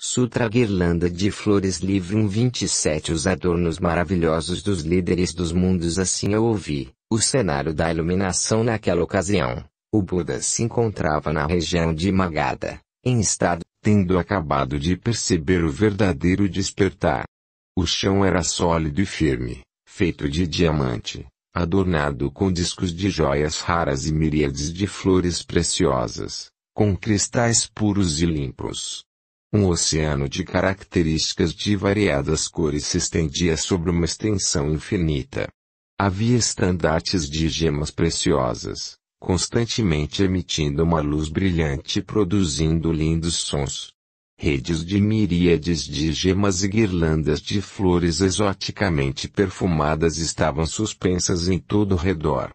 Sutra guirlanda de flores livre 127 Os adornos maravilhosos dos líderes dos mundos assim eu ouvi, o cenário da iluminação naquela ocasião. O Buda se encontrava na região de Magada em estado, tendo acabado de perceber o verdadeiro despertar. O chão era sólido e firme, feito de diamante, adornado com discos de joias raras e miríades de flores preciosas, com cristais puros e limpos. Um oceano de características de variadas cores se estendia sobre uma extensão infinita. Havia estandartes de gemas preciosas, constantemente emitindo uma luz brilhante e produzindo lindos sons. Redes de miríades de gemas e guirlandas de flores exoticamente perfumadas estavam suspensas em todo o redor.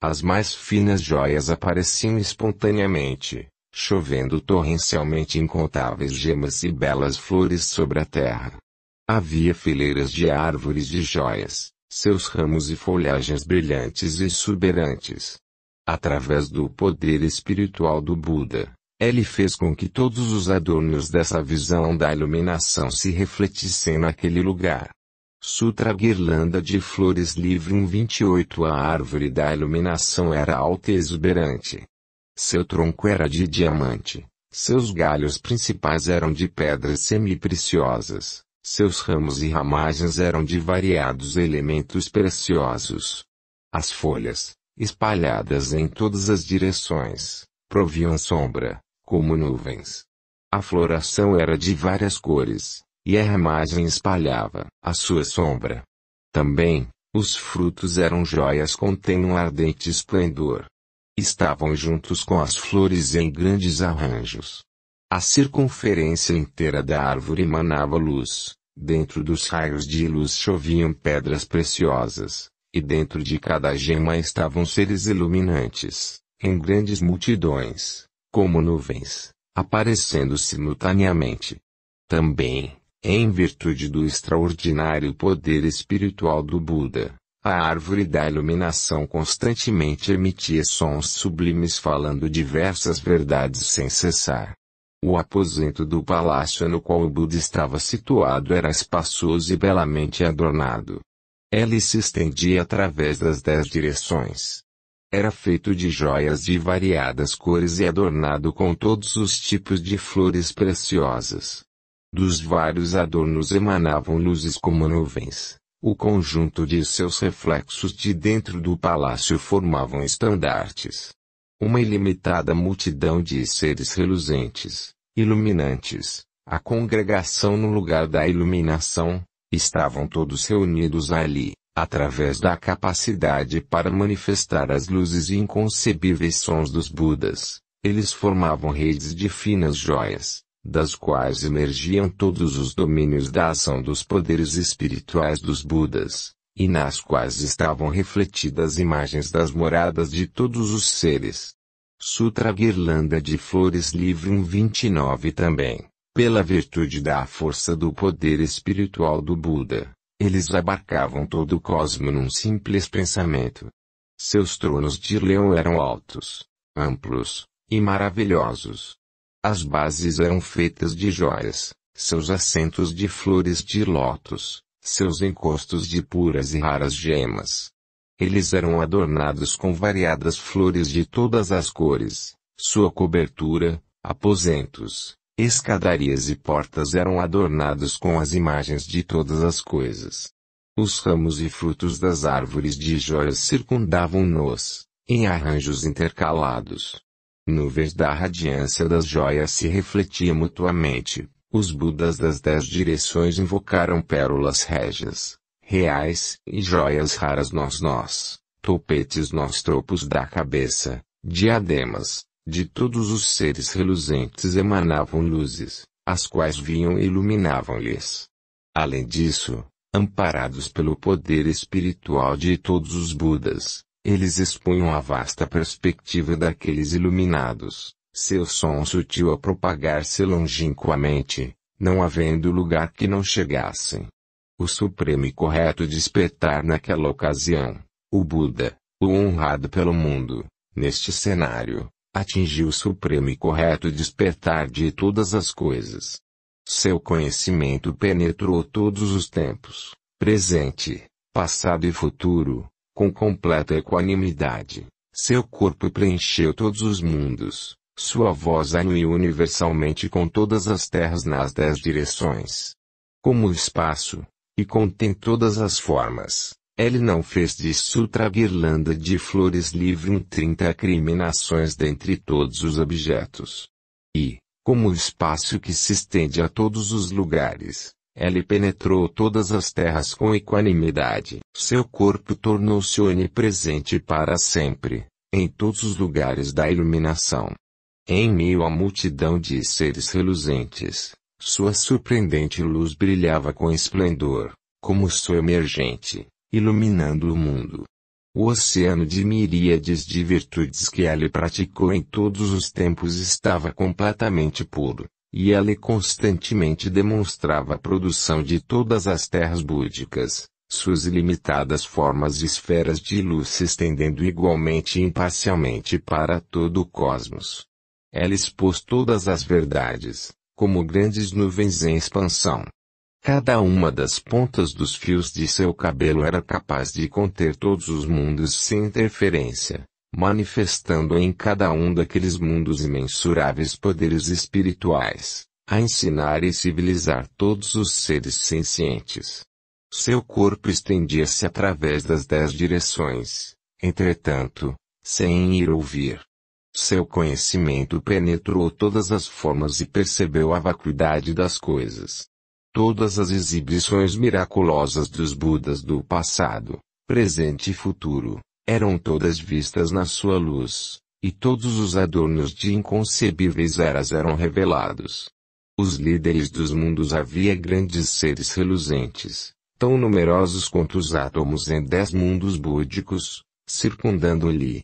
As mais finas joias apareciam espontaneamente, chovendo torrencialmente incontáveis gemas e belas flores sobre a terra. Havia fileiras de árvores de joias, seus ramos e folhagens brilhantes e exuberantes. Através do poder espiritual do Buda, ele fez com que todos os adornos dessa visão da iluminação se refletissem naquele lugar. Sutra Guirlanda de Flores Livro 128 A árvore da iluminação era alta e exuberante, seu tronco era de diamante, seus galhos principais eram de pedras semipreciosas, seus ramos e ramagens eram de variados elementos preciosos. As folhas, espalhadas em todas as direções, proviam sombra, como nuvens. A floração era de várias cores, e a ramagem espalhava a sua sombra. Também, os frutos eram joias com tenue ardente esplendor, estavam juntos com as flores em grandes arranjos. A circunferência inteira da árvore emanava luz, dentro dos raios de luz choviam pedras preciosas, e dentro de cada gema estavam seres iluminantes, em grandes multidões, como nuvens, aparecendo simultaneamente. Também, em virtude do extraordinário poder espiritual do Buda, a árvore da iluminação constantemente emitia sons sublimes falando diversas verdades sem cessar. O aposento do palácio no qual o Buda estava situado era espaçoso e belamente adornado. Ele se estendia através das dez direções. Era feito de joias de variadas cores e adornado com todos os tipos de flores preciosas. Dos vários adornos emanavam luzes como nuvens. O conjunto de seus reflexos de dentro do palácio formavam estandartes. Uma ilimitada multidão de seres reluzentes, iluminantes, a congregação no lugar da iluminação, estavam todos reunidos ali, através da capacidade para manifestar as luzes e inconcebíveis sons dos Budas, eles formavam redes de finas joias, das quais emergiam todos os domínios da ação dos poderes espirituais dos Budas, e nas quais estavam refletidas imagens das moradas de todos os seres. Sutra Guirlanda de Flores Livro 29 também, pela virtude da força do poder espiritual do Buda, eles abarcavam todo o cosmo num simples pensamento. Seus tronos de leão eram altos, amplos e maravilhosos, as bases eram feitas de jóias, seus assentos de flores de lótus, seus encostos de puras e raras gemas. Eles eram adornados com variadas flores de todas as cores, sua cobertura, aposentos, escadarias e portas eram adornados com as imagens de todas as coisas. Os ramos e frutos das árvores de jóias circundavam-nos, em arranjos intercalados nuvens da radiância das joias se refletiam mutuamente. Os Budas das dez direções invocaram pérolas régias, reais, e joias raras nós nós, topetes nós tropos da cabeça, diademas, de todos os seres reluzentes emanavam luzes, as quais vinham e iluminavam-lhes. Além disso, amparados pelo poder espiritual de todos os Budas, eles expunham a vasta perspectiva daqueles iluminados, seu som sutil a propagar-se longínquamente, não havendo lugar que não chegassem. O supremo e correto despertar naquela ocasião, o Buda, o honrado pelo mundo, neste cenário, atingiu o supremo e correto despertar de todas as coisas. Seu conhecimento penetrou todos os tempos, presente, passado e futuro, com completa equanimidade. Seu corpo preencheu todos os mundos, sua voz anuiu universalmente com todas as terras nas dez direções. Como o espaço, e contém todas as formas, ele não fez de sutra guirlanda de flores livre em trinta acriminações dentre todos os objetos. E, como o espaço que se estende a todos os lugares, ele penetrou todas as terras com equanimidade. Seu corpo tornou-se onipresente para sempre, em todos os lugares da iluminação. Em meio à multidão de seres reluzentes, sua surpreendente luz brilhava com esplendor, como sol emergente, iluminando o mundo. O oceano de miríades de virtudes que ele praticou em todos os tempos estava completamente puro e ele constantemente demonstrava a produção de todas as terras búdicas, suas ilimitadas formas e esferas de luz se estendendo igualmente e imparcialmente para todo o cosmos. Ela expôs todas as verdades, como grandes nuvens em expansão. Cada uma das pontas dos fios de seu cabelo era capaz de conter todos os mundos sem interferência, manifestando em cada um daqueles mundos imensuráveis poderes espirituais, a ensinar e civilizar todos os seres sencientes. Seu corpo estendia-se através das dez direções, entretanto, sem ir ouvir. Seu conhecimento penetrou todas as formas e percebeu a vacuidade das coisas. Todas as exibições miraculosas dos Budas do passado, presente e futuro, eram todas vistas na sua luz, e todos os adornos de inconcebíveis eras eram revelados. Os líderes dos mundos havia grandes seres reluzentes, tão numerosos quanto os átomos em dez mundos búdicos, circundando-lhe.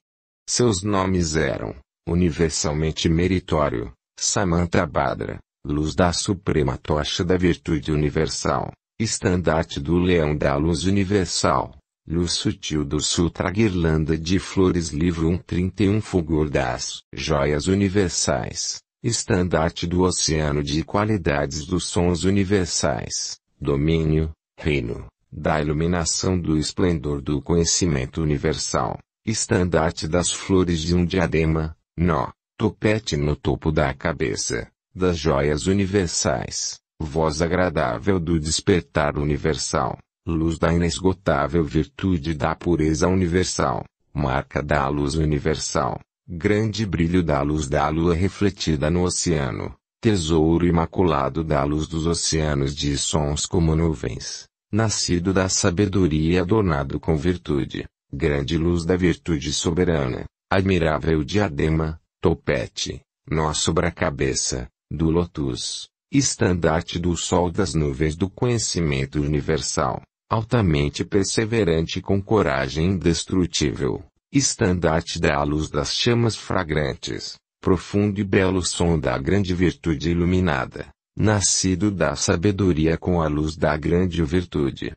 Seus nomes eram, universalmente meritório, Samantabhadra, luz da suprema tocha da virtude universal, estandarte do leão da luz universal, Luz sutil do Sutra Guirlanda de Flores Livro 131 Fulgor das Joias Universais, Estandarte do Oceano de Qualidades dos Sons Universais, Domínio, Reino, da Iluminação do Esplendor do Conhecimento Universal, Estandarte das Flores de um Diadema, Nó, Topete no Topo da Cabeça, das Joias Universais, Voz Agradável do Despertar Universal luz da inesgotável virtude da pureza universal, marca da luz universal, grande brilho da luz da lua refletida no oceano, tesouro imaculado da luz dos oceanos de sons como nuvens, nascido da sabedoria adornado com virtude, grande luz da virtude soberana, admirável diadema, topete, nó sobre a cabeça, do lotus, estandarte do sol das nuvens do conhecimento universal altamente perseverante com coragem indestrutível, estandarte da luz das chamas fragrantes, profundo e belo som da grande virtude iluminada, nascido da sabedoria com a luz da grande virtude.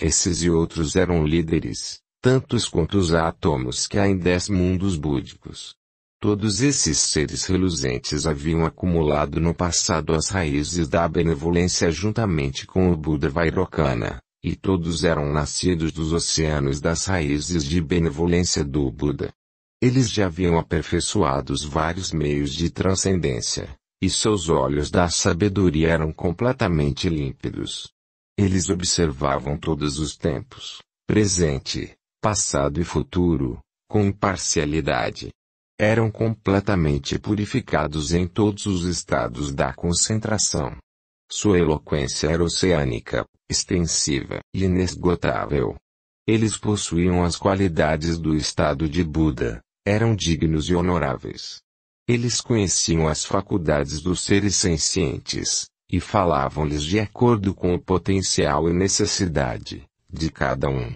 Esses e outros eram líderes, tantos quanto os átomos que há em dez mundos búdicos. Todos esses seres reluzentes haviam acumulado no passado as raízes da benevolência juntamente com o Buda Vairocana e todos eram nascidos dos oceanos das raízes de benevolência do Buda. Eles já haviam aperfeiçoado vários meios de transcendência, e seus olhos da sabedoria eram completamente límpidos. Eles observavam todos os tempos, presente, passado e futuro, com imparcialidade. Eram completamente purificados em todos os estados da concentração. Sua eloquência era oceânica, extensiva e inesgotável. Eles possuíam as qualidades do estado de Buda, eram dignos e honoráveis. Eles conheciam as faculdades dos seres sencientes, e falavam-lhes de acordo com o potencial e necessidade de cada um.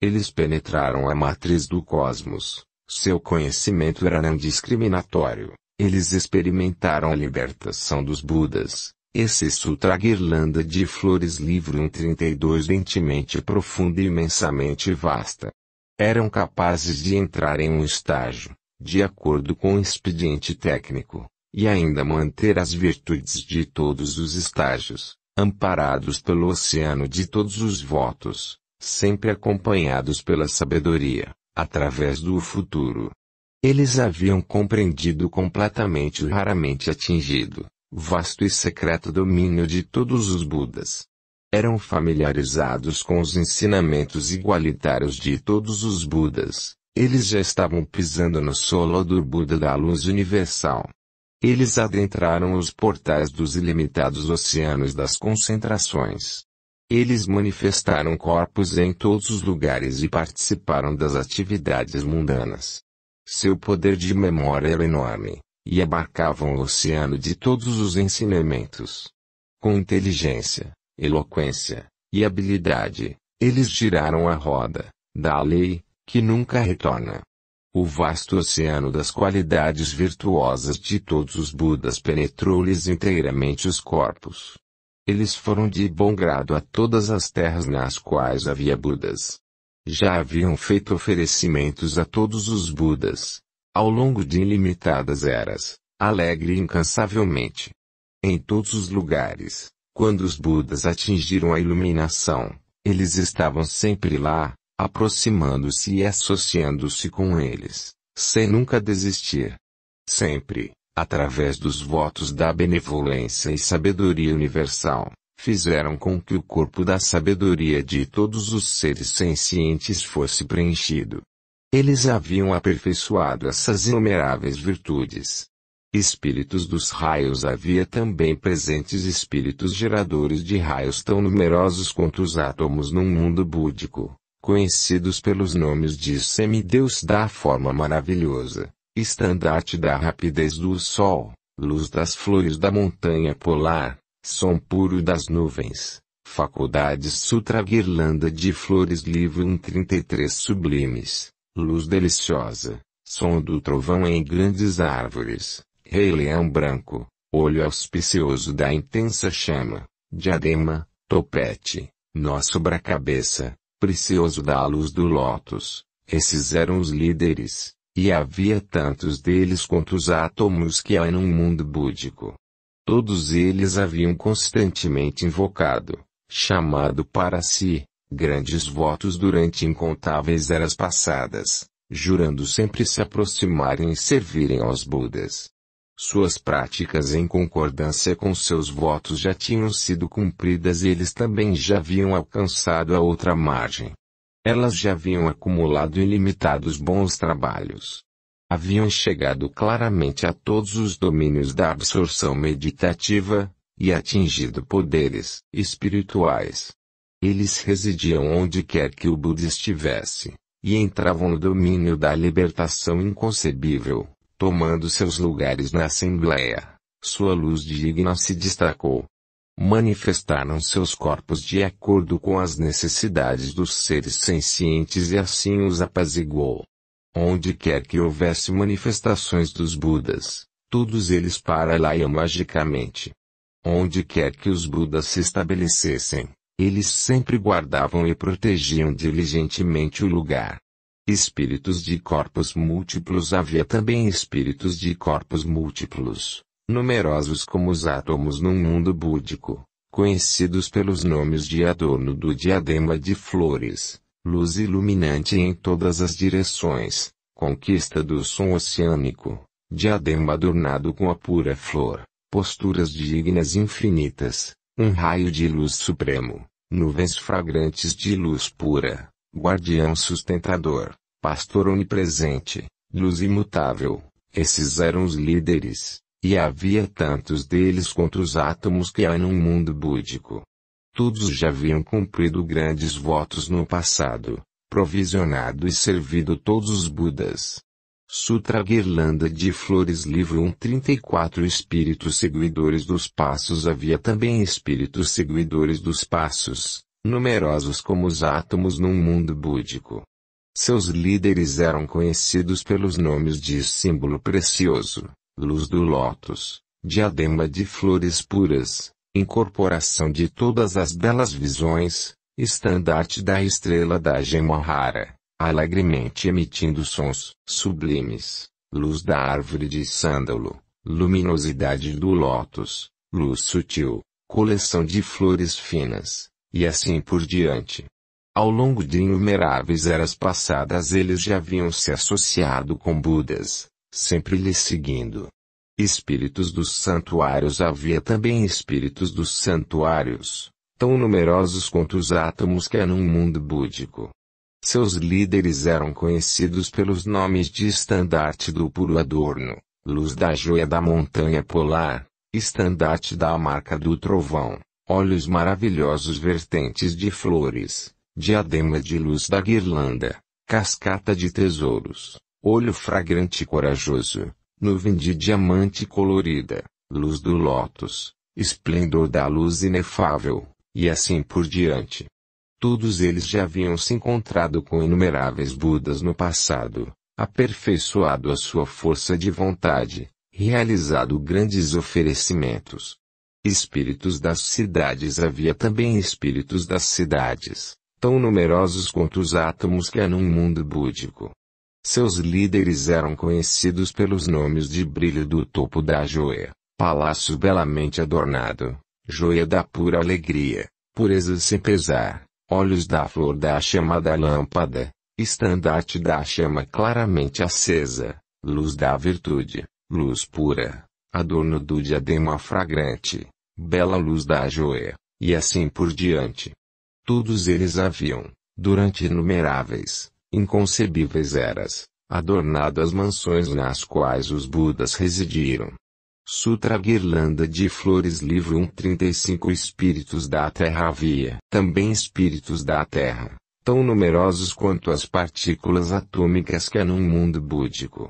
Eles penetraram a matriz do cosmos, seu conhecimento era não discriminatório, eles experimentaram a libertação dos Budas, esse sutra guirlanda de flores livro um 32 lentemente profunda e imensamente vasta. Eram capazes de entrar em um estágio, de acordo com o expediente técnico, e ainda manter as virtudes de todos os estágios, amparados pelo oceano de todos os votos, sempre acompanhados pela sabedoria, através do futuro. Eles haviam compreendido completamente o raramente atingido, vasto e secreto domínio de todos os Budas. Eram familiarizados com os ensinamentos igualitários de todos os Budas, eles já estavam pisando no solo do Buda da luz universal. Eles adentraram os portais dos ilimitados oceanos das concentrações. Eles manifestaram corpos em todos os lugares e participaram das atividades mundanas. Seu poder de memória era enorme, e abarcavam o oceano de todos os ensinamentos. Com inteligência, eloquência e habilidade, eles giraram a roda da lei, que nunca retorna. O vasto oceano das qualidades virtuosas de todos os Budas penetrou-lhes inteiramente os corpos. Eles foram de bom grado a todas as terras nas quais havia Budas. Já haviam feito oferecimentos a todos os Budas, ao longo de ilimitadas eras, alegre incansavelmente. Em todos os lugares, quando os Budas atingiram a iluminação, eles estavam sempre lá, aproximando-se e associando-se com eles, sem nunca desistir. Sempre, através dos votos da benevolência e sabedoria universal, fizeram com que o corpo da sabedoria de todos os seres sencientes fosse preenchido. Eles haviam aperfeiçoado essas inumeráveis virtudes. Espíritos dos raios havia também presentes espíritos geradores de raios tão numerosos quanto os átomos num mundo búdico, conhecidos pelos nomes de semideus da forma maravilhosa, estandarte da rapidez do sol, luz das flores da montanha polar, som puro das nuvens, faculdades sutra guirlanda de flores livro 133 sublimes luz deliciosa, som do trovão em grandes árvores, rei leão branco, olho auspicioso da intensa chama, diadema, topete, nó sobre a cabeça, precioso da luz do lótus, esses eram os líderes, e havia tantos deles quanto os átomos que há num mundo búdico. Todos eles haviam constantemente invocado, chamado para si, grandes votos durante incontáveis eras passadas, jurando sempre se aproximarem e servirem aos Budas. Suas práticas em concordância com seus votos já tinham sido cumpridas e eles também já haviam alcançado a outra margem. Elas já haviam acumulado ilimitados bons trabalhos. Haviam chegado claramente a todos os domínios da absorção meditativa, e atingido poderes espirituais eles residiam onde quer que o Buda estivesse, e entravam no domínio da libertação inconcebível, tomando seus lugares na Assembleia. Sua luz digna se destacou. Manifestaram seus corpos de acordo com as necessidades dos seres sencientes e assim os apaziguou. Onde quer que houvesse manifestações dos Budas, todos eles para lá iam magicamente. Onde quer que os Budas se estabelecessem, eles sempre guardavam e protegiam diligentemente o lugar. Espíritos de corpos múltiplos havia também espíritos de corpos múltiplos, numerosos como os átomos num mundo búdico, conhecidos pelos nomes de adorno do diadema de flores, luz iluminante em todas as direções, conquista do som oceânico, diadema adornado com a pura flor, posturas dignas infinitas, um raio de luz supremo, nuvens fragrantes de luz pura, guardião sustentador, pastor onipresente, luz imutável. Esses eram os líderes, e havia tantos deles contra os átomos que há num mundo búdico. Todos já haviam cumprido grandes votos no passado, provisionado e servido todos os Budas, Sutra Guirlanda de Flores Livro 134 Espíritos Seguidores dos Passos Havia também espíritos seguidores dos passos, numerosos como os átomos num mundo búdico. Seus líderes eram conhecidos pelos nomes de símbolo precioso, luz do lótus, diadema de flores puras, incorporação de todas as belas visões, estandarte da estrela da gema rara, alegremente emitindo sons sublimes, luz da árvore de sândalo, luminosidade do lótus, luz sutil, coleção de flores finas, e assim por diante. Ao longo de inumeráveis eras passadas eles já haviam se associado com Budas, sempre lhe seguindo. Espíritos dos santuários havia também espíritos dos santuários, tão numerosos quanto os átomos que há num mundo búdico. Seus líderes eram conhecidos pelos nomes de Estandarte do Puro Adorno, Luz da Joia da Montanha Polar, Estandarte da Marca do Trovão, Olhos Maravilhosos Vertentes de Flores, Diadema de Luz da Guirlanda, Cascata de Tesouros, Olho Fragrante e Corajoso, Nuvem de Diamante Colorida, Luz do Lótus, Esplendor da Luz Inefável, e assim por diante. Todos eles já haviam se encontrado com inumeráveis Budas no passado, aperfeiçoado a sua força de vontade, realizado grandes oferecimentos. Espíritos das cidades havia também espíritos das cidades, tão numerosos quanto os átomos que há num mundo búdico. Seus líderes eram conhecidos pelos nomes de brilho do topo da joia, palácio belamente adornado, joia da pura alegria, pureza sem pesar, olhos da flor da chama da lâmpada, estandarte da chama claramente acesa, luz da virtude, luz pura, adorno do diadema fragrante, bela luz da joia, e assim por diante. Todos eles haviam, durante inumeráveis, inconcebíveis eras, adornado as mansões nas quais os Budas residiram. Sutra Guirlanda de Flores Livro 135 Espíritos da Terra Havia também espíritos da Terra, tão numerosos quanto as partículas atômicas que há num mundo búdico.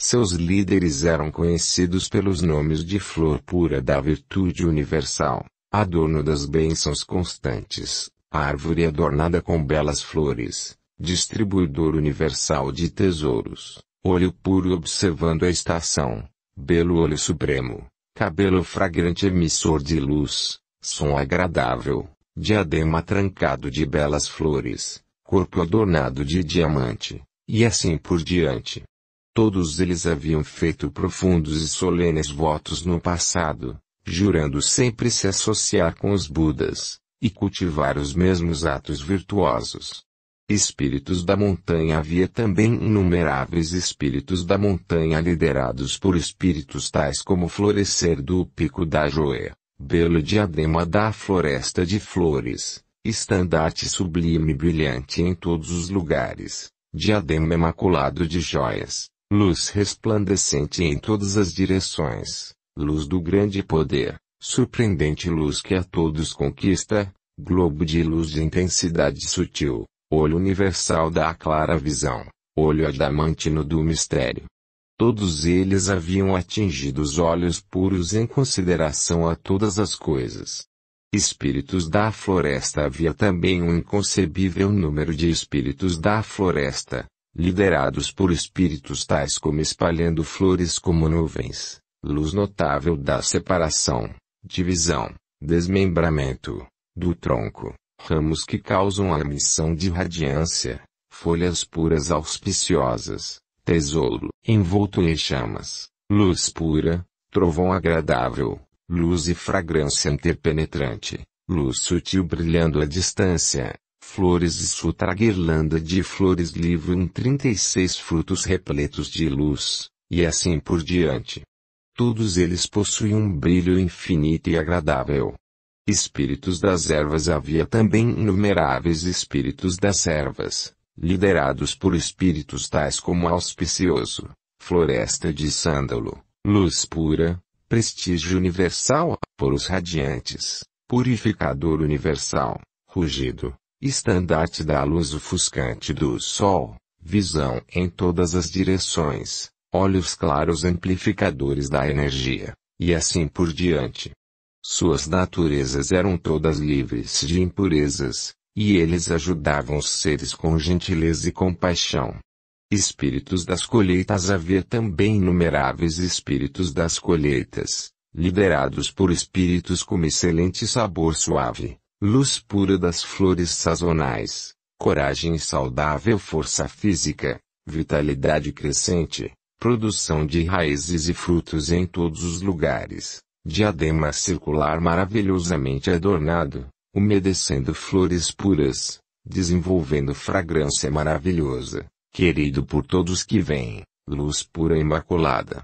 Seus líderes eram conhecidos pelos nomes de flor pura da virtude universal, adorno das bênçãos constantes, árvore adornada com belas flores, distribuidor universal de tesouros, olho puro observando a estação, Belo olho supremo, cabelo fragrante emissor de luz, som agradável, diadema trancado de belas flores, corpo adornado de diamante, e assim por diante. Todos eles haviam feito profundos e solenes votos no passado, jurando sempre se associar com os Budas, e cultivar os mesmos atos virtuosos. Espíritos da montanha havia também inumeráveis espíritos da montanha liderados por espíritos tais como Florescer do Pico da Joia, Belo Diadema da Floresta de Flores, Estandarte Sublime Brilhante em todos os lugares, Diadema Imaculado de Joias, Luz Resplandecente em todas as direções, Luz do Grande Poder, Surpreendente Luz que a todos conquista, Globo de Luz de Intensidade Sutil olho universal da clara visão, olho adamantino do mistério. Todos eles haviam atingido os olhos puros em consideração a todas as coisas. Espíritos da floresta havia também um inconcebível número de espíritos da floresta, liderados por espíritos tais como espalhando flores como nuvens, luz notável da separação, divisão, desmembramento, do tronco, ramos que causam a emissão de radiância, folhas puras auspiciosas, tesouro, envolto em chamas, luz pura, trovão agradável, luz e fragrância interpenetrante, luz sutil brilhando à distância, flores e sutra guirlanda de flores livro em 36 frutos repletos de luz, e assim por diante. Todos eles possuem um brilho infinito e agradável, espíritos das ervas havia também inumeráveis espíritos das ervas, liderados por espíritos tais como Auspicioso, Floresta de Sândalo, Luz Pura, Prestígio Universal, Poros Radiantes, Purificador Universal, Rugido, Estandarte da Luz Ofuscante do Sol, Visão em todas as direções, Olhos Claros Amplificadores da Energia, e assim por diante. Suas naturezas eram todas livres de impurezas, e eles ajudavam os seres com gentileza e compaixão. Espíritos das colheitas havia também inumeráveis espíritos das colheitas, liderados por espíritos com excelente sabor suave, luz pura das flores sazonais, coragem saudável, força física, vitalidade crescente, produção de raízes e frutos em todos os lugares, diadema circular maravilhosamente adornado, umedecendo flores puras, desenvolvendo fragrância maravilhosa, querido por todos que vêm, luz pura e imaculada.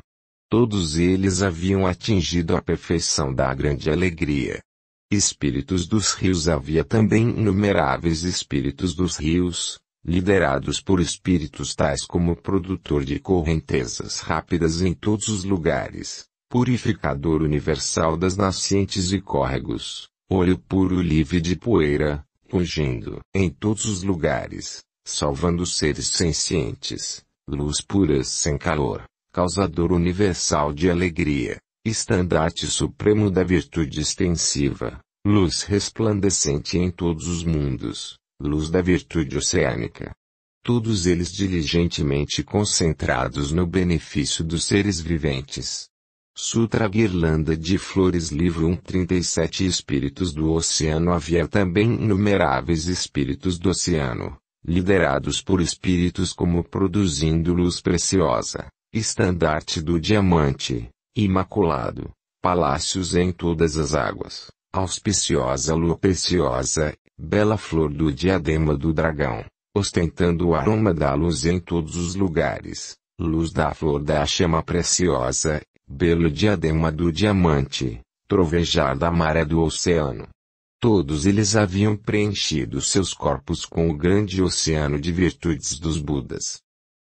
Todos eles haviam atingido a perfeição da grande alegria. Espíritos dos rios havia também inumeráveis espíritos dos rios, liderados por espíritos tais como o produtor de correntezas rápidas em todos os lugares, purificador universal das nascentes e córregos, olho puro livre de poeira, ungindo em todos os lugares, salvando seres sencientes, luz pura sem calor, causador universal de alegria, estandarte supremo da virtude extensiva, luz resplandecente em todos os mundos, luz da virtude oceânica. Todos eles diligentemente concentrados no benefício dos seres viventes. Sutra Guirlanda de Flores Livro 137 Espíritos do Oceano Havia também inumeráveis espíritos do oceano, liderados por espíritos como produzindo luz preciosa, estandarte do diamante, imaculado, palácios em todas as águas, auspiciosa lua preciosa, bela flor do diadema do dragão, ostentando o aroma da luz em todos os lugares, luz da flor da chama preciosa, belo diadema do diamante, trovejar da maré do oceano. Todos eles haviam preenchido seus corpos com o grande oceano de virtudes dos Budas.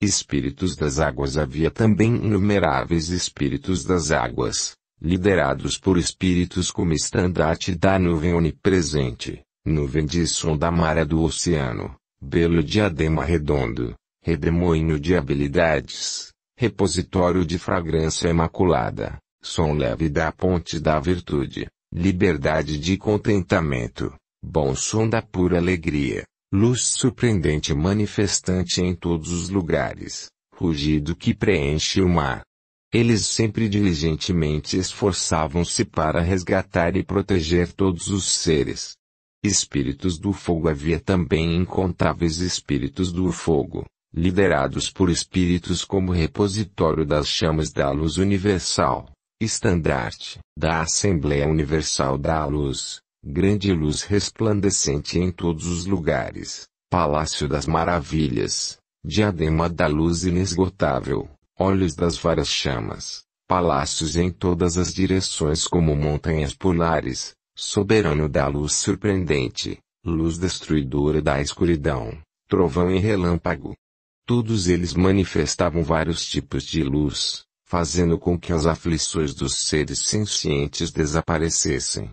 Espíritos das águas havia também inumeráveis espíritos das águas, liderados por espíritos como estandarte da nuvem onipresente, nuvem de som da maré do oceano, belo diadema redondo, redemoinho de habilidades repositório de fragrância imaculada, som leve da ponte da virtude, liberdade de contentamento, bom som da pura alegria, luz surpreendente manifestante em todos os lugares, rugido que preenche o mar. Eles sempre diligentemente esforçavam-se para resgatar e proteger todos os seres. Espíritos do fogo havia também incontáveis espíritos do fogo, liderados por espíritos como repositório das chamas da luz universal, estandarte da Assembleia Universal da Luz, grande luz resplandecente em todos os lugares, Palácio das Maravilhas, diadema da luz inesgotável, olhos das várias chamas, palácios em todas as direções como montanhas polares, soberano da luz surpreendente, luz destruidora da escuridão, trovão e relâmpago, Todos eles manifestavam vários tipos de luz, fazendo com que as aflições dos seres sencientes desaparecessem.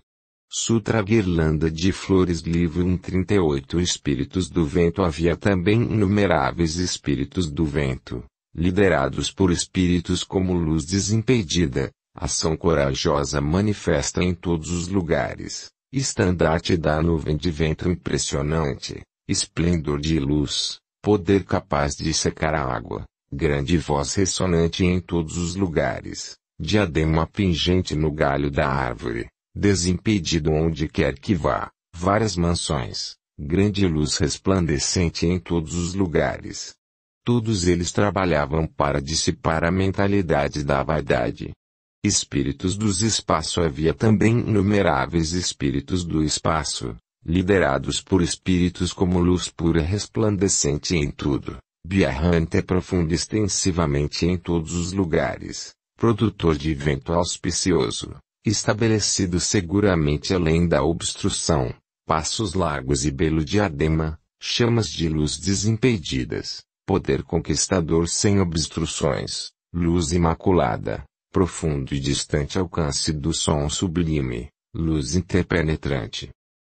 Sutra Guirlanda de Flores Livro 138 Espíritos do Vento Havia também inumeráveis espíritos do vento, liderados por espíritos como luz desimpedida, ação corajosa manifesta em todos os lugares, estandarte da nuvem de vento impressionante, esplendor de luz, poder capaz de secar a água, grande voz ressonante em todos os lugares, diadema pingente no galho da árvore, desimpedido onde quer que vá, várias mansões, grande luz resplandecente em todos os lugares. Todos eles trabalhavam para dissipar a mentalidade da vaidade. Espíritos dos espaço havia também inumeráveis espíritos do espaço, liderados por espíritos como luz pura resplandecente em tudo, Biarrante profundo extensivamente em todos os lugares, produtor de vento auspicioso, estabelecido seguramente além da obstrução, passos largos e belo diadema, chamas de luz desimpedidas, poder conquistador sem obstruções, luz imaculada, profundo e distante alcance do som sublime, luz interpenetrante,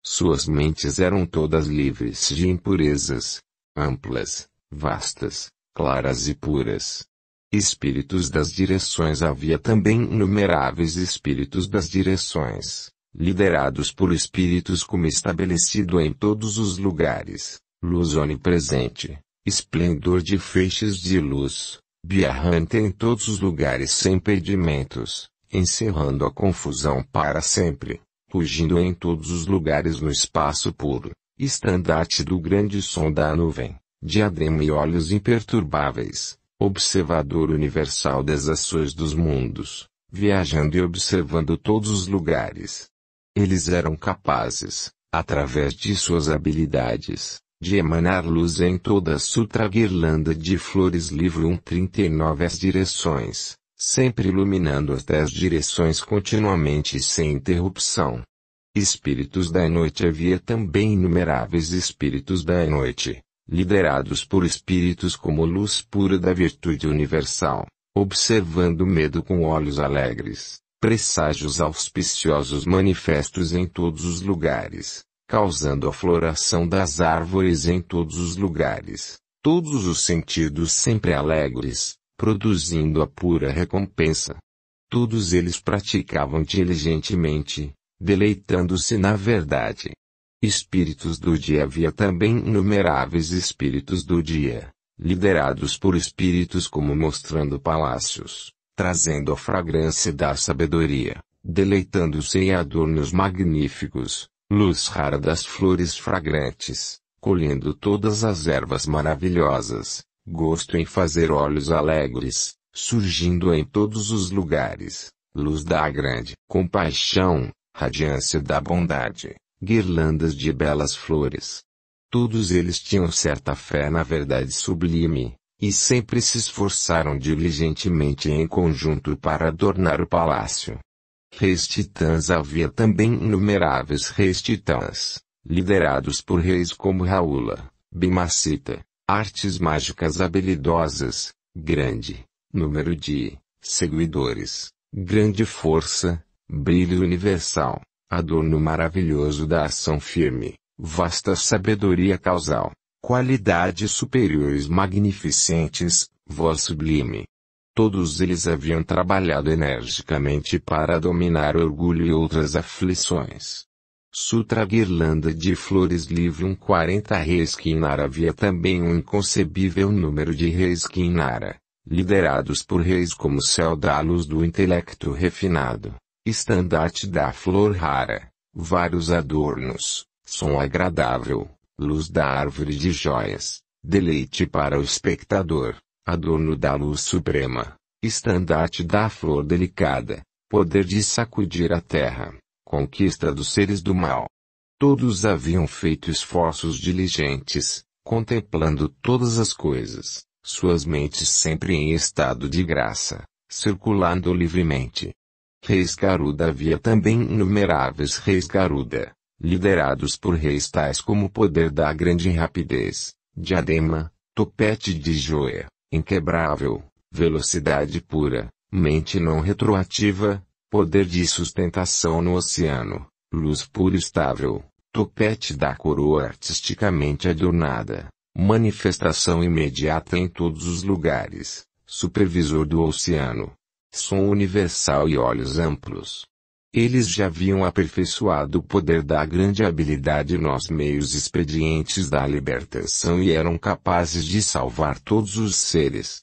suas mentes eram todas livres de impurezas, amplas, vastas, claras e puras. Espíritos das direções havia também inumeráveis espíritos das direções, liderados por espíritos como estabelecido em todos os lugares, luz onipresente, esplendor de feixes de luz, biarrante em todos os lugares sem impedimentos, encerrando a confusão para sempre. Fugindo em todos os lugares no espaço puro, estandarte do grande som da nuvem, diadema e olhos imperturbáveis, observador universal das ações dos mundos, viajando e observando todos os lugares. Eles eram capazes, através de suas habilidades, de emanar luz em toda a sutra guirlanda de flores livro 139 as direções, sempre iluminando as dez direções continuamente e sem interrupção. Espíritos da noite havia também inumeráveis espíritos da noite, liderados por espíritos como luz pura da virtude universal, observando o medo com olhos alegres, presságios auspiciosos manifestos em todos os lugares, causando a floração das árvores em todos os lugares, todos os sentidos sempre alegres, produzindo a pura recompensa. Todos eles praticavam diligentemente, deleitando-se na verdade. Espíritos do dia havia também inumeráveis espíritos do dia, liderados por espíritos como mostrando palácios, trazendo a fragrância da sabedoria, deleitando-se em adornos magníficos, luz rara das flores fragrantes, colhendo todas as ervas maravilhosas, gosto em fazer olhos alegres, surgindo em todos os lugares, luz da grande compaixão, radiância da bondade, guirlandas de belas flores. Todos eles tinham certa fé na verdade sublime, e sempre se esforçaram diligentemente em conjunto para adornar o palácio. Reis titãs havia também inumeráveis reis titãs, liderados por reis como Raula, Bimacita, Artes mágicas habilidosas, grande número de seguidores, grande força, brilho universal, adorno maravilhoso da ação firme, vasta sabedoria causal, qualidades superiores magnificentes, voz sublime. Todos eles haviam trabalhado energicamente para dominar orgulho e outras aflições. Sutra guirlanda de flores Livium 40 Reiskinara havia também um inconcebível número de Reiskinara, liderados por reis como céu da luz do intelecto refinado, estandarte da flor rara, vários adornos, som agradável, luz da árvore de joias, deleite para o espectador, adorno da luz suprema, estandarte da flor delicada, poder de sacudir a terra conquista dos seres do mal. Todos haviam feito esforços diligentes, contemplando todas as coisas, suas mentes sempre em estado de graça, circulando livremente. Reis Garuda havia também inumeráveis reis Garuda, liderados por reis tais como o poder da grande rapidez, diadema, topete de joia, inquebrável, velocidade pura, mente não retroativa, poder de sustentação no oceano, luz pura e estável, topete da coroa artisticamente adornada, manifestação imediata em todos os lugares, supervisor do oceano, som universal e olhos amplos. Eles já haviam aperfeiçoado o poder da grande habilidade nos meios expedientes da libertação e eram capazes de salvar todos os seres.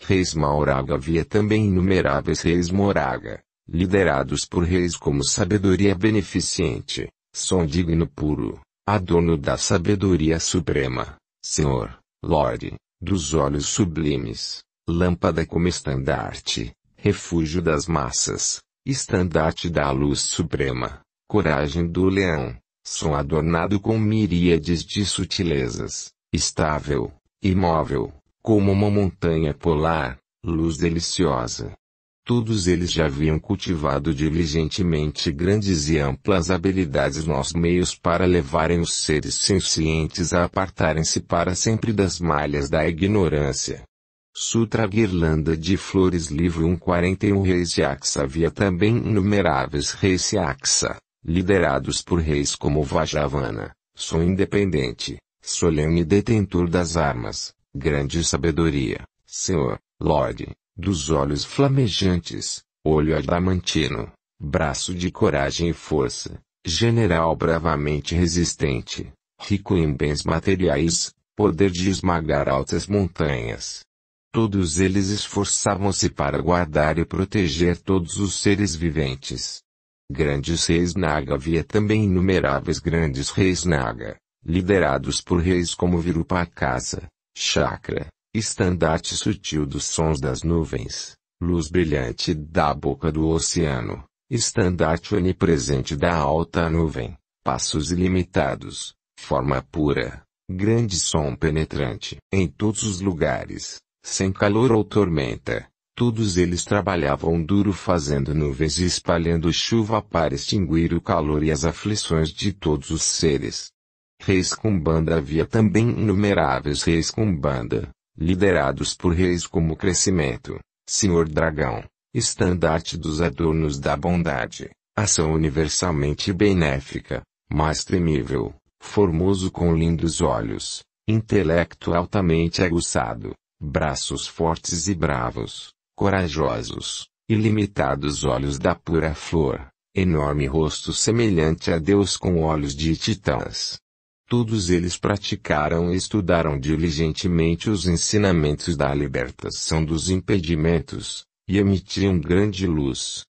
Reis Mauraga havia também inumeráveis reis Moraga, liderados por reis como sabedoria beneficente, som digno puro, adorno da sabedoria suprema, Senhor, Lorde, dos olhos sublimes, lâmpada como estandarte, refúgio das massas, estandarte da luz suprema, coragem do leão, som adornado com miríades de sutilezas, estável, imóvel, como uma montanha polar, luz deliciosa, Todos eles já haviam cultivado diligentemente grandes e amplas habilidades nos meios para levarem os seres sencientes a apartarem-se para sempre das malhas da ignorância. Sutra Guirlanda de Flores Livro 141 Reis de Aksa havia também inumeráveis reis de Aksa, liderados por reis como Vajavana, sou independente, solene detentor das armas, grande sabedoria, senhor, lorde, dos olhos flamejantes, olho adamantino, braço de coragem e força, general bravamente resistente, rico em bens materiais, poder de esmagar altas montanhas. Todos eles esforçavam-se para guardar e proteger todos os seres viventes. Grandes reis Naga havia também inumeráveis grandes reis Naga, liderados por reis como Virupakasa, Chakra, Estandarte sutil dos sons das nuvens, luz brilhante da boca do oceano, estandarte onipresente da alta nuvem, passos ilimitados, forma pura, grande som penetrante, em todos os lugares, sem calor ou tormenta. Todos eles trabalhavam duro fazendo nuvens e espalhando chuva para extinguir o calor e as aflições de todos os seres. Reis com banda havia também inumeráveis reis com banda, liderados por reis como Crescimento, Senhor Dragão, estandarte dos adornos da bondade, ação universalmente benéfica, mais temível, formoso com lindos olhos, intelecto altamente aguçado, braços fortes e bravos, corajosos, ilimitados olhos da pura flor, enorme rosto semelhante a Deus com olhos de titãs, Todos eles praticaram e estudaram diligentemente os ensinamentos da libertação dos impedimentos, e emitiam grande luz.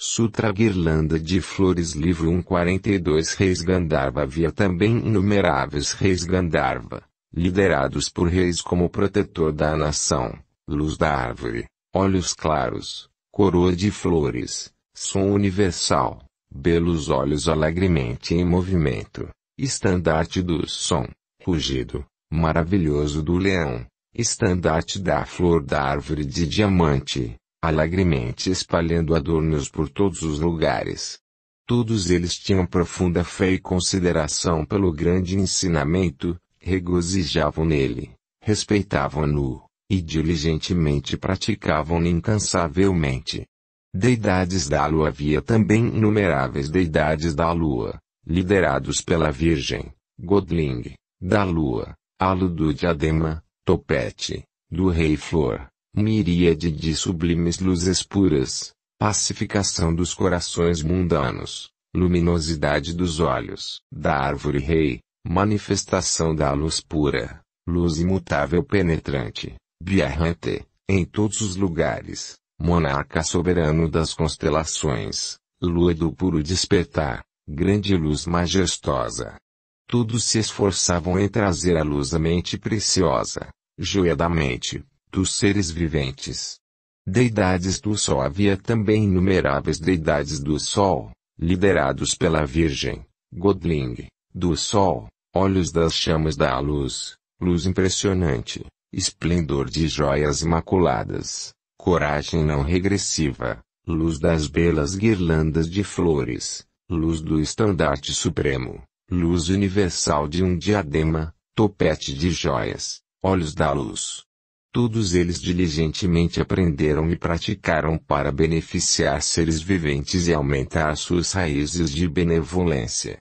Sutra Guirlanda de Flores Livro 142 Reis Gandharva Havia também inumeráveis reis Gandharva, liderados por reis como protetor da nação, luz da árvore, olhos claros, coroa de flores, som universal, belos olhos alegremente em movimento estandarte do som, rugido, maravilhoso do leão, estandarte da flor da árvore de diamante, alegremente espalhando adornos por todos os lugares. Todos eles tinham profunda fé e consideração pelo grande ensinamento, regozijavam nele, respeitavam-no, e diligentemente praticavam-no incansavelmente. Deidades da lua havia também inumeráveis deidades da lua, liderados pela Virgem, Godling, da Lua, Halo do Diadema, Topete, do Rei Flor, Miríade de sublimes luzes puras, pacificação dos corações mundanos, luminosidade dos olhos, da Árvore Rei, manifestação da luz pura, luz imutável penetrante, Biarrante, em todos os lugares, monarca soberano das constelações, lua do puro despertar, grande luz majestosa. Todos se esforçavam em trazer à luz a mente preciosa, joia da mente, dos seres viventes. Deidades do Sol havia também inumeráveis deidades do Sol, liderados pela Virgem, Godling, do Sol, olhos das chamas da luz, luz impressionante, esplendor de joias imaculadas, coragem não regressiva, luz das belas guirlandas de flores, luz do estandarte supremo, luz universal de um diadema, topete de joias, olhos da luz. Todos eles diligentemente aprenderam e praticaram para beneficiar seres viventes e aumentar suas raízes de benevolência.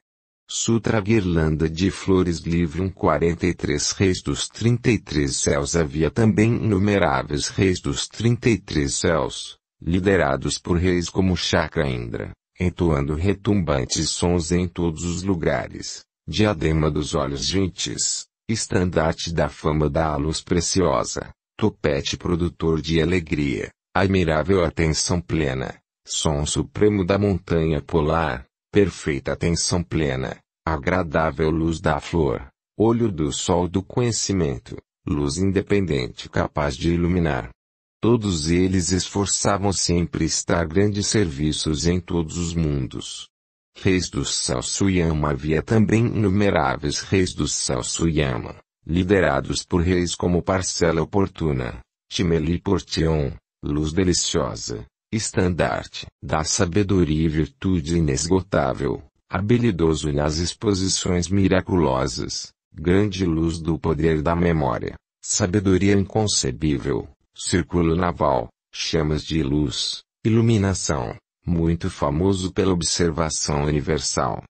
Sutra Guirlanda de Flores Livro 43 Reis dos 33 Céus Havia também inumeráveis reis dos 33 céus, liderados por reis como Chakra Indra, entoando retumbantes sons em todos os lugares, diadema dos olhos gentis, estandarte da fama da luz preciosa, topete produtor de alegria, admirável atenção plena, som supremo da montanha polar, perfeita atenção plena, agradável luz da flor, olho do sol do conhecimento, luz independente capaz de iluminar, Todos eles esforçavam-se em prestar grandes serviços em todos os mundos. Reis do Salsuyama havia também inumeráveis reis do Salsuyama, liderados por reis como Parcela Oportuna, Timeli Portion, Luz Deliciosa, Estandarte, da sabedoria e virtude inesgotável, habilidoso nas exposições miraculosas, grande luz do poder da memória, sabedoria inconcebível, Círculo naval, chamas de luz, iluminação, muito famoso pela observação universal.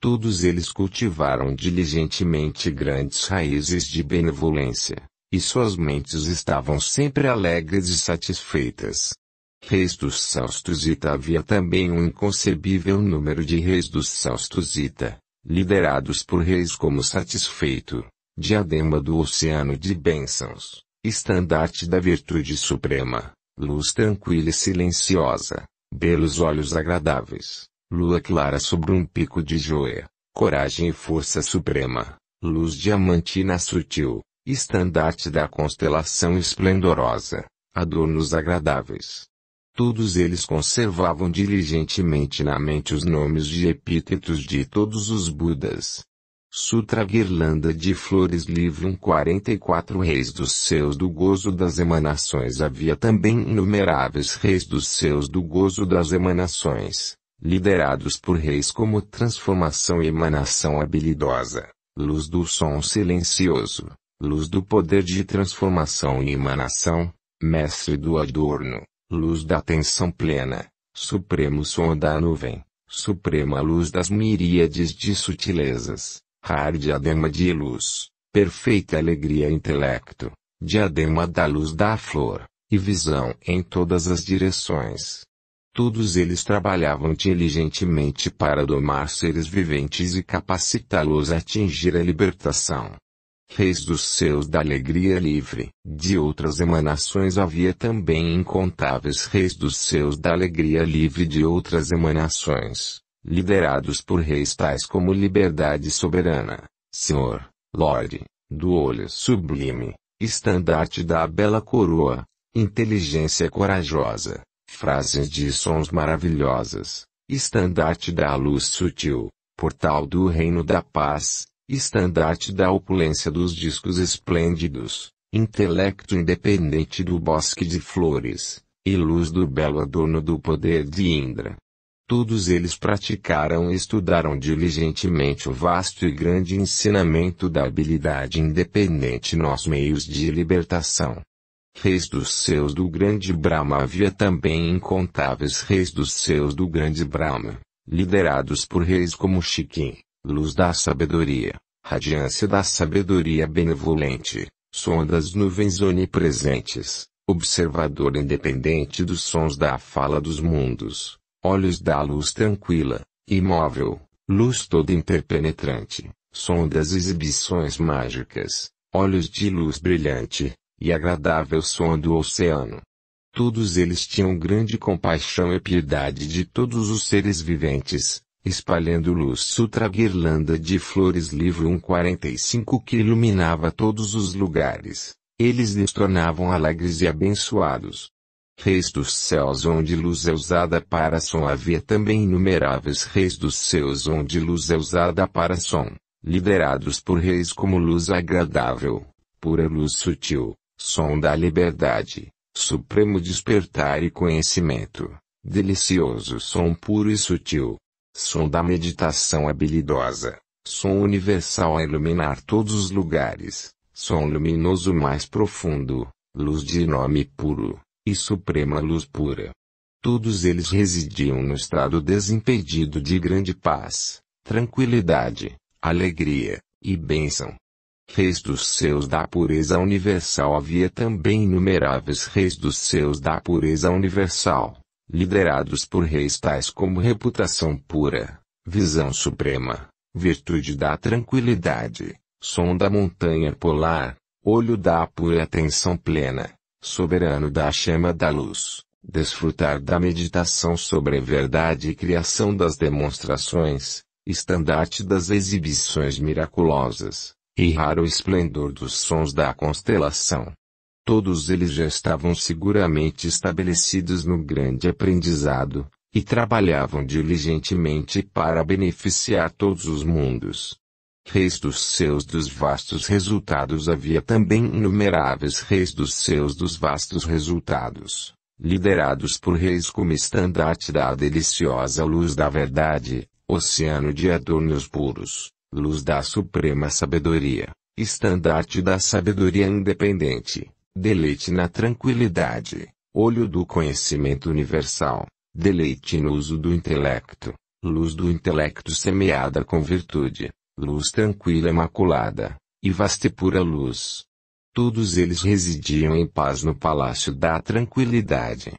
Todos eles cultivaram diligentemente grandes raízes de benevolência, e suas mentes estavam sempre alegres e satisfeitas. Reis dos Saustosita havia também um inconcebível número de reis dos Saustosita, liderados por reis como Satisfeito, diadema do oceano de bênçãos. Estandarte da virtude suprema, luz tranquila e silenciosa, belos olhos agradáveis, lua clara sobre um pico de joia, coragem e força suprema, luz diamantina sutil, estandarte da constelação esplendorosa, adornos agradáveis. Todos eles conservavam diligentemente na mente os nomes de epítetos de todos os Budas, Sutra guirlanda de flores livro 44 Reis dos seus do gozo das emanações Havia também inumeráveis reis dos seus do gozo das emanações, liderados por reis como transformação e emanação habilidosa, luz do som silencioso, luz do poder de transformação e emanação, mestre do adorno, luz da atenção plena, supremo som da nuvem, suprema luz das miríades de sutilezas Rar diadema de luz, perfeita alegria intelecto, diadema da luz da flor, e visão em todas as direções. Todos eles trabalhavam diligentemente para domar seres viventes e capacitá-los a atingir a libertação. Reis dos seus da alegria livre, de outras emanações havia também incontáveis reis dos seus da alegria livre de outras emanações, liderados por reis tais como Liberdade Soberana, Senhor, Lorde, do Olho Sublime, Estandarte da Bela Coroa, Inteligência Corajosa, Frases de Sons Maravilhosas, Estandarte da Luz Sutil, Portal do Reino da Paz, Estandarte da Opulência dos Discos Esplêndidos, Intelecto Independente do Bosque de Flores, e Luz do Belo Adorno do Poder de Indra. Todos eles praticaram e estudaram diligentemente o vasto e grande ensinamento da habilidade independente nos meios de libertação. Reis dos seus do grande Brahma havia também incontáveis reis dos seus do grande Brahma, liderados por reis como Chiquim, luz da sabedoria, radiância da sabedoria benevolente, som das nuvens onipresentes, observador independente dos sons da fala dos mundos olhos da luz tranquila, imóvel, luz toda interpenetrante, som das exibições mágicas, olhos de luz brilhante, e agradável som do oceano. Todos eles tinham grande compaixão e piedade de todos os seres viventes, espalhando luz sutra guirlanda de flores livro 145 que iluminava todos os lugares. Eles lhes tornavam alegres e abençoados reis dos céus onde luz é usada para som. Havia também inumeráveis reis dos céus onde luz é usada para som, liderados por reis como luz agradável, pura luz sutil, som da liberdade, supremo despertar e conhecimento, delicioso som puro e sutil, som da meditação habilidosa, som universal a iluminar todos os lugares, som luminoso mais profundo, luz de nome puro e suprema luz pura. Todos eles residiam no estado desimpedido de grande paz, tranquilidade, alegria e bênção. Reis dos seus da pureza universal havia também inumeráveis reis dos seus da pureza universal, liderados por reis tais como reputação pura, visão suprema, virtude da tranquilidade, som da montanha polar, olho da pura atenção plena, soberano da chama da luz, desfrutar da meditação sobre verdade e criação das demonstrações, estandarte das exibições miraculosas, e raro esplendor dos sons da constelação. Todos eles já estavam seguramente estabelecidos no grande aprendizado, e trabalhavam diligentemente para beneficiar todos os mundos reis dos seus dos vastos resultados havia também inumeráveis reis dos seus dos vastos resultados, liderados por reis como estandarte da deliciosa luz da verdade, oceano de adornos puros, luz da suprema sabedoria, estandarte da sabedoria independente, deleite na tranquilidade, olho do conhecimento universal, deleite no uso do intelecto, luz do intelecto semeada com virtude luz tranquila imaculada, e vasta pura luz. Todos eles residiam em paz no palácio da tranquilidade.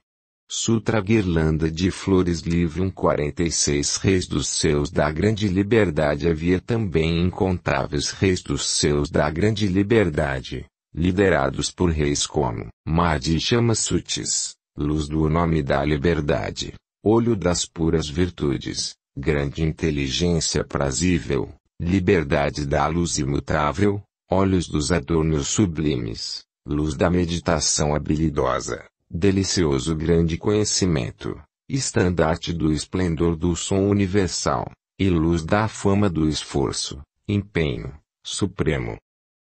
Sutra guirlanda de flores livre um 46 reis dos seus da grande liberdade havia também incontáveis reis dos seus da grande liberdade, liderados por reis como Madi Chama Sutis, luz do nome da liberdade, olho das puras virtudes, grande inteligência prazível, liberdade da luz imutável, olhos dos adornos sublimes, luz da meditação habilidosa, delicioso grande conhecimento, estandarte do esplendor do som universal, e luz da fama do esforço, empenho, supremo.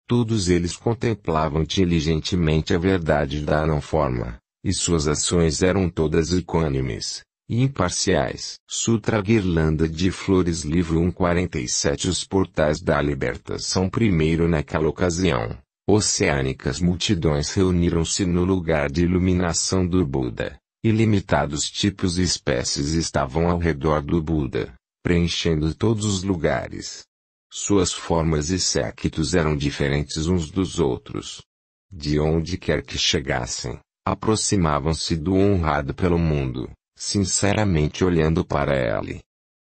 Todos eles contemplavam diligentemente a verdade da não-forma, e suas ações eram todas equânimes, imparciais. Sutra Guirlanda de Flores Livro 147 Os portais da libertação Primeiro naquela ocasião, oceânicas multidões reuniram-se no lugar de iluminação do Buda. Ilimitados tipos e espécies estavam ao redor do Buda, preenchendo todos os lugares. Suas formas e séquitos eram diferentes uns dos outros. De onde quer que chegassem, aproximavam-se do honrado pelo mundo sinceramente olhando para ele.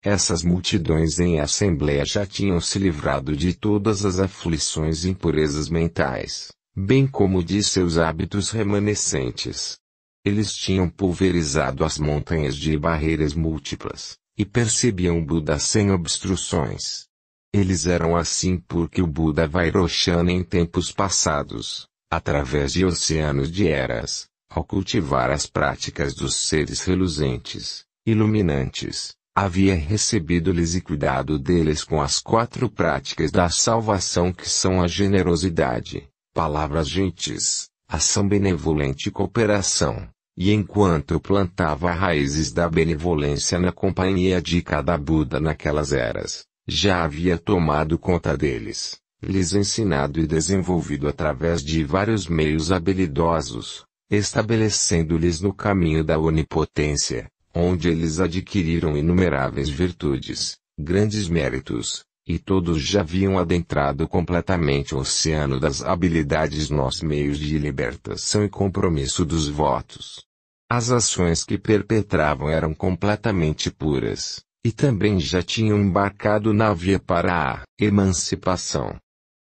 Essas multidões em assembleia já tinham se livrado de todas as aflições e impurezas mentais, bem como de seus hábitos remanescentes. Eles tinham pulverizado as montanhas de barreiras múltiplas, e percebiam o Buda sem obstruções. Eles eram assim porque o Buda Vairochana em tempos passados, através de oceanos de eras, ao cultivar as práticas dos seres reluzentes, iluminantes, havia recebido-lhes e cuidado deles com as quatro práticas da salvação que são a generosidade, palavras gentis, ação benevolente e cooperação. E enquanto plantava raízes da benevolência na companhia de cada Buda naquelas eras, já havia tomado conta deles, lhes ensinado e desenvolvido através de vários meios habilidosos, estabelecendo-lhes no caminho da onipotência, onde eles adquiriram inumeráveis virtudes, grandes méritos, e todos já haviam adentrado completamente o oceano das habilidades nos meios de libertação e compromisso dos votos. As ações que perpetravam eram completamente puras, e também já tinham embarcado na via para a emancipação.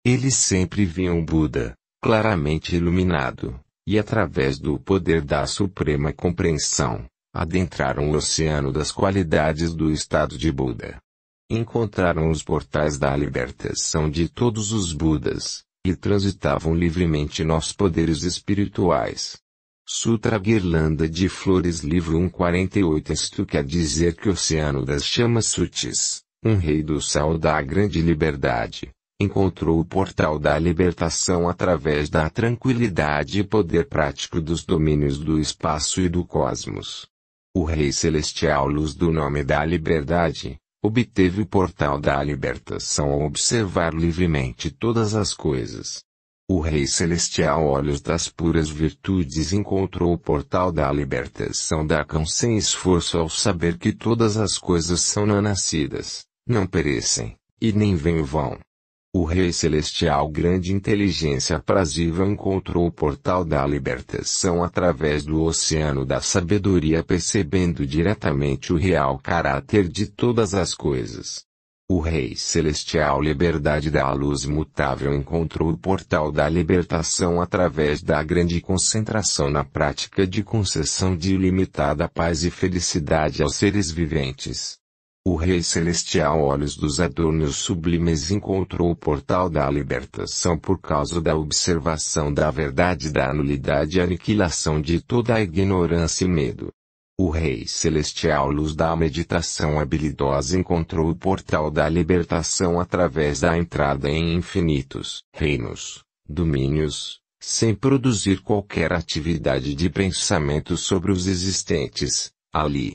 Eles sempre viam Buda, claramente iluminado, e através do poder da suprema compreensão, adentraram o oceano das qualidades do estado de Buda. Encontraram os portais da libertação de todos os Budas, e transitavam livremente nos poderes espirituais. Sutra Guirlanda de Flores Livro 148 Isto quer dizer que o Oceano das Chamas Sutis, um rei do sal dá a grande liberdade, encontrou o portal da libertação através da tranquilidade e poder prático dos domínios do espaço e do cosmos. O Rei Celestial Luz do nome da Liberdade, obteve o portal da libertação ao observar livremente todas as coisas. O Rei Celestial Olhos das Puras Virtudes encontrou o portal da libertação da cão sem esforço ao saber que todas as coisas são não nascidas, não perecem, e nem vêm vão. O Rei Celestial Grande Inteligência Aprazível encontrou o portal da libertação através do oceano da sabedoria percebendo diretamente o real caráter de todas as coisas. O Rei Celestial Liberdade da Luz Mutável encontrou o portal da libertação através da grande concentração na prática de concessão de ilimitada paz e felicidade aos seres viventes. O Rei Celestial Olhos dos Adornos Sublimes encontrou o portal da libertação por causa da observação da verdade da nulidade e aniquilação de toda a ignorância e medo. O Rei Celestial Luz da Meditação Habilidosa encontrou o portal da libertação através da entrada em infinitos reinos, domínios, sem produzir qualquer atividade de pensamento sobre os existentes, ali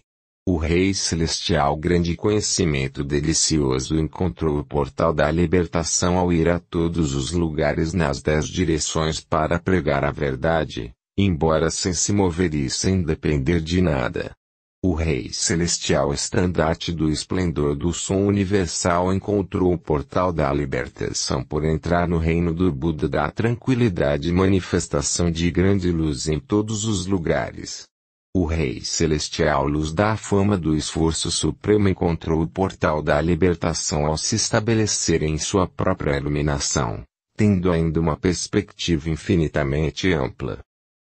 o Rei Celestial grande conhecimento delicioso encontrou o portal da libertação ao ir a todos os lugares nas dez direções para pregar a verdade, embora sem se mover e sem depender de nada. O Rei Celestial estandarte do esplendor do som universal encontrou o portal da libertação por entrar no reino do Buda da tranquilidade manifestação de grande luz em todos os lugares. O Rei Celestial luz da fama do esforço supremo encontrou o portal da libertação ao se estabelecer em sua própria iluminação, tendo ainda uma perspectiva infinitamente ampla.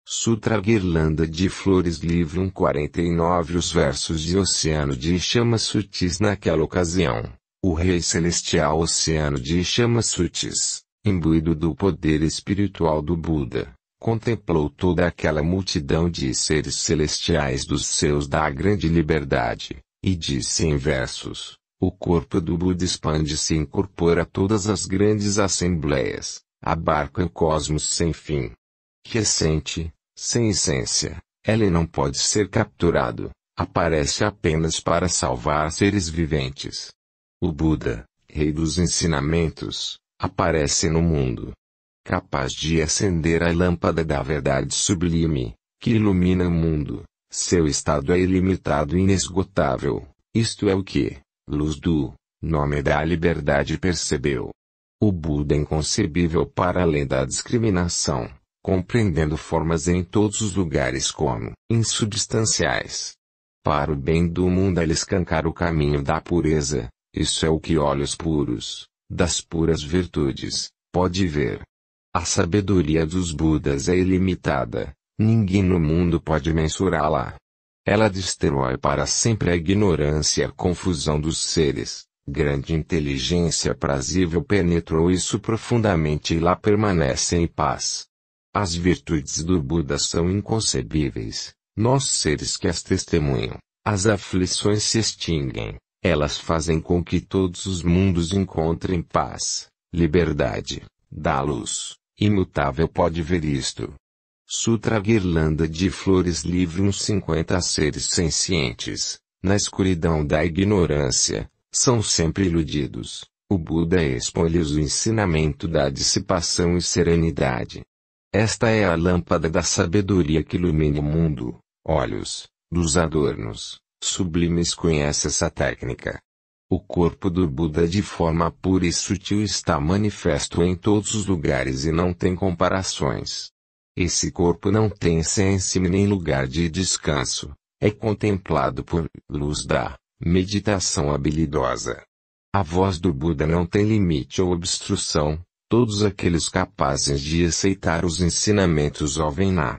Sutra Guirlanda de Flores Livro 149 Os versos de Oceano de Chamas Sutis Naquela ocasião, o Rei Celestial Oceano de Chamas Sutis, imbuído do poder espiritual do Buda, contemplou toda aquela multidão de seres celestiais dos seus da grande liberdade, e disse em versos: O corpo do Buda expande-se e incorpora todas as grandes assembleias, abarca o cosmos sem fim. Recente, é sem essência, ele não pode ser capturado, aparece apenas para salvar seres viventes. O Buda, rei dos ensinamentos, aparece no mundo, capaz de acender a lâmpada da verdade sublime, que ilumina o mundo. Seu estado é ilimitado e inesgotável. Isto é o que, luz do nome da liberdade percebeu. O Buda é inconcebível para além da discriminação, compreendendo formas em todos os lugares como insubstanciais. Para o bem do mundo ele escancar o caminho da pureza, isso é o que olhos puros, das puras virtudes, pode ver. A sabedoria dos Budas é ilimitada, ninguém no mundo pode mensurá-la. Ela destrói para sempre a ignorância e a confusão dos seres. Grande inteligência prazível penetrou isso profundamente e lá permanece em paz. As virtudes do Buda são inconcebíveis. Nós seres que as testemunham, as aflições se extinguem. Elas fazem com que todos os mundos encontrem paz, liberdade, d'á luz imutável pode ver isto. Sutra guirlanda de flores livre uns 50 seres sencientes, na escuridão da ignorância, são sempre iludidos. O Buda expõe-lhes o ensinamento da dissipação e serenidade. Esta é a lâmpada da sabedoria que ilumina o mundo. Olhos, dos adornos, sublimes conhece essa técnica. O corpo do Buda de forma pura e sutil está manifesto em todos os lugares e não tem comparações. Esse corpo não tem essência nem lugar de descanso, é contemplado por luz da meditação habilidosa. A voz do Buda não tem limite ou obstrução, todos aqueles capazes de aceitar os ensinamentos ouvem-na.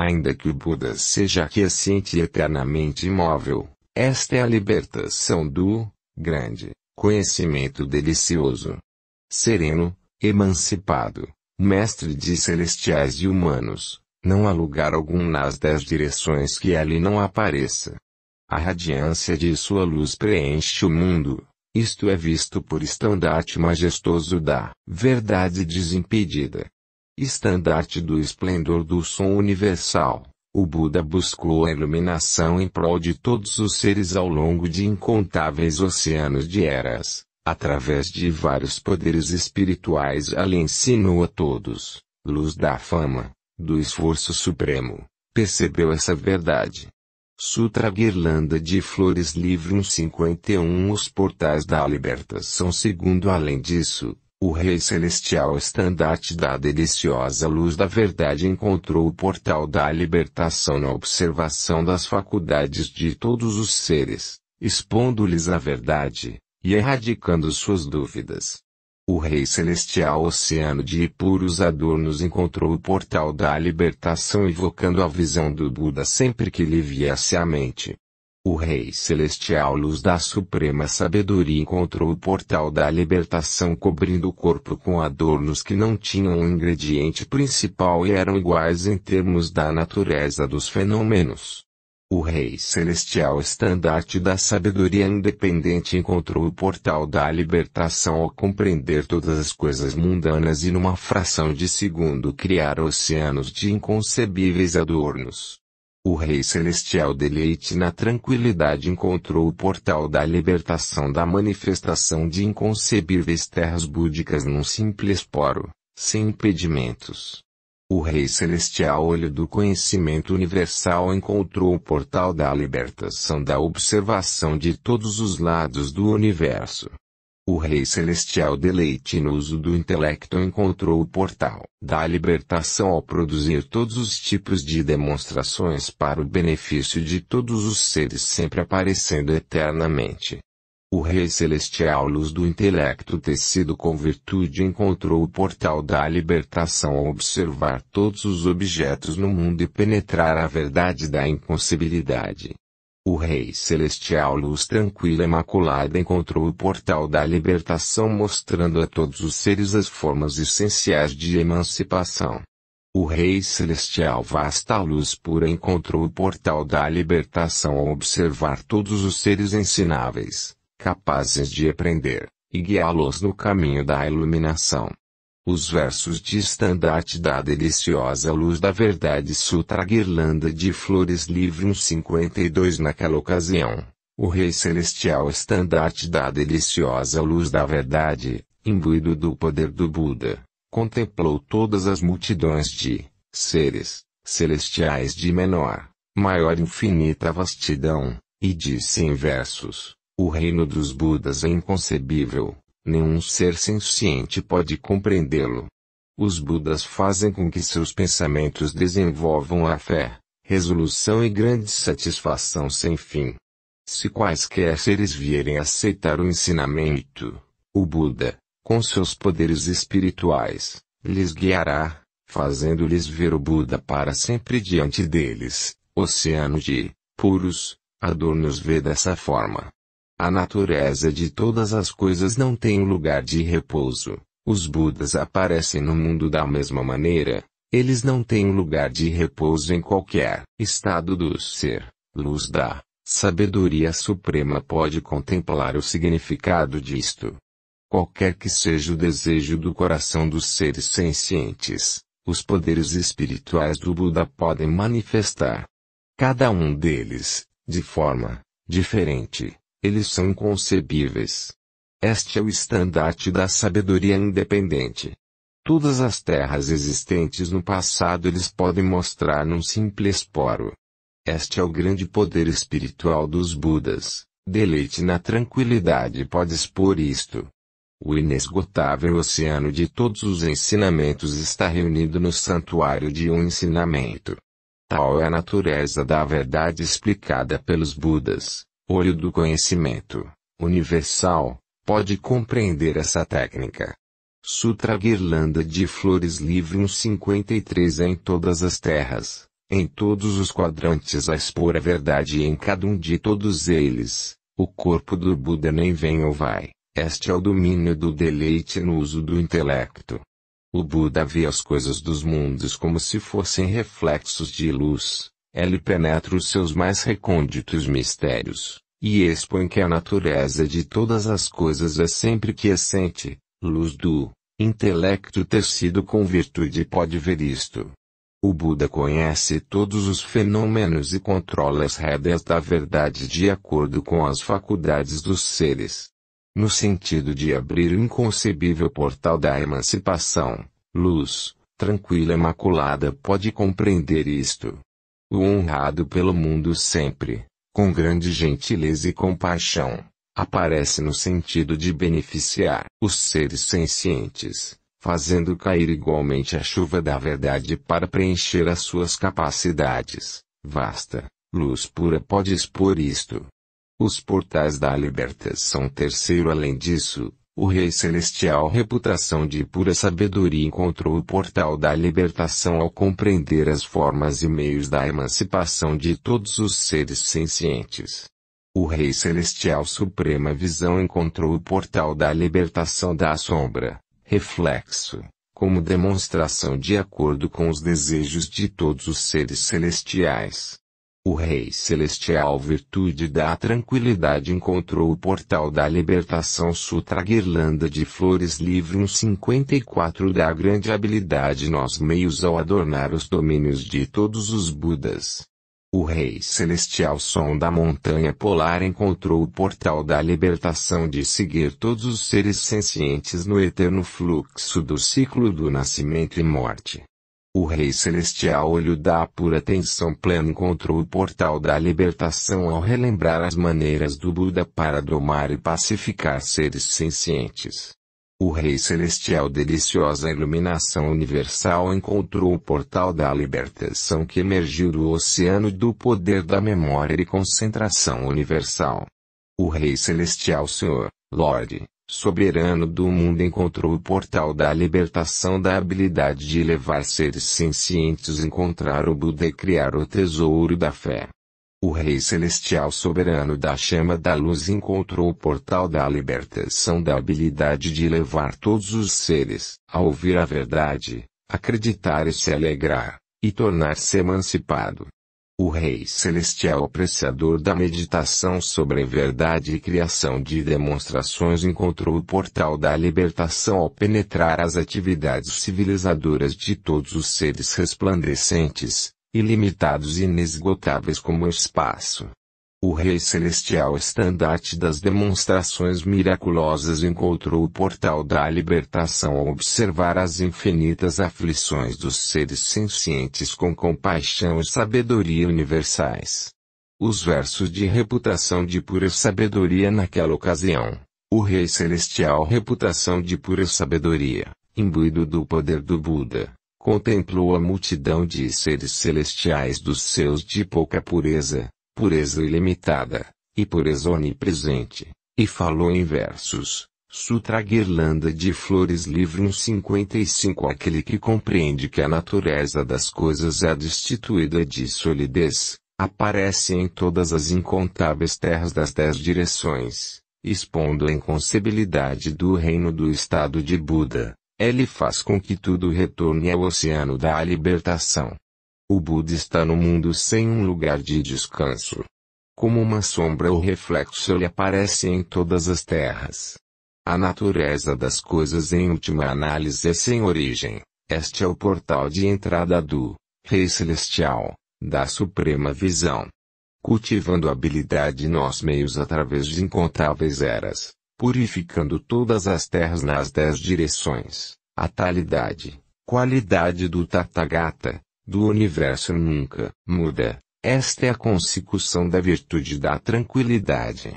Ainda que o Buda seja assente e eternamente imóvel, esta é a libertação do grande, conhecimento delicioso, sereno, emancipado, mestre de celestiais e humanos, não há lugar algum nas dez direções que ali não apareça. A radiância de sua luz preenche o mundo, isto é visto por estandarte majestoso da verdade desimpedida. Estandarte do esplendor do som universal. O Buda buscou a iluminação em prol de todos os seres ao longo de incontáveis oceanos de eras, através de vários poderes espirituais ali ensinou a todos, luz da fama, do esforço supremo, percebeu essa verdade. Sutra Guirlanda de Flores Livro 151 Os portais da libertação Segundo além disso, o Rei Celestial Estandarte da deliciosa luz da verdade encontrou o portal da libertação na observação das faculdades de todos os seres, expondo-lhes a verdade, e erradicando suas dúvidas. O Rei Celestial Oceano de puros adornos encontrou o portal da libertação evocando a visão do Buda sempre que lhe viesse à mente. O Rei Celestial Luz da Suprema Sabedoria encontrou o portal da libertação cobrindo o corpo com adornos que não tinham um ingrediente principal e eram iguais em termos da natureza dos fenômenos. O Rei Celestial Estandarte da Sabedoria Independente encontrou o portal da libertação ao compreender todas as coisas mundanas e numa fração de segundo criar oceanos de inconcebíveis adornos. O Rei Celestial deleite na tranquilidade encontrou o portal da libertação da manifestação de inconcebíveis terras búdicas num simples poro, sem impedimentos. O Rei Celestial Olho do Conhecimento Universal encontrou o portal da libertação da observação de todos os lados do universo. O Rei Celestial deleite no uso do intelecto encontrou o portal da libertação ao produzir todos os tipos de demonstrações para o benefício de todos os seres, sempre aparecendo eternamente. O Rei Celestial Luz do intelecto tecido com virtude encontrou o portal da libertação ao observar todos os objetos no mundo e penetrar a verdade da impossibilidade. O Rei Celestial Luz Tranquila Imaculada encontrou o portal da libertação mostrando a todos os seres as formas essenciais de emancipação. O Rei Celestial Vasta Luz Pura encontrou o portal da libertação ao observar todos os seres ensináveis, capazes de aprender, e guiá-los no caminho da iluminação. Os versos de estandarte da deliciosa luz da verdade sutra guirlanda de flores livre 152 naquela ocasião. O rei celestial estandarte da deliciosa luz da verdade, imbuído do poder do Buda, contemplou todas as multidões de seres celestiais de menor, maior infinita vastidão, e disse em versos: O reino dos Budas é inconcebível, Nenhum ser senciente pode compreendê-lo. Os Budas fazem com que seus pensamentos desenvolvam a fé, resolução e grande satisfação sem fim. Se quaisquer seres vierem aceitar o ensinamento, o Buda, com seus poderes espirituais, lhes guiará, fazendo-lhes ver o Buda para sempre diante deles, oceano de puros, Adornos vê dessa forma. A natureza de todas as coisas não tem lugar de repouso. Os Budas aparecem no mundo da mesma maneira, eles não têm lugar de repouso em qualquer estado do ser. Luz da sabedoria suprema pode contemplar o significado disto. Qualquer que seja o desejo do coração dos seres sencientes, os poderes espirituais do Buda podem manifestar. Cada um deles, de forma diferente, eles são inconcebíveis. Este é o estandarte da sabedoria independente. Todas as terras existentes no passado eles podem mostrar num simples poro. Este é o grande poder espiritual dos Budas. Deleite na tranquilidade pode expor isto. O inesgotável oceano de todos os ensinamentos está reunido no santuário de um ensinamento. Tal é a natureza da verdade explicada pelos Budas olho do conhecimento universal, pode compreender essa técnica. Sutra Guirlanda de Flores Livro 153 em todas as terras, em todos os quadrantes a expor a verdade e em cada um de todos eles, o corpo do Buda nem vem ou vai, este é o domínio do deleite no uso do intelecto. O Buda vê as coisas dos mundos como se fossem reflexos de luz, ele penetra os seus mais recônditos mistérios, e expõe que a natureza de todas as coisas é sempre quiescente, é luz do intelecto tecido com virtude pode ver isto. O Buda conhece todos os fenômenos e controla as rédeas da verdade de acordo com as faculdades dos seres. No sentido de abrir o inconcebível portal da emancipação, luz, tranquila e imaculada pode compreender isto o honrado pelo mundo sempre, com grande gentileza e compaixão, aparece no sentido de beneficiar os seres sencientes, fazendo cair igualmente a chuva da verdade para preencher as suas capacidades. Vasta, luz pura pode expor isto. Os portais da libertação terceiro além disso, o Rei Celestial, reputação de pura sabedoria, encontrou o portal da libertação ao compreender as formas e meios da emancipação de todos os seres sencientes. O Rei Celestial, suprema visão, encontrou o portal da libertação da sombra, reflexo, como demonstração de acordo com os desejos de todos os seres celestiais. O Rei Celestial, virtude da tranquilidade, encontrou o portal da libertação Sutra Guirlanda de Flores Livro 154 da grande habilidade nos meios ao adornar os domínios de todos os Budas. O Rei Celestial Som da Montanha Polar encontrou o portal da libertação de seguir todos os seres sencientes no eterno fluxo do ciclo do nascimento e morte. O Rei Celestial Olho da pura atenção plena encontrou o portal da libertação ao relembrar as maneiras do Buda para domar e pacificar seres sencientes. O Rei Celestial Deliciosa Iluminação Universal encontrou o portal da libertação que emergiu do oceano do poder da memória e concentração universal. O Rei Celestial Senhor, Lorde, soberano do mundo encontrou o portal da libertação da habilidade de levar seres sencientes encontrar o Buda e criar o tesouro da fé. O Rei Celestial Soberano da Chama da Luz encontrou o portal da libertação da habilidade de levar todos os seres, a ouvir a verdade, acreditar e se alegrar, e tornar-se emancipado. O Rei Celestial apreciador da meditação sobre a verdade e criação de demonstrações encontrou o portal da libertação ao penetrar as atividades civilizadoras de todos os seres resplandecentes, ilimitados e inesgotáveis como o espaço. O Rei Celestial Estandarte das Demonstrações Miraculosas encontrou o portal da libertação ao observar as infinitas aflições dos seres sencientes com compaixão e sabedoria universais. Os versos de reputação de pura sabedoria naquela ocasião, o Rei Celestial Reputação de pura sabedoria, imbuído do poder do Buda, contemplou a multidão de seres celestiais dos seus de pouca pureza pureza ilimitada, e pureza onipresente, e falou em versos. Sutra Guirlanda de Flores Livro 155 Aquele que compreende que a natureza das coisas é destituída de solidez, aparece em todas as incontáveis terras das dez direções, expondo a inconcebibilidade do reino do estado de Buda, ele faz com que tudo retorne ao oceano da libertação. O Buda está no mundo sem um lugar de descanso. Como uma sombra ou reflexo ele aparece em todas as terras. A natureza das coisas em última análise é sem origem. Este é o portal de entrada do Rei Celestial, da Suprema Visão. Cultivando habilidade nos meios através de incontáveis eras, purificando todas as terras nas dez direções, a talidade, qualidade do Tathagata, do universo nunca muda. Esta é a consecução da virtude da tranquilidade.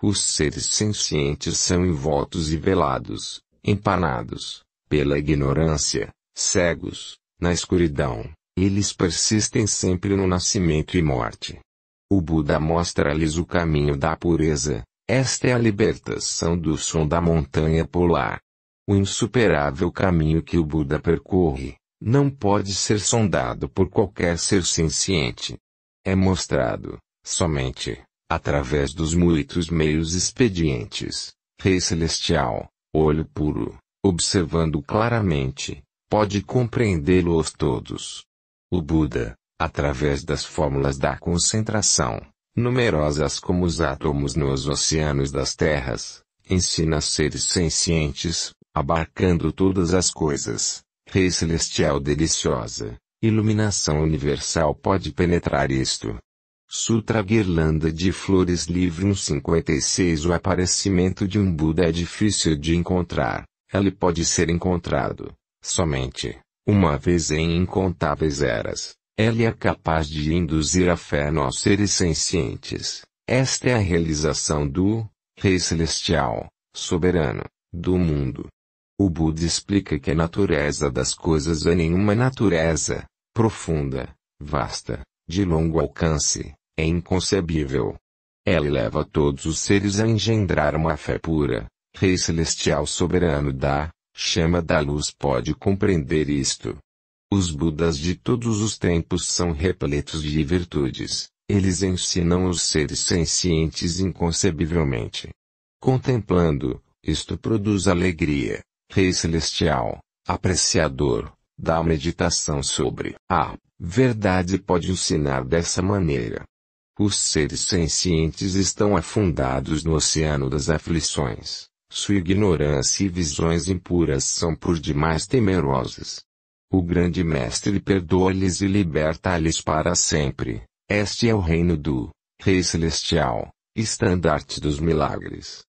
Os seres sencientes são envoltos e velados, empanados, pela ignorância, cegos, na escuridão, eles persistem sempre no nascimento e morte. O Buda mostra-lhes o caminho da pureza, esta é a libertação do som da montanha polar. O insuperável caminho que o Buda percorre, não pode ser sondado por qualquer ser ciente. É mostrado, somente, através dos muitos meios expedientes. Rei Celestial, olho puro, observando claramente, pode compreendê-los todos. O Buda, através das fórmulas da concentração, numerosas como os átomos nos oceanos das terras, ensina seres sencientes, abarcando todas as coisas, Rei celestial deliciosa, iluminação universal pode penetrar isto. Sutra Guirlanda de Flores Livro 156 O aparecimento de um Buda é difícil de encontrar, ele pode ser encontrado, somente, uma vez em incontáveis eras, ele é capaz de induzir a fé nos seres sencientes, esta é a realização do, Rei Celestial, Soberano, do mundo. O Buda explica que a natureza das coisas é nenhuma natureza, profunda, vasta, de longo alcance, é inconcebível. Ela leva todos os seres a engendrar uma fé pura. Rei Celestial Soberano da Chama da Luz pode compreender isto. Os Budas de todos os tempos são repletos de virtudes, eles ensinam os seres sencientes inconcebivelmente. Contemplando, isto produz alegria. Rei Celestial, apreciador da meditação sobre a verdade pode ensinar dessa maneira. Os seres sencientes estão afundados no oceano das aflições, sua ignorância e visões impuras são por demais temerosas. O grande mestre perdoa-lhes e liberta-lhes para sempre. Este é o reino do Rei Celestial, estandarte dos milagres.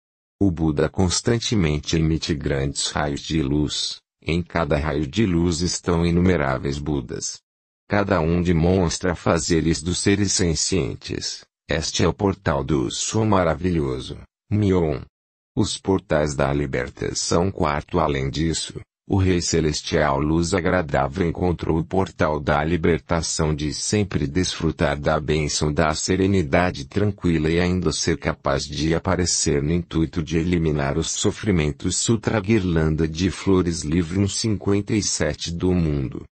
O Buda constantemente emite grandes raios de luz. Em cada raio de luz estão inumeráveis Budas. Cada um demonstra fazeres dos seres sencientes. Este é o portal do Som maravilhoso, Mion. Os portais da libertação quarto além disso, o Rei Celestial Luz Agradável encontrou o portal da libertação de sempre desfrutar da bênção da serenidade tranquila e ainda ser capaz de aparecer no intuito de eliminar os sofrimentos Sutra Guirlanda de Flores Livre 157 do mundo.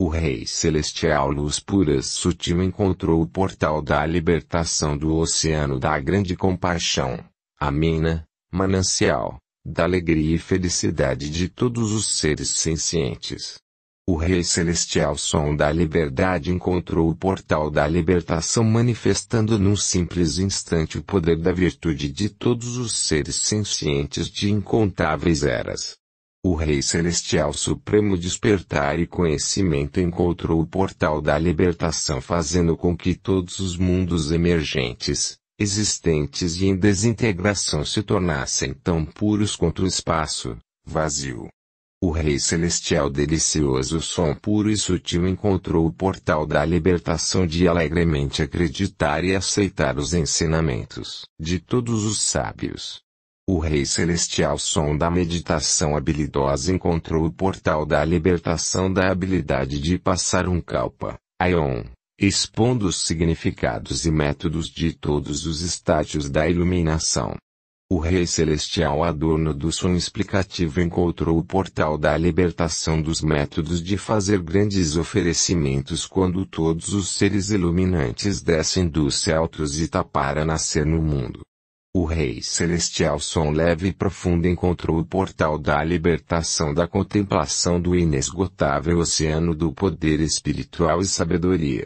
O Rei Celestial Luz Pura Sutil encontrou o portal da libertação do oceano da grande compaixão, Amina manancial da alegria e felicidade de todos os seres sencientes. O Rei Celestial Som da Liberdade encontrou o portal da libertação manifestando num simples instante o poder da virtude de todos os seres sencientes de incontáveis eras. O Rei Celestial Supremo Despertar e Conhecimento encontrou o portal da libertação fazendo com que todos os mundos emergentes, existentes e em desintegração se tornassem tão puros quanto o espaço, vazio. O Rei Celestial delicioso som puro e sutil encontrou o portal da libertação de alegremente acreditar e aceitar os ensinamentos de todos os sábios. O Rei Celestial som da meditação habilidosa encontrou o portal da libertação da habilidade de passar um kalpa, aion, expondo os significados e métodos de todos os estágios da iluminação. O rei celestial Adorno do som explicativo encontrou o portal da libertação dos métodos de fazer grandes oferecimentos quando todos os seres iluminantes descem dos céus e para nascer no mundo. O rei celestial som leve e profundo encontrou o portal da libertação da contemplação do inesgotável oceano do poder espiritual e sabedoria.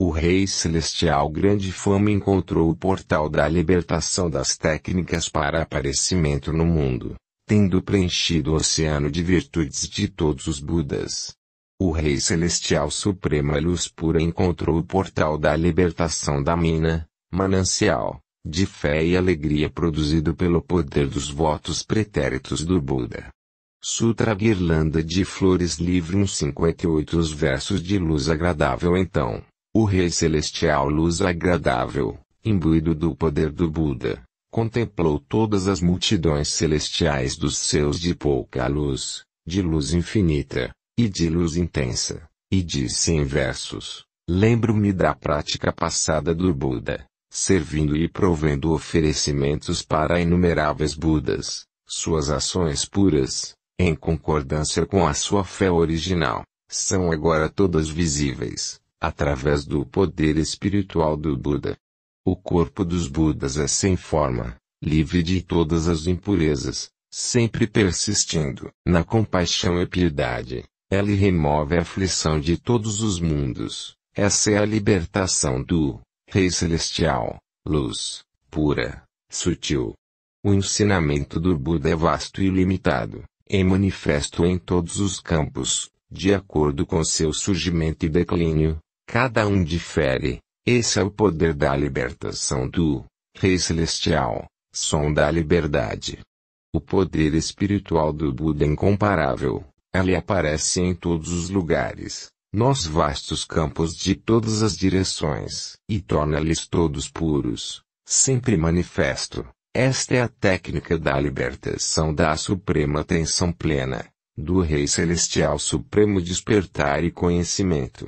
O Rei Celestial Grande Fama encontrou o portal da libertação das técnicas para aparecimento no mundo, tendo preenchido o oceano de virtudes de todos os Budas. O Rei Celestial Suprema Luz Pura encontrou o portal da libertação da mina, manancial, de fé e alegria produzido pelo poder dos votos pretéritos do Buda. Sutra Guirlanda de Flores Livro 158 Os versos de luz agradável então. O rei celestial luz agradável, imbuído do poder do Buda, contemplou todas as multidões celestiais dos seus de pouca luz, de luz infinita, e de luz intensa, e disse em versos: Lembro-me da prática passada do Buda, servindo e provendo oferecimentos para inumeráveis Budas, suas ações puras, em concordância com a sua fé original, são agora todas visíveis através do poder espiritual do Buda. O corpo dos Budas é sem forma, livre de todas as impurezas, sempre persistindo na compaixão e piedade. Ela remove a aflição de todos os mundos. Essa é a libertação do Rei Celestial, luz, pura, sutil. O ensinamento do Buda é vasto e limitado, em manifesto em todos os campos, de acordo com seu surgimento e declínio, Cada um difere. Esse é o poder da libertação do Rei Celestial, som da liberdade. O poder espiritual do Buda é incomparável. Ele aparece em todos os lugares, nos vastos campos de todas as direções, e torna-lhes todos puros, sempre manifesto. Esta é a técnica da libertação da suprema atenção plena, do Rei Celestial Supremo despertar e conhecimento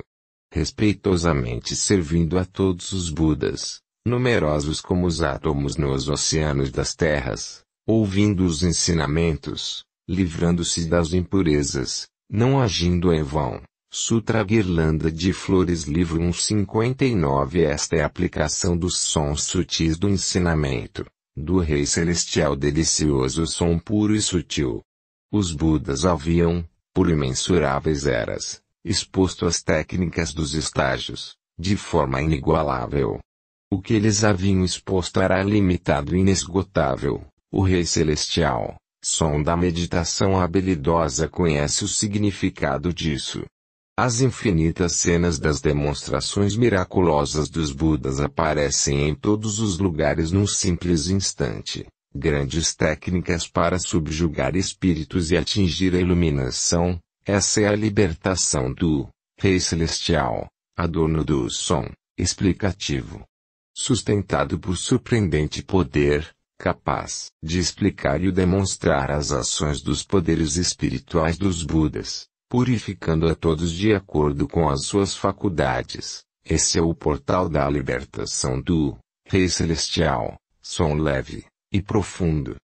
respeitosamente servindo a todos os Budas, numerosos como os átomos nos oceanos das terras, ouvindo os ensinamentos, livrando-se das impurezas, não agindo em vão. Sutra Guirlanda de Flores Livro 159 Esta é a aplicação dos sons sutis do ensinamento, do Rei Celestial delicioso som puro e sutil. Os Budas haviam, por imensuráveis eras, exposto às técnicas dos estágios, de forma inigualável. O que eles haviam exposto era limitado e inesgotável. O Rei Celestial, som da meditação habilidosa, conhece o significado disso. As infinitas cenas das demonstrações miraculosas dos Budas aparecem em todos os lugares num simples instante. Grandes técnicas para subjugar espíritos e atingir a iluminação, essa é a libertação do Rei Celestial, adorno do som explicativo. Sustentado por surpreendente poder, capaz de explicar e demonstrar as ações dos poderes espirituais dos Budas, purificando a todos de acordo com as suas faculdades. Esse é o portal da libertação do Rei Celestial, som leve e profundo,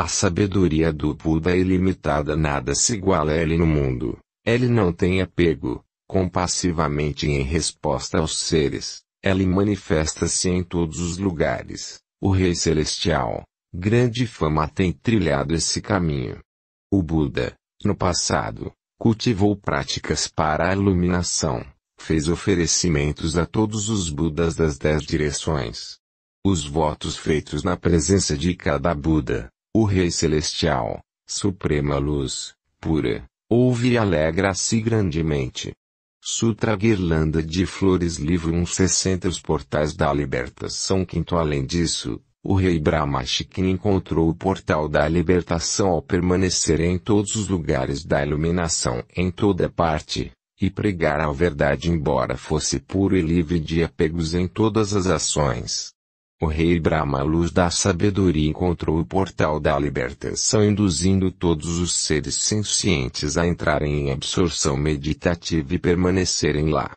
a sabedoria do Buda é ilimitada, nada se iguala a ele no mundo. Ele não tem apego, compassivamente em resposta aos seres, ela manifesta-se em todos os lugares. O Rei Celestial, grande fama tem trilhado esse caminho. O Buda, no passado, cultivou práticas para a iluminação, fez oferecimentos a todos os Budas das dez direções. Os votos feitos na presença de cada Buda, o Rei Celestial, Suprema Luz, pura, ouve e alegra-se grandemente. Sutra Guirlanda de Flores Livro 160 Os portais da libertação Quinto Além disso, o rei Brahma Shikin encontrou o portal da libertação ao permanecer em todos os lugares da iluminação em toda parte, e pregar a verdade embora fosse puro e livre de apegos em todas as ações. O rei Brahma, luz da sabedoria, encontrou o portal da libertação, induzindo todos os seres sencientes a entrarem em absorção meditativa e permanecerem lá.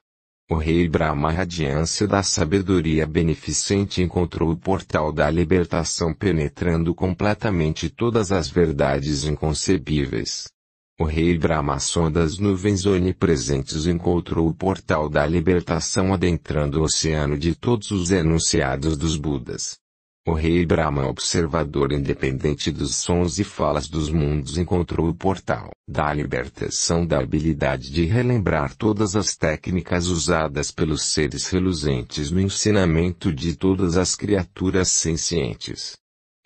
O rei Brahma, radiância da sabedoria beneficente, encontrou o portal da libertação, penetrando completamente todas as verdades inconcebíveis. O rei Brahma das nuvens onipresentes encontrou o portal da libertação adentrando o oceano de todos os enunciados dos Budas. O rei Brahma observador independente dos sons e falas dos mundos encontrou o portal da libertação da habilidade de relembrar todas as técnicas usadas pelos seres reluzentes no ensinamento de todas as criaturas sencientes.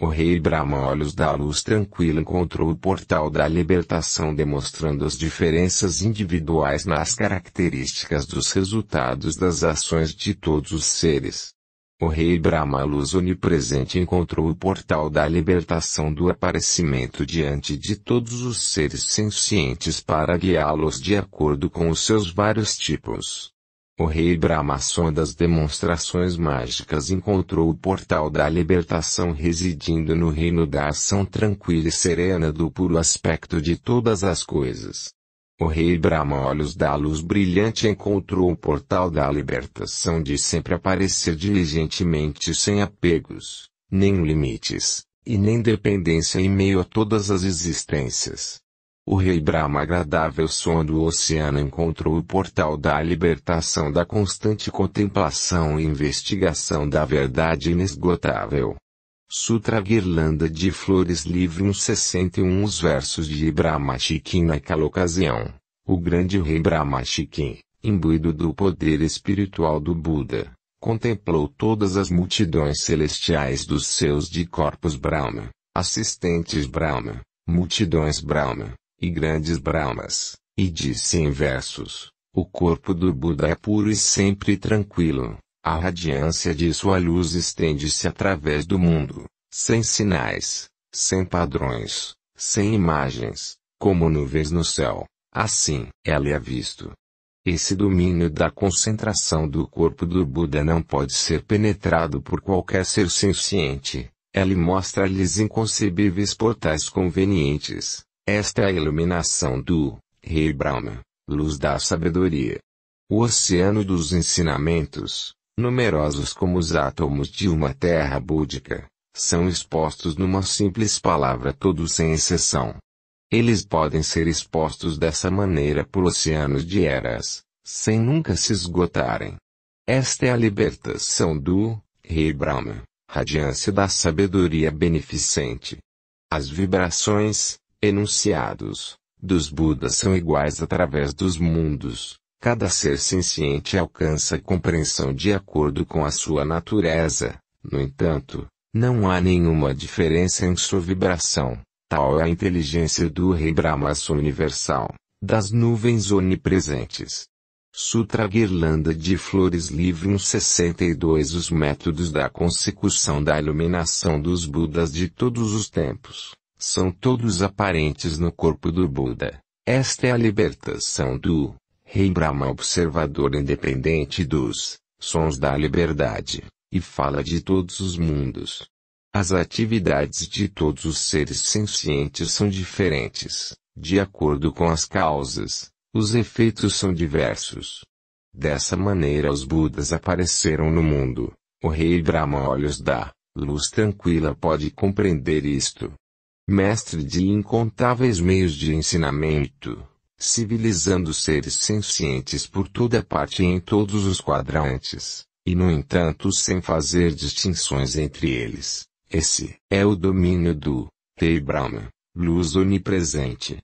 O rei Brahma Olhos da Luz Tranquila encontrou o portal da libertação demonstrando as diferenças individuais nas características dos resultados das ações de todos os seres. O rei Brahma Luz Onipresente encontrou o portal da libertação do aparecimento diante de todos os seres sencientes para guiá-los de acordo com os seus vários tipos. O rei Brahmasson das demonstrações mágicas encontrou o portal da libertação residindo no reino da ação tranquila e serena do puro aspecto de todas as coisas. O rei Brahma Olhos da Luz Brilhante encontrou o portal da libertação de sempre aparecer diligentemente sem apegos, nem limites, e nem dependência em meio a todas as existências. O rei Brahma agradável som do oceano encontrou o portal da libertação da constante contemplação e investigação da verdade inesgotável. Sutra Guirlanda de Flores Livre 161 Os versos de Brahma Chikin naquela ocasião, o grande rei Brahma Chikin, imbuído do poder espiritual do Buda, contemplou todas as multidões celestiais dos seus de corpos Brahma, assistentes Brahma, multidões Brahma, e grandes brahmas, e disse em versos: O corpo do Buda é puro e sempre tranquilo, a radiância de sua luz estende-se através do mundo, sem sinais, sem padrões, sem imagens, como nuvens no céu, assim ela é visto. Esse domínio da concentração do corpo do Buda não pode ser penetrado por qualquer ser senciente. Ele mostra-lhes inconcebíveis portais convenientes, esta é a iluminação do Rei Brahma, luz da sabedoria. O oceano dos ensinamentos, numerosos como os átomos de uma terra búdica, são expostos numa simples palavra todos sem exceção. Eles podem ser expostos dessa maneira por oceanos de eras, sem nunca se esgotarem. Esta é a libertação do Rei Brahma, radiância da sabedoria beneficente. As vibrações, enunciados dos Budas são iguais através dos mundos. Cada ser senciente alcança compreensão de acordo com a sua natureza. No entanto, não há nenhuma diferença em sua vibração. Tal é a inteligência do Rei Brahma universal, das nuvens onipresentes. Sutra Guirlanda de Flores Livro 162 Os métodos da consecução da iluminação dos Budas de todos os tempos são todos aparentes no corpo do Buda. Esta é a libertação do Rei Brahma, observador independente dos sons da liberdade, e fala de todos os mundos. As atividades de todos os seres sencientes são diferentes, de acordo com as causas, os efeitos são diversos. Dessa maneira os Budas apareceram no mundo. O rei Brahma olhos da luz tranquila pode compreender isto mestre de incontáveis meios de ensinamento, civilizando seres sencientes por toda parte e em todos os quadrantes, e no entanto sem fazer distinções entre eles. Esse é o domínio do Tei Brahma, luz onipresente.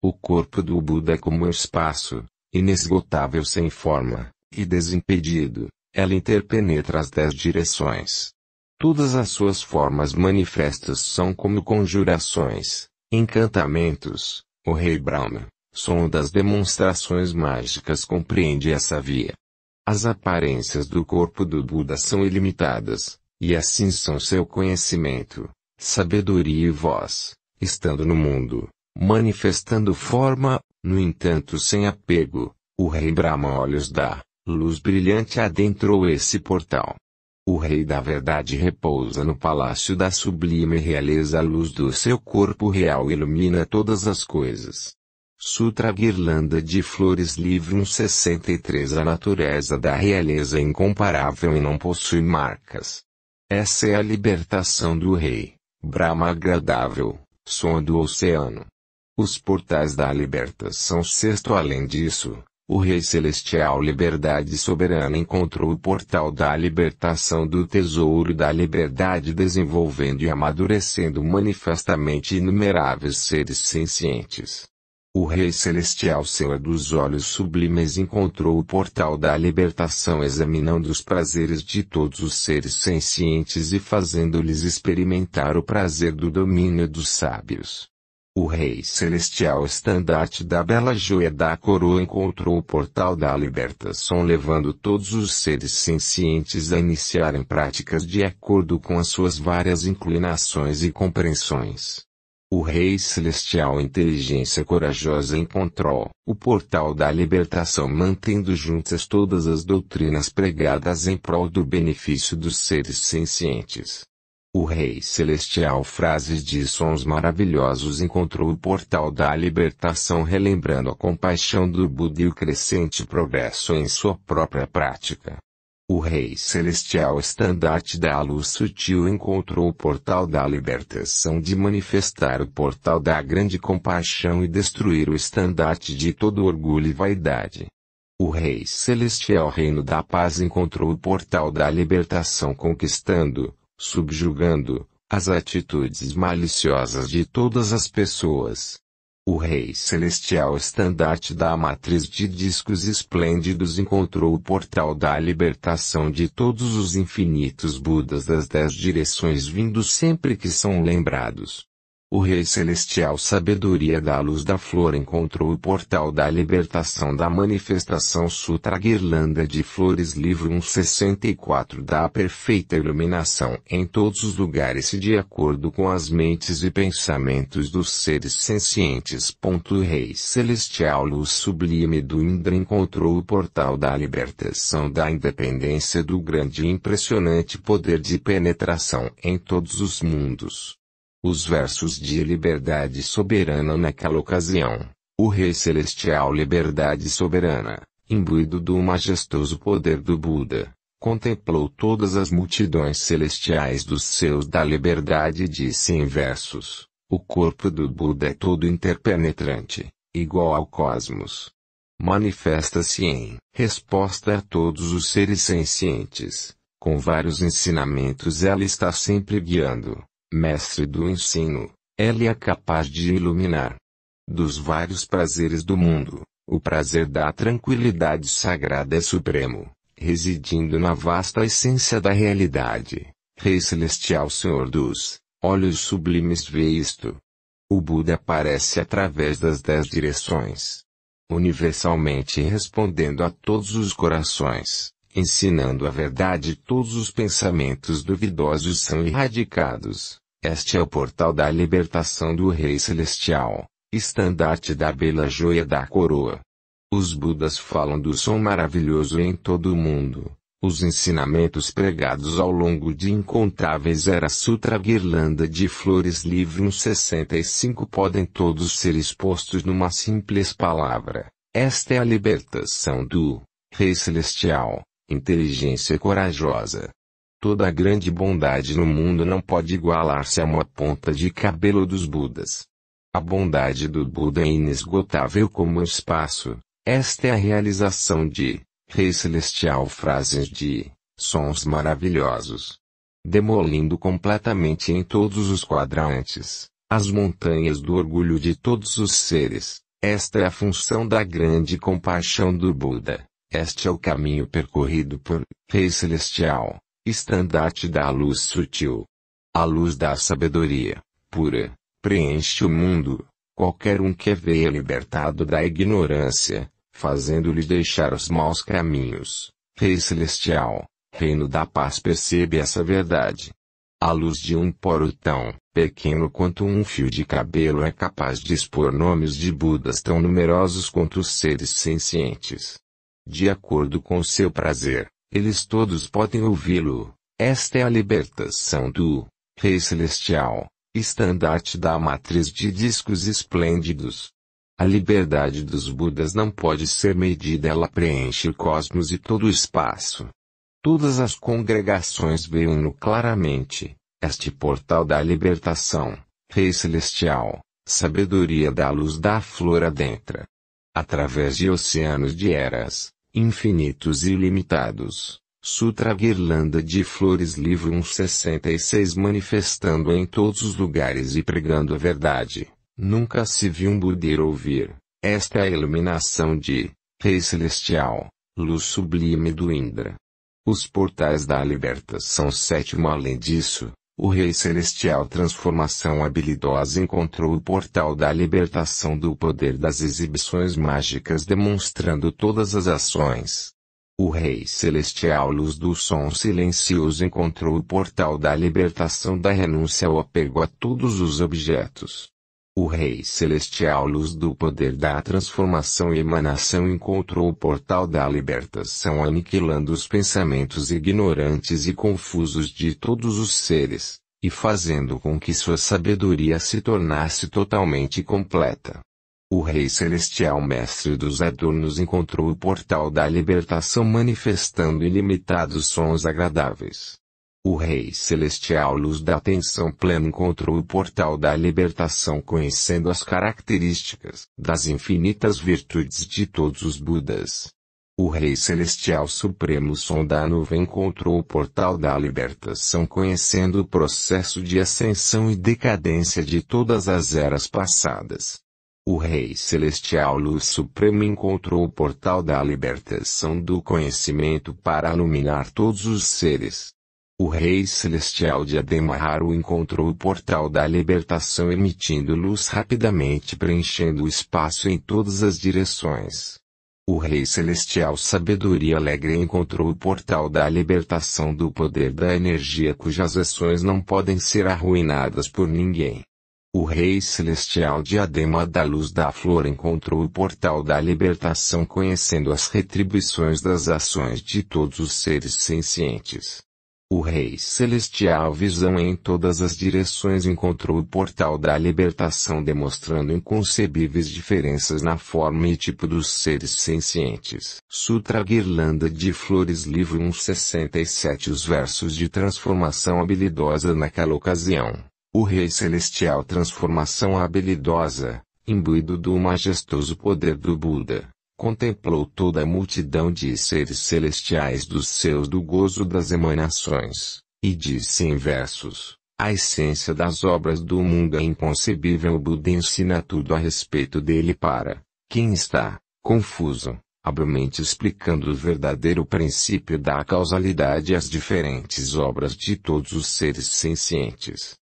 O corpo do Buda é como o espaço, inesgotável sem forma, e desimpedido, ela interpenetra as dez direções. Todas as suas formas manifestas são como conjurações, encantamentos. O rei Brahma, som das demonstrações mágicas compreende essa via. As aparências do corpo do Buda são ilimitadas, e assim são seu conhecimento, sabedoria e voz, estando no mundo, manifestando forma, no entanto sem apego, o rei Brahma olhos da luz brilhante adentrou esse portal. O Rei da Verdade repousa no palácio da sublime realeza, a luz do seu corpo real ilumina todas as coisas. Sutra Guirlanda de Flores Livro 163 A natureza da realeza é incomparável e não possui marcas. Essa é a libertação do Rei, Brahma agradável, som do oceano. Os portais da libertação sexto além disso, o Rei Celestial Liberdade Soberana encontrou o portal da libertação do tesouro da liberdade desenvolvendo e amadurecendo manifestamente inumeráveis seres sencientes. O Rei Celestial Senhor dos Olhos Sublimes encontrou o portal da libertação examinando os prazeres de todos os seres sencientes e fazendo-lhes experimentar o prazer do domínio dos sábios. O rei celestial estandarte da bela joia da coroa encontrou o portal da libertação levando todos os seres sencientes a iniciarem práticas de acordo com as suas várias inclinações e compreensões. O Rei Celestial Inteligência Corajosa encontrou o portal da libertação mantendo juntas todas as doutrinas pregadas em prol do benefício dos seres sencientes. O Rei Celestial Frases de Sons Maravilhosos encontrou o portal da libertação relembrando a compaixão do Buda e o crescente progresso em sua própria prática. O Rei Celestial Estandarte da Luz Sutil encontrou o portal da libertação de manifestar o portal da grande compaixão e destruir o estandarte de todo orgulho e vaidade. O Rei Celestial Reino da Paz encontrou o portal da libertação conquistando, subjugando as atitudes maliciosas de todas as pessoas. O Rei Celestial Estandarte da Matriz de Discos Esplêndidos encontrou o portal da libertação de todos os infinitos Budas das dez direções vindos sempre que são lembrados. O Rei Celestial Sabedoria da Luz da Flor encontrou o portal da libertação da manifestação Sutra Guirlanda de Flores Livro 164 da perfeita iluminação em todos os lugares e de acordo com as mentes e pensamentos dos seres sencientes. O Rei Celestial Luz Sublime do Indra encontrou o portal da libertação da independência do grande e impressionante poder de penetração em todos os mundos os versos de Liberdade Soberana naquela ocasião. O Rei Celestial Liberdade Soberana, imbuído do majestoso poder do Buda, contemplou todas as multidões celestiais dos seus da liberdade e disse em versos: O corpo do Buda é todo interpenetrante, igual ao cosmos. Manifesta-se em resposta a todos os seres sencientes, com vários ensinamentos ela está sempre guiando mestre do ensino, ele é capaz de iluminar. Dos vários prazeres do mundo, o prazer da tranquilidade sagrada é supremo, residindo na vasta essência da realidade. Rei Celestial Senhor dos Olhos Sublimes vê isto. O Buda aparece através das dez direções, universalmente respondendo a todos os corações ensinando a verdade todos os pensamentos duvidosos são erradicados. Este é o portal da libertação do Rei Celestial, estandarte da bela joia da coroa. Os Budas falam do som maravilhoso em todo o mundo. Os ensinamentos pregados ao longo de incontáveis era sutra guirlanda de flores Livre 65 podem todos ser expostos numa simples palavra. Esta é a libertação do Rei Celestial inteligência corajosa. Toda a grande bondade no mundo não pode igualar-se a uma ponta de cabelo dos Budas. A bondade do Buda é inesgotável como o espaço. Esta é a realização de Rei Celestial frases de sons maravilhosos, demolindo completamente em todos os quadrantes as montanhas do orgulho de todos os seres. Esta é a função da grande compaixão do Buda. Este é o caminho percorrido por Rei Celestial, estandarte da luz sutil. A luz da sabedoria, pura, preenche o mundo. Qualquer um que veia é libertado da ignorância, fazendo-lhe deixar os maus caminhos. Rei Celestial, Reino da Paz percebe essa verdade. A luz de um poro tão pequeno quanto um fio de cabelo é capaz de expor nomes de Budas tão numerosos quanto os seres sencientes de acordo com seu prazer, eles todos podem ouvi-lo. Esta é a libertação do Rei Celestial, estandarte da matriz de discos esplêndidos. A liberdade dos Budas não pode ser medida, ela preenche o cosmos e todo o espaço. Todas as congregações veem-no claramente, este portal da libertação, Rei Celestial, sabedoria da luz da flor adentra. Através de oceanos de eras, infinitos e ilimitados. Sutra Guirlanda de Flores Livro 166 Manifestando em todos os lugares e pregando a verdade. Nunca se viu um Budeiro ouvir. Esta é a iluminação de Rei Celestial, luz sublime do Indra. Os portais da libertação sétimo além disso, o Rei Celestial Transformação Habilidosa encontrou o portal da libertação do poder das exibições mágicas demonstrando todas as ações. O Rei Celestial Luz do Som Silencioso encontrou o portal da libertação da renúncia ao apego a todos os objetos. O Rei Celestial Luz do poder da transformação e emanação encontrou o portal da libertação aniquilando os pensamentos ignorantes e confusos de todos os seres, e fazendo com que sua sabedoria se tornasse totalmente completa. O Rei Celestial Mestre dos Adornos encontrou o portal da libertação manifestando ilimitados sons agradáveis. O Rei Celestial luz da atenção plena encontrou o portal da libertação conhecendo as características das infinitas virtudes de todos os Budas. O Rei Celestial Supremo Som da Nuvem encontrou o portal da libertação conhecendo o processo de ascensão e decadência de todas as eras passadas. O Rei Celestial Luz Supremo encontrou o portal da libertação do conhecimento para iluminar todos os seres. O Rei Celestial Diadema Haru encontrou o portal da libertação emitindo luz rapidamente preenchendo o espaço em todas as direções. O Rei Celestial Sabedoria Alegre encontrou o portal da libertação do poder da energia cujas ações não podem ser arruinadas por ninguém. O Rei Celestial Diadema da Luz da Flor encontrou o portal da libertação conhecendo as retribuições das ações de todos os seres sencientes. O Rei Celestial visão em todas as direções encontrou o portal da libertação demonstrando inconcebíveis diferenças na forma e tipo dos seres sencientes. Sutra Guirlanda de Flores Livro 167 Os versos de transformação habilidosa naquela ocasião. O Rei Celestial transformação habilidosa, imbuído do majestoso poder do Buda contemplou toda a multidão de seres celestiais dos seus do gozo das emanações, e disse em versos, a essência das obras do mundo é inconcebível o Buda ensina tudo a respeito dele para, quem está, confuso, habilmente explicando o verdadeiro princípio da causalidade e as diferentes obras de todos os seres sencientes.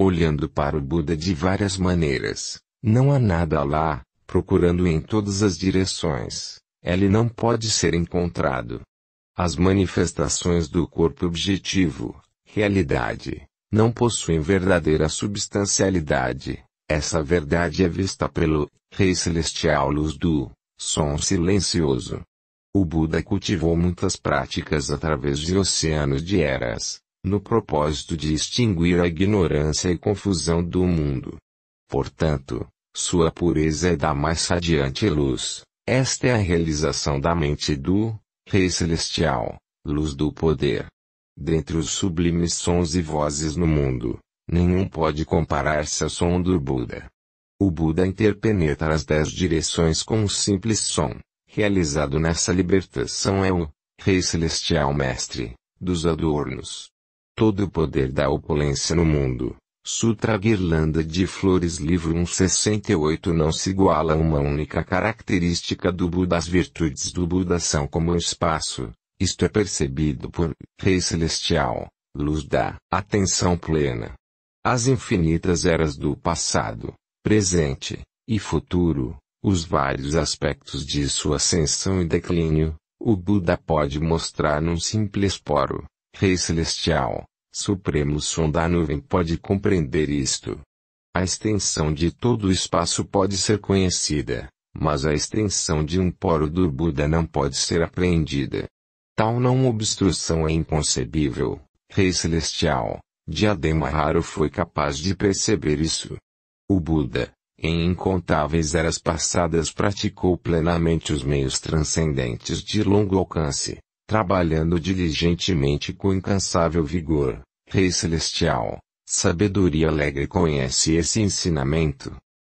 Olhando para o Buda de várias maneiras, não há nada lá, procurando em todas as direções, ele não pode ser encontrado. As manifestações do corpo objetivo, realidade, não possuem verdadeira substancialidade. Essa verdade é vista pelo Rei Celestial Luz do Som Silencioso. O Buda cultivou muitas práticas através de oceanos de eras, no propósito de extinguir a ignorância e confusão do mundo. Portanto, sua pureza é da mais radiante luz. Esta é a realização da mente do Rei Celestial, luz do poder. Dentre os sublimes sons e vozes no mundo, nenhum pode comparar-se ao som do Buda. O Buda interpenetra as dez direções com um simples som, realizado nessa libertação é o Rei Celestial Mestre dos adornos. Todo o poder da opulência no mundo, Sutra guirlanda de flores livro 168 não se iguala a uma única característica do Buda. As virtudes do Buda são como o espaço, isto é percebido por Rei Celestial, luz da atenção plena. As infinitas eras do passado, presente e futuro, os vários aspectos de sua ascensão e declínio, o Buda pode mostrar num simples poro, Rei Celestial, supremo som da nuvem pode compreender isto. A extensão de todo o espaço pode ser conhecida, mas a extensão de um poro do Buda não pode ser apreendida. Tal não obstrução é inconcebível, Rei Celestial, Diadema Raro foi capaz de perceber isso. O Buda, em incontáveis eras passadas praticou plenamente os meios transcendentes de longo alcance, trabalhando diligentemente com incansável vigor, Rei Celestial, sabedoria alegre conhece esse ensinamento.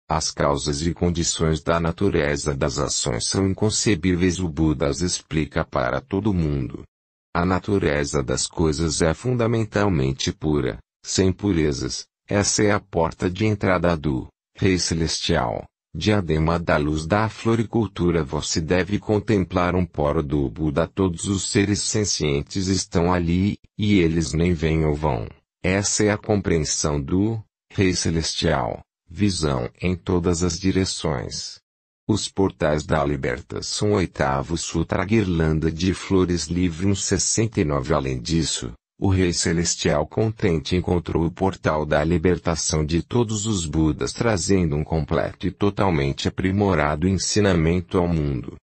As causas e condições da natureza das ações são inconcebíveis, o Buda as explica para todo mundo. A natureza das coisas é fundamentalmente pura, sem purezas, essa é a porta de entrada do Rei Celestial diadema da luz da floricultura você deve contemplar um poro do Buda todos os seres sencientes estão ali, e eles nem vêm ou vão. Essa é a compreensão do Rei Celestial, visão em todas as direções. Os portais da libertação oitavo sutra guirlanda de flores livre 69 Além disso, o Rei Celestial contente encontrou o portal da libertação de todos os Budas trazendo um completo e totalmente aprimorado ensinamento ao mundo.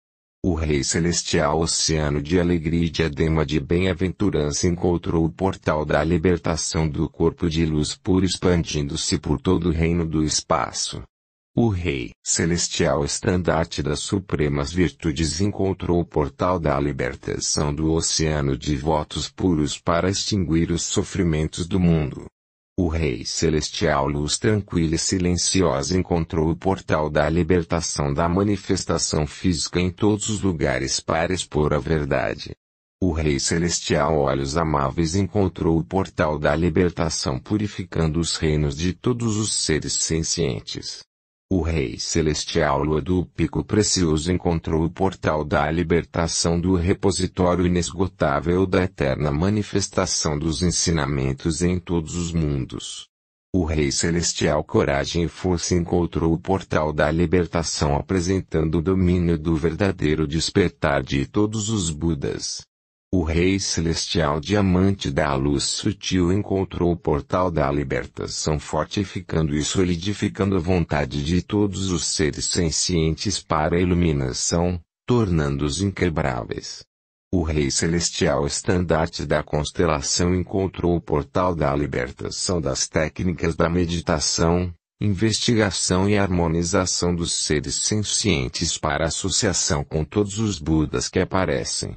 O Rei Celestial Oceano de Alegria e Diadema de Bem-Aventurança encontrou o portal da libertação do corpo de luz puro expandindo-se por todo o reino do espaço. O Rei Celestial Estandarte das Supremas Virtudes encontrou o portal da libertação do oceano de votos puros para extinguir os sofrimentos do mundo. O Rei Celestial Luz Tranquila e Silenciosa encontrou o portal da libertação da manifestação física em todos os lugares para expor a verdade. O Rei Celestial Olhos Amáveis encontrou o portal da libertação purificando os reinos de todos os seres sencientes. O rei celestial do pico Precioso encontrou o portal da libertação do repositório inesgotável da eterna manifestação dos ensinamentos em todos os mundos. O rei celestial Coragem e Força encontrou o portal da libertação apresentando o domínio do verdadeiro despertar de todos os Budas. O Rei Celestial Diamante da Luz Sutil encontrou o portal da libertação fortificando e solidificando a vontade de todos os seres sencientes para a iluminação, tornando-os inquebráveis. O Rei Celestial Estandarte da Constelação encontrou o portal da libertação das técnicas da meditação, investigação e harmonização dos seres sencientes para associação com todos os Budas que aparecem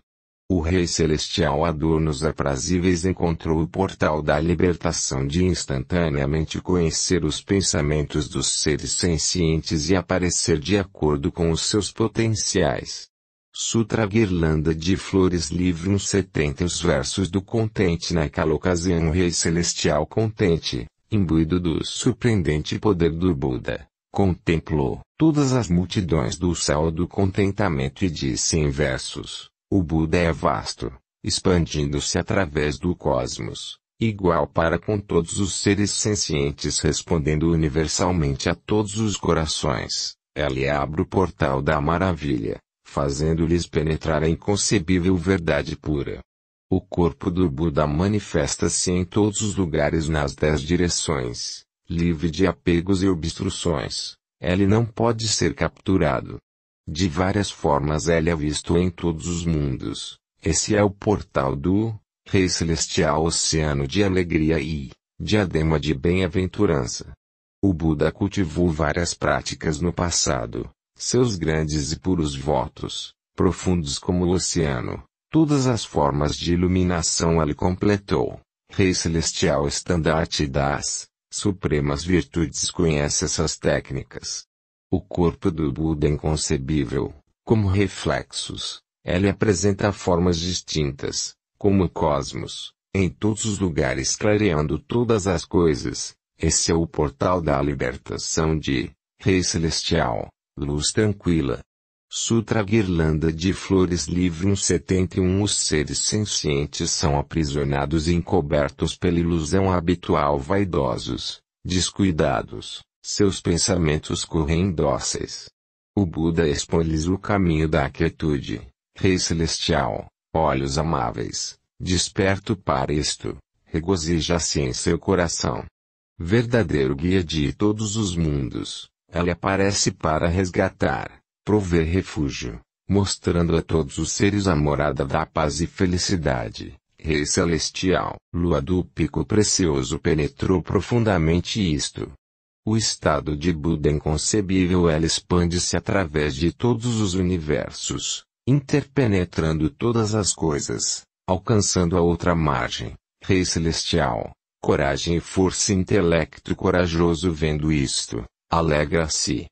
o Rei Celestial Adornos Aprazíveis encontrou o portal da libertação de instantaneamente conhecer os pensamentos dos seres sencientes e aparecer de acordo com os seus potenciais. Sutra Guirlanda de Flores Livro 70 Os versos do contente naquela ocasião o Rei Celestial contente, imbuído do surpreendente poder do Buda, contemplou todas as multidões do céu do contentamento e disse em versos o Buda é vasto, expandindo-se através do cosmos, igual para com todos os seres sencientes, respondendo universalmente a todos os corações. Ele abre o portal da maravilha, fazendo-lhes penetrar a inconcebível verdade pura. O corpo do Buda manifesta-se em todos os lugares nas dez direções, livre de apegos e obstruções. Ele não pode ser capturado, de várias formas ele é visto em todos os mundos. Esse é o portal do Rei Celestial Oceano de Alegria e Diadema de Bem-aventurança. O Buda cultivou várias práticas no passado, seus grandes e puros votos, profundos como o oceano, todas as formas de iluminação ele completou. Rei Celestial Estandarte das Supremas Virtudes conhece essas técnicas. O corpo do Buda é inconcebível, como reflexos, ele apresenta formas distintas, como o cosmos, em todos os lugares clareando todas as coisas. Esse é o portal da libertação de Rei Celestial, Luz Tranquila. Sutra Guirlanda de Flores Livro 71 Os seres sencientes são aprisionados e encobertos pela ilusão habitual vaidosos, descuidados, seus pensamentos correm dóceis. O Buda expõe-lhes o caminho da quietude. Rei celestial, olhos amáveis, desperto para isto, regozija-se em seu coração. Verdadeiro guia de todos os mundos, ele aparece para resgatar, prover refúgio, mostrando a todos os seres a morada da paz e felicidade. Rei celestial, lua do pico precioso penetrou profundamente isto. O estado de Buda inconcebível ela expande-se através de todos os universos, interpenetrando todas as coisas, alcançando a outra margem, Rei Celestial. Coragem e força intelecto corajoso vendo isto, alegra-se.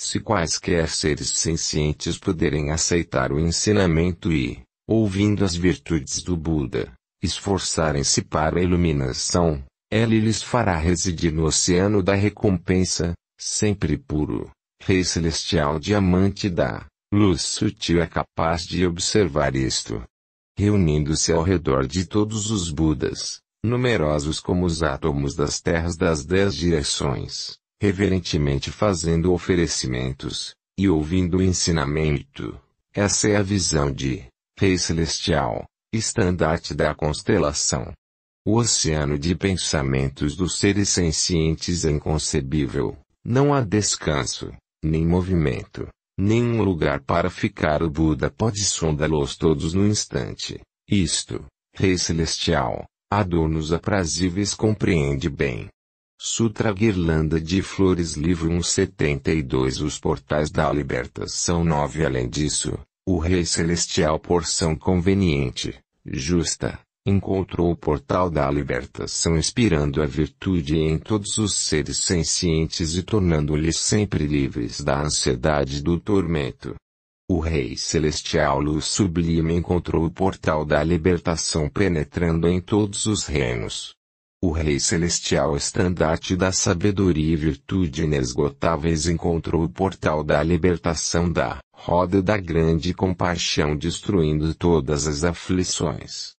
Se quaisquer seres sencientes puderem aceitar o ensinamento e, ouvindo as virtudes do Buda, esforçarem-se para a iluminação, ele lhes fará residir no oceano da recompensa, sempre puro. Rei celestial diamante da luz sutil é capaz de observar isto. Reunindo-se ao redor de todos os Budas, numerosos como os átomos das terras das dez direções, reverentemente fazendo oferecimentos, e ouvindo o ensinamento. Essa é a visão de Rei Celestial, estandarte da constelação. O oceano de pensamentos dos seres sencientes é inconcebível. Não há descanso, nem movimento, nenhum lugar para ficar. O Buda pode sondá-los todos no instante. Isto, Rei Celestial, adornos aprazíveis compreende bem. Sutra Guirlanda de Flores Livro 172 Os portais da libertação 9 Além disso, o Rei Celestial porção conveniente, justa, encontrou o portal da libertação inspirando a virtude em todos os seres sencientes e tornando-lhes sempre livres da ansiedade e do tormento. O Rei Celestial Luz Sublime encontrou o portal da libertação penetrando em todos os reinos. O Rei Celestial Estandarte da Sabedoria e Virtude Inesgotáveis encontrou o portal da libertação da roda da grande compaixão destruindo todas as aflições.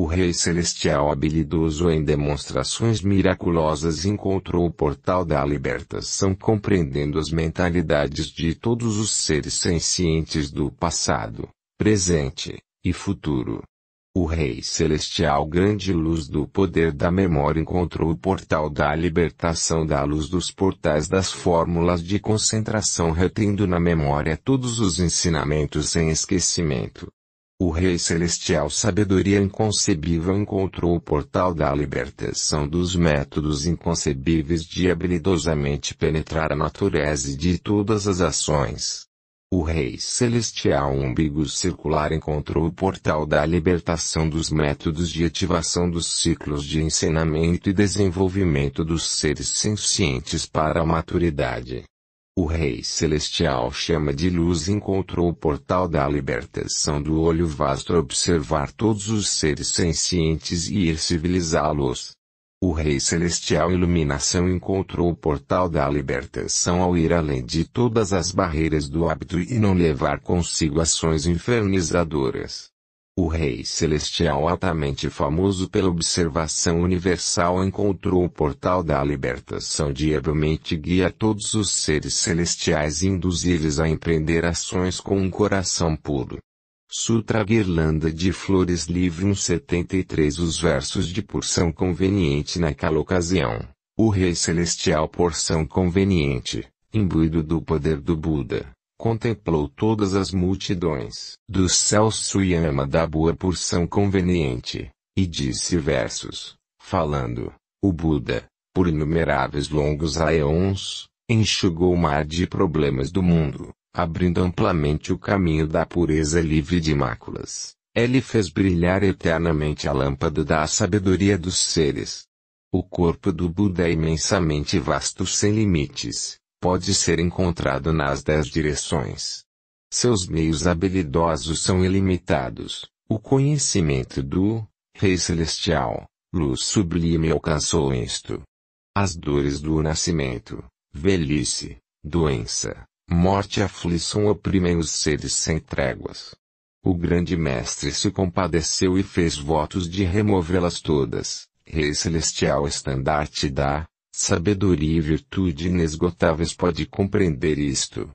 O rei celestial habilidoso em demonstrações miraculosas encontrou o portal da libertação compreendendo as mentalidades de todos os seres sencientes do passado, presente e futuro. O rei celestial grande luz do poder da memória encontrou o portal da libertação da luz dos portais das fórmulas de concentração retendo na memória todos os ensinamentos sem esquecimento o Rei Celestial Sabedoria Inconcebível encontrou o portal da libertação dos métodos inconcebíveis de habilidosamente penetrar a natureza de todas as ações. O Rei Celestial Umbigo Circular encontrou o portal da libertação dos métodos de ativação dos ciclos de ensinamento e desenvolvimento dos seres sencientes para a maturidade. O Rei Celestial chama de luz encontrou o portal da libertação do olho vasto para observar todos os seres sencientes e ir civilizá-los. O Rei Celestial Iluminação encontrou o portal da libertação ao ir além de todas as barreiras do hábito e não levar consigo ações infernizadoras. O Rei Celestial altamente famoso pela observação universal encontrou o portal da libertação diabamente guia todos os seres celestiais e induzí-los a empreender ações com um coração puro. Sutra Guirlanda de Flores Livro 173 Os versos de porção conveniente naquela ocasião. O Rei Celestial porção conveniente, imbuído do poder do Buda contemplou todas as multidões do céu Suyama da boa porção conveniente, e disse versos, falando, o Buda, por inumeráveis longos aeons, enxugou o mar de problemas do mundo, abrindo amplamente o caminho da pureza livre de máculas. Ele fez brilhar eternamente a lâmpada da sabedoria dos seres. O corpo do Buda é imensamente vasto sem limites pode ser encontrado nas dez direções. Seus meios habilidosos são ilimitados. O conhecimento do Rei Celestial, luz sublime alcançou isto. As dores do nascimento, velhice, doença, morte e aflição oprimem os seres sem tréguas. O grande mestre se compadeceu e fez votos de removê-las todas. Rei Celestial Estandarte da Sabedoria e virtude inesgotáveis pode compreender isto.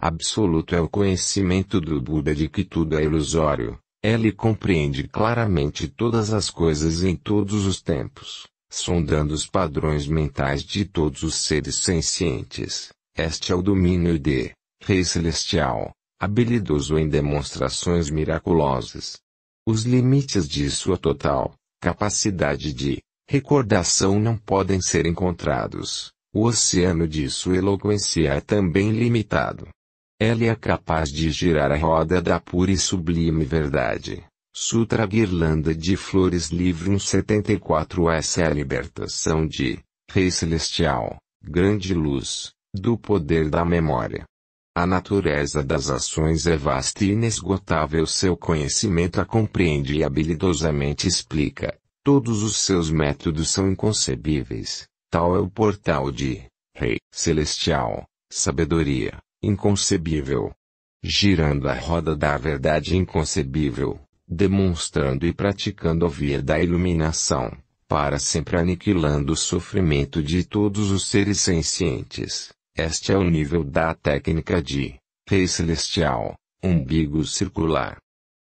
Absoluto é o conhecimento do Buda de que tudo é ilusório. Ele compreende claramente todas as coisas em todos os tempos, sondando os padrões mentais de todos os seres sencientes. Este é o domínio de Rei Celestial, habilidoso em demonstrações miraculosas. Os limites de sua total capacidade de recordação não podem ser encontrados. O oceano de sua eloquência é também limitado. Ela é capaz de girar a roda da pura e sublime verdade. Sutra Guirlanda de Flores Livro 174 Essa é a libertação de, Rei Celestial, grande luz, do poder da memória. A natureza das ações é vasta e inesgotável, seu conhecimento a compreende e habilidosamente explica. Todos os seus métodos são inconcebíveis. Tal é o portal de Rei Celestial, Sabedoria, Inconcebível. Girando a roda da verdade inconcebível, demonstrando e praticando a via da iluminação, para sempre aniquilando o sofrimento de todos os seres sencientes. Este é o nível da técnica de Rei Celestial, Umbigo Circular.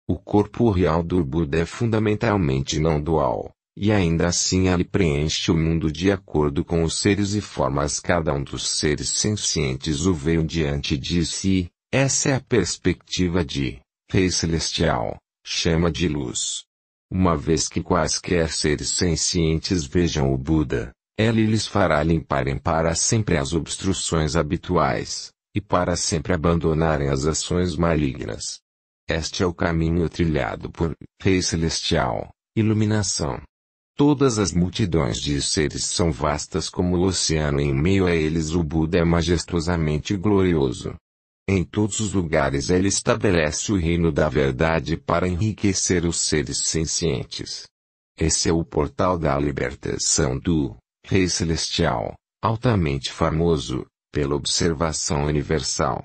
O corpo real do Buda é fundamentalmente não dual, e ainda assim ele preenche o mundo de acordo com os seres e formas cada um dos seres sencientes o veio diante de si. Essa é a perspectiva de Rei Celestial, chama de luz. Uma vez que quaisquer seres sencientes vejam o Buda, ele lhes fará limparem para sempre as obstruções habituais, e para sempre abandonarem as ações malignas. Este é o caminho trilhado por Rei Celestial, iluminação. Todas as multidões de seres são vastas como o oceano e em meio a eles o Buda é majestosamente glorioso. Em todos os lugares ele estabelece o reino da verdade para enriquecer os seres sencientes. Esse é o portal da libertação do Rei Celestial, altamente famoso pela observação universal.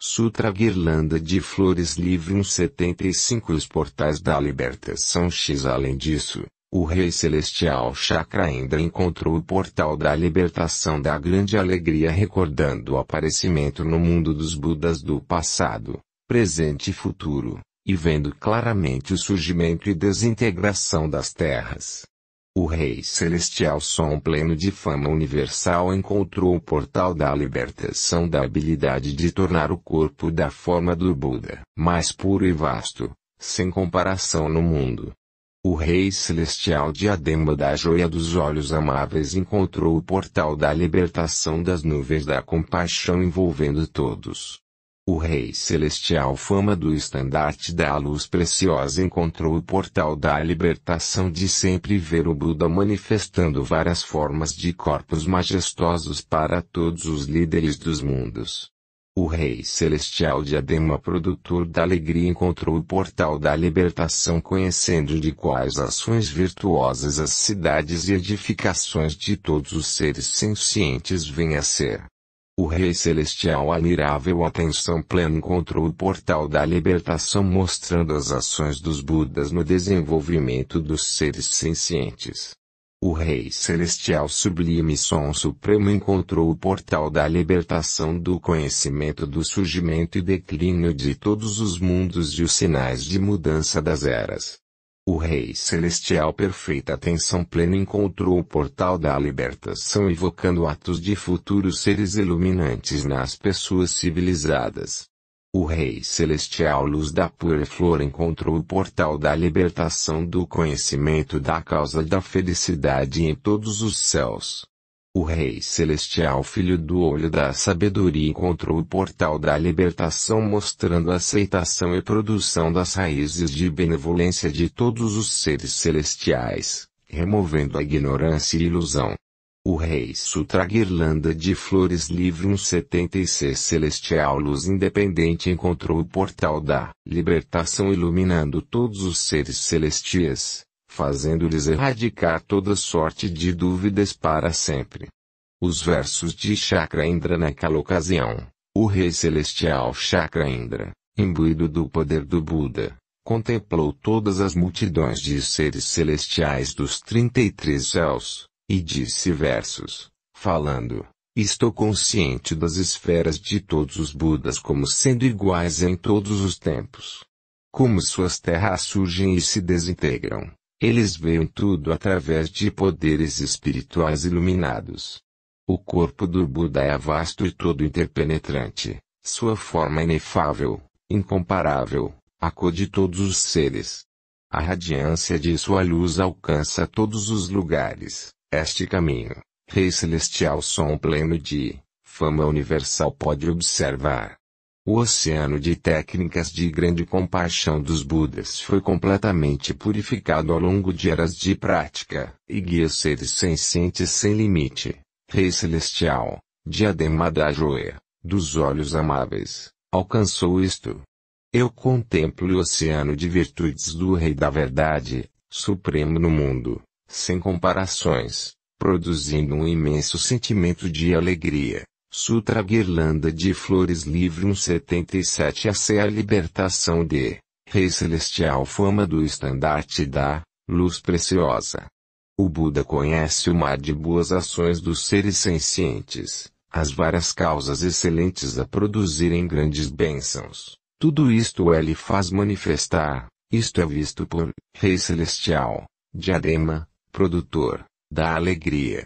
Sutra guirlanda de flores livre 175 Os portais da libertação X Além disso, o rei celestial Chakra ainda encontrou o portal da libertação da grande alegria recordando o aparecimento no mundo dos Budas do passado, presente e futuro, e vendo claramente o surgimento e desintegração das terras. O Rei Celestial Som pleno de fama universal encontrou o portal da libertação da habilidade de tornar o corpo da forma do Buda mais puro e vasto, sem comparação no mundo. O Rei Celestial Diadema da Joia dos Olhos Amáveis encontrou o portal da libertação das nuvens da compaixão envolvendo todos. O Rei Celestial Fama do Estandarte da Luz Preciosa encontrou o portal da libertação de sempre ver o Buda manifestando várias formas de corpos majestosos para todos os líderes dos mundos. O Rei Celestial Diadema Produtor da Alegria encontrou o portal da libertação conhecendo de quais ações virtuosas as cidades e edificações de todos os seres sencientes vêm a ser. O Rei Celestial admirável atenção plena encontrou o portal da libertação mostrando as ações dos Budas no desenvolvimento dos seres sencientes. O Rei Celestial Sublime Som Supremo encontrou o portal da libertação do conhecimento do surgimento e declínio de todos os mundos e os sinais de mudança das eras. O Rei Celestial perfeita atenção plena encontrou o portal da libertação evocando atos de futuros seres iluminantes nas pessoas civilizadas. O Rei Celestial Luz da Pura Flor encontrou o portal da libertação do conhecimento da causa da felicidade em todos os céus. O Rei Celestial, filho do olho da sabedoria, encontrou o portal da libertação, mostrando a aceitação e produção das raízes de benevolência de todos os seres celestiais, removendo a ignorância e ilusão. O Rei Sutra Guirlanda de Flores Livre 176 Celestial Luz Independente encontrou o portal da libertação, iluminando todos os seres celestiais fazendo-lhes erradicar toda sorte de dúvidas para sempre. Os versos de Chakraindra naquela ocasião, o rei celestial Chakraindra, imbuído do poder do Buda, contemplou todas as multidões de seres celestiais dos 33 céus, e disse versos, falando, estou consciente das esferas de todos os Budas como sendo iguais em todos os tempos. Como suas terras surgem e se desintegram, eles veem tudo através de poderes espirituais iluminados. O corpo do Buda é vasto e todo interpenetrante, sua forma inefável, incomparável, acode todos os seres. A radiância de sua luz alcança todos os lugares. Este caminho, Rei Celestial Som Pleno de fama universal pode observar. O oceano de técnicas de grande compaixão dos Budas foi completamente purificado ao longo de eras de prática, e guia seres sencientes sem limite, Rei Celestial, diadema da joia, dos olhos amáveis, alcançou isto. Eu contemplo o oceano de virtudes do Rei da Verdade, supremo no mundo, sem comparações, produzindo um imenso sentimento de alegria. Sutra Guirlanda de Flores Livro 77 AC A libertação de Rei Celestial Fama do Estandarte da Luz Preciosa. O Buda conhece o mar de boas ações dos seres sencientes, as várias causas excelentes a produzirem grandes bênçãos. Tudo isto ele faz manifestar, isto é visto por Rei Celestial, Diadema, produtor da alegria.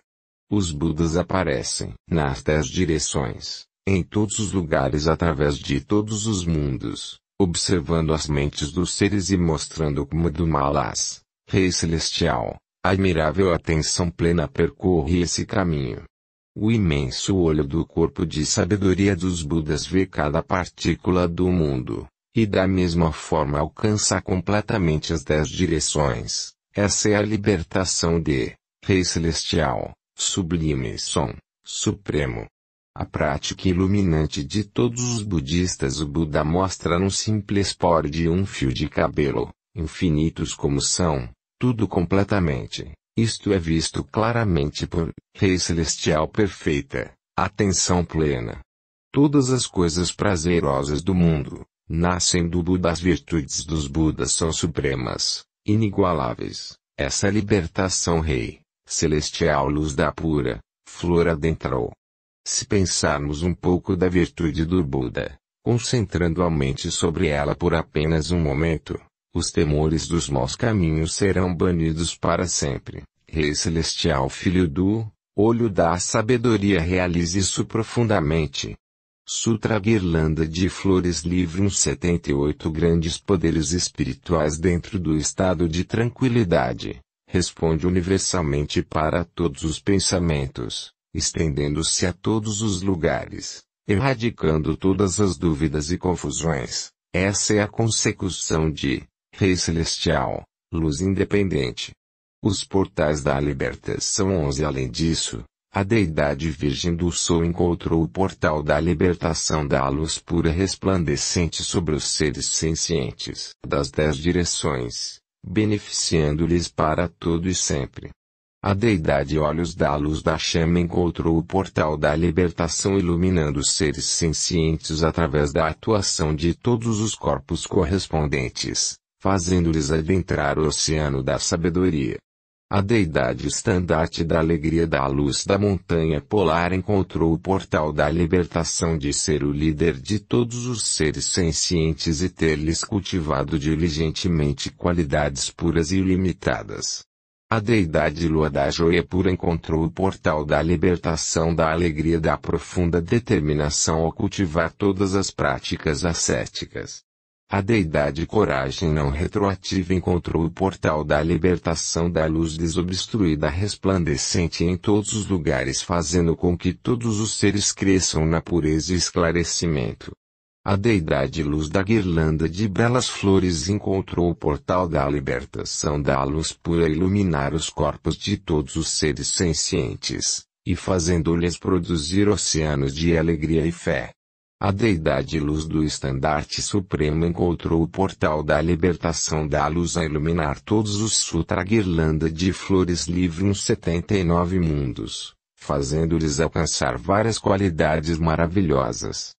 Os Budas aparecem nas dez direções, em todos os lugares através de todos os mundos, observando as mentes dos seres e mostrando como do Malas, Rei Celestial, admirável atenção plena percorre esse caminho. O imenso olho do corpo de sabedoria dos Budas vê cada partícula do mundo, e da mesma forma alcança completamente as dez direções. Essa é a libertação de Rei Celestial sublime som, supremo. A prática iluminante de todos os budistas, o Buda mostra num simples poro de um fio de cabelo, infinitos como são, tudo completamente. Isto é visto claramente por Rei Celestial Perfeita, atenção plena. Todas as coisas prazerosas do mundo nascem do Buda. As virtudes dos Budas são supremas, inigualáveis. Essa é libertação, Rei celestial luz da pura, flor adentrou. Se pensarmos um pouco da virtude do Buda, concentrando a mente sobre ela por apenas um momento, os temores dos maus caminhos serão banidos para sempre. Rei Celestial Filho do Olho da Sabedoria realize isso profundamente. Sutra Guirlanda de Flores Livro 78 Grandes Poderes Espirituais dentro do estado de tranquilidade responde universalmente para todos os pensamentos, estendendo-se a todos os lugares, erradicando todas as dúvidas e confusões. Essa é a consecução de Rei Celestial, luz independente. Os portais da libertação 11 Além disso, a Deidade Virgem do Sol encontrou o portal da libertação da luz pura resplandecente sobre os seres sencientes das dez direções, beneficiando-lhes para todo e sempre. A deidade Olhos da Luz da Chama encontrou o portal da libertação iluminando os seres sencientes através da atuação de todos os corpos correspondentes, fazendo-lhes adentrar o oceano da sabedoria. A deidade estandarte da alegria da luz da montanha polar encontrou o portal da libertação de ser o líder de todos os seres sencientes e ter-lhes cultivado diligentemente qualidades puras e ilimitadas. A deidade lua da joia pura encontrou o portal da libertação da alegria da profunda determinação ao cultivar todas as práticas ascéticas. A deidade coragem não retroativa encontrou o portal da libertação da luz desobstruída resplandecente em todos os lugares fazendo com que todos os seres cresçam na pureza e esclarecimento. A deidade luz da guirlanda de belas flores encontrou o portal da libertação da luz pura iluminar os corpos de todos os seres sencientes, e fazendo-lhes produzir oceanos de alegria e fé. A deidade luz do estandarte supremo encontrou o portal da libertação da luz a iluminar todos os sutra guirlanda de flores livre uns 79 mundos, fazendo-lhes alcançar várias qualidades maravilhosas.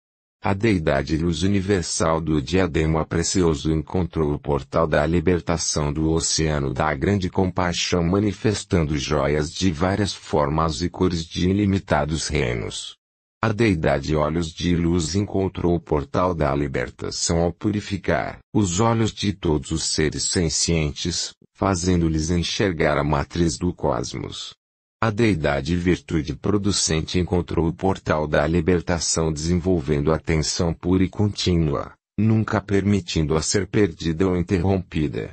A deidade luz universal do diadema precioso encontrou o portal da libertação do oceano da grande compaixão manifestando joias de várias formas e cores de ilimitados reinos. A deidade Olhos de Luz encontrou o portal da libertação ao purificar os olhos de todos os seres sencientes, fazendo-lhes enxergar a matriz do cosmos. A deidade virtude producente encontrou o portal da libertação desenvolvendo atenção pura e contínua, nunca permitindo a ser perdida ou interrompida.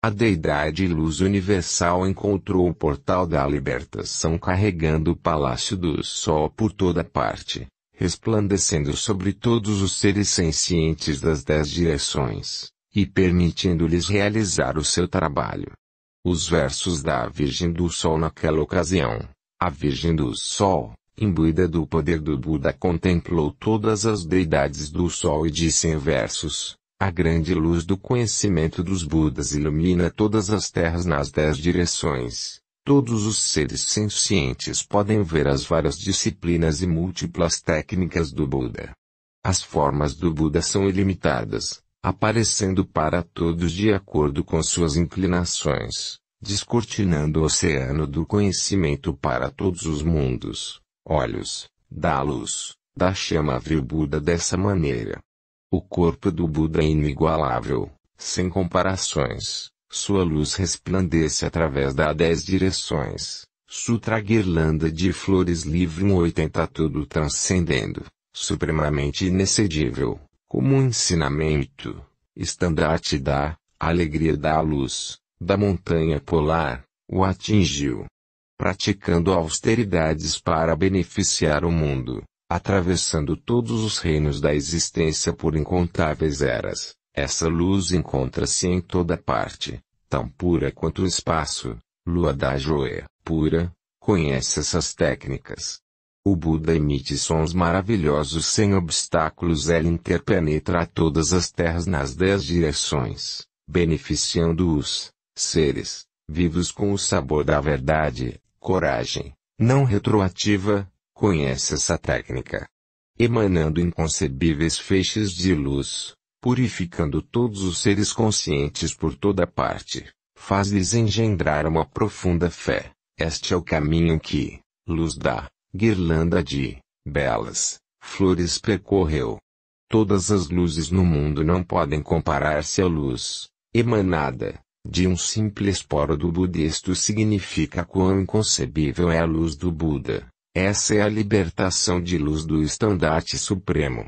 A deidade luz universal encontrou o portal da libertação carregando o palácio do sol por toda parte, resplandecendo sobre todos os seres sencientes das dez direções, e permitindo-lhes realizar o seu trabalho. Os versos da Virgem do Sol naquela ocasião, a Virgem do Sol, imbuída do poder do Buda contemplou todas as deidades do Sol e disse em versos, a grande luz do conhecimento dos Budas ilumina todas as terras nas dez direções. Todos os seres sencientes podem ver as várias disciplinas e múltiplas técnicas do Buda. As formas do Buda são ilimitadas, aparecendo para todos de acordo com suas inclinações, descortinando o oceano do conhecimento para todos os mundos, olhos, da luz, da chama viu Buda dessa maneira. O corpo do Buda é inigualável, sem comparações. Sua luz resplandece através das dez direções. Sutra guirlanda de flores livre 180 tudo transcendendo, supremamente inexcedível, como um ensinamento, estandarte da alegria da luz, da montanha polar, o atingiu. Praticando austeridades para beneficiar o mundo, atravessando todos os reinos da existência por incontáveis eras. Essa luz encontra-se em toda parte, tão pura quanto o espaço. Lua da Joia, pura, conhece essas técnicas. O Buda emite sons maravilhosos sem obstáculos. Ela interpenetra todas as terras nas dez direções, beneficiando os seres vivos com o sabor da verdade, coragem, não retroativa, conhece essa técnica. Emanando inconcebíveis feixes de luz, purificando todos os seres conscientes por toda parte, faz-lhes engendrar uma profunda fé. Este é o caminho que, luz da guirlanda de belas flores percorreu. Todas as luzes no mundo não podem comparar-se à luz emanada de um simples poro do budista. Isto significa quão inconcebível é a luz do Buda, essa é a libertação de luz do estandarte supremo.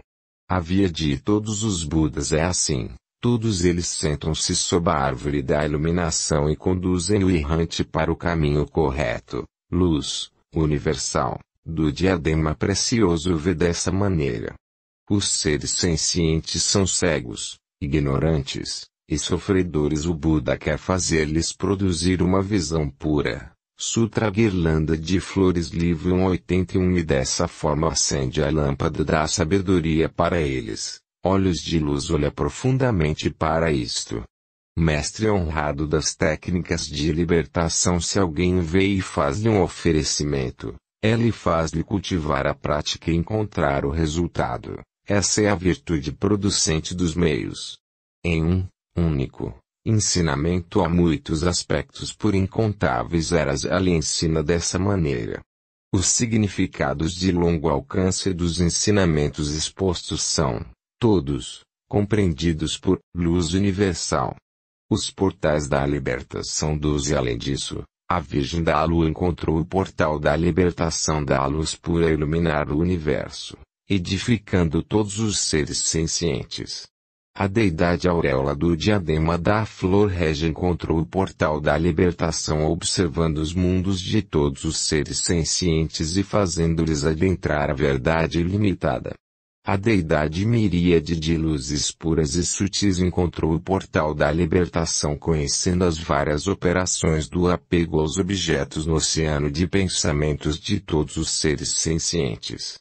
A via de todos os Budas é assim. Todos eles sentam-se sob a árvore da iluminação e conduzem o errante para o caminho correto, luz, universal, do diadema precioso vê dessa maneira. Os seres sencientes são cegos, ignorantes, e sofredores. O Buda quer fazer-lhes produzir uma visão pura, Sutra guirlanda de flores livro 181 e dessa forma acende a lâmpada da sabedoria para eles. Olhos de luz olha profundamente para isto. Mestre honrado das técnicas de libertação se alguém vê e faz-lhe um oferecimento, ele faz-lhe cultivar a prática e encontrar o resultado. Essa é a virtude producente dos meios. Em um único ensinamento a muitos aspectos por incontáveis eras ali ensina dessa maneira. Os significados de longo alcance dos ensinamentos expostos são, todos, compreendidos por luz universal. Os portais da libertação dos e além disso, a Virgem da Lua encontrou o portal da libertação da luz pura iluminar o universo, edificando todos os seres sencientes. A deidade auréola do diadema da flor rege encontrou o portal da libertação observando os mundos de todos os seres sencientes e fazendo-lhes adentrar a verdade ilimitada. A deidade miríade de luzes puras e sutis encontrou o portal da libertação conhecendo as várias operações do apego aos objetos no oceano de pensamentos de todos os seres sencientes.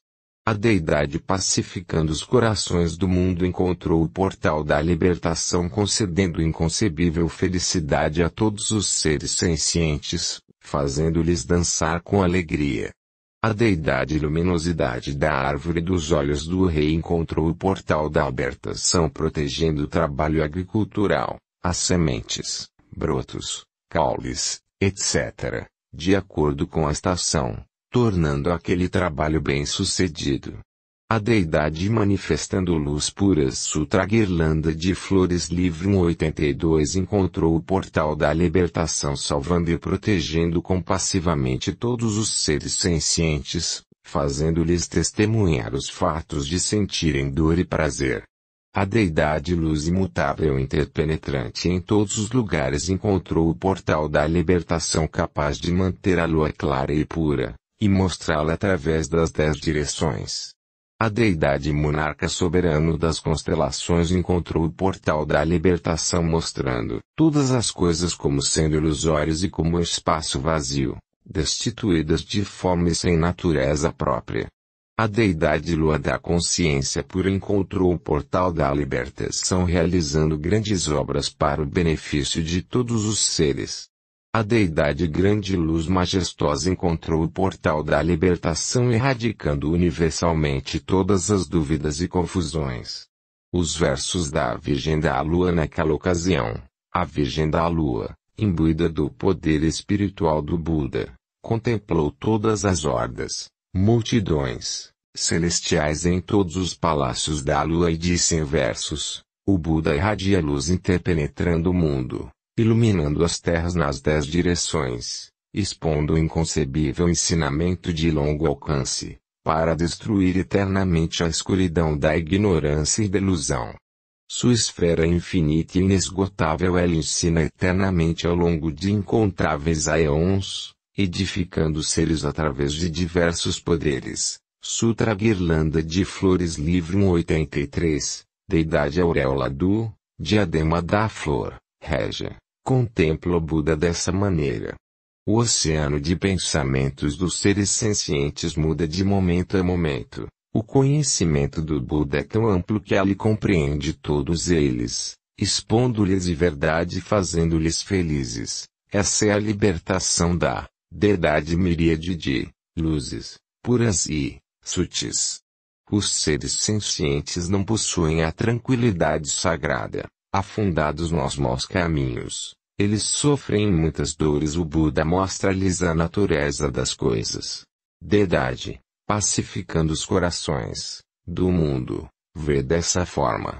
A deidade pacificando os corações do mundo encontrou o portal da libertação concedendo inconcebível felicidade a todos os seres sencientes, fazendo-lhes dançar com alegria. A deidade luminosidade da árvore dos olhos do rei encontrou o portal da abertação protegendo o trabalho agricultural, as sementes, brotos, caules, etc., de acordo com a estação, tornando aquele trabalho bem-sucedido. A Deidade manifestando luz pura Sutra Guirlanda de Flores livre 82 encontrou o portal da libertação salvando e protegendo compassivamente todos os seres sencientes, fazendo-lhes testemunhar os fatos de sentirem dor e prazer. A Deidade Luz imutável interpenetrante em todos os lugares encontrou o portal da libertação capaz de manter a lua clara e pura e mostrá-la através das dez direções. A deidade monarca soberano das constelações encontrou o portal da libertação mostrando todas as coisas como sendo ilusórias e como espaço vazio, destituídas de forma e sem natureza própria. A deidade lua da consciência pura encontrou o portal da libertação realizando grandes obras para o benefício de todos os seres. A deidade grande luz majestosa encontrou o portal da libertação erradicando universalmente todas as dúvidas e confusões. Os versos da Virgem da Lua naquela ocasião, a Virgem da Lua, imbuída do poder espiritual do Buda, contemplou todas as hordas, multidões, celestiais em todos os palácios da Lua e disse em versos, o Buda irradia luz interpenetrando o mundo iluminando as terras nas dez direções, expondo o inconcebível ensinamento de longo alcance, para destruir eternamente a escuridão da ignorância e delusão. Sua esfera infinita e inesgotável ela ensina eternamente ao longo de incontáveis aeons, edificando seres através de diversos poderes. Sutra Guirlanda de Flores Livro 83, Deidade Auréola do, Diadema da Flor, Regia contempla o Buda dessa maneira. O oceano de pensamentos dos seres sencientes muda de momento a momento. O conhecimento do Buda é tão amplo que ele compreende todos eles, expondo-lhes a verdade e fazendo-lhes felizes. Essa é a libertação da deidade miríade de luzes, puras e sutis. Os seres sencientes não possuem a tranquilidade sagrada, afundados nos maus caminhos, eles sofrem muitas dores. O Buda mostra-lhes a natureza das coisas. Dedade, pacificando os corações do mundo, vê dessa forma.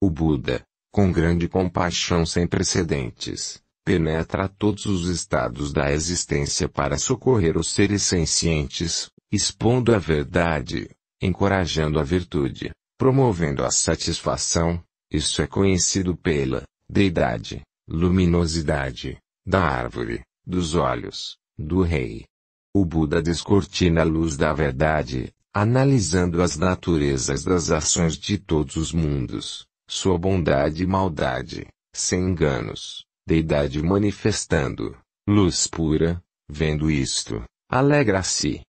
O Buda, com grande compaixão sem precedentes, penetra todos os estados da existência para socorrer os seres sencientes, expondo a verdade, encorajando a virtude, promovendo a satisfação. Isso é conhecido pela deidade luminosidade, da árvore, dos olhos, do rei. O Buda descortina a luz da verdade, analisando as naturezas das ações de todos os mundos, sua bondade e maldade, sem enganos, deidade manifestando, luz pura, vendo isto, alegra-se.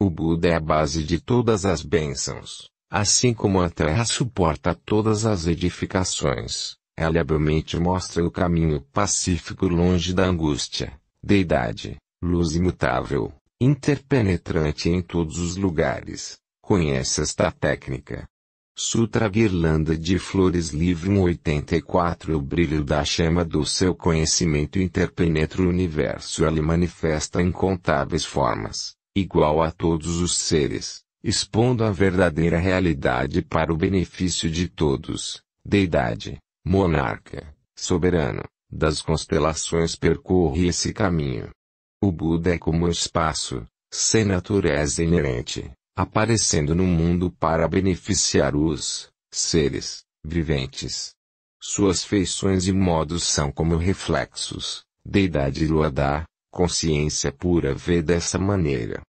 O Buda é a base de todas as bênçãos, assim como a terra suporta todas as edificações, ela habilmente mostra o caminho pacífico longe da angústia, deidade, luz imutável, interpenetrante em todos os lugares. Conhece esta técnica. Sutra Guirlanda de Flores Livro 84 O brilho da chama do seu conhecimento interpenetra o universo ali manifesta incontáveis formas, igual a todos os seres, expondo a verdadeira realidade para o benefício de todos. Deidade, monarca, soberano, das constelações percorre esse caminho. O Buda é como o espaço, sem natureza inerente, aparecendo no mundo para beneficiar os seres viventes. Suas feições e modos são como reflexos, deidade Luadá, consciência pura vê dessa maneira.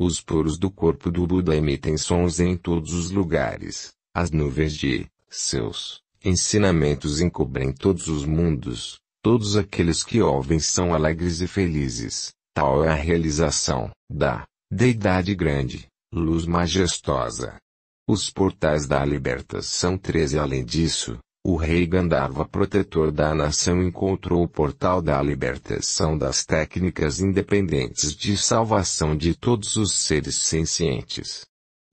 Os poros do corpo do Buda emitem sons em todos os lugares, as nuvens de seus ensinamentos encobrem todos os mundos, todos aqueles que ouvem são alegres e felizes, tal é a realização da Deidade grande, luz majestosa. Os portais da libertação 13 além disso, o rei Gandharva protetor da nação encontrou o portal da libertação das técnicas independentes de salvação de todos os seres sencientes.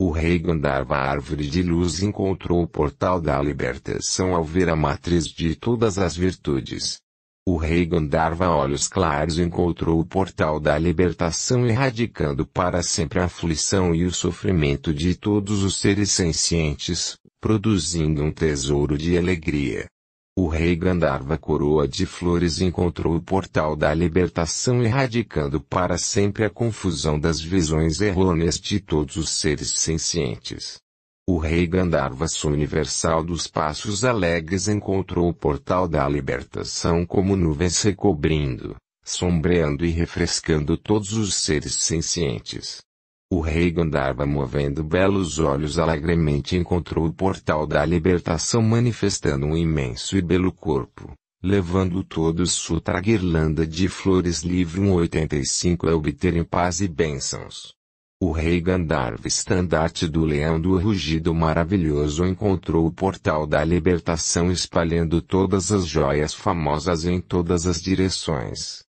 O rei Gandharva Árvore de Luz encontrou o portal da libertação ao ver a matriz de todas as virtudes. O rei Gandharva Olhos Claros encontrou o portal da libertação erradicando para sempre a aflição e o sofrimento de todos os seres sencientes, produzindo um tesouro de alegria. O rei Gandharva coroa de flores encontrou o portal da libertação erradicando para sempre a confusão das visões errôneas de todos os seres sencientes. O rei Gandharva universal dos passos alegres encontrou o portal da libertação como nuvens recobrindo, sombreando e refrescando todos os seres sencientes. O rei Gandharva movendo belos olhos alegremente encontrou o portal da libertação manifestando um imenso e belo corpo, levando todos sutra guirlanda de flores livre 185 a obterem paz e bênçãos. O rei Gandharva estandarte do leão do rugido maravilhoso encontrou o portal da libertação espalhando todas as joias famosas em todas as direções.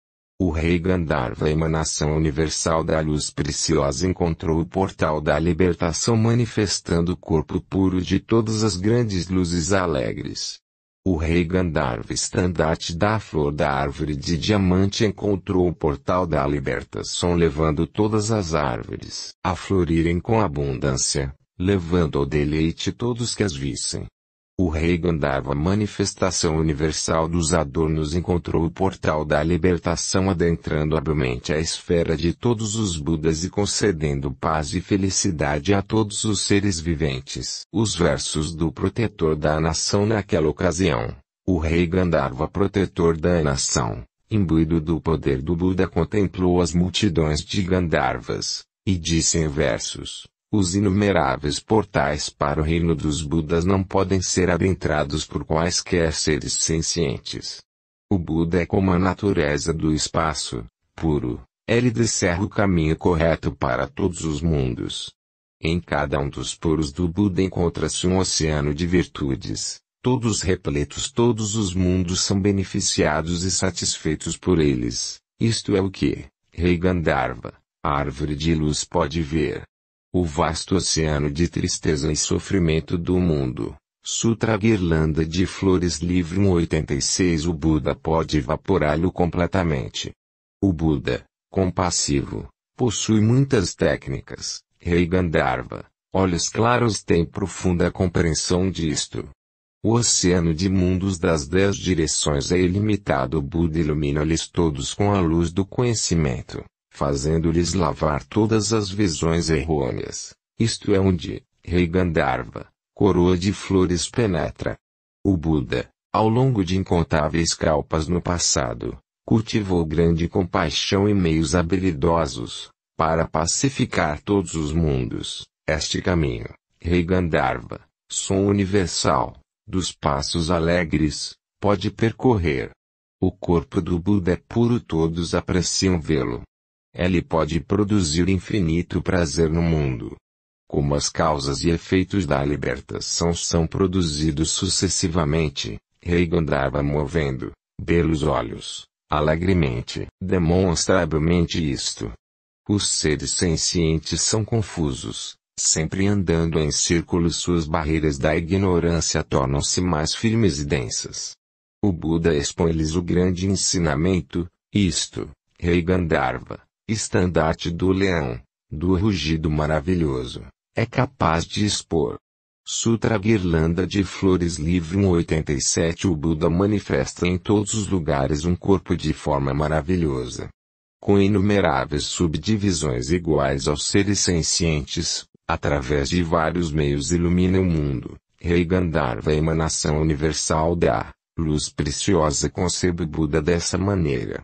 O rei Gandharva, emanação universal da luz preciosa, encontrou o portal da libertação manifestando o corpo puro de todas as grandes luzes alegres. O rei Gandharva, estandarte da flor da árvore de diamante, encontrou o portal da libertação, levando todas as árvores a florirem com abundância, levando ao deleite todos que as vissem. O rei Gandharva manifestação universal dos adornos encontrou o portal da libertação adentrando habilmente a esfera de todos os Budas e concedendo paz e felicidade a todos os seres viventes. Os versos do protetor da nação naquela ocasião. O rei Gandharva protetor da nação, imbuído do poder do Buda contemplou as multidões de Gandharvas, e disse em versos, os inumeráveis portais para o reino dos Budas não podem ser adentrados por quaisquer seres sencientes. O Buda é como a natureza do espaço, puro, ele descerra o caminho correto para todos os mundos. Em cada um dos poros do Buda encontra-se um oceano de virtudes, todos repletos, todos os mundos são beneficiados e satisfeitos por eles, isto é o que, Rei Gandharva, a árvore de luz pode ver. O vasto oceano de tristeza e sofrimento do mundo. Sutra Guirlanda de Flores Livre 186 O Buda pode evaporá-lo completamente. O Buda, compassivo, possui muitas técnicas. Rei Gandharva, olhos claros tem profunda compreensão disto. O oceano de mundos das dez direções é ilimitado. O Buda ilumina-lhes todos com a luz do conhecimento fazendo-lhes lavar todas as visões errôneas. Isto é onde, rei Gandharva, coroa de flores penetra. O Buda, ao longo de incontáveis calpas no passado, cultivou grande compaixão e meios habilidosos, para pacificar todos os mundos. Este caminho, rei Gandharva, som universal, dos passos alegres, pode percorrer. O corpo do Buda é puro todos apreciam vê-lo. Ele pode produzir infinito prazer no mundo. Como as causas e efeitos da libertação são produzidos sucessivamente, Rei Gandharva movendo, belos olhos, alegremente, demonstra habilmente isto. Os seres sencientes são confusos, sempre andando em círculos suas barreiras da ignorância tornam-se mais firmes e densas. O Buda expõe-lhes o grande ensinamento, isto, Rei Gandharva, estandarte do leão, do rugido maravilhoso, é capaz de expor. Sutra Guirlanda de Flores Livre 187 O Buda manifesta em todos os lugares um corpo de forma maravilhosa. Com inumeráveis subdivisões iguais aos seres sencientes, através de vários meios ilumina o mundo. Rei Gandharva, emanação universal da luz preciosa, concebe Buda dessa maneira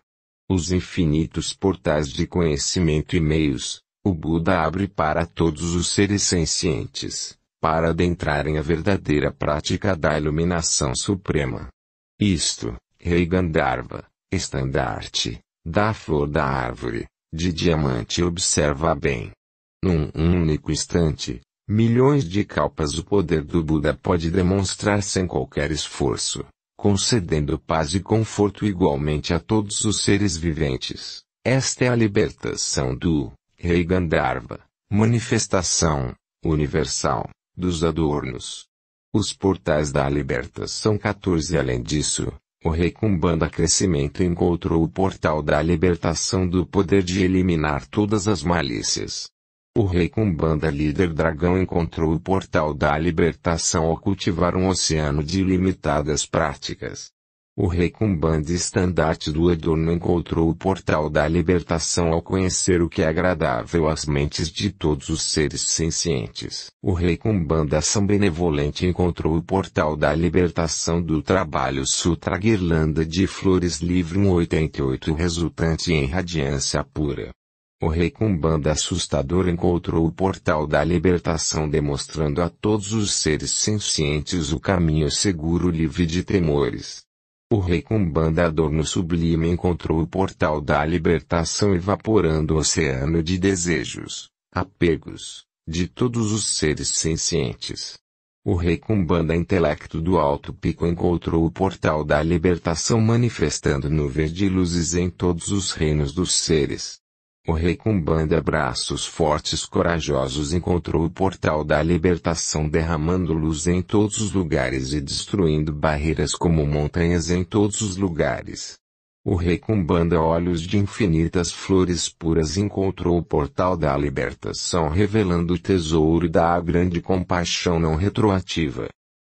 os infinitos portais de conhecimento e meios, o Buda abre para todos os seres sencientes, para adentrarem a verdadeira prática da iluminação suprema. Isto, Rei Gandharva, estandarte, da flor da árvore, de diamante observa bem. Num único instante, milhões de calpas o poder do Buda pode demonstrar sem qualquer esforço concedendo paz e conforto igualmente a todos os seres viventes. Esta é a libertação do Rei Gandharva, manifestação universal dos adornos. Os portais da libertação 14 Além disso, o rei Kumbanda Crescimento encontrou o portal da libertação do poder de eliminar todas as malícias, o rei Kumbanda líder dragão encontrou o portal da libertação ao cultivar um oceano de ilimitadas práticas. O rei Kumbanda estandarte do Edorno encontrou o portal da libertação ao conhecer o que é agradável às mentes de todos os seres sencientes. O rei Kumbanda são benevolente encontrou o portal da libertação do trabalho Sutra Guirlanda de Flores livre 188 resultante em radiância pura. O rei Kumbanda assustador encontrou o portal da libertação demonstrando a todos os seres sencientes o caminho seguro livre de temores. O rei Kumbanda adorno sublime encontrou o portal da libertação evaporando o oceano de desejos, apegos, de todos os seres sencientes. O rei Kumbanda intelecto do alto pico encontrou o portal da libertação manifestando nuvens de luzes em todos os reinos dos seres. O rei com banda braços fortes corajosos encontrou o portal da libertação derramando luz em todos os lugares e destruindo barreiras como montanhas em todos os lugares. O rei com banda olhos de infinitas flores puras encontrou o portal da libertação revelando o tesouro da grande compaixão não retroativa.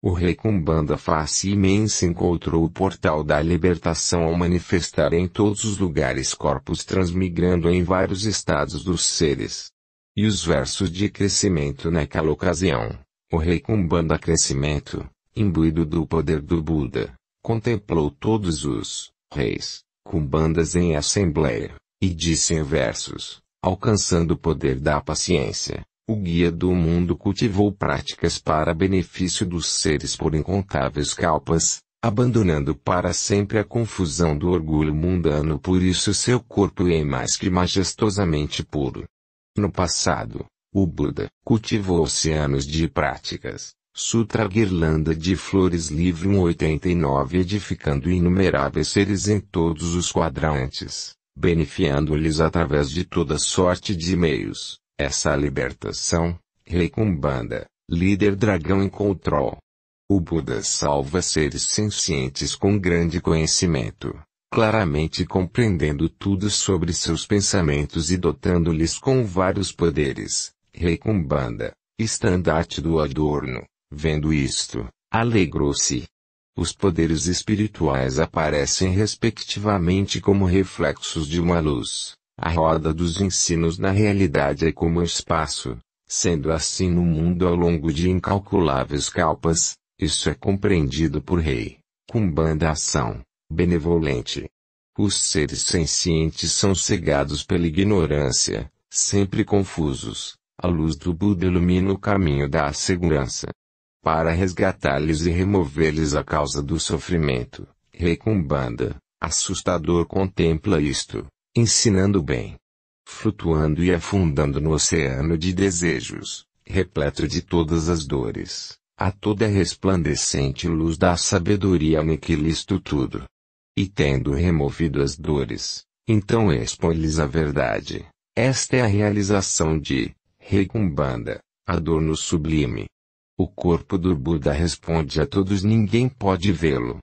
O rei com banda face imensa encontrou o portal da libertação ao manifestar em todos os lugares corpos transmigrando em vários estados dos seres. E os versos de crescimento naquela ocasião, o rei com banda crescimento, imbuído do poder do Buda, contemplou todos os reis, com bandas em assembleia, e disse em versos, alcançando o poder da paciência, o guia do mundo cultivou práticas para benefício dos seres por incontáveis calpas, abandonando para sempre a confusão do orgulho mundano, por isso seu corpo é mais que majestosamente puro. No passado, o Buda cultivou oceanos de práticas, Sutra Guirlanda de Flores livre 189 edificando inumeráveis seres em todos os quadrantes, beneficiando-lhes através de toda sorte de meios essa libertação, Kumbanda, líder dragão em control. O Buda salva seres sencientes com grande conhecimento, claramente compreendendo tudo sobre seus pensamentos e dotando-lhes com vários poderes. Kumbanda, estandarte do adorno, vendo isto, alegrou-se. Os poderes espirituais aparecem respectivamente como reflexos de uma luz, a roda dos ensinos na realidade é como o espaço, sendo assim no mundo ao longo de incalculáveis calpas, isso é compreendido por rei, cumbanda ação, benevolente. Os seres sencientes são cegados pela ignorância, sempre confusos, a luz do Buda ilumina o caminho da segurança. Para resgatá-los e remover-lhes a causa do sofrimento, Rei Cumbanda, assustador contempla isto ensinando bem, flutuando e afundando no oceano de desejos, repleto de todas as dores, a toda a resplandecente luz da sabedoria aniquilisto tudo. E tendo removido as dores, então expõe-lhes a verdade. Esta é a realização de Regumbanda, no sublime. O corpo do Buda responde a todos, ninguém pode vê-lo.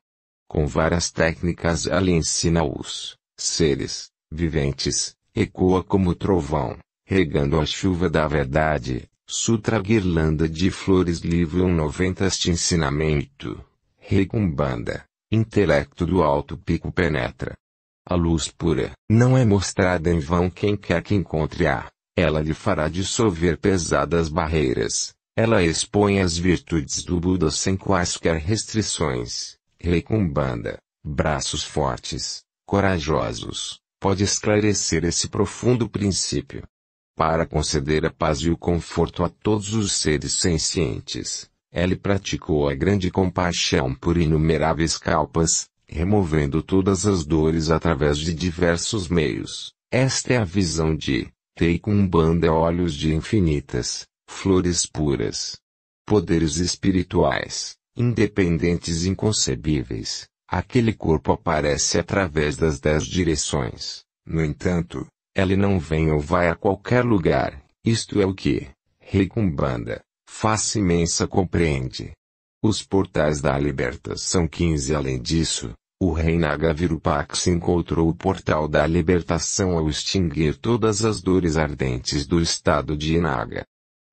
Com várias técnicas, ela ensina os seres viventes, ecoa como trovão, regando a chuva da verdade. Sutra Guirlanda de Flores Livro 90 Este ensinamento, recumbanda, intelecto do alto pico penetra. A luz pura não é mostrada em vão quem quer que encontre a, ela lhe fará dissolver pesadas barreiras, ela expõe as virtudes do Buda sem quaisquer restrições, recumbanda, braços fortes, corajosos, pode esclarecer esse profundo princípio. Para conceder a paz e o conforto a todos os seres sencientes, ele praticou a grande compaixão por inumeráveis calpas, removendo todas as dores através de diversos meios. Esta é a visão de Teicumbanda olhos de infinitas, flores puras, poderes espirituais, independentes inconcebíveis, Aquele corpo aparece através das dez direções, no entanto, ele não vem ou vai a qualquer lugar, isto é o que, Recumbanda, face imensa compreende. Os portais da libertação 15 Além disso, o rei Nagavirupax encontrou o portal da libertação ao extinguir todas as dores ardentes do estado de Inaga.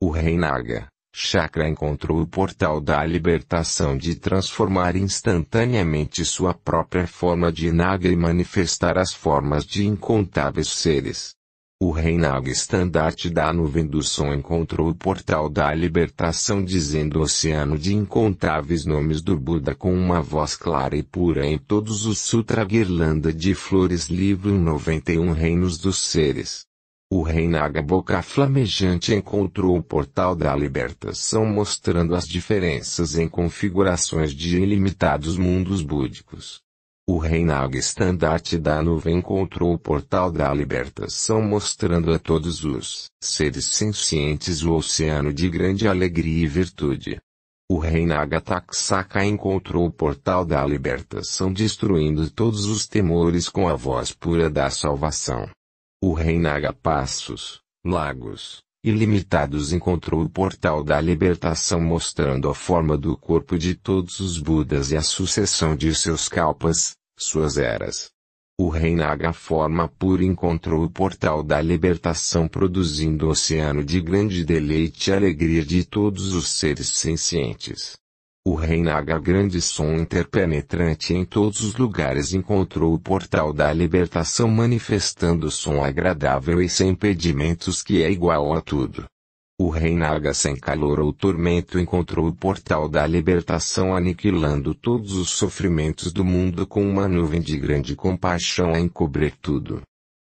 O rei Naga, Chakra encontrou o portal da libertação de transformar instantaneamente sua própria forma de Naga e manifestar as formas de incontáveis seres. O rei Naga estandarte da nuvem do som encontrou o portal da libertação dizendo o oceano de incontáveis nomes do Buda com uma voz clara e pura em todos os sutra guirlanda de flores livro 91 reinos dos seres. O rei Naga Boca Flamejante encontrou o portal da libertação mostrando as diferenças em configurações de ilimitados mundos búdicos. O rei Naga Estandarte da Nuvem encontrou o portal da libertação mostrando a todos os seres sencientes o oceano de grande alegria e virtude. O rei Naga Taksaka encontrou o portal da libertação destruindo todos os temores com a voz pura da salvação. O rei passos, Lagos, Ilimitados encontrou o portal da libertação mostrando a forma do corpo de todos os Budas e a sucessão de seus kalpas, suas eras. O rei Naga forma pura encontrou o portal da libertação produzindo o oceano de grande deleite e alegria de todos os seres sencientes. O rei Naga grande som interpenetrante em todos os lugares encontrou o portal da libertação manifestando som agradável e sem impedimentos que é igual a tudo. O rei Naga sem calor ou tormento encontrou o portal da libertação aniquilando todos os sofrimentos do mundo com uma nuvem de grande compaixão a encobrir tudo.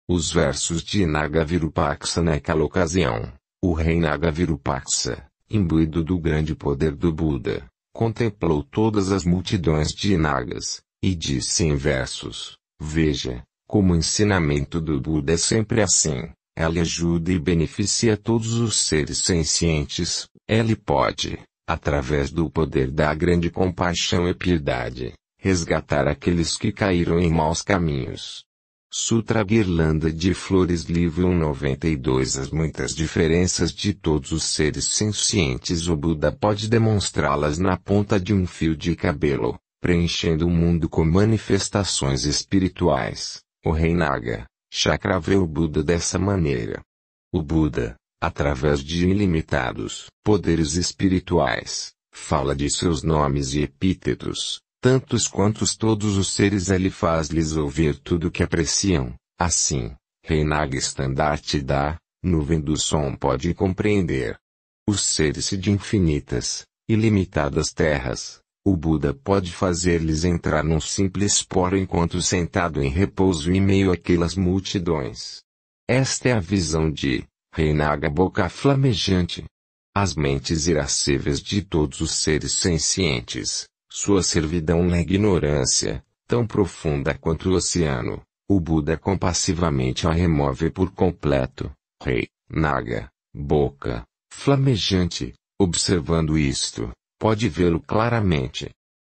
Os versos de Naga Virupaksa naquela ocasião, o rei Naga Virupaksa, imbuído do grande poder do Buda, contemplou todas as multidões de nagas, e disse em versos, veja, como o ensinamento do Buda é sempre assim, ela ajuda e beneficia todos os seres sencientes, ele pode, através do poder da grande compaixão e piedade, resgatar aqueles que caíram em maus caminhos, Sutra Guirlanda de Flores Livro 192 As muitas diferenças de todos os seres sencientes o Buda pode demonstrá-las na ponta de um fio de cabelo, preenchendo o mundo com manifestações espirituais. O rei Naga, Chakra vê o Buda dessa maneira. O Buda, através de ilimitados poderes espirituais, fala de seus nomes e epítetos, tantos quantos todos os seres ele faz-lhes ouvir tudo que apreciam, assim, Reinaga Estandarte da, nuvem do som pode compreender. Os seres de infinitas, ilimitadas terras, o Buda pode fazer-lhes entrar num simples poro enquanto sentado em repouso em meio àquelas multidões. Esta é a visão de Reinaga Boca Flamejante. As mentes irascíveis de todos os seres sencientes, sua servidão na ignorância, tão profunda quanto o oceano, o Buda compassivamente a remove por completo. Rei, Naga, boca, flamejante, observando isto, pode vê-lo claramente.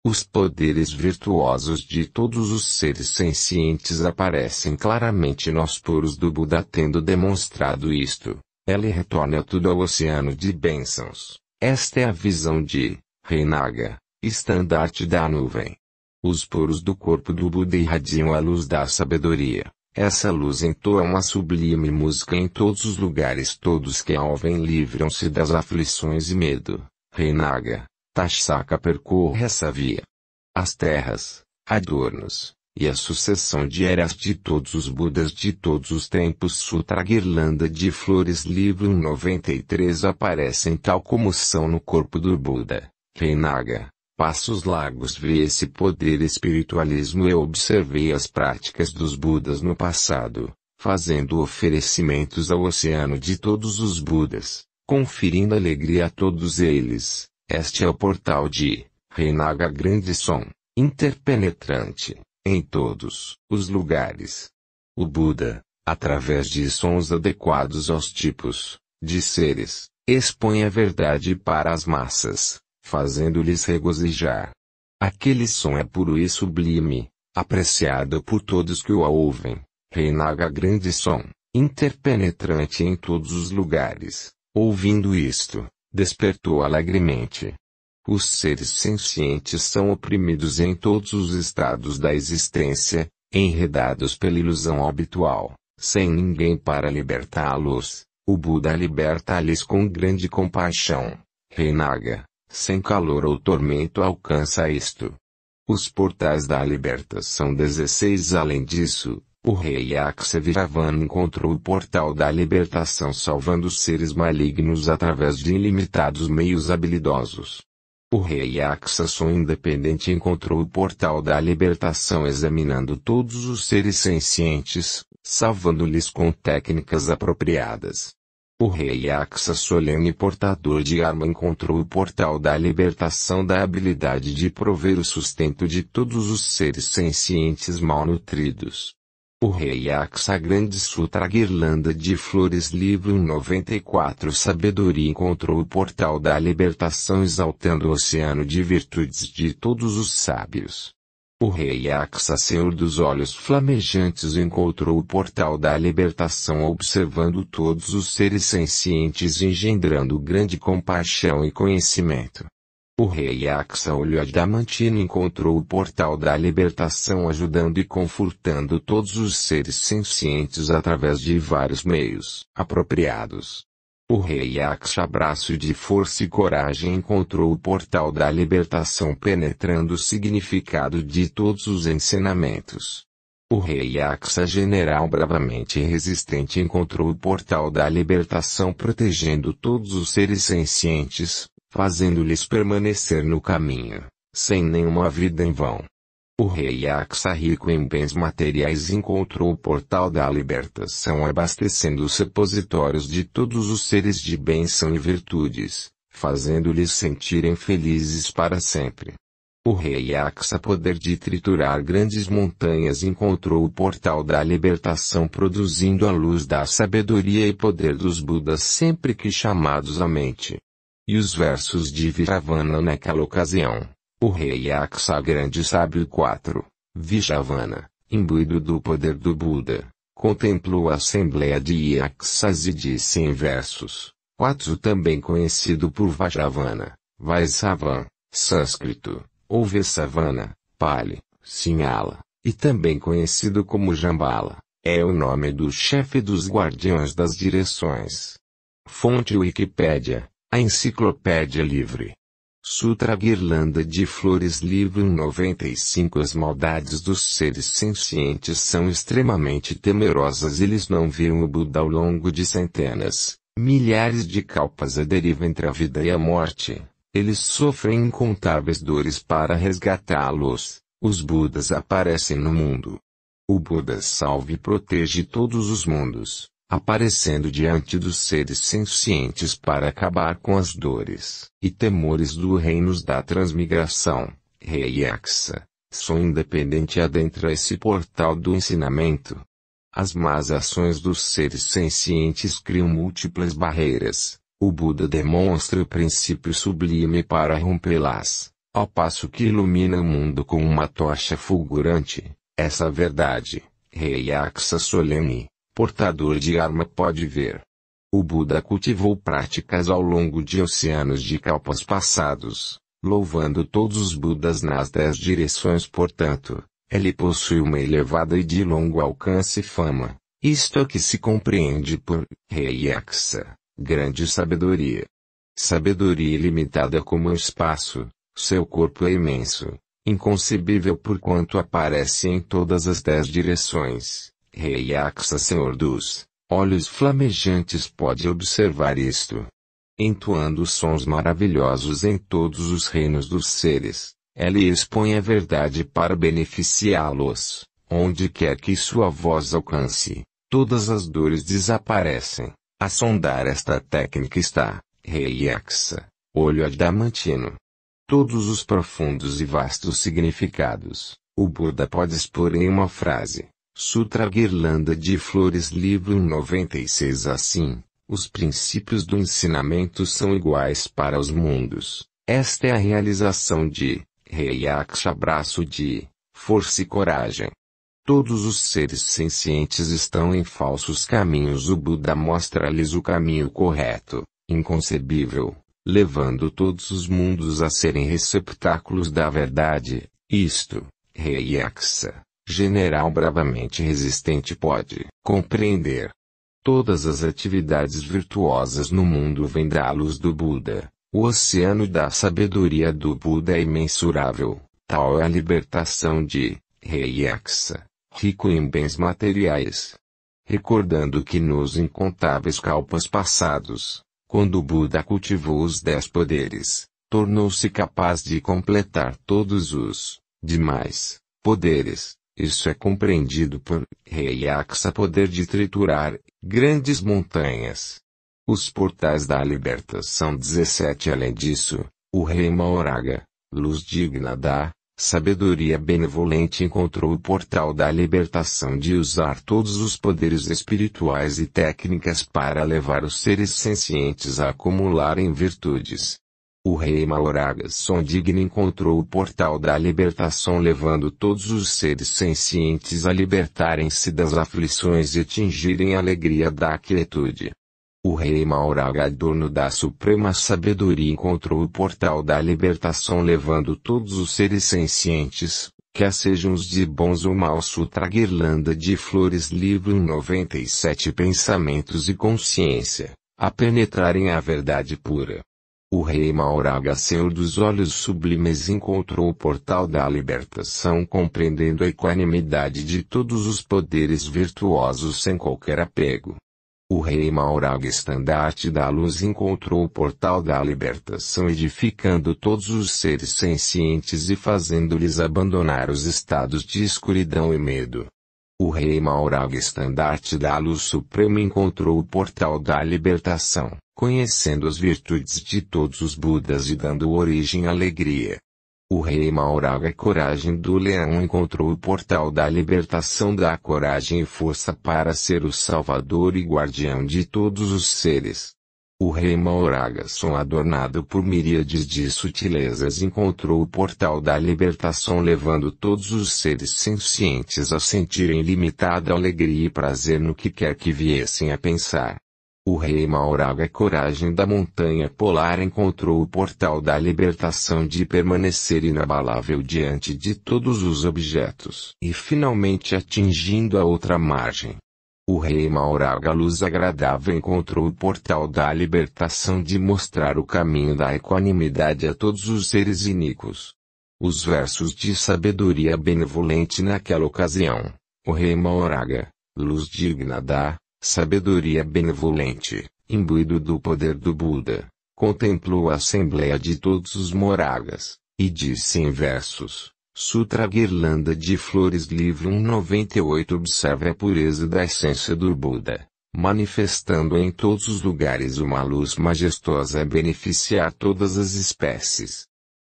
Os poderes virtuosos de todos os seres sencientes aparecem claramente nos poros do Buda tendo demonstrado isto. Ele retorna tudo ao oceano de bênçãos. Esta é a visão de Reinaga, Estandarte da nuvem. Os poros do corpo do Buda irradiam a luz da sabedoria. Essa luz entoa uma sublime música em todos os lugares. Todos que a ouvem livram-se das aflições e medo. Reinaga, Tashaka percorre essa via. As terras, adornos, e a sucessão de eras de todos os Budas de todos os tempos Sutra Guirlanda de Flores Livro 93 aparecem tal como são no corpo do Buda, Reinaga, Passos Largos vê esse poder espiritualismo eu observei as práticas dos Budas no passado, fazendo oferecimentos ao oceano de todos os Budas, conferindo alegria a todos eles. Este é o portal de Reinaga Grande Som, interpenetrante, em todos os lugares. O Buda, através de sons adequados aos tipos de seres, expõe a verdade para as massas fazendo-lhes regozijar. Aquele som é puro e sublime, apreciado por todos que o ouvem, reinaga grande som, interpenetrante em todos os lugares. Ouvindo isto, despertou alegremente. Os seres sencientes são oprimidos em todos os estados da existência, enredados pela ilusão habitual, sem ninguém para libertá-los. O Buda liberta-lhes com grande compaixão. Reinaga, sem calor ou tormento alcança isto. Os portais da libertação 16 Além disso, o rei Yaksevijavan encontrou o portal da libertação salvando seres malignos através de ilimitados meios habilidosos. O rei Yaksason independente encontrou o portal da libertação examinando todos os seres sencientes, salvando-lhes com técnicas apropriadas. O rei Axa solene portador de arma encontrou o portal da libertação da habilidade de prover o sustento de todos os seres sencientes malnutridos. O rei Axa Grande Sutra Guirlanda de Flores Livro 94 Sabedoria encontrou o portal da libertação exaltando o oceano de virtudes de todos os sábios. O rei senhor dos olhos flamejantes encontrou o portal da libertação observando todos os seres sencientes engendrando grande compaixão e conhecimento. O rei Axa olhou Adamantino encontrou o portal da libertação ajudando e confortando todos os seres sencientes através de vários meios apropriados. O rei Yaksha braço de força e coragem encontrou o portal da libertação penetrando o significado de todos os ensinamentos. O rei Yaksha general bravamente resistente encontrou o portal da libertação protegendo todos os seres sencientes, fazendo-lhes permanecer no caminho, sem nenhuma vida em vão. O rei Axa rico em bens materiais encontrou o portal da libertação abastecendo os repositórios de todos os seres de bênção e virtudes, fazendo-lhes sentirem felizes para sempre. O rei Axa poder de triturar grandes montanhas encontrou o portal da libertação produzindo a luz da sabedoria e poder dos Budas sempre que chamados à mente. E os versos de Viravana naquela ocasião o rei Aksa grande sábio 4, Vishavana, imbuído do poder do Buda, contemplou a assembleia de Yaksas e disse em versos, Quatro, também conhecido por Vajavana, Vaisavan, sânscrito, ou Vesavana, Pali, Sinhala, e também conhecido como Jambala, é o nome do chefe dos guardiões das direções. Fonte Wikipédia, a enciclopédia livre. Sutra guirlanda de flores livro 95 As maldades dos seres sencientes são extremamente temerosas. Eles não viram o Buda ao longo de centenas, milhares de calpas a deriva entre a vida e a morte. Eles sofrem incontáveis dores para resgatá-los. Os Budas aparecem no mundo. O Buda salve e protege todos os mundos aparecendo diante dos seres sencientes para acabar com as dores e temores do reinos da transmigração. rei Reiaksa, som independente adentra esse portal do ensinamento. As más ações dos seres sencientes criam múltiplas barreiras. O Buda demonstra o princípio sublime para rompê-las, ao passo que ilumina o mundo com uma tocha fulgurante. Essa é verdade, rei Reiaksa solene, portador de arma pode ver. O Buda cultivou práticas ao longo de oceanos de kalpas passados, louvando todos os Budas nas dez direções portanto, ele possui uma elevada e de longo alcance fama, isto é que se compreende por Reiyaksa, grande sabedoria. Sabedoria ilimitada como o espaço, seu corpo é imenso, inconcebível por quanto aparece em todas as dez direções. Rei Axa senhor dos olhos flamejantes pode observar isto. Entoando sons maravilhosos em todos os reinos dos seres, ela expõe a verdade para beneficiá-los, onde quer que sua voz alcance, todas as dores desaparecem. A sondar esta técnica está, Rei Axa, olho adamantino. Todos os profundos e vastos significados, o Buda pode expor em uma frase. Sutra Guirlanda de Flores Livro 96 Assim, os princípios do ensinamento são iguais para os mundos. Esta é a realização de Reyaksha braço de força e coragem. Todos os seres sencientes estão em falsos caminhos. O Buda mostra-lhes o caminho correto, inconcebível, levando todos os mundos a serem receptáculos da verdade. Isto, Reyaksha, general bravamente resistente pode compreender. Todas as atividades virtuosas no mundo vêm da luz do Buda. O oceano da sabedoria do Buda é imensurável. Tal é a libertação de rei Aksa rico em bens materiais. Recordando que nos incontáveis calpas passados, quando o Buda cultivou os dez poderes, tornou-se capaz de completar todos os demais poderes isso é compreendido por Reiaksa poder de triturar grandes montanhas. Os portais da libertação 17 Além disso, o rei Maoraga, luz digna da sabedoria benevolente encontrou o portal da libertação de usar todos os poderes espirituais e técnicas para levar os seres sencientes a acumularem virtudes. O rei Maloragas Sondigna encontrou o portal da libertação levando todos os seres sencientes a libertarem-se das aflições e atingirem a alegria da quietude. O rei Mauraga, dono da suprema sabedoria, encontrou o portal da libertação levando todos os seres sencientes, quer sejam os de bons ou maus, sutra guirlanda de flores livro 97 pensamentos e consciência, a penetrarem a verdade pura. O rei senhor dos olhos sublimes encontrou o portal da libertação compreendendo a equanimidade de todos os poderes virtuosos sem qualquer apego. O rei Mauraga, estandarte da luz encontrou o portal da libertação edificando todos os seres sencientes e fazendo-lhes abandonar os estados de escuridão e medo. O rei Maurag Estandarte da Luz Suprema encontrou o portal da libertação, conhecendo as virtudes de todos os Budas e dando origem à alegria. O rei Mauraga Coragem do Leão encontrou o portal da libertação da coragem e força para ser o salvador e guardião de todos os seres. O rei Mauragason adornado por miríades de sutilezas encontrou o portal da libertação levando todos os seres sencientes a sentirem limitada alegria e prazer no que quer que viessem a pensar. O rei Mauraga coragem da montanha polar encontrou o portal da libertação de permanecer inabalável diante de todos os objetos e finalmente atingindo a outra margem. O rei luz agradável encontrou o portal da libertação de mostrar o caminho da equanimidade a todos os seres iníquos. Os versos de sabedoria benevolente naquela ocasião, o rei Mauraga, luz digna da sabedoria benevolente, imbuído do poder do Buda, contemplou a assembleia de todos os moragas, e disse em versos, Sutra Guirlanda de Flores Livro 198 observa a pureza da essência do Buda, manifestando em todos os lugares uma luz majestosa a beneficiar todas as espécies,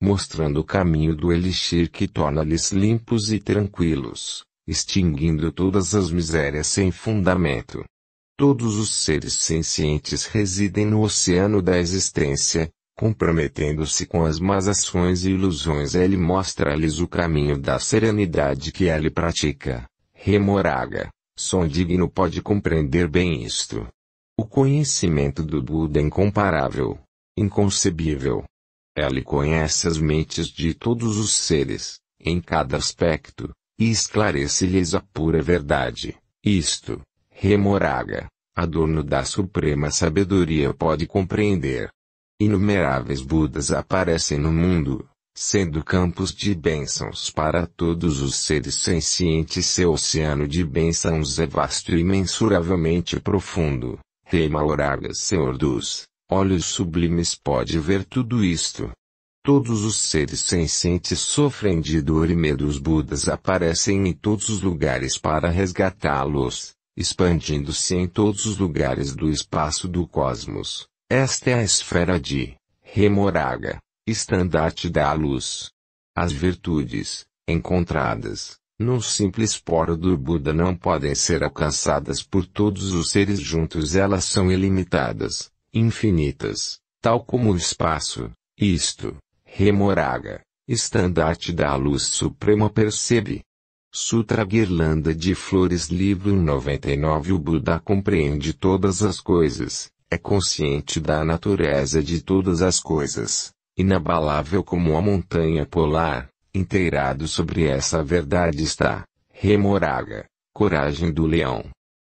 mostrando o caminho do elixir que torna-lhes limpos e tranquilos, extinguindo todas as misérias sem fundamento. Todos os seres sencientes residem no oceano da existência, Comprometendo-se com as más ações e ilusões, ele mostra-lhes o caminho da serenidade que ele pratica. Remoraga, som digno pode compreender bem isto. O conhecimento do Buda é incomparável, inconcebível. Ele conhece as mentes de todos os seres, em cada aspecto, e esclarece-lhes a pura verdade. Isto, Remoraga, adorno da suprema sabedoria pode compreender. Inumeráveis Budas aparecem no mundo, sendo campos de bênçãos para todos os seres sencientes. Seu oceano de bênçãos é vasto e imensuravelmente profundo. Rei Mauraga, Senhor dos olhos sublimes, pode ver tudo isto. Todos os seres sencientes sofrem de dor e medo. Os Budas aparecem em todos os lugares para resgatá-los, expandindo-se em todos os lugares do espaço do cosmos, esta é a esfera de remoraga, estandarte da luz. As virtudes, encontradas, num simples poro do Buda não podem ser alcançadas por todos os seres juntos elas são ilimitadas, infinitas, tal como o espaço, isto, remoraga, estandarte da luz suprema percebe. Sutra Guirlanda de Flores Livro 99 O Buda compreende todas as coisas, é consciente da natureza de todas as coisas, inabalável como a montanha polar, inteirado sobre essa verdade está, remoraga, coragem do leão.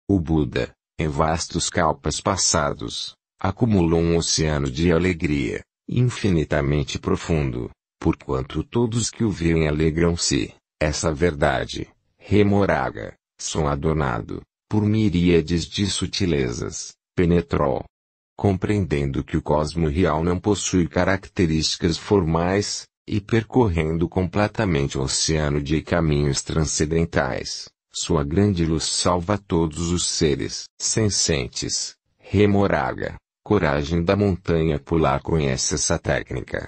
O Buda, em vastos calpas passados, acumulou um oceano de alegria, infinitamente profundo, porquanto todos que o veem alegram-se, essa verdade, remoraga, são adornado, por miríades de sutilezas, penetrou. Compreendendo que o cosmo real não possui características formais, e percorrendo completamente o oceano de caminhos transcendentais, sua grande luz salva todos os seres sensentes. Remoraga, coragem da montanha pular conhece essa técnica.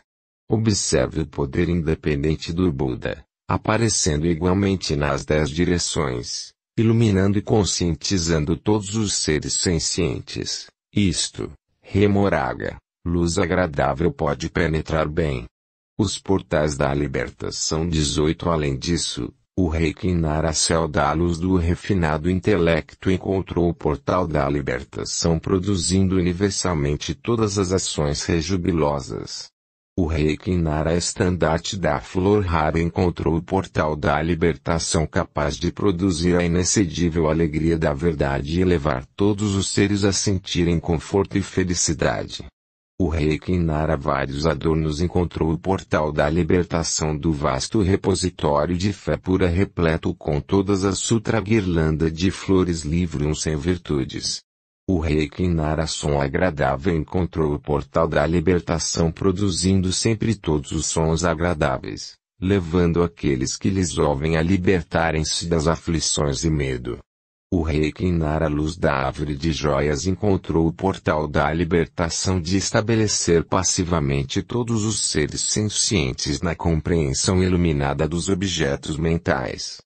Observe o poder independente do Buda, aparecendo igualmente nas dez direções, iluminando e conscientizando todos os seres sencientes. Isto, remoraga, luz agradável pode penetrar bem. Os portais da libertação 18 Além disso, o rei céu da luz do refinado intelecto encontrou o portal da libertação produzindo universalmente todas as ações rejubilosas. O rei Kinara estandarte da flor rara encontrou o portal da libertação capaz de produzir a inexcedível alegria da verdade e levar todos os seres a sentirem conforto e felicidade. O rei Kinara vários adornos encontrou o portal da libertação do vasto repositório de fé pura repleto com todas as sutra guirlanda de flores livre um sem virtudes. O rei som agradável encontrou o portal da libertação produzindo sempre todos os sons agradáveis, levando aqueles que lhes ouvem a libertarem-se das aflições e medo. O rei que inara luz da árvore de joias encontrou o portal da libertação de estabelecer passivamente todos os seres sencientes na compreensão iluminada dos objetos mentais.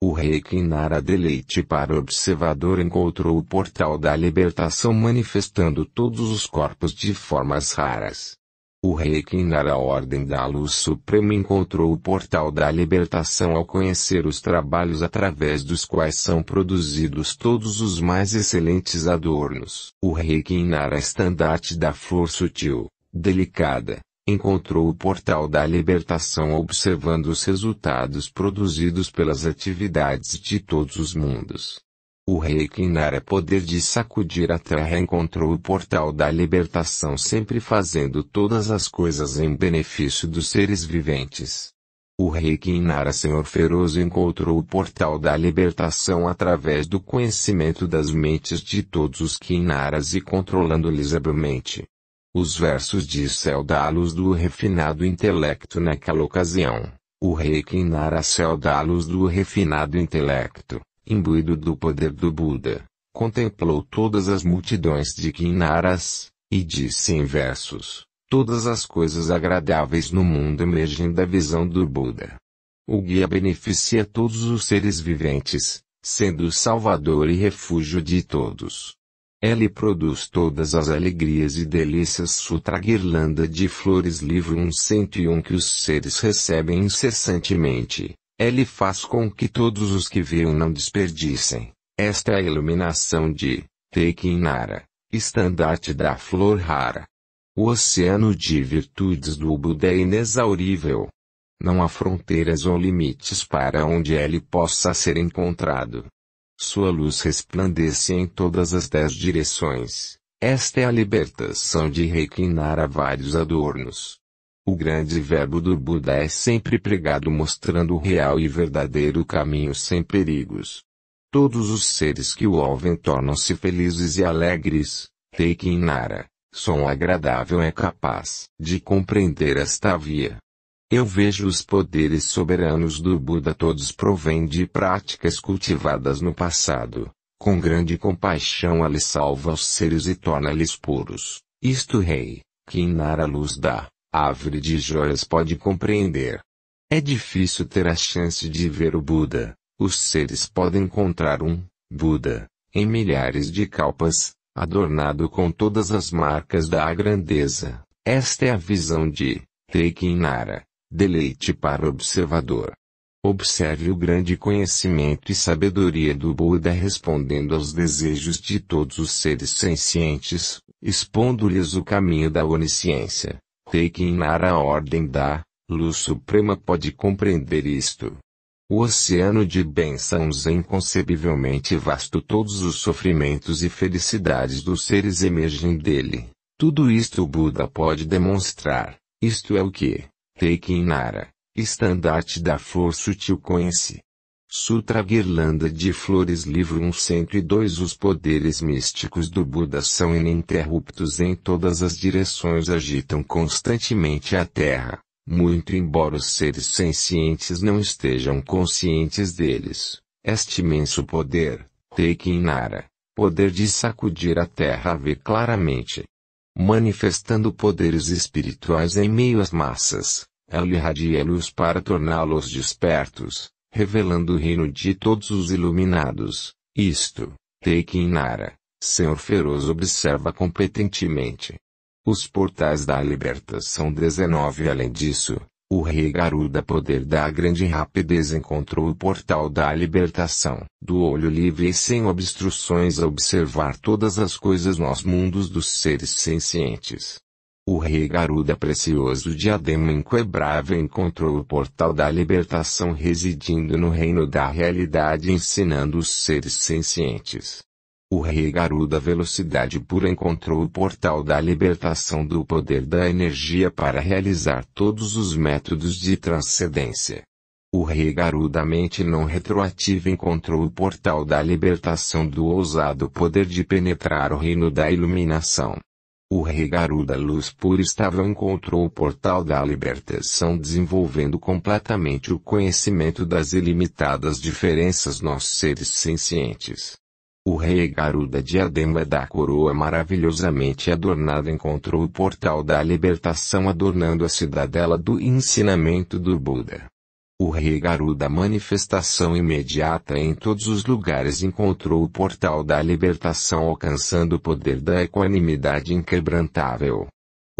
O rei inara Deleite para observador encontrou o portal da libertação manifestando todos os corpos de formas raras. O rei Kinara Ordem da Luz Suprema encontrou o portal da libertação ao conhecer os trabalhos através dos quais são produzidos todos os mais excelentes adornos. O rei Kinara Estandarte da Flor Sutil, Delicada, encontrou o Portal da Libertação observando os resultados produzidos pelas atividades de todos os mundos. O rei Kinnara é poder de sacudir a terra encontrou o portal da libertação sempre fazendo todas as coisas em benefício dos seres viventes. O rei Kinnara senhor feroz encontrou o portal da libertação através do conhecimento das mentes de todos os kinaras e controlando-lhes habilmente. Os versos de Selda à do refinado intelecto naquela ocasião, o rei Kinara Selda do refinado intelecto, imbuído do poder do Buda, contemplou todas as multidões de Kinaras, e disse em versos, todas as coisas agradáveis no mundo emergem da visão do Buda. O guia beneficia todos os seres viventes, sendo o salvador e refúgio de todos. Ele produz todas as alegrias e delícias sutra guirlanda de flores livro 101 que os seres recebem incessantemente. Ele faz com que todos os que veem não desperdicem. Esta é a iluminação de Teikinara, estandarte da flor rara. O oceano de virtudes do Buda é inexaurível. Não há fronteiras ou limites para onde ele possa ser encontrado. Sua luz resplandece em todas as dez direções. Esta é a libertação de reclinar a vários adornos. O grande verbo do Buda é sempre pregado mostrando o real e verdadeiro caminho sem perigos. Todos os seres que o ouvem tornam-se felizes e alegres. Teikinara, som agradável é capaz de compreender esta via. Eu vejo os poderes soberanos do Buda todos provêm de práticas cultivadas no passado. Com grande compaixão ele salva os seres e torna-lhes puros. Isto rei, que inara a luz da árvore de joias pode compreender. É difícil ter a chance de ver o Buda. Os seres podem encontrar um Buda em milhares de calpas, adornado com todas as marcas da grandeza. Esta é a visão de Teikinara deleite para o observador. Observe o grande conhecimento e sabedoria do Buda respondendo aos desejos de todos os seres sencientes, expondo-lhes o caminho da onisciência. Teikinar a ordem da luz suprema pode compreender isto. O oceano de bênçãos é inconcebivelmente vasto, todos os sofrimentos e felicidades dos seres emergem dele. Tudo isto o Buda pode demonstrar. Isto é o que nara, estandarte da flor sutil conhece. Sutra Guirlanda de Flores Livro 102 Os poderes místicos do Buda são ininterruptos em todas as direções agitam constantemente a Terra, muito embora os seres sencientes não estejam conscientes deles. Este imenso poder, nara, poder de sacudir a Terra a ver claramente, manifestando poderes espirituais em meio às massas. Ela irradia luz para torná-los despertos, revelando o reino de todos os iluminados. Isto, Teikinara, Senhor Feroz observa competentemente. Os portais da libertação 19 Além disso, o rei Garuda poder da grande rapidez encontrou o portal da libertação. Do olho livre e sem obstruções a observar todas as coisas nos mundos dos seres sencientes. O rei Garuda precioso diadema inquebrável encontrou o portal da libertação residindo no reino da realidade ensinando os seres sencientes. O rei Garu da velocidade pura encontrou o portal da libertação do poder da energia para realizar todos os métodos de transcendência. O rei Garu da mente não retroativa encontrou o portal da libertação do ousado poder de penetrar o reino da iluminação. O rei Garu da luz pura estava encontrou o portal da libertação desenvolvendo completamente o conhecimento das ilimitadas diferenças nos seres sencientes. O rei Garuda diadema é da coroa maravilhosamente adornada encontrou o portal da libertação adornando a cidadela do ensinamento do Buda. O rei Garuda manifestação imediata em todos os lugares encontrou o portal da libertação alcançando o poder da equanimidade inquebrantável.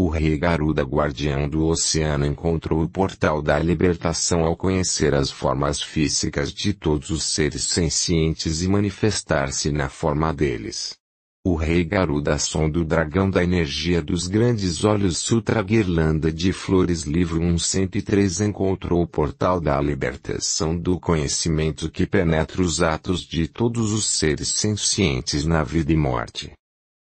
O rei Garuda guardião do oceano encontrou o portal da libertação ao conhecer as formas físicas de todos os seres sencientes e manifestar-se na forma deles. O rei Garuda som do dragão da energia dos grandes olhos Sutra Guirlanda de Flores Livro 103 encontrou o portal da libertação do conhecimento que penetra os atos de todos os seres sencientes na vida e morte.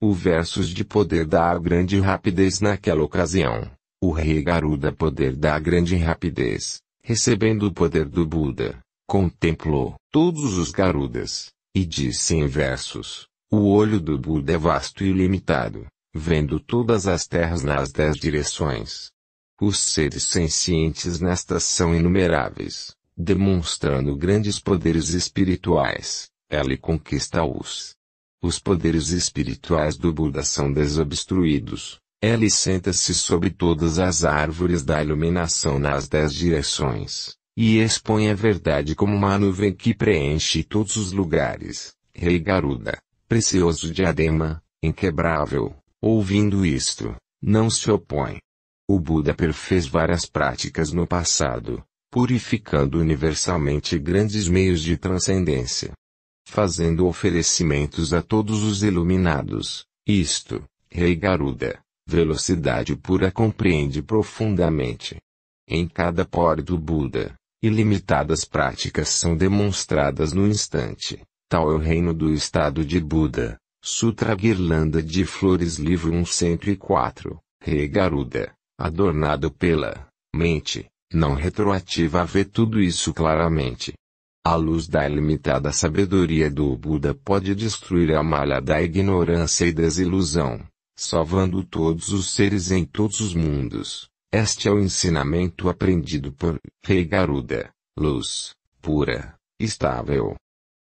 O versus de poder dar grande rapidez naquela ocasião. O rei Garuda poder dar grande rapidez, recebendo o poder do Buda, contemplou todos os Garudas, e disse em versos, o olho do Buda é vasto e ilimitado, vendo todas as terras nas dez direções. Os seres sencientes nestas são inumeráveis, demonstrando grandes poderes espirituais, ele conquista-os, os poderes espirituais do Buda são desobstruídos. Ele senta-se sobre todas as árvores da iluminação nas dez direções, e expõe a verdade como uma nuvem que preenche todos os lugares. Rei Garuda, precioso diadema, inquebrável, ouvindo isto, não se opõe. O Buda perfez várias práticas no passado, purificando universalmente grandes meios de transcendência fazendo oferecimentos a todos os iluminados. Isto, Rei Garuda, velocidade pura compreende profundamente. Em cada pore do Buda, ilimitadas práticas são demonstradas no instante. Tal é o reino do estado de Buda. Sutra Guirlanda de Flores Livro 104, Rei Garuda, adornado pela mente, não retroativa vê tudo isso claramente. A luz da ilimitada sabedoria do Buda pode destruir a malha da ignorância e desilusão, salvando todos os seres em todos os mundos. Este é o ensinamento aprendido por Rei Garuda, luz pura, estável.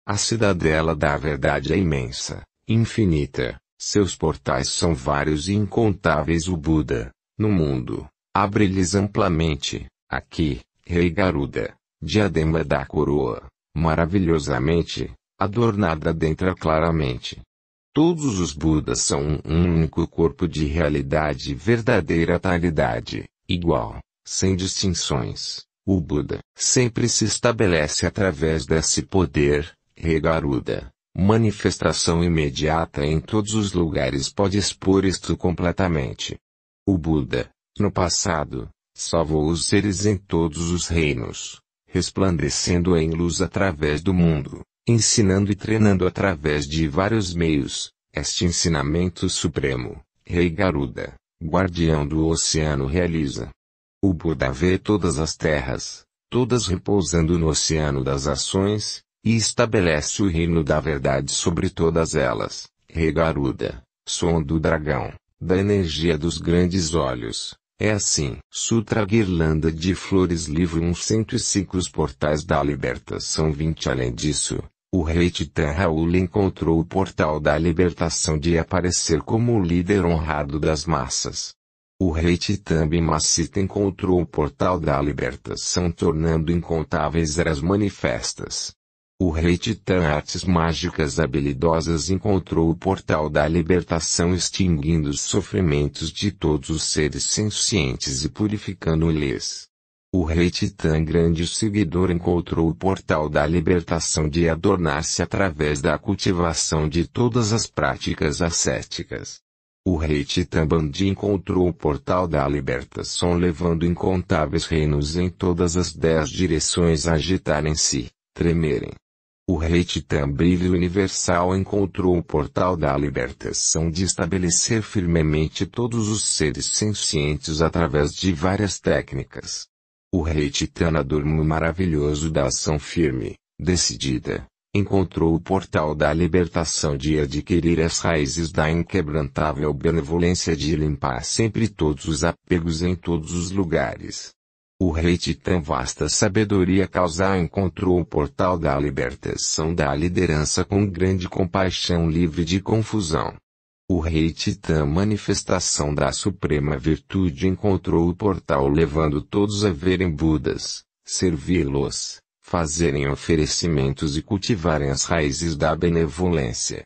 A cidadela da verdade é imensa, infinita. Seus portais são vários e incontáveis. O Buda, no mundo, abre-lhes amplamente. Aqui, Rei Garuda, diadema da coroa maravilhosamente, adornada dentro claramente. Todos os Budas são um único corpo de realidade e verdadeira talidade, igual, sem distinções. O Buda sempre se estabelece através desse poder, regaruda. Manifestação imediata em todos os lugares pode expor isto completamente. O Buda, no passado, salvou os seres em todos os reinos resplandecendo em luz através do mundo, ensinando e treinando através de vários meios, este ensinamento supremo, Rei Garuda, guardião do oceano realiza. O Buda vê todas as terras, todas repousando no oceano das ações, e estabelece o reino da verdade sobre todas elas. Rei Garuda, som do dragão, da energia dos grandes olhos, é assim. Sutra Guirlanda de Flores Livro 105 Os Portais da Libertação 20 Além disso, o rei Titã Raul encontrou o portal da libertação de aparecer como o líder honrado das massas. O rei Titã Bimacita encontrou o portal da libertação tornando incontáveis eras manifestas. O rei Titã Artes Mágicas Habilidosas encontrou o portal da libertação extinguindo os sofrimentos de todos os seres sencientes e purificando-lhes. O rei Titã Grande Seguidor encontrou o portal da libertação de adornar-se através da cultivação de todas as práticas ascéticas. O rei Titã Bandi encontrou o portal da libertação levando incontáveis reinos em todas as dez direções a agitarem-se, tremerem o rei Titã-brilho universal encontrou o portal da libertação de estabelecer firmemente todos os seres sencientes através de várias técnicas. O rei Titana Durmo maravilhoso da ação firme, decidida, encontrou o portal da libertação de adquirir as raízes da inquebrantável benevolência de limpar sempre todos os apegos em todos os lugares. O rei Titã vasta sabedoria causar encontrou o portal da libertação da liderança com grande compaixão livre de confusão. O rei Titã manifestação da suprema virtude encontrou o portal levando todos a verem Budas, servi-los, fazerem oferecimentos e cultivarem as raízes da benevolência.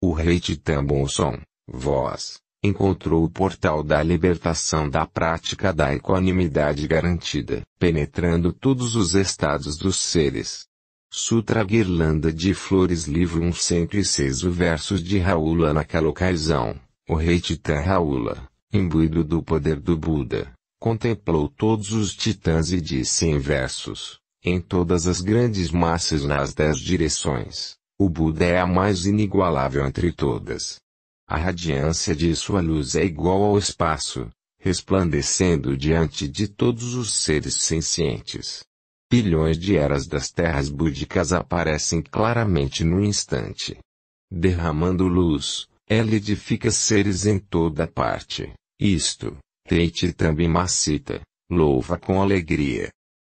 O rei Titã Bom Som, voz encontrou o portal da libertação da prática da equanimidade garantida, penetrando todos os estados dos seres. Sutra Guirlanda de Flores Livro 106 Versos de Raula Naquela ocasião, o rei Titã Raula, imbuído do poder do Buda, contemplou todos os titãs e disse em versos, em todas as grandes massas nas dez direções, o Buda é a mais inigualável entre todas. A radiância de sua luz é igual ao espaço, resplandecendo diante de todos os seres sencientes. Bilhões de eras das terras búdicas aparecem claramente no instante. Derramando luz, ela edifica seres em toda parte. Isto, Teite também macita, louva com alegria.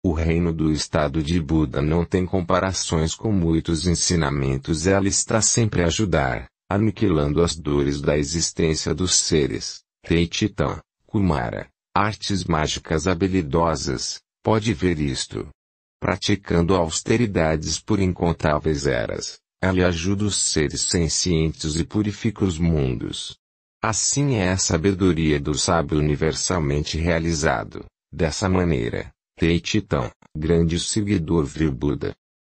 O reino do estado de Buda não tem comparações com muitos ensinamentos, ela está sempre a ajudar, aniquilando as dores da existência dos seres. Teititã, Kumara, artes mágicas habilidosas, pode ver isto. Praticando austeridades por incontáveis eras, ela ajuda os seres sencientes e purifica os mundos. Assim é a sabedoria do sábio universalmente realizado. Dessa maneira, Teititã, grande seguidor viu Buda.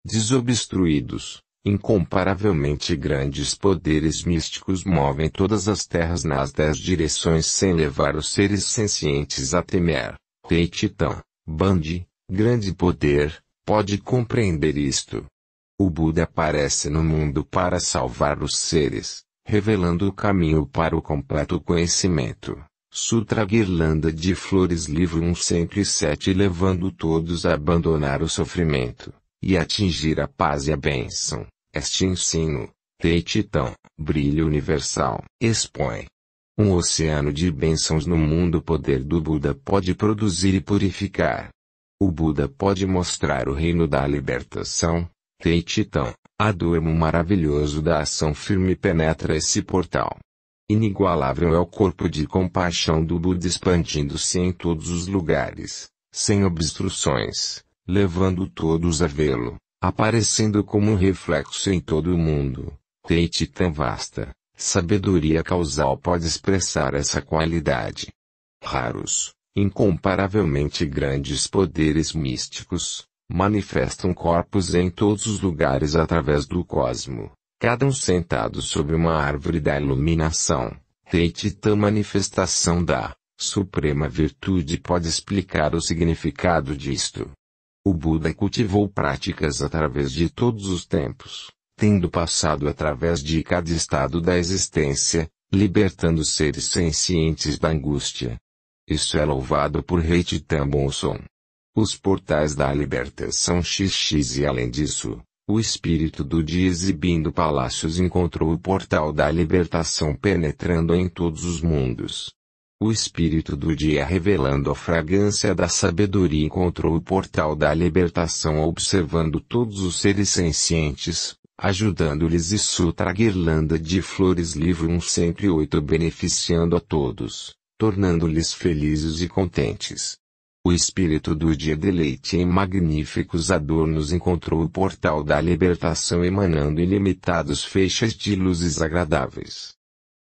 Desobstruídos, Incomparavelmente grandes poderes místicos movem todas as terras nas dez direções sem levar os seres sencientes a temer. Tei Titã, Bandi, grande poder, pode compreender isto. O Buda aparece no mundo para salvar os seres, revelando o caminho para o completo conhecimento. Sutra Guirlanda de Flores Livro 107 Levando todos a abandonar o sofrimento, e atingir a paz e a bênção. Este ensino, Teititão, brilho universal, expõe. Um oceano de bênçãos no mundo o poder do Buda pode produzir e purificar. O Buda pode mostrar o reino da libertação, Teititão, aduemo maravilhoso da ação firme penetra esse portal. Inigualável é o corpo de compaixão do Buda expandindo-se em todos os lugares, sem obstruções, levando todos a vê-lo aparecendo como um reflexo em todo o mundo. Teite tão vasta, sabedoria causal pode expressar essa qualidade. Raros, incomparavelmente grandes poderes místicos, manifestam corpos em todos os lugares através do cosmo, cada um sentado sob uma árvore da iluminação. Teite tão manifestação da suprema virtude pode explicar o significado disto. O Buda cultivou práticas através de todos os tempos, tendo passado através de cada estado da existência, libertando seres sencientes da angústia. Isso é louvado por Reit Bonson. Os portais da libertação XX e além disso, o espírito do dia exibindo palácios encontrou o portal da libertação penetrando em todos os mundos. O espírito do dia revelando a fragrância da sabedoria encontrou o portal da libertação observando todos os seres sencientes, ajudando-lhes e sutra guirlanda de flores livro 108 beneficiando a todos, tornando-lhes felizes e contentes. O espírito do dia deleite em magníficos adornos encontrou o portal da libertação emanando ilimitados feixes de luzes agradáveis.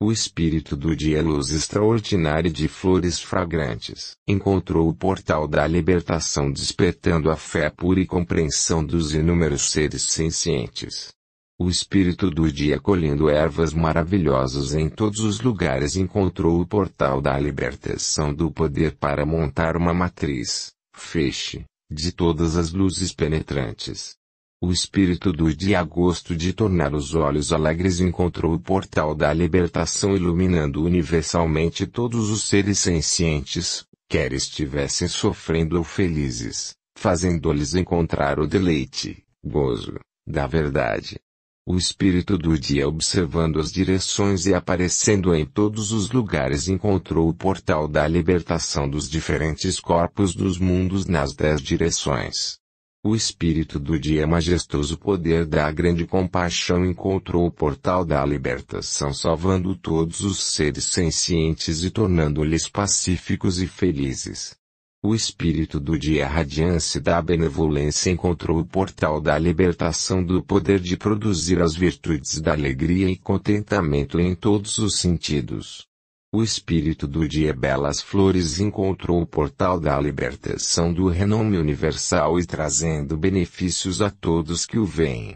O espírito do dia luz extraordinária de flores fragrantes encontrou o portal da libertação despertando a fé pura e compreensão dos inúmeros seres sencientes. O espírito do dia colhendo ervas maravilhosas em todos os lugares encontrou o portal da libertação do poder para montar uma matriz, feixe, de todas as luzes penetrantes, o espírito do de agosto de tornar os olhos alegres encontrou o portal da libertação iluminando universalmente todos os seres sencientes, quer estivessem sofrendo ou felizes, fazendo-lhes encontrar o deleite, gozo, da verdade. O espírito do dia observando as direções e aparecendo em todos os lugares encontrou o portal da libertação dos diferentes corpos dos mundos nas dez direções o espírito do dia majestoso poder da grande compaixão encontrou o portal da libertação salvando todos os seres sencientes e tornando-lhes pacíficos e felizes. O espírito do dia radiante da benevolência encontrou o portal da libertação do poder de produzir as virtudes da alegria e contentamento em todos os sentidos. O espírito do dia Belas Flores encontrou o portal da libertação do renome universal e trazendo benefícios a todos que o veem.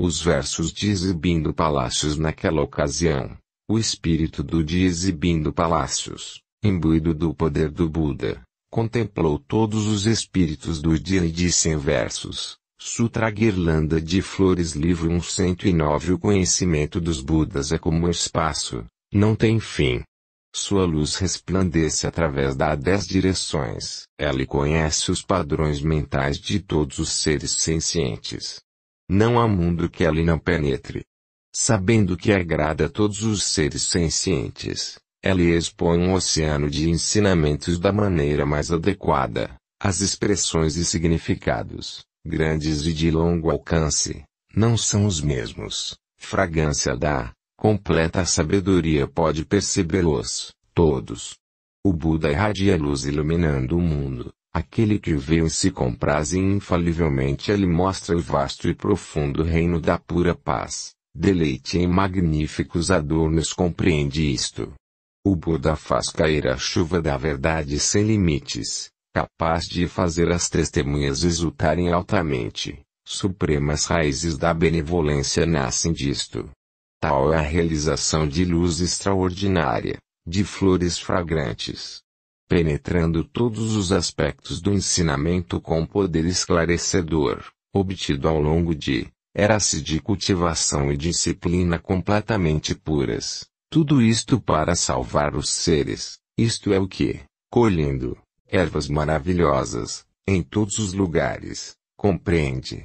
Os versos de Exibindo Palácios naquela ocasião, o espírito do dia Exibindo Palácios, imbuído do poder do Buda, contemplou todos os espíritos do dia e disse em versos, Sutra Guirlanda de Flores Livro 109 O conhecimento dos Budas é como o espaço, não tem fim. Sua luz resplandece através da dez direções. Ela conhece os padrões mentais de todos os seres sencientes. Não há mundo que ela não penetre. Sabendo que agrada a todos os seres sencientes, ela expõe um oceano de ensinamentos da maneira mais adequada, as expressões e significados, grandes e de longo alcance, não são os mesmos, fragrância da completa sabedoria pode percebê-los, todos. O Buda irradia luz iluminando o mundo, aquele que vê e se compraz e infalivelmente ele mostra o vasto e profundo reino da pura paz, deleite em magníficos adornos compreende isto. O Buda faz cair a chuva da verdade sem limites, capaz de fazer as testemunhas exultarem altamente. Supremas raízes da benevolência nascem disto. Tal é a realização de luz extraordinária, de flores fragrantes, penetrando todos os aspectos do ensinamento com poder esclarecedor, obtido ao longo de eras de cultivação e disciplina completamente puras. Tudo isto para salvar os seres, isto é o que, colhendo ervas maravilhosas, em todos os lugares, compreende,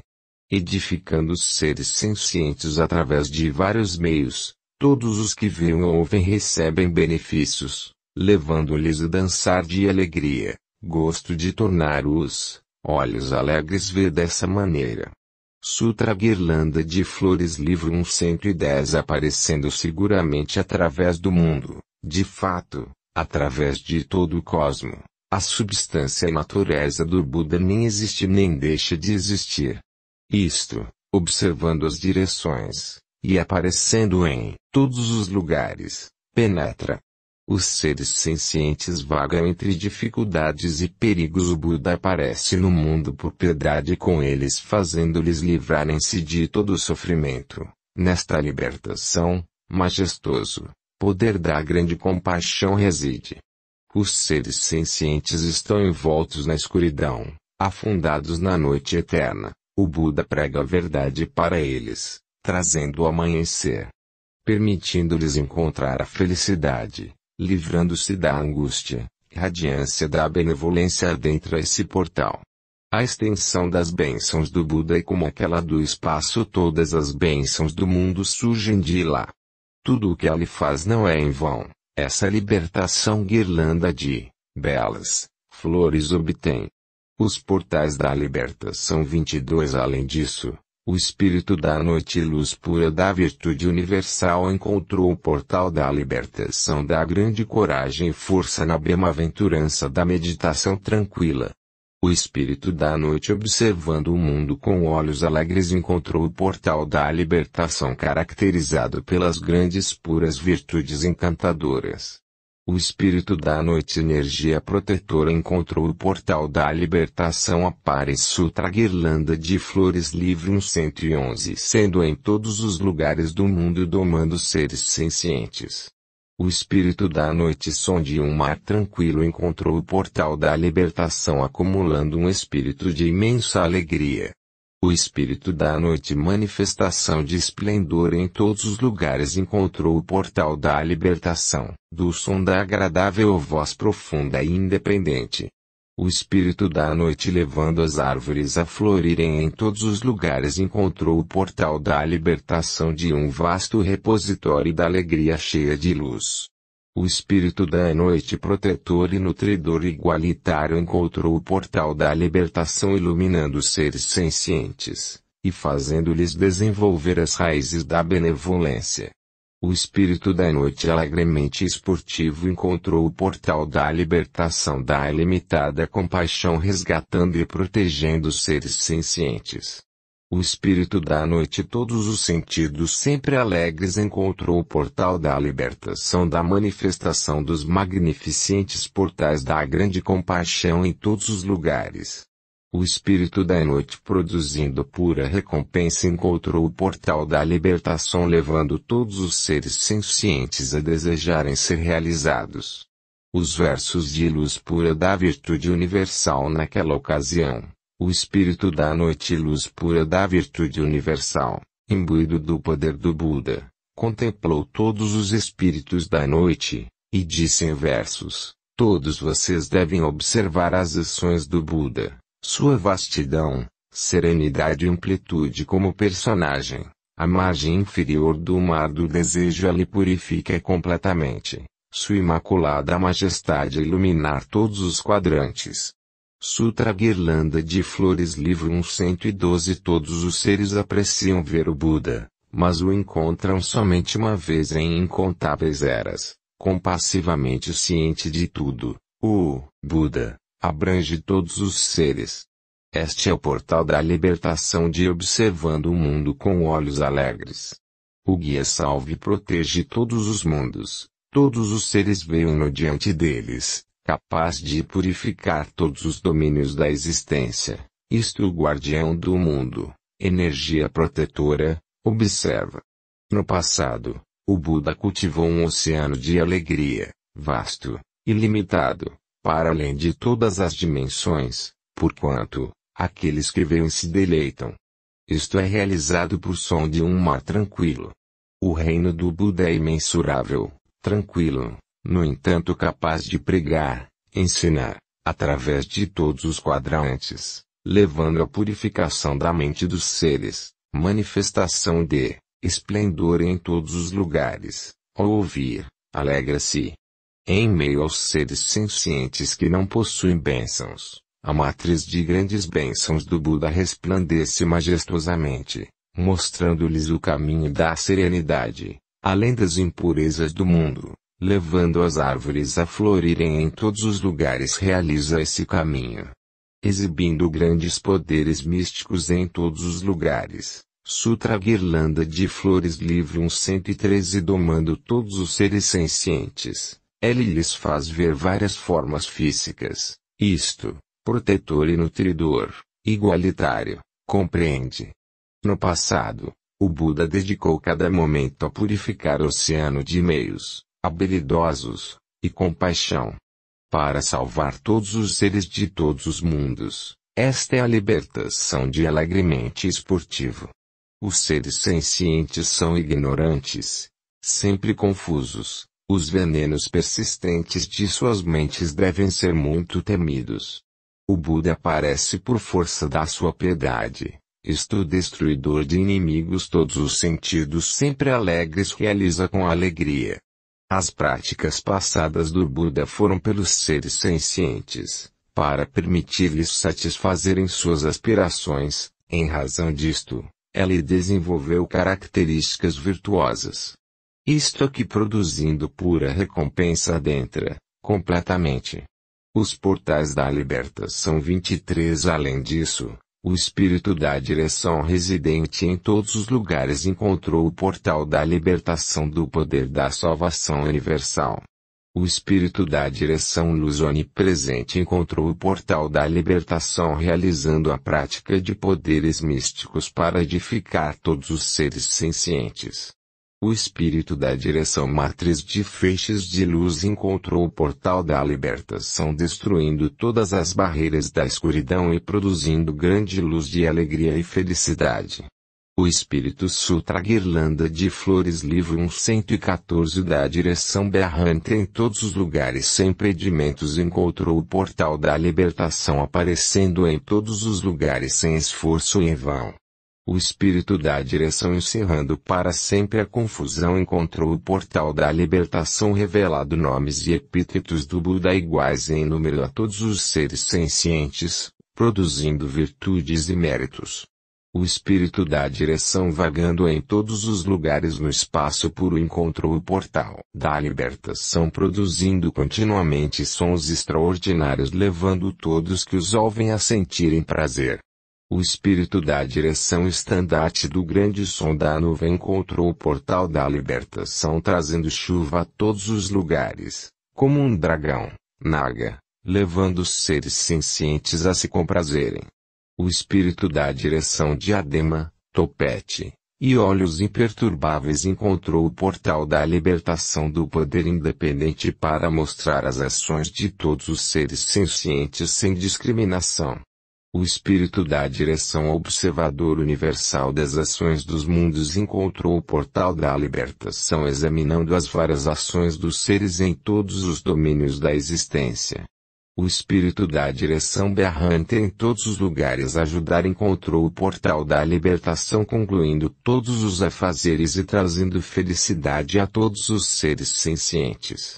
edificando os seres sencientes através de vários meios. Todos os que veem ou ouvem recebem benefícios, levando-lhes o dançar de alegria, gosto de tornar-os olhos alegres ver dessa maneira. Sutra Guirlanda de Flores Livro 110 Aparecendo seguramente através do mundo, de fato, através de todo o cosmo, a substância e natureza do Buda nem existe nem deixa de existir. Isto, observando as direções, e aparecendo em todos os lugares, penetra. Os seres sencientes vagam entre dificuldades e perigos. O Buda aparece no mundo por piedade com eles, fazendo-lhes livrarem-se de todo sofrimento. Nesta libertação, majestoso, poder da grande compaixão reside. Os seres sencientes estão envoltos na escuridão, afundados na noite eterna. O Buda prega a verdade para eles, trazendo o amanhecer, permitindo-lhes encontrar a felicidade, livrando-se da angústia, radiância da benevolência adentra esse portal. A extensão das bênçãos do Buda é como aquela do espaço todas as bênçãos do mundo surgem de lá. Tudo o que ali faz não é em vão, essa libertação guirlanda de belas flores obtém, os portais da libertação 22 Além disso, o espírito da noite e luz pura da virtude universal encontrou o portal da libertação da grande coragem e força na aventurança da meditação tranquila. O espírito da noite observando o mundo com olhos alegres encontrou o portal da libertação caracterizado pelas grandes puras virtudes encantadoras. O espírito da noite energia protetora encontrou o portal da libertação Apare Sutra guirlanda de flores livre 111 sendo em todos os lugares do mundo domando seres sencientes. O espírito da noite som de um mar tranquilo encontrou o portal da libertação acumulando um espírito de imensa alegria. O espírito da noite, manifestação de esplendor em todos os lugares, encontrou o portal da libertação, do som da agradável voz profunda e independente. O espírito da noite, levando as árvores a florirem em todos os lugares, encontrou o portal da libertação de um vasto repositório da alegria cheia de luz. O espírito da noite protetor e nutridor igualitário encontrou o portal da libertação iluminando os seres sencientes, e fazendo-lhes desenvolver as raízes da benevolência. O espírito da noite alegremente esportivo encontrou o portal da libertação da ilimitada compaixão resgatando e protegendo os seres sencientes. O espírito da noite, todos os sentidos sempre alegres, encontrou o portal da libertação da manifestação dos magnificentes portais da grande compaixão em todos os lugares. O espírito da noite, produzindo pura recompensa, encontrou o portal da libertação, levando todos os seres sencientes a desejarem ser realizados. Os versos de luz pura da virtude universal naquela ocasião o espírito da noite e luz pura da virtude universal, imbuído do poder do Buda, contemplou todos os espíritos da noite, e disse em versos: Todos vocês devem observar as ações do Buda, sua vastidão, serenidade e amplitude como personagem. A margem inferior do mar do desejo ali purifica completamente. Sua imaculada majestade iluminar todos os quadrantes, Sutra Guirlanda de Flores Livro 112 Todos os seres apreciam ver o Buda, mas o encontram somente uma vez em incontáveis eras, compassivamente ciente de tudo. O Buda abrange todos os seres. Este é o portal da libertação de observando o mundo com olhos alegres. O guia salve e protege todos os mundos, todos os seres veem-no diante deles, capaz de purificar todos os domínios da existência, isto o guardião do mundo, energia protetora, observa. No passado, o Buda cultivou um oceano de alegria, vasto, ilimitado, para além de todas as dimensões, porquanto, aqueles que veem se deleitam. Isto é realizado por som de um mar tranquilo. O reino do Buda é imensurável, tranquilo, no entanto capaz de pregar, ensinar, através de todos os quadrantes, levando à purificação da mente dos seres, manifestação de esplendor em todos os lugares, ao ouvir, alegra-se. Em meio aos seres sencientes que não possuem bênçãos, a matriz de grandes bênçãos do Buda resplandece majestosamente, mostrando-lhes o caminho da serenidade, além das impurezas do mundo levando as árvores a florirem em todos os lugares, realiza esse caminho. Exibindo grandes poderes místicos em todos os lugares. Sutra Guirlanda de Flores Livro 113 Domando todos os seres sencientes. Ele lhes faz ver várias formas físicas, isto, protetor e nutridor, igualitário, compreende. No passado, o Buda dedicou cada momento a purificar o oceano de meios, habilidosos, e compaixão. Para salvar todos os seres de todos os mundos, esta é a libertação de alegremente esportivo. Os seres sencientes são ignorantes, sempre confusos, os venenos persistentes de suas mentes devem ser muito temidos. O Buda aparece por força da sua piedade, isto destruidor de inimigos todos os sentidos sempre alegres realiza com alegria. As práticas passadas do Buda foram pelos seres sencientes, para permitir-lhes satisfazerem suas aspirações, em razão disto, ela desenvolveu características virtuosas. Isto aqui produzindo pura recompensa dentro, completamente. Os portais da libertação 23 Além disso, o espírito da direção residente em todos os lugares encontrou o portal da libertação do poder da salvação universal. O espírito da direção luz onipresente encontrou o portal da libertação realizando a prática de poderes místicos para edificar todos os seres sencientes. O espírito da direção matriz de feixes de luz encontrou o portal da libertação, destruindo todas as barreiras da escuridão e produzindo grande luz de alegria e felicidade. O espírito sutra guirlanda de flores livro 114 da direção berrante em todos os lugares sem predimentos encontrou o portal da libertação aparecendo em todos os lugares sem esforço e em vão. O espírito dá direção encerrando para sempre a confusão encontrou o portal da libertação revelado nomes e epítetos do Buda iguais em número a todos os seres sencientes, produzindo virtudes e méritos. O espírito da direção vagando em todos os lugares no espaço puro encontrou o portal da libertação produzindo continuamente sons extraordinários levando todos que os ouvem a sentirem prazer. O espírito da direção estandarte do grande som da nuvem encontrou o portal da libertação trazendo chuva a todos os lugares, como um dragão, naga, levando os seres sencientes a se comprazerem. O espírito da direção diadema, topete, e olhos imperturbáveis encontrou o portal da libertação do poder independente para mostrar as ações de todos os seres sencientes sem discriminação. O espírito da direção observador universal das ações dos mundos encontrou o portal da libertação examinando as várias ações dos seres em todos os domínios da existência. O espírito da direção berrante em todos os lugares ajudar encontrou o portal da libertação concluindo todos os afazeres e trazendo felicidade a todos os seres sencientes.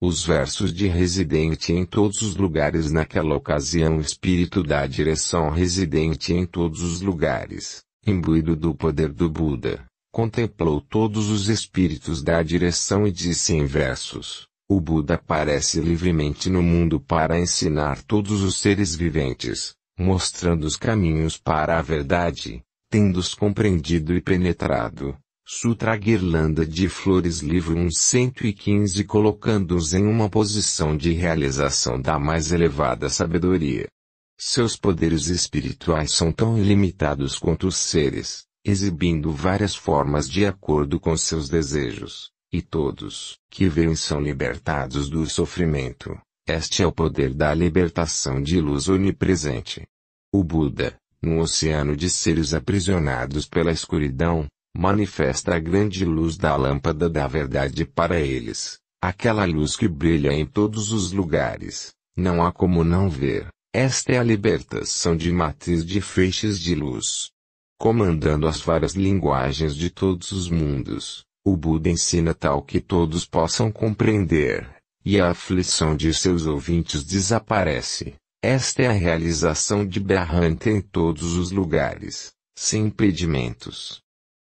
Os versos de residente em todos os lugares naquela ocasião o espírito da direção residente em todos os lugares, imbuído do poder do Buda, contemplou todos os espíritos da direção e disse em versos: O Buda aparece livremente no mundo para ensinar todos os seres viventes, mostrando os caminhos para a verdade, tendo-os compreendido e penetrado, Sutra guirlanda de flores livro 115 colocando-os em uma posição de realização da mais elevada sabedoria. Seus poderes espirituais são tão ilimitados quanto os seres, exibindo várias formas de acordo com seus desejos, e todos que veem são libertados do sofrimento. Este é o poder da libertação de luz onipresente. O Buda, no oceano de seres aprisionados pela escuridão, manifesta a grande luz da lâmpada da verdade para eles, aquela luz que brilha em todos os lugares, não há como não ver. Esta é a libertação de matriz de feixes de luz. Comandando as várias linguagens de todos os mundos, o Buda ensina tal que todos possam compreender, e a aflição de seus ouvintes desaparece. Esta é a realização de Berrante em todos os lugares, sem impedimentos.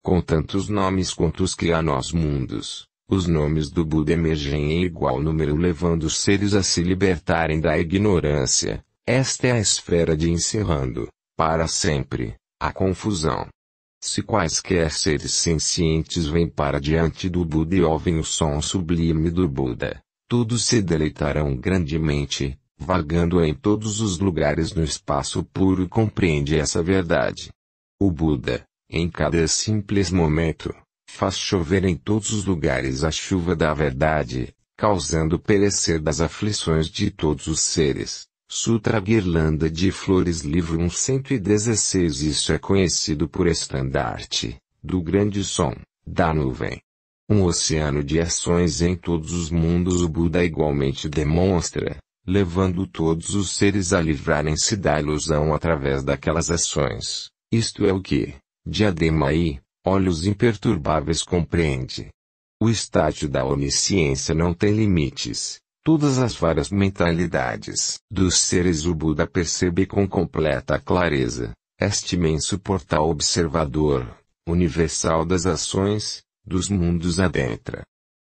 Com tantos nomes quanto os que há nos mundos, os nomes do Buda emergem em igual número levando os seres a se libertarem da ignorância. Esta é a esfera de encerrando, para sempre, a confusão. Se quaisquer seres sencientes vêm para diante do Buda e ouvem o som sublime do Buda, todos se deleitarão grandemente, vagando em todos os lugares no espaço puro e compreende essa verdade. O Buda, em cada simples momento, faz chover em todos os lugares a chuva da verdade, causando o perecer das aflições de todos os seres. Sutra Guirlanda de Flores Livro 116 Isso é conhecido por estandarte, do grande som, da nuvem. Um oceano de ações em todos os mundos o Buda igualmente demonstra, levando todos os seres a livrarem-se da ilusão através daquelas ações. Isto é o que, Diadema e, olhos imperturbáveis compreende. O estágio da onisciência não tem limites. Todas as várias mentalidades dos seres o Buda percebe com completa clareza. Este imenso portal observador, universal das ações, dos mundos adentra.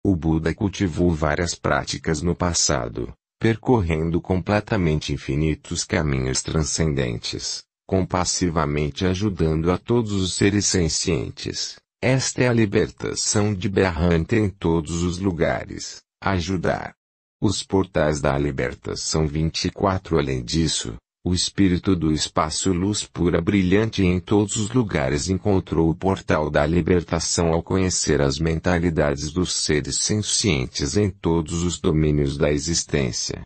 O Buda cultivou várias práticas no passado, percorrendo completamente infinitos caminhos transcendentes, compassivamente ajudando a todos os seres sencientes. Esta é a libertação de Berrante em todos os lugares, ajudar. Os portais da libertação 24 Além disso, o espírito do espaço luz pura brilhante em todos os lugares encontrou o portal da libertação ao conhecer as mentalidades dos seres sencientes em todos os domínios da existência.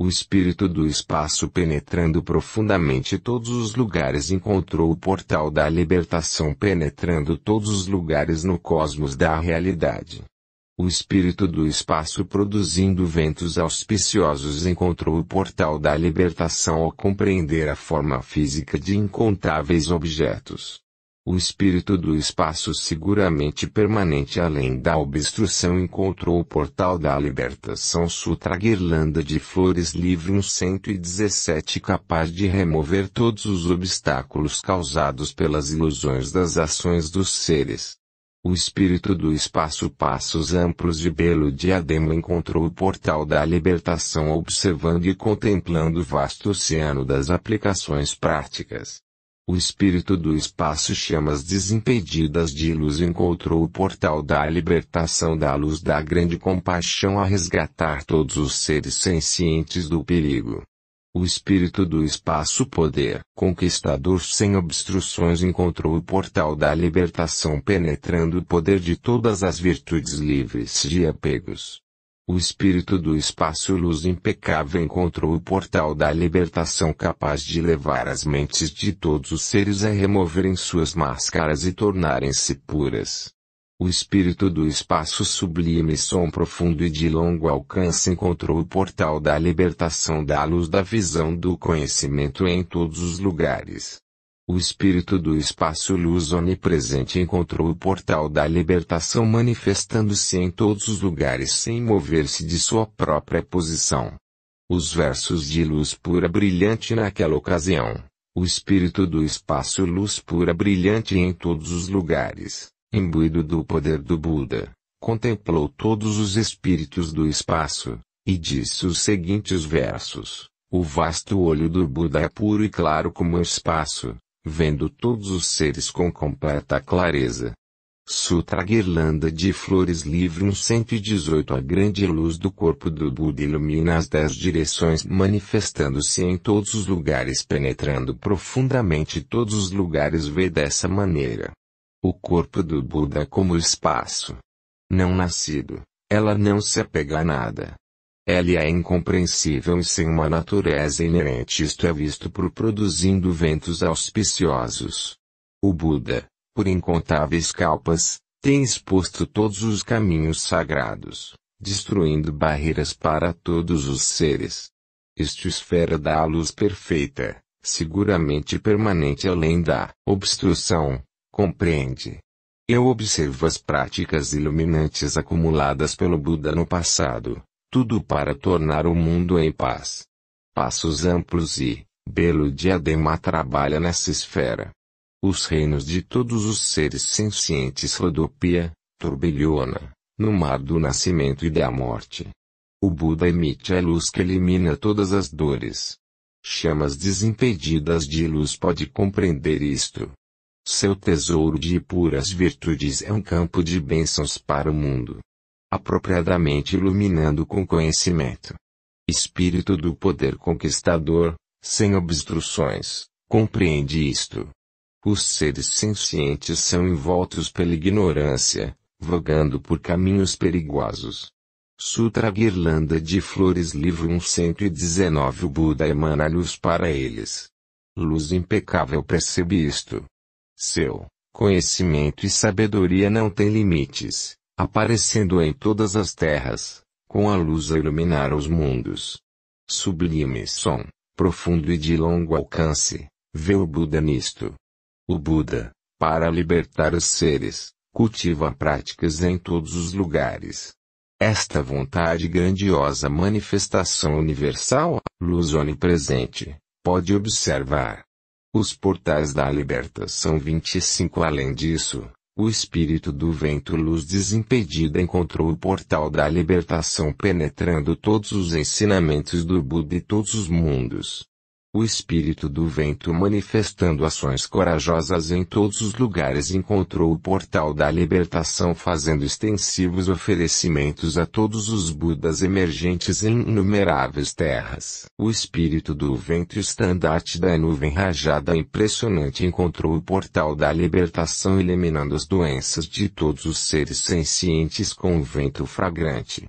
O espírito do espaço penetrando profundamente todos os lugares encontrou o portal da libertação penetrando todos os lugares no cosmos da realidade. O espírito do espaço produzindo ventos auspiciosos encontrou o portal da libertação ao compreender a forma física de incontáveis objetos. O espírito do espaço seguramente permanente além da obstrução encontrou o portal da libertação sutra guirlanda de flores livre 117 capaz de remover todos os obstáculos causados pelas ilusões das ações dos seres. O espírito do espaço passos amplos de belo diadema encontrou o portal da libertação observando e contemplando o vasto oceano das aplicações práticas. O espírito do espaço chamas desimpedidas de luz encontrou o portal da libertação da luz da grande compaixão a resgatar todos os seres sencientes do perigo. O espírito do espaço poder, conquistador sem obstruções, encontrou o portal da libertação penetrando o poder de todas as virtudes livres de apegos. O espírito do espaço-luz impecável encontrou o portal da libertação capaz de levar as mentes de todos os seres a removerem suas máscaras e tornarem-se puras. O espírito do espaço sublime, som profundo e de longo alcance encontrou o portal da libertação da luz da visão do conhecimento em todos os lugares. O espírito do espaço-luz onipresente encontrou o portal da libertação manifestando-se em todos os lugares sem mover-se de sua própria posição. Os versos de luz pura brilhante naquela ocasião, o espírito do espaço-luz pura brilhante em todos os lugares, imbuído do poder do Buda, contemplou todos os espíritos do espaço, e disse os seguintes versos: O vasto olho do Buda é puro e claro como o espaço vendo todos os seres com completa clareza. Sutra Guirlanda de Flores Livro 118 A grande luz do corpo do Buda ilumina as dez direções, manifestando-se em todos os lugares, penetrando profundamente todos os lugares. Vê dessa maneira. O corpo do Buda como espaço. Não nascido, ela não se apega a nada, ele é incompreensível e sem uma natureza inerente isto é visto por produzindo ventos auspiciosos. O Buda, por incontáveis calpas, tem exposto todos os caminhos sagrados, destruindo barreiras para todos os seres. Esta esfera da luz perfeita, seguramente permanente além da obstrução, compreende. Eu observo as práticas iluminantes acumuladas pelo Buda no passado, tudo para tornar o mundo em paz. Passos amplos e, belo diadema trabalha nessa esfera. Os reinos de todos os seres sencientes rodopia, turbilhona, no mar do nascimento e da morte. O Buda emite a luz que elimina todas as dores. Chamas desimpedidas de luz pode compreender isto. Seu tesouro de puras virtudes é um campo de bênçãos para o mundo apropriadamente iluminando com conhecimento. Espírito do poder conquistador, sem obstruções, compreende isto. Os seres sencientes são envoltos pela ignorância, vagando por caminhos perigosos. Sutra Guirlanda de Flores Livro 119 O Buda emana luz para eles. Luz impecável percebe isto. Seu conhecimento e sabedoria não têm limites aparecendo em todas as terras, com a luz a iluminar os mundos. Sublime som, profundo e de longo alcance, vê o Buda nisto. O Buda, para libertar os seres, cultiva práticas em todos os lugares. Esta vontade grandiosa manifestação universal, luz onipresente, pode observar os portais da libertação 25 além disso, o espírito do vento luz desimpedida encontrou o portal da libertação penetrando todos os ensinamentos do Buda e todos os mundos o espírito do vento manifestando ações corajosas em todos os lugares encontrou o portal da libertação fazendo extensivos oferecimentos a todos os Budas emergentes em inumeráveis terras. O espírito do vento estandarte da nuvem rajada impressionante encontrou o portal da libertação eliminando as doenças de todos os seres sencientes com o vento fragrante.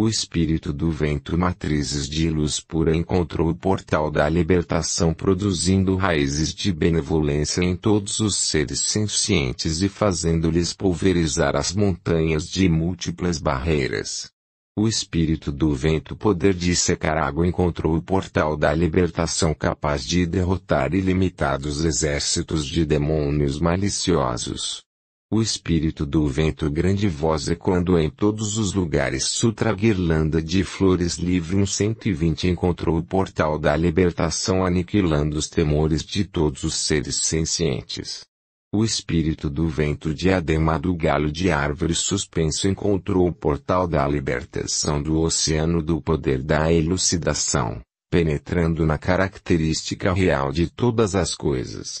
O espírito do vento matrizes de luz pura encontrou o portal da libertação produzindo raízes de benevolência em todos os seres sencientes e fazendo-lhes pulverizar as montanhas de múltiplas barreiras. O espírito do vento poder de secar água encontrou o portal da libertação capaz de derrotar ilimitados exércitos de demônios maliciosos. O espírito do vento grande voz ecoando em todos os lugares sutra guirlanda de flores livre 120 encontrou o portal da libertação aniquilando os temores de todos os seres sencientes. O espírito do vento diadema do galho de árvore suspenso encontrou o portal da libertação do oceano do poder da elucidação, penetrando na característica real de todas as coisas.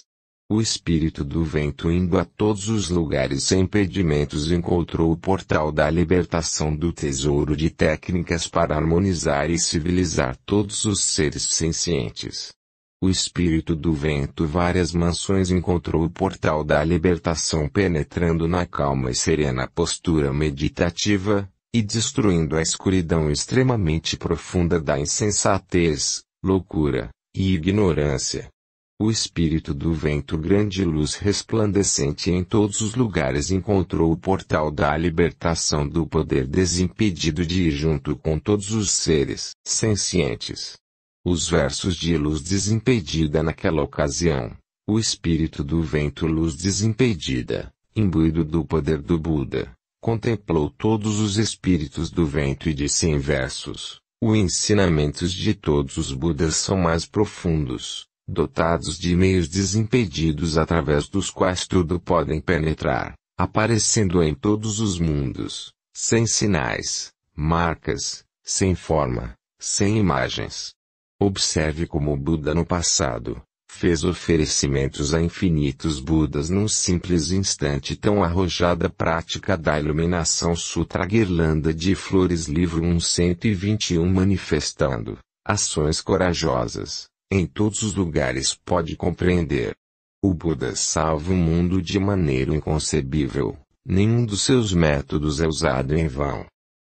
O espírito do vento indo a todos os lugares sem impedimentos encontrou o portal da libertação do tesouro de técnicas para harmonizar e civilizar todos os seres sencientes. O espírito do vento várias mansões encontrou o portal da libertação penetrando na calma e serena postura meditativa, e destruindo a escuridão extremamente profunda da insensatez, loucura e ignorância. O espírito do vento grande luz resplandecente em todos os lugares encontrou o portal da libertação do poder desimpedido de ir junto com todos os seres sencientes. Os versos de luz desimpedida naquela ocasião, o espírito do vento luz desimpedida, imbuído do poder do Buda, contemplou todos os espíritos do vento e disse em versos, os ensinamentos de todos os Budas são mais profundos dotados de meios desimpedidos através dos quais tudo podem penetrar, aparecendo em todos os mundos, sem sinais, marcas, sem forma, sem imagens. Observe como o Buda no passado fez oferecimentos a infinitos Budas num simples instante tão arrojada prática da iluminação sutra guirlanda de flores livro 121 manifestando ações corajosas, em todos os lugares pode compreender. O Buda salva o mundo de maneira inconcebível, nenhum dos seus métodos é usado em vão.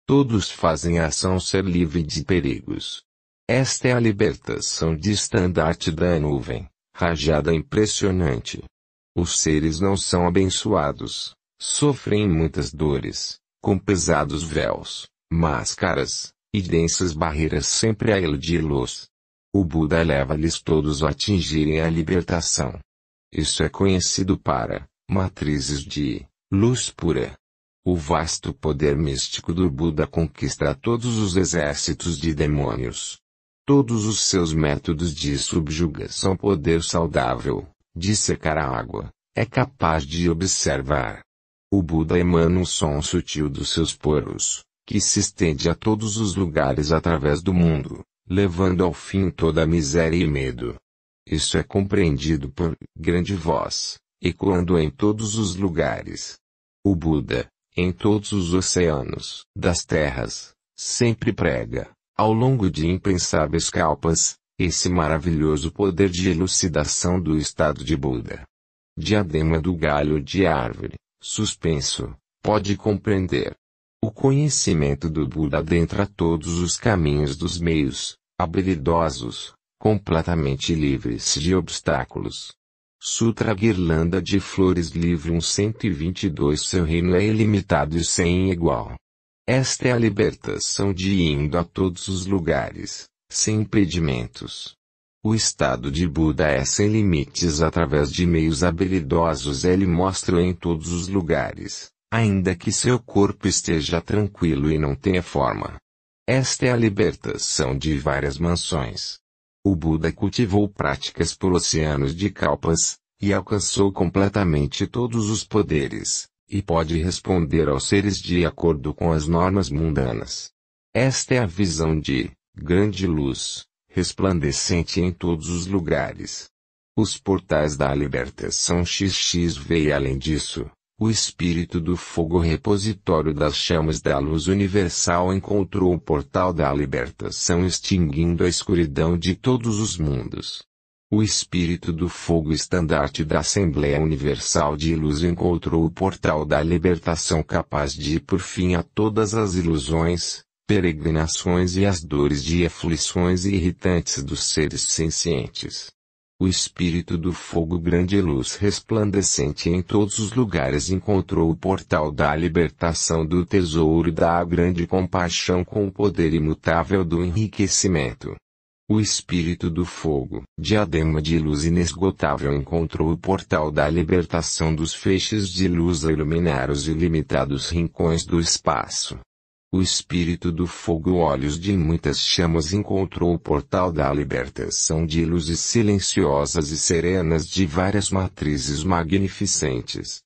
Todos fazem a ação ser livre de perigos. Esta é a libertação de estandarte da nuvem, rajada impressionante. Os seres não são abençoados, sofrem muitas dores, com pesados véus, máscaras, e densas barreiras sempre a iludir los o Buda leva-lhes todos a atingirem a libertação. Isso é conhecido para matrizes de luz pura. O vasto poder místico do Buda conquista todos os exércitos de demônios. Todos os seus métodos de subjugação poder saudável, de secar a água, é capaz de observar. O Buda emana um som sutil dos seus poros, que se estende a todos os lugares através do mundo, levando ao fim toda a miséria e medo. Isso é compreendido por grande voz, ecoando em todos os lugares. O Buda, em todos os oceanos das terras, sempre prega, ao longo de impensáveis calpas, esse maravilhoso poder de elucidação do estado de Buda. Diadema do galho de árvore, suspenso, pode compreender, o conhecimento do Buda adentra todos os caminhos dos meios, habilidosos, completamente livres de obstáculos. Sutra Guirlanda de Flores Livro 122 Seu reino é ilimitado e sem igual. Esta é a libertação de indo a todos os lugares, sem impedimentos. O estado de Buda é sem limites através de meios habilidosos ele mostra em todos os lugares ainda que seu corpo esteja tranquilo e não tenha forma. Esta é a libertação de várias mansões. O Buda cultivou práticas por oceanos de calpas, e alcançou completamente todos os poderes, e pode responder aos seres de acordo com as normas mundanas. Esta é a visão de grande luz, resplandecente em todos os lugares. Os portais da libertação XX veem além disso, o espírito do fogo repositório das chamas da luz universal encontrou o portal da libertação extinguindo a escuridão de todos os mundos. O espírito do fogo estandarte da Assembleia Universal de Luz encontrou o portal da libertação capaz de ir por fim a todas as ilusões, peregrinações e as dores de aflições irritantes dos seres sencientes. O espírito do fogo grande luz resplandecente em todos os lugares encontrou o portal da libertação do tesouro da grande compaixão com o poder imutável do enriquecimento. O espírito do fogo, diadema de luz inesgotável encontrou o portal da libertação dos feixes de luz a iluminar os ilimitados rincões do espaço. O espírito do fogo olhos de muitas chamas encontrou o portal da libertação de luzes silenciosas e serenas de várias matrizes magnificentes.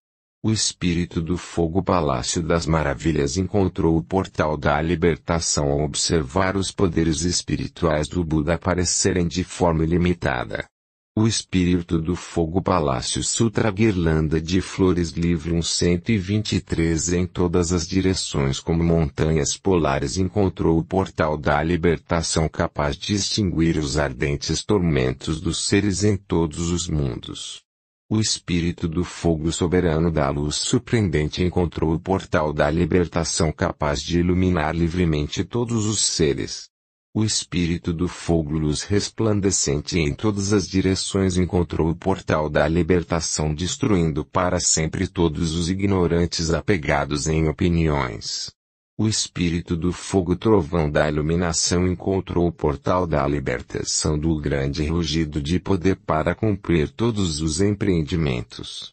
O espírito do fogo palácio das maravilhas encontrou o portal da libertação ao observar os poderes espirituais do Buda aparecerem de forma ilimitada. O Espírito do Fogo Palácio Sutra Guirlanda de Flores Livro 123 Em todas as direções como montanhas polares encontrou o portal da libertação capaz de extinguir os ardentes tormentos dos seres em todos os mundos. O Espírito do Fogo Soberano da Luz Surpreendente encontrou o portal da libertação capaz de iluminar livremente todos os seres. O espírito do fogo luz resplandecente em todas as direções encontrou o portal da libertação destruindo para sempre todos os ignorantes apegados em opiniões. O espírito do fogo trovão da iluminação encontrou o portal da libertação do grande rugido de poder para cumprir todos os empreendimentos.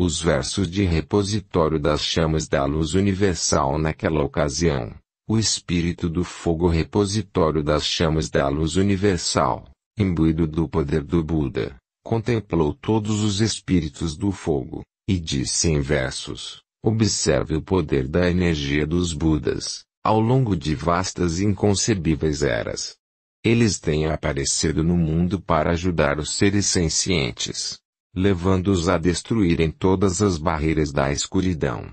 Os versos de repositório das chamas da luz universal naquela ocasião o espírito do fogo repositório das chamas da luz universal, imbuído do poder do Buda, contemplou todos os espíritos do fogo, e disse em versos: Observe o poder da energia dos Budas, ao longo de vastas e inconcebíveis eras. Eles têm aparecido no mundo para ajudar os seres sencientes, levando-os a destruírem todas as barreiras da escuridão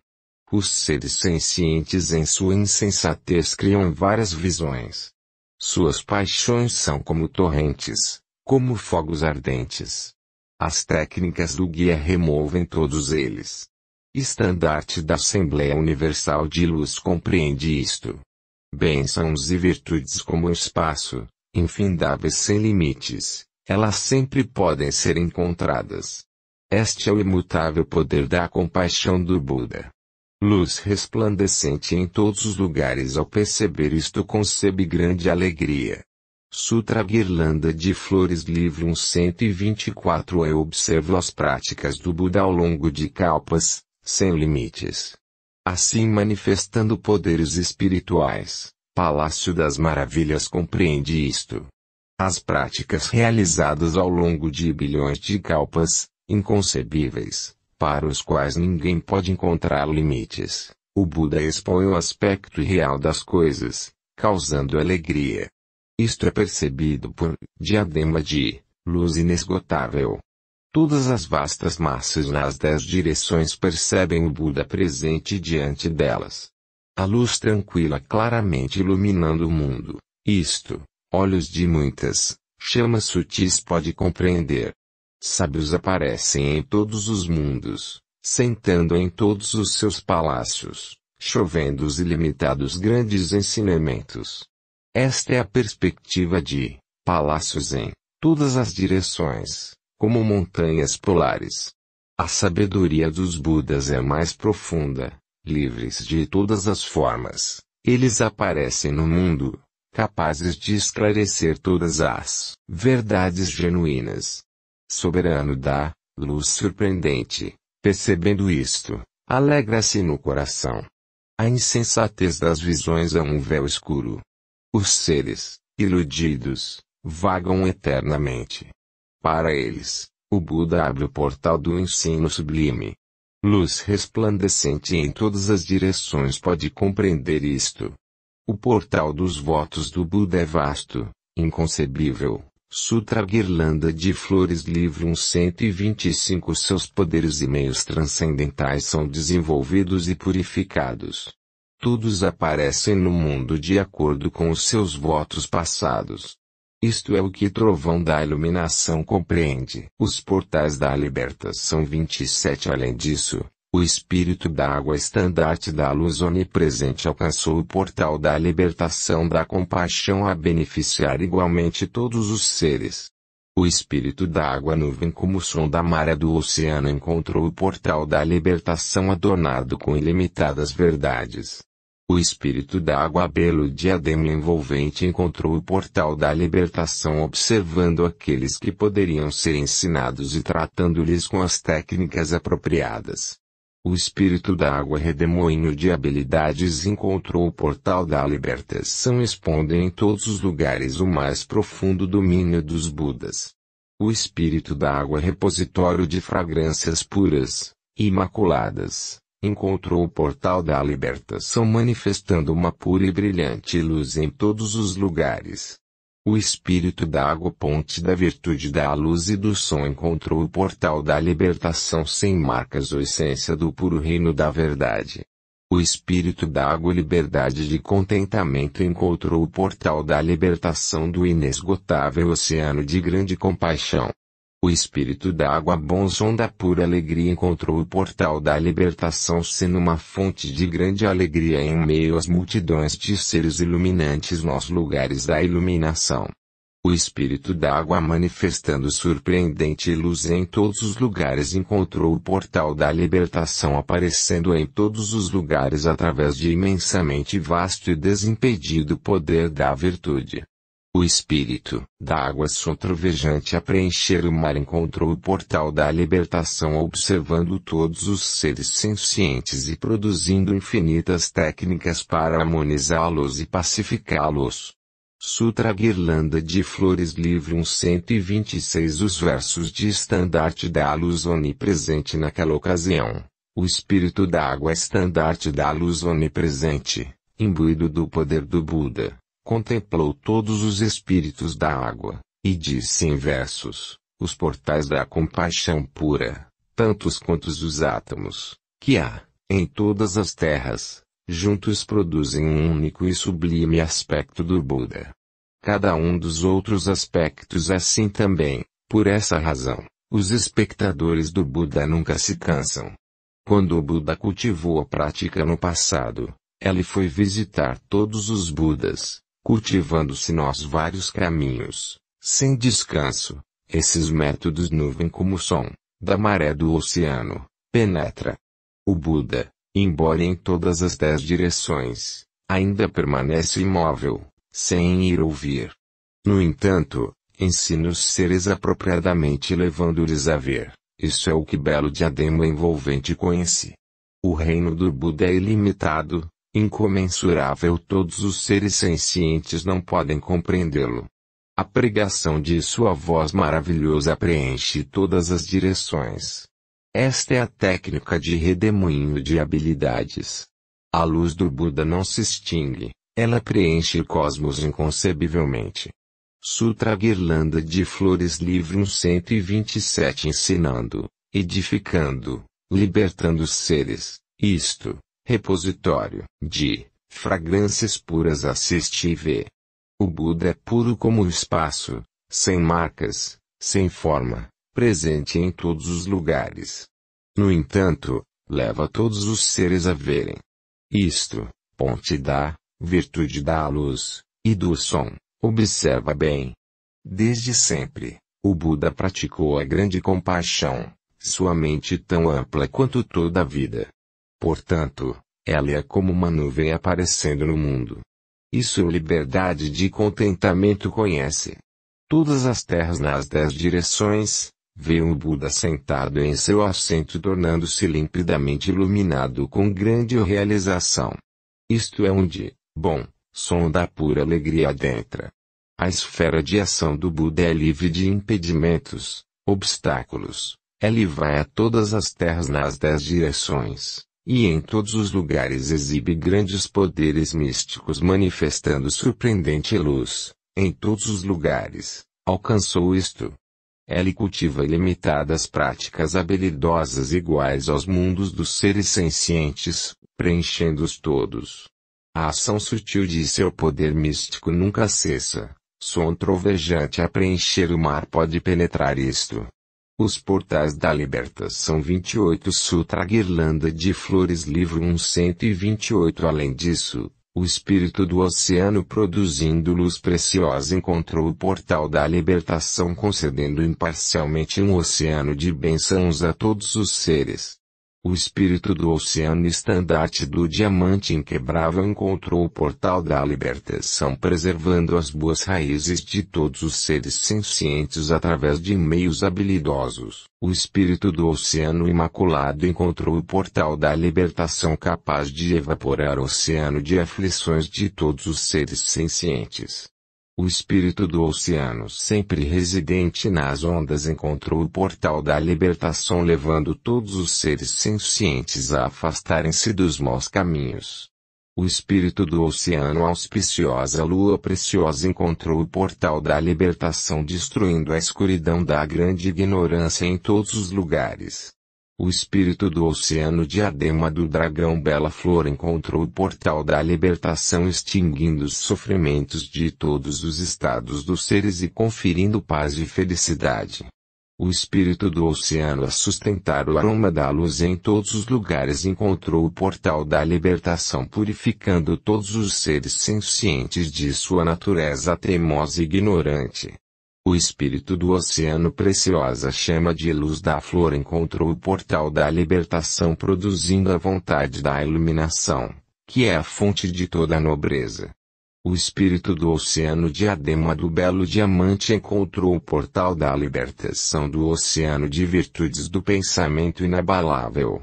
os seres sencientes em sua insensatez criam várias visões. Suas paixões são como torrentes, como fogos ardentes. As técnicas do guia removem todos eles. Estandarte da Assembleia Universal de Luz compreende isto. Bênçãos e virtudes como o espaço, infindáveis sem limites, elas sempre podem ser encontradas. Este é o imutável poder da compaixão do Buda luz resplandecente em todos os lugares. Ao perceber isto, concebe grande alegria. Sutra Guirlanda de Flores Livro 124 Eu observo as práticas do Buda ao longo de calpas, sem limites. Assim manifestando poderes espirituais, Palácio das Maravilhas compreende isto. As práticas realizadas ao longo de bilhões de calpas, inconcebíveis, para os quais ninguém pode encontrar limites. O Buda expõe o aspecto real das coisas, causando alegria. Isto é percebido por diadema de luz inesgotável. Todas as vastas massas nas dez direções percebem o Buda presente diante delas. A luz tranquila claramente iluminando o mundo. Isto, olhos de muitas chamas sutis pode compreender. Sábios aparecem em todos os mundos, sentando em todos os seus palácios, chovendo os ilimitados grandes ensinamentos. Esta é a perspectiva de palácios em todas as direções, como montanhas polares. A sabedoria dos Budas é mais profunda, livres de todas as formas. Eles aparecem no mundo, capazes de esclarecer todas as verdades genuínas soberano da luz surpreendente, percebendo isto, alegra-se no coração. A insensatez das visões é um véu escuro. Os seres, iludidos, vagam eternamente. Para eles, o Buda abre o portal do ensino sublime. Luz resplandecente em todas as direções pode compreender isto. O portal dos votos do Buda é vasto, inconcebível, Sutra Guirlanda de Flores Livro 125 Seus poderes e meios transcendentais são desenvolvidos e purificados. Todos aparecem no mundo de acordo com os seus votos passados. Isto é o que Trovão da Iluminação compreende. Os portais da libertação 27 Além disso, o espírito da água estandarte da luz onipresente alcançou o portal da libertação da compaixão a beneficiar igualmente todos os seres. O espírito da água nuvem como som da maré do oceano encontrou o portal da libertação adornado com ilimitadas verdades. O espírito da água belo diadema envolvente encontrou o portal da libertação observando aqueles que poderiam ser ensinados e tratando-lhes com as técnicas apropriadas. O espírito da água redemoinho de habilidades encontrou o portal da libertação expondo em todos os lugares o mais profundo domínio dos Budas. O espírito da água repositório de fragrâncias puras, imaculadas, encontrou o portal da libertação manifestando uma pura e brilhante luz em todos os lugares. O espírito da água ponte da virtude da luz e do som encontrou o portal da libertação sem marcas ou essência do puro reino da verdade. O espírito da água liberdade de contentamento encontrou o portal da libertação do inesgotável oceano de grande compaixão. O espírito da água bonzon da pura alegria encontrou o portal da libertação sendo uma fonte de grande alegria em meio às multidões de seres iluminantes nos lugares da iluminação. O espírito da água manifestando surpreendente luz em todos os lugares encontrou o portal da libertação aparecendo em todos os lugares através de imensamente vasto e desimpedido poder da virtude. O espírito da água sotrevejante a preencher o mar encontrou o portal da libertação observando todos os seres sencientes e produzindo infinitas técnicas para harmonizá-los e pacificá-los. Sutra Guirlanda de Flores Livro 126 Os versos de estandarte da luz onipresente naquela ocasião. O espírito da água estandarte da luz onipresente, imbuído do poder do Buda contemplou todos os espíritos da água, e disse em versos, os portais da compaixão pura, tantos quantos os átomos, que há, em todas as terras, juntos produzem um único e sublime aspecto do Buda. Cada um dos outros aspectos assim também, por essa razão, os espectadores do Buda nunca se cansam. Quando o Buda cultivou a prática no passado, ele foi visitar todos os Budas, cultivando-se nós vários caminhos, sem descanso, esses métodos nuvem como som, da maré do oceano, penetra. O Buda, embora em todas as dez direções, ainda permanece imóvel, sem ir ouvir. No entanto, ensina os seres apropriadamente levando-lhes a ver, isso é o que belo diadema envolvente conhece. O reino do Buda é ilimitado, incomensurável todos os seres sencientes não podem compreendê-lo. A pregação de sua voz maravilhosa preenche todas as direções. Esta é a técnica de redemoinho de habilidades. A luz do Buda não se extingue, ela preenche o cosmos inconcebivelmente. Sutra Guirlanda de Flores Livro 127 Ensinando, edificando, libertando os seres, isto, repositório de fragrâncias puras assiste e vê. O Buda é puro como o espaço, sem marcas, sem forma, presente em todos os lugares. No entanto, leva todos os seres a verem. Isto, ponte da virtude da luz e do som, observa bem. Desde sempre, o Buda praticou a grande compaixão, sua mente tão ampla quanto toda a vida Portanto, ela é como uma nuvem aparecendo no mundo. Isso é liberdade de contentamento conhece. Todas as terras nas dez direções, vê o Buda sentado em seu assento tornando-se limpidamente iluminado com grande realização. Isto é onde, bom, som da pura alegria adentra. A esfera de ação do Buda é livre de impedimentos, obstáculos. Ele vai a todas as terras nas dez direções e em todos os lugares exibe grandes poderes místicos manifestando surpreendente luz, em todos os lugares, alcançou isto. Ele cultiva ilimitadas práticas habilidosas iguais aos mundos dos seres sencientes, preenchendo-os todos. A ação sutil de seu poder místico nunca cessa, som trovejante a preencher o mar pode penetrar isto. Os Portais da Libertação 28 Sutra Guirlanda de Flores Livro 1 128 Além disso, o espírito do oceano produzindo luz preciosa encontrou o portal da libertação concedendo imparcialmente um oceano de bênçãos a todos os seres. O espírito do oceano estandarte do diamante inquebrável encontrou o portal da libertação preservando as boas raízes de todos os seres sencientes através de meios habilidosos. O espírito do oceano imaculado encontrou o portal da libertação capaz de evaporar o oceano de aflições de todos os seres sencientes. O espírito do oceano sempre residente nas ondas encontrou o portal da libertação levando todos os seres sencientes a afastarem-se dos maus caminhos. O espírito do oceano auspiciosa lua preciosa encontrou o portal da libertação destruindo a escuridão da grande ignorância em todos os lugares. O espírito do oceano diadema do dragão Bela Flor encontrou o portal da libertação extinguindo os sofrimentos de todos os estados dos seres e conferindo paz e felicidade. O espírito do oceano a sustentar o aroma da luz em todos os lugares encontrou o portal da libertação purificando todos os seres sencientes de sua natureza teimosa e ignorante. O espírito do oceano preciosa chama de luz da flor encontrou o portal da libertação produzindo a vontade da iluminação, que é a fonte de toda a nobreza. O espírito do oceano diadema do belo diamante encontrou o portal da libertação do oceano de virtudes do pensamento inabalável.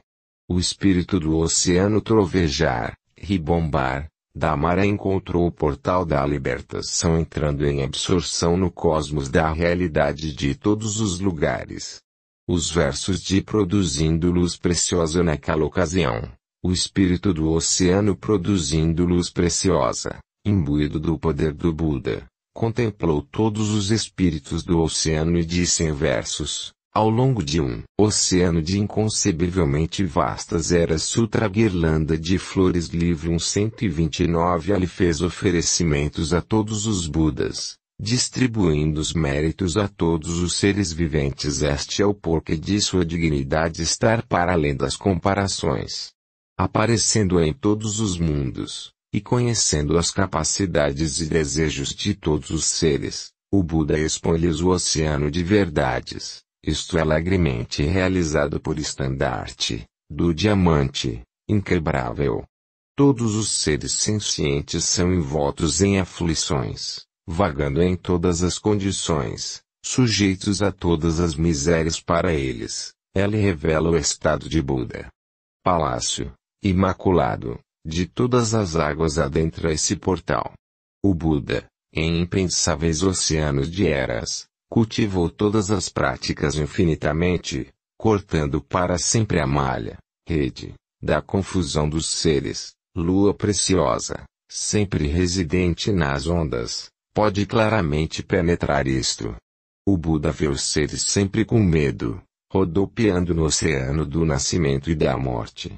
O espírito do oceano trovejar, ribombar, Damara encontrou o portal da libertação entrando em absorção no cosmos da realidade de todos os lugares. Os versos de Produzindo Luz Preciosa naquela ocasião, o espírito do oceano produzindo luz preciosa, imbuído do poder do Buda, contemplou todos os espíritos do oceano e disse em versos: ao longo de um oceano de inconcebivelmente vastas eras Sutra guirlanda de flores livre 129 ali fez oferecimentos a todos os Budas, distribuindo os méritos a todos os seres viventes. Este é o porquê de sua dignidade estar para além das comparações. Aparecendo em todos os mundos, e conhecendo as capacidades e desejos de todos os seres, o Buda expõe-lhes o oceano de verdades isto é alegremente realizado por estandarte, do diamante, inquebrável. Todos os seres sencientes são envoltos em aflições, vagando em todas as condições, sujeitos a todas as misérias para eles, ela revela o estado de Buda. Palácio, imaculado, de todas as águas adentra esse portal. O Buda, em impensáveis oceanos de eras, Cultivou todas as práticas infinitamente, cortando para sempre a malha, rede, da confusão dos seres, lua preciosa, sempre residente nas ondas, pode claramente penetrar isto. O Buda vê os seres sempre com medo, rodopiando no oceano do nascimento e da morte.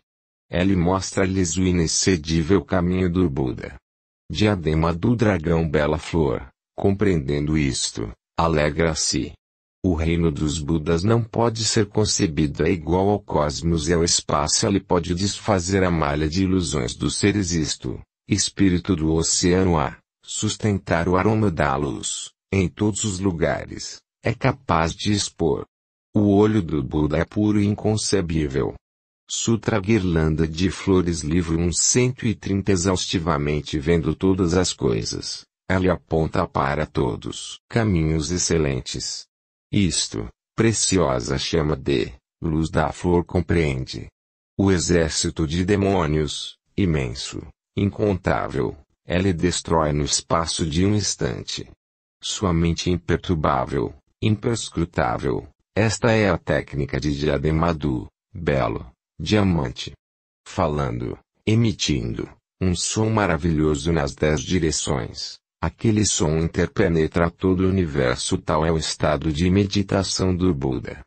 Ele mostra-lhes o inexcedível caminho do Buda. Diadema do dragão Bela Flor, compreendendo isto, Alegra-se. O reino dos Budas não pode ser concebido é igual ao cosmos e ao espaço. Ele pode desfazer a malha de ilusões do ser existo, espírito do oceano A, sustentar o aroma da luz, em todos os lugares, é capaz de expor. O olho do Buda é puro e inconcebível. Sutra Guirlanda de Flores Livro 130 Exaustivamente vendo todas as coisas. Ela aponta para todos caminhos excelentes. Isto, preciosa chama de luz da flor compreende. O exército de demônios, imenso, incontável, ela destrói no espaço de um instante. Sua mente imperturbável, imperscrutável, esta é a técnica de diademadu, belo, diamante. Falando, emitindo, um som maravilhoso nas dez direções. Aquele som interpenetra todo o universo, tal é o estado de meditação do Buda.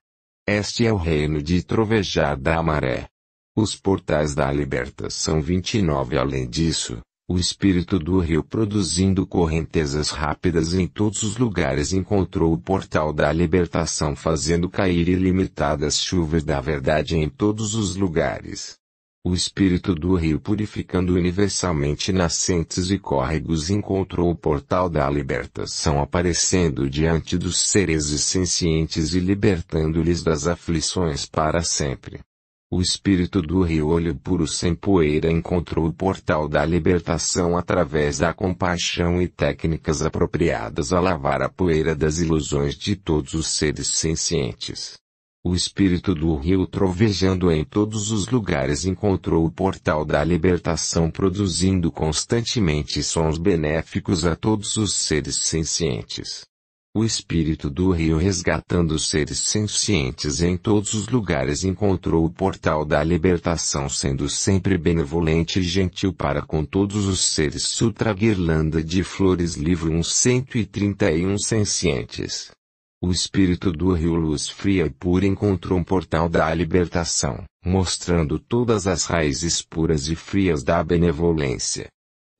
Este é o reino de trovejar da maré. Os portais da libertação 29 além disso, o espírito do rio produzindo correntezas rápidas em todos os lugares encontrou o portal da libertação fazendo cair ilimitadas chuvas da verdade em todos os lugares o espírito do rio purificando universalmente nascentes e córregos encontrou o portal da libertação aparecendo diante dos seres essencientes e libertando-lhes das aflições para sempre. O espírito do rio olho puro sem poeira encontrou o portal da libertação através da compaixão e técnicas apropriadas a lavar a poeira das ilusões de todos os seres sencientes. O espírito do rio trovejando em todos os lugares encontrou o portal da libertação produzindo constantemente sons benéficos a todos os seres sencientes. O espírito do rio resgatando seres sencientes em todos os lugares encontrou o portal da libertação sendo sempre benevolente e gentil para com todos os seres Sutra Guirlanda de Flores Livro 131 Sencientes o espírito do rio Luz Fria e Pura encontrou um portal da libertação, mostrando todas as raízes puras e frias da benevolência.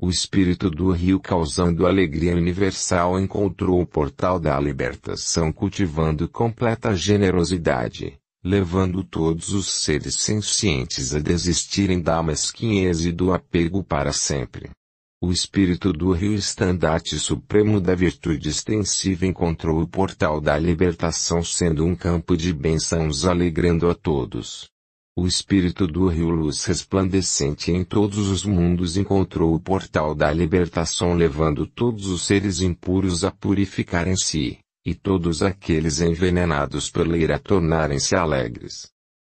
O espírito do rio causando alegria universal encontrou o portal da libertação cultivando completa generosidade, levando todos os seres sencientes a desistirem da mesquinhez e do apego para sempre. O espírito do rio estandarte supremo da virtude extensiva encontrou o portal da libertação sendo um campo de bênçãos alegrando a todos. O espírito do rio luz resplandecente em todos os mundos encontrou o portal da libertação levando todos os seres impuros a purificarem-se, si, e todos aqueles envenenados pela ira a tornarem-se alegres.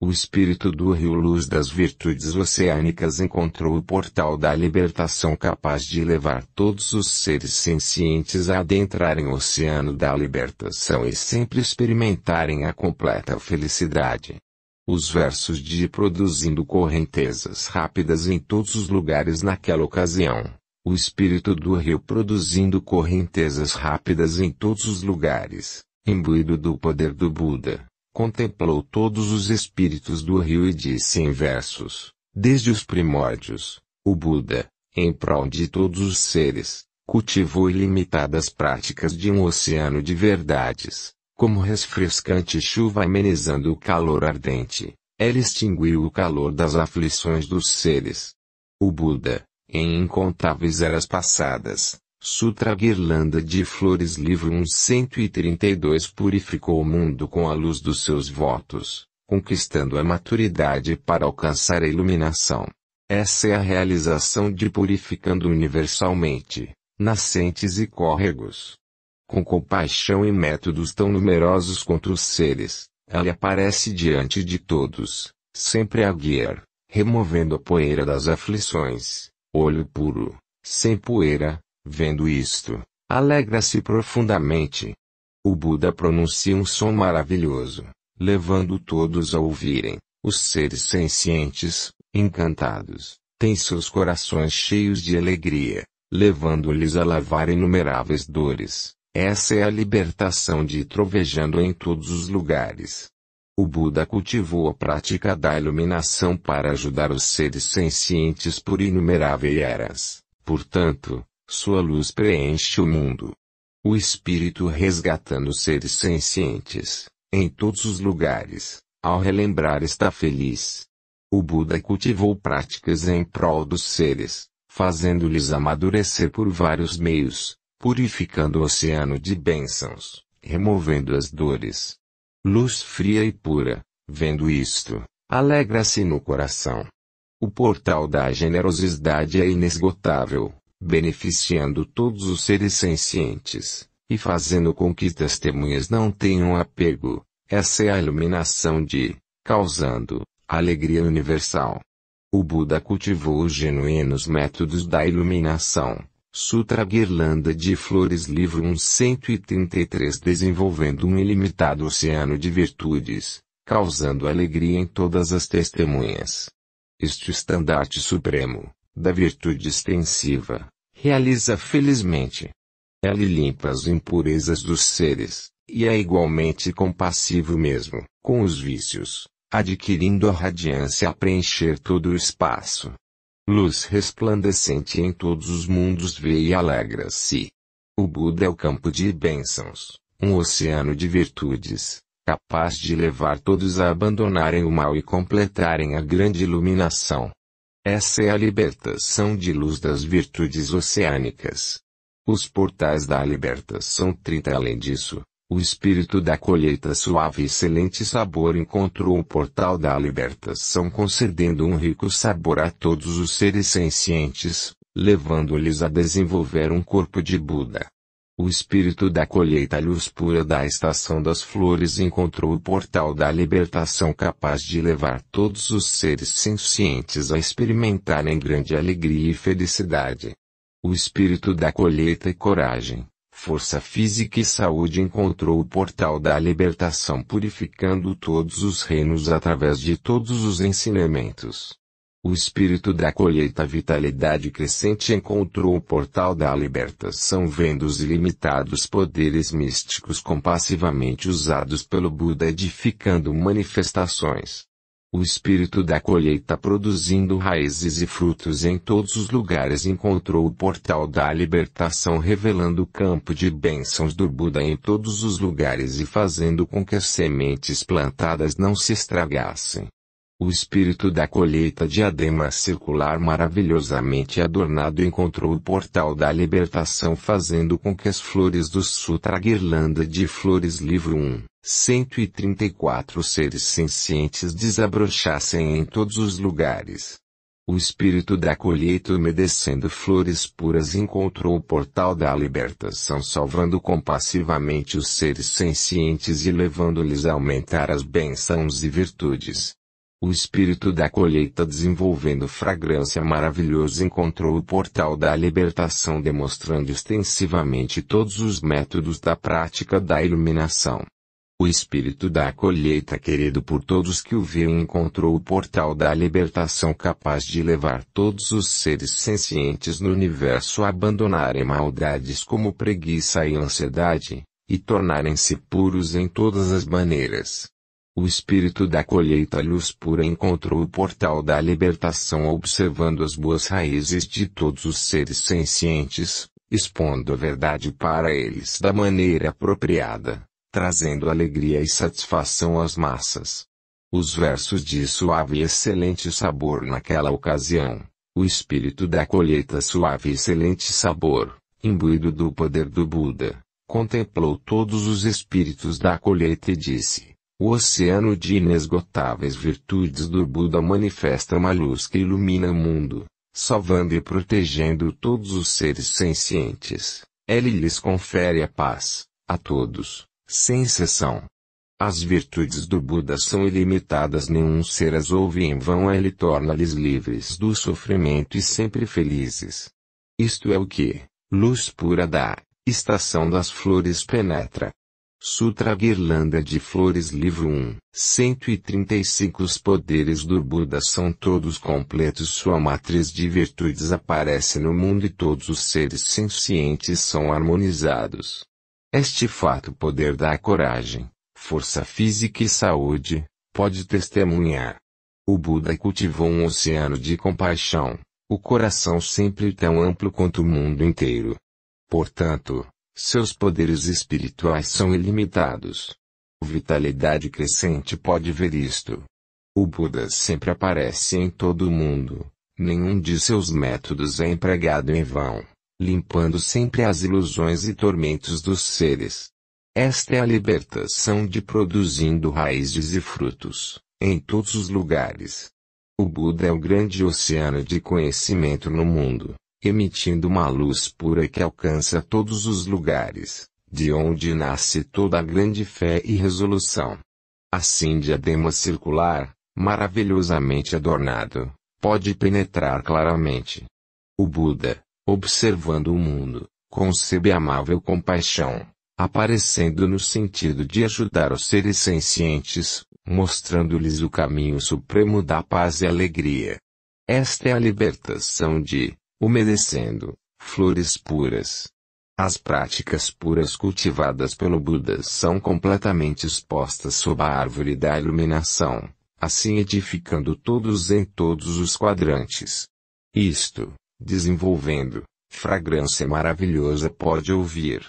O espírito do rio Luz das Virtudes Oceânicas encontrou o portal da libertação capaz de levar todos os seres sencientes a adentrarem o oceano da libertação e sempre experimentarem a completa felicidade. Os versos de produzindo correntezas rápidas em todos os lugares naquela ocasião. O espírito do rio produzindo correntezas rápidas em todos os lugares, imbuído do poder do Buda contemplou todos os espíritos do rio e disse em versos, desde os primórdios, o Buda, em prol de todos os seres, cultivou ilimitadas práticas de um oceano de verdades, como refrescante chuva amenizando o calor ardente, ela extinguiu o calor das aflições dos seres. O Buda, em incontáveis eras passadas, Sutra Guirlanda de Flores Livro 132 Purificou o mundo com a luz dos seus votos, conquistando a maturidade para alcançar a iluminação. Essa é a realização de purificando universalmente, nascentes e córregos. Com compaixão e métodos tão numerosos contra os seres, ela aparece diante de todos, sempre a guiar, removendo a poeira das aflições, olho puro, sem poeira, Vendo isto, alegra-se profundamente. O Buda pronuncia um som maravilhoso, levando todos a ouvirem. Os seres sencientes, encantados, têm seus corações cheios de alegria, levando-lhes a lavar inumeráveis dores. Essa é a libertação de trovejando em todos os lugares. O Buda cultivou a prática da iluminação para ajudar os seres sencientes por inumeráveis eras. Portanto, sua luz preenche o mundo. O Espírito resgatando seres sencientes, em todos os lugares, ao relembrar está feliz. O Buda cultivou práticas em prol dos seres, fazendo-lhes amadurecer por vários meios, purificando o oceano de bênçãos, removendo as dores. Luz fria e pura, vendo isto, alegra-se no coração. O portal da generosidade é inesgotável, beneficiando todos os seres sencientes, e fazendo com que testemunhas não tenham apego. Essa é a iluminação de, causando, alegria universal. O Buda cultivou os genuínos métodos da iluminação. Sutra Guirlanda de Flores Livro 133 Desenvolvendo um ilimitado oceano de virtudes, causando alegria em todas as testemunhas. Este estandarte supremo, da virtude extensiva, realiza felizmente. Ele limpa as impurezas dos seres, e é igualmente compassivo mesmo, com os vícios, adquirindo a radiância a preencher todo o espaço. Luz resplandecente em todos os mundos vê e alegra-se. O Buda é o campo de bênçãos, um oceano de virtudes, capaz de levar todos a abandonarem o mal e completarem a grande iluminação. Essa é a libertação de luz das virtudes oceânicas. Os portais da libertação 30 além disso, o espírito da colheita suave e excelente sabor encontrou o portal da libertação concedendo um rico sabor a todos os seres sencientes, levando-lhes a desenvolver um corpo de Buda. O espírito da colheita luz pura da estação das flores encontrou o portal da libertação capaz de levar todos os seres sencientes a experimentarem grande alegria e felicidade. O espírito da colheita e coragem, força física e saúde encontrou o portal da libertação purificando todos os reinos através de todos os ensinamentos. O espírito da colheita vitalidade crescente encontrou o portal da libertação vendo os ilimitados poderes místicos compassivamente usados pelo Buda edificando manifestações. O espírito da colheita produzindo raízes e frutos em todos os lugares encontrou o portal da libertação revelando o campo de bênçãos do Buda em todos os lugares e fazendo com que as sementes plantadas não se estragassem. O espírito da colheita diadema circular maravilhosamente adornado encontrou o portal da libertação fazendo com que as flores do Sutra Guirlanda de Flores Livro 1, 134 seres sencientes desabrochassem em todos os lugares. O espírito da colheita umedecendo flores puras encontrou o portal da libertação salvando compassivamente os seres sencientes e levando-lhes a aumentar as bênçãos e virtudes. O espírito da colheita desenvolvendo fragrância maravilhosa encontrou o portal da libertação demonstrando extensivamente todos os métodos da prática da iluminação. O espírito da colheita querido por todos que o viam encontrou o portal da libertação capaz de levar todos os seres sencientes no universo a abandonarem maldades como preguiça e ansiedade, e tornarem-se puros em todas as maneiras. O espírito da colheita luz pura encontrou o portal da libertação observando as boas raízes de todos os seres sencientes, expondo a verdade para eles da maneira apropriada, trazendo alegria e satisfação às massas. Os versos de suave e excelente sabor naquela ocasião, o espírito da colheita suave e excelente sabor, imbuído do poder do Buda, contemplou todos os espíritos da colheita e disse: o oceano de inesgotáveis virtudes do Buda manifesta uma luz que ilumina o mundo, salvando e protegendo todos os seres sencientes. Ele lhes confere a paz, a todos, sem exceção. As virtudes do Buda são ilimitadas, nenhum ser as ouve em vão, ele torna-lhes livres do sofrimento e sempre felizes. Isto é o que, luz pura da estação das flores penetra, Sutra Guirlanda de Flores Livro 1, 135 Os poderes do Buda são todos completos Sua matriz de virtudes aparece no mundo e todos os seres sencientes são harmonizados. Este fato poder dá coragem, força física e saúde, pode testemunhar. O Buda cultivou um oceano de compaixão, o coração sempre tão amplo quanto o mundo inteiro. Portanto, seus poderes espirituais são ilimitados. Vitalidade crescente pode ver isto. O Buda sempre aparece em todo o mundo, nenhum de seus métodos é empregado em vão, limpando sempre as ilusões e tormentos dos seres. Esta é a libertação de produzindo raízes e frutos, em todos os lugares. O Buda é o grande oceano de conhecimento no mundo emitindo uma luz pura que alcança todos os lugares, de onde nasce toda a grande fé e resolução. Assim diadema circular, maravilhosamente adornado, pode penetrar claramente. O Buda, observando o mundo, concebe amável compaixão, aparecendo no sentido de ajudar os seres sencientes, mostrando-lhes o caminho supremo da paz e alegria. Esta é a libertação de umedecendo, flores puras. As práticas puras cultivadas pelo Buda são completamente expostas sob a árvore da iluminação, assim edificando todos em todos os quadrantes. Isto, desenvolvendo, fragrância maravilhosa pode ouvir.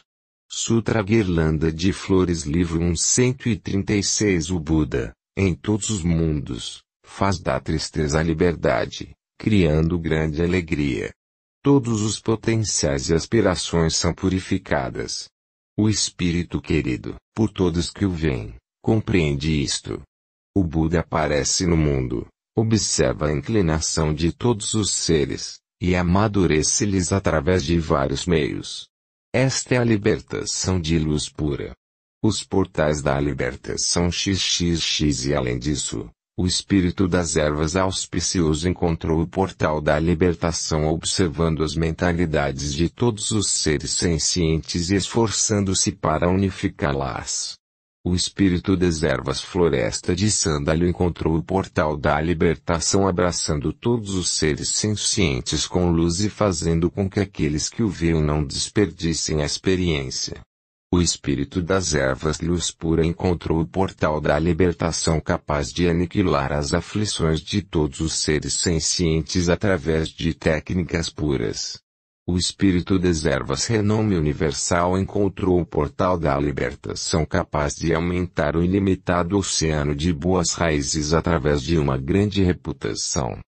Sutra Guirlanda de Flores Livro 136 O Buda, em todos os mundos, faz da tristeza a liberdade, criando grande alegria todos os potenciais e aspirações são purificadas. O Espírito querido, por todos que o veem, compreende isto. O Buda aparece no mundo, observa a inclinação de todos os seres, e amadurece-lhes através de vários meios. Esta é a libertação de luz pura. Os portais da libertação XXX e além disso, o espírito das ervas auspicioso encontrou o portal da libertação observando as mentalidades de todos os seres sencientes e esforçando-se para unificá-las. O espírito das ervas floresta de sândalo encontrou o portal da libertação abraçando todos os seres sencientes com luz e fazendo com que aqueles que o viam não desperdissem a experiência. O espírito das ervas luz pura encontrou o portal da libertação capaz de aniquilar as aflições de todos os seres sencientes através de técnicas puras. O espírito das ervas renome universal encontrou o portal da libertação capaz de aumentar o ilimitado oceano de boas raízes através de uma grande reputação.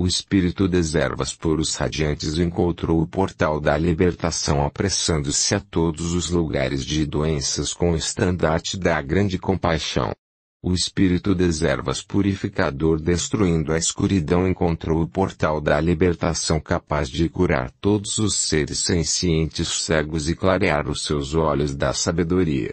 O espírito das ervas puros radiantes encontrou o portal da libertação apressando-se a todos os lugares de doenças com o estandarte da grande compaixão. O espírito das ervas purificador destruindo a escuridão encontrou o portal da libertação capaz de curar todos os seres sencientes cegos e clarear os seus olhos da sabedoria.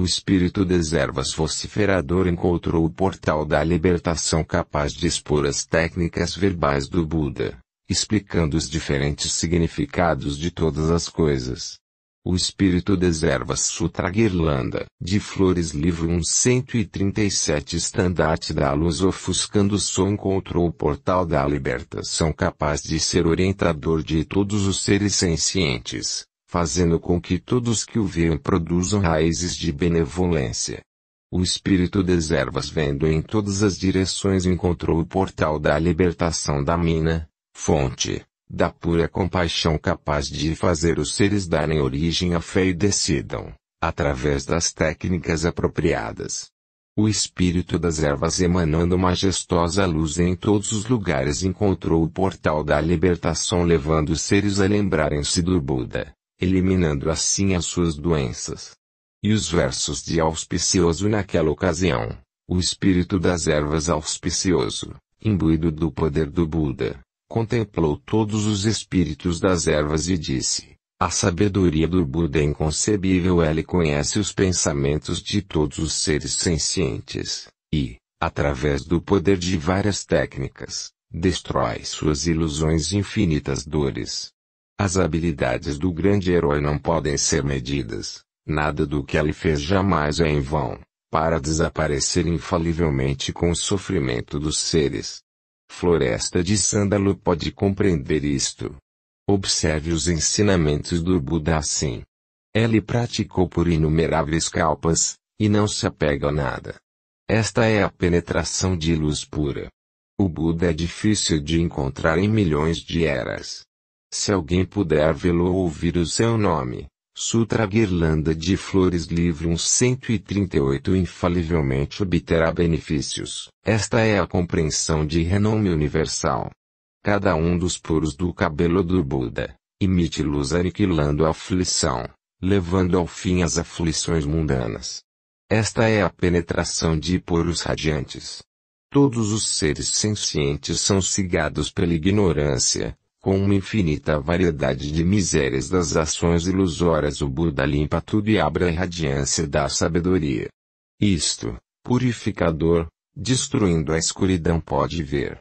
O espírito das ervas vociferador encontrou o portal da libertação capaz de expor as técnicas verbais do Buda, explicando os diferentes significados de todas as coisas. O espírito das ervas Sutra Guirlanda de Flores Livro 137 Estandarte da Luz ofuscando o som encontrou o portal da libertação capaz de ser orientador de todos os seres sencientes, fazendo com que todos que o veem produzam raízes de benevolência. O espírito das ervas vendo em todas as direções encontrou o portal da libertação da mina, fonte, da pura compaixão capaz de fazer os seres darem origem à fé e decidam, através das técnicas apropriadas. O espírito das ervas emanando majestosa luz em todos os lugares encontrou o portal da libertação levando os seres a lembrarem-se do Buda, eliminando assim as suas doenças. E os versos de auspicioso naquela ocasião, o espírito das ervas auspicioso, imbuído do poder do Buda, contemplou todos os espíritos das ervas e disse: A sabedoria do Buda é inconcebível, ele conhece os pensamentos de todos os seres sencientes, e, através do poder de várias técnicas, destrói suas ilusões e infinitas dores. As habilidades do grande herói não podem ser medidas, nada do que ele fez jamais é em vão, para desaparecer infalivelmente com o sofrimento dos seres. Floresta de Sândalo pode compreender isto. Observe os ensinamentos do Buda assim. Ele praticou por inumeráveis calpas, e não se apega a nada. Esta é a penetração de luz pura. O Buda é difícil de encontrar em milhões de eras. Se alguém puder vê-lo ou ouvir o seu nome, Sutra Guirlanda de Flores Livro 138 infalivelmente obterá benefícios. Esta é a compreensão de renome universal. Cada um dos puros do cabelo do Buda, emite-luz aniquilando a aflição, levando ao fim as aflições mundanas. Esta é a penetração de poros radiantes. Todos os seres sencientes são cigados pela ignorância, com uma infinita variedade de misérias das ações ilusórias o Buda limpa tudo e abre a radiância da sabedoria. Isto, purificador, destruindo a escuridão pode ver.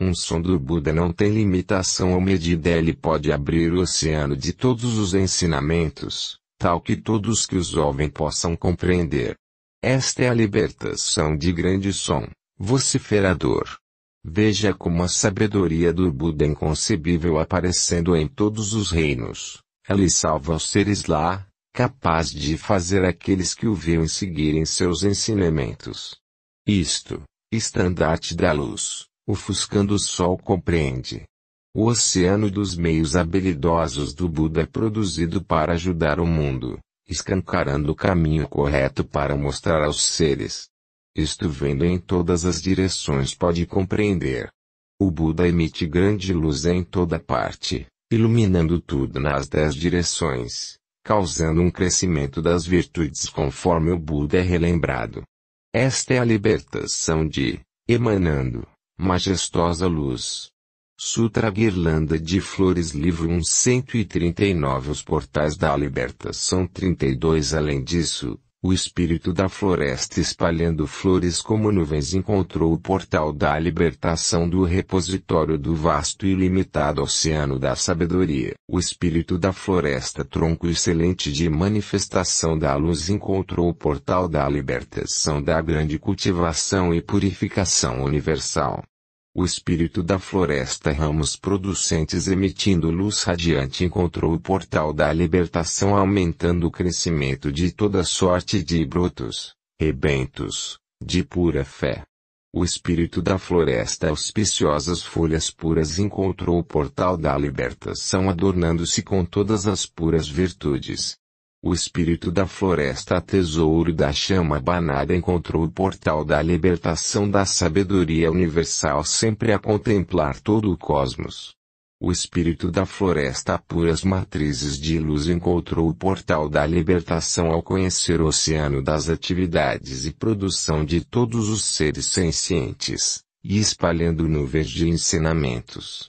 Um som do Buda não tem limitação ou medida, ele pode abrir o oceano de todos os ensinamentos, tal que todos que os ouvem possam compreender. Esta é a libertação de grande som, vociferador. Veja como a sabedoria do Buda é inconcebível aparecendo em todos os reinos. Ela salva os seres lá, capaz de fazer aqueles que o veem seguirem seus ensinamentos. Isto, estandarte da luz, ofuscando o sol compreende. O oceano dos meios habilidosos do Buda é produzido para ajudar o mundo, escancarando o caminho correto para mostrar aos seres vendo em todas as direções pode compreender. O Buda emite grande luz em toda parte, iluminando tudo nas dez direções, causando um crescimento das virtudes conforme o Buda é relembrado. Esta é a libertação de, emanando, majestosa luz. Sutra Guirlanda de Flores Livro 1 139 Os Portais da Libertação 32 Além disso, o espírito da floresta espalhando flores como nuvens encontrou o portal da libertação do repositório do vasto e limitado oceano da sabedoria. O espírito da floresta tronco excelente de manifestação da luz encontrou o portal da libertação da grande cultivação e purificação universal. O espírito da floresta ramos producentes emitindo luz radiante encontrou o portal da libertação aumentando o crescimento de toda sorte de brotos, rebentos, de pura fé. O espírito da floresta auspiciosas folhas puras encontrou o portal da libertação adornando-se com todas as puras virtudes, o espírito da floresta tesouro da chama banada encontrou o portal da libertação da sabedoria universal sempre a contemplar todo o cosmos. O espírito da floresta puras matrizes de luz encontrou o portal da libertação ao conhecer o oceano das atividades e produção de todos os seres sencientes, e espalhando nuvens de ensinamentos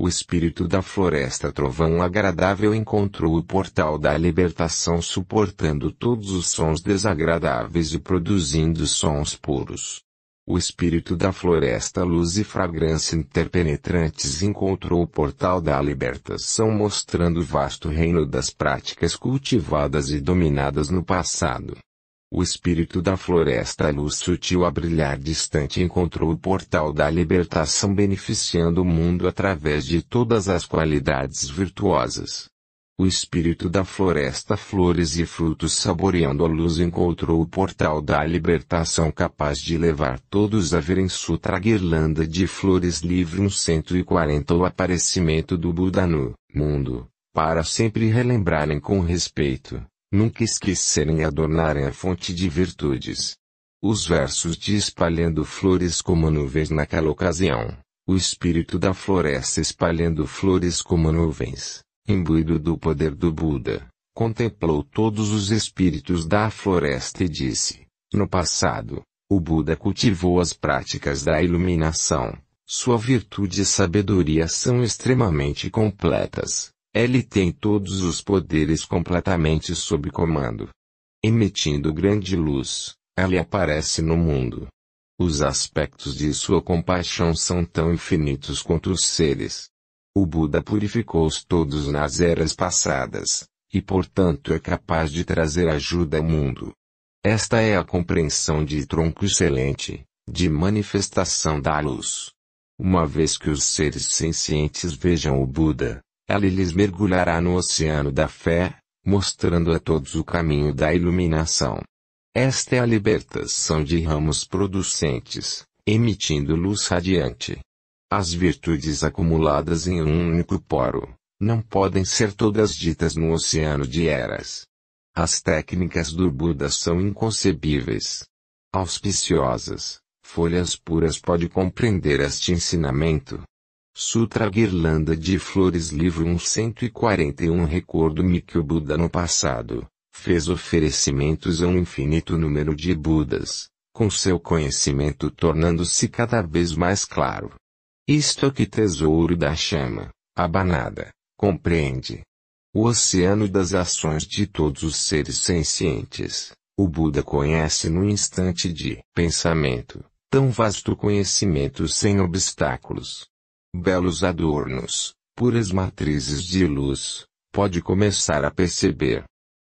o espírito da floresta trovão agradável encontrou o portal da libertação suportando todos os sons desagradáveis e produzindo sons puros. O espírito da floresta luz e fragrância interpenetrantes encontrou o portal da libertação mostrando o vasto reino das práticas cultivadas e dominadas no passado. O espírito da floresta, a luz sutil a brilhar distante, encontrou o portal da libertação, beneficiando o mundo através de todas as qualidades virtuosas. O espírito da floresta, flores e frutos, saboreando a luz, encontrou o portal da libertação, capaz de levar todos a verem sutra guirlanda de flores livre 140 o aparecimento do Buda no mundo, para sempre relembrarem com respeito nunca esquecerem e adornarem a fonte de virtudes. Os versos de espalhando flores como nuvens naquela ocasião, o espírito da floresta é espalhando flores como nuvens, imbuído do poder do Buda, contemplou todos os espíritos da floresta e disse: No passado, o Buda cultivou as práticas da iluminação. Sua virtude e sabedoria são extremamente completas. Ele tem todos os poderes completamente sob comando. Emitindo grande luz, ela aparece no mundo. Os aspectos de sua compaixão são tão infinitos quanto os seres. O Buda purificou-os todos nas eras passadas, e portanto é capaz de trazer ajuda ao mundo. Esta é a compreensão de tronco excelente, de manifestação da luz. Uma vez que os seres sencientes vejam o Buda, ela lhes mergulhará no oceano da fé, mostrando a todos o caminho da iluminação. Esta é a libertação de ramos producentes, emitindo luz radiante. As virtudes acumuladas em um único poro, não podem ser todas ditas no oceano de eras. As técnicas do Buda são inconcebíveis. Auspiciosas, folhas puras pode compreender este ensinamento, Sutra Guirlanda de Flores Livro 141 Recordo-me que o Buda no passado, fez oferecimentos a um infinito número de Budas, com seu conhecimento tornando-se cada vez mais claro. Isto é que tesouro da chama, abanada, compreende. O oceano das ações de todos os seres sencientes, o Buda conhece no instante de pensamento, tão vasto conhecimento sem obstáculos, belos adornos, puras matrizes de luz, pode começar a perceber.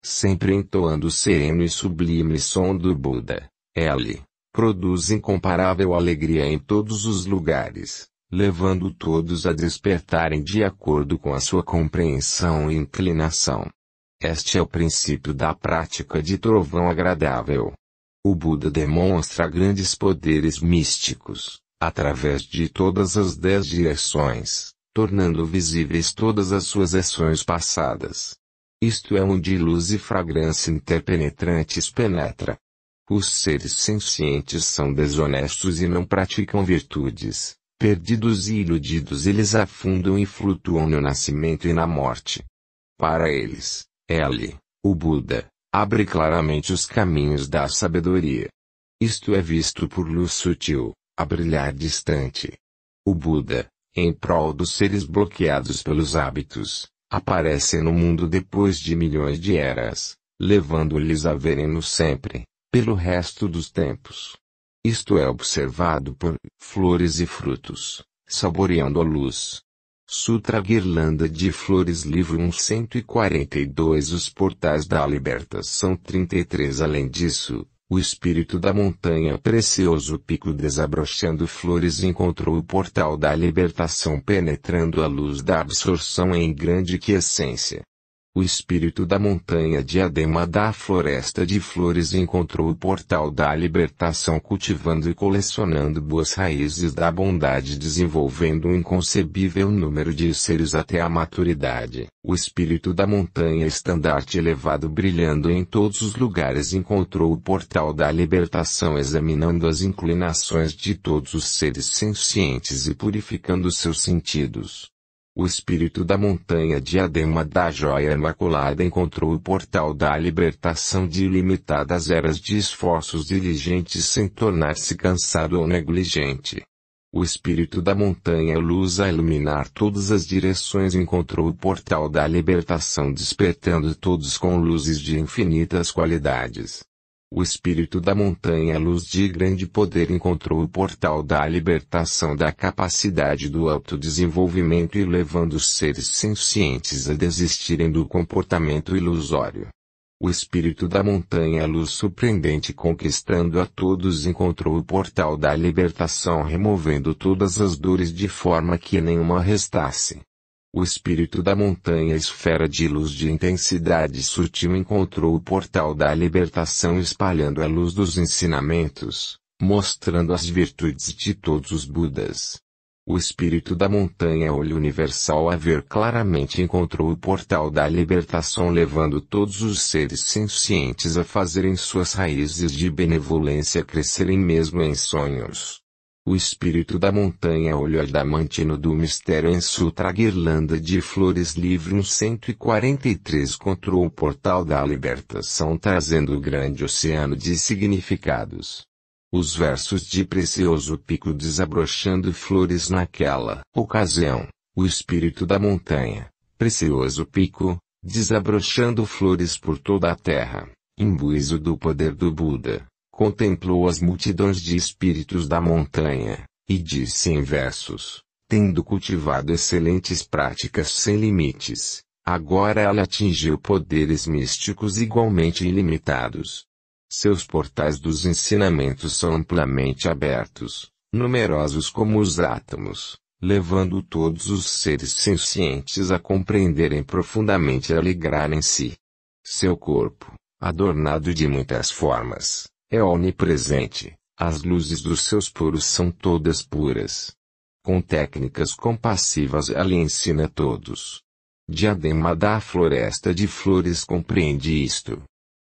Sempre entoando o sereno e sublime som do Buda, ele produz incomparável alegria em todos os lugares, levando todos a despertarem de acordo com a sua compreensão e inclinação. Este é o princípio da prática de trovão agradável. O Buda demonstra grandes poderes místicos, através de todas as dez direções, tornando visíveis todas as suas ações passadas. Isto é onde luz e fragrância interpenetrantes penetra. Os seres sencientes são desonestos e não praticam virtudes. Perdidos e iludidos eles afundam e flutuam no nascimento e na morte. Para eles, ele, é o Buda, abre claramente os caminhos da sabedoria. Isto é visto por luz sutil, a brilhar distante. O Buda, em prol dos seres bloqueados pelos hábitos, aparece no mundo depois de milhões de eras, levando-lhes a verem-no sempre, pelo resto dos tempos. Isto é observado por flores e frutos, saboreando a luz. Sutra Guirlanda de Flores Livro 142 Os Portais da Libertação 33 Além disso, o espírito da montanha, precioso pico desabrochando flores, encontrou o portal da libertação penetrando a luz da absorção em grande quiescência. O espírito da montanha diadema da floresta de flores encontrou o portal da libertação cultivando e colecionando boas raízes da bondade desenvolvendo um inconcebível número de seres até a maturidade. O espírito da montanha estandarte elevado brilhando em todos os lugares encontrou o portal da libertação examinando as inclinações de todos os seres sencientes e purificando seus sentidos. O espírito da montanha diadema da joia imaculada encontrou o portal da libertação de ilimitadas eras de esforços diligentes sem tornar-se cansado ou negligente. O espírito da montanha luz a iluminar todas as direções encontrou o portal da libertação despertando todos com luzes de infinitas qualidades. O espírito da montanha luz de grande poder encontrou o portal da libertação da capacidade do autodesenvolvimento e levando os seres sencientes a desistirem do comportamento ilusório. O espírito da montanha luz surpreendente conquistando a todos encontrou o portal da libertação removendo todas as dores de forma que nenhuma restasse. O espírito da montanha esfera de luz de intensidade sutil encontrou o portal da libertação espalhando a luz dos ensinamentos, mostrando as virtudes de todos os Budas. O espírito da montanha olho universal a ver claramente encontrou o portal da libertação levando todos os seres sencientes a fazerem suas raízes de benevolência crescerem mesmo em sonhos. O espírito da montanha olho adamantino do mistério em Sutra guirlanda de flores livro 143 contra o portal da libertação trazendo o grande oceano de significados. Os versos de precioso pico desabrochando flores naquela ocasião, o espírito da montanha, precioso pico, desabrochando flores por toda a terra, imbuízo do poder do Buda contemplou as multidões de espíritos da montanha, e disse em versos: Tendo cultivado excelentes práticas sem limites, agora ela atingiu poderes místicos igualmente ilimitados. Seus portais dos ensinamentos são amplamente abertos, numerosos como os átomos, levando todos os seres sencientes a compreenderem profundamente e alegrarem-se. Seu corpo, adornado de muitas formas, é onipresente, as luzes dos seus puros são todas puras. Com técnicas compassivas ela ensina todos. Diadema da floresta de flores compreende isto.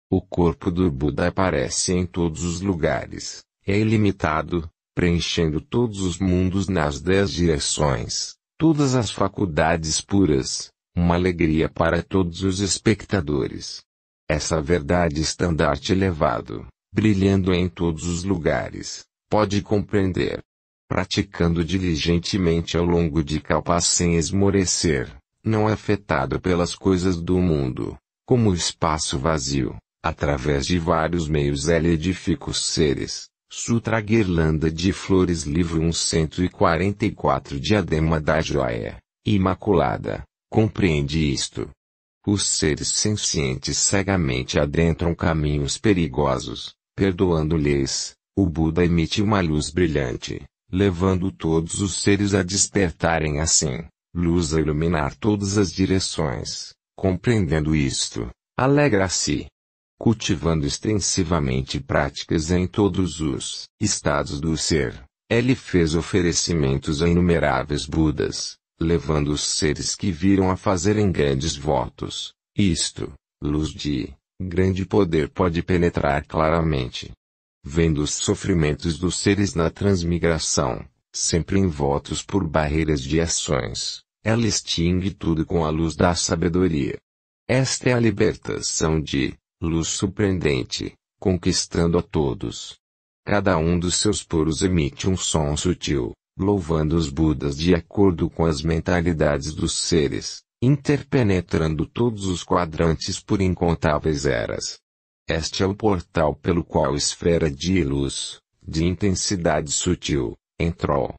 O corpo do Buda aparece em todos os lugares, é ilimitado, preenchendo todos os mundos nas dez direções, todas as faculdades puras, uma alegria para todos os espectadores. Essa verdade estandarte elevado, brilhando em todos os lugares, pode compreender. Praticando diligentemente ao longo de calpas sem esmorecer, não afetado pelas coisas do mundo, como o espaço vazio, através de vários meios ele edifica os seres. Sutra Guirlanda de Flores Livro 144 Diadema da Joia, Imaculada, compreende isto. Os seres sencientes cegamente adentram caminhos perigosos, perdoando-lhes, o Buda emite uma luz brilhante, levando todos os seres a despertarem assim, luz a iluminar todas as direções. Compreendendo isto, alegra-se. Cultivando extensivamente práticas em todos os estados do ser, ele fez oferecimentos a inumeráveis Budas, levando os seres que viram a fazerem grandes votos. Isto, luz de grande poder pode penetrar claramente. Vendo os sofrimentos dos seres na transmigração, sempre envoltos por barreiras de ações, ela extingue tudo com a luz da sabedoria. Esta é a libertação de luz surpreendente, conquistando a todos. Cada um dos seus poros emite um som sutil, louvando os Budas de acordo com as mentalidades dos seres, interpenetrando todos os quadrantes por incontáveis eras. Este é o portal pelo qual esfera de luz, de intensidade sutil, entrou.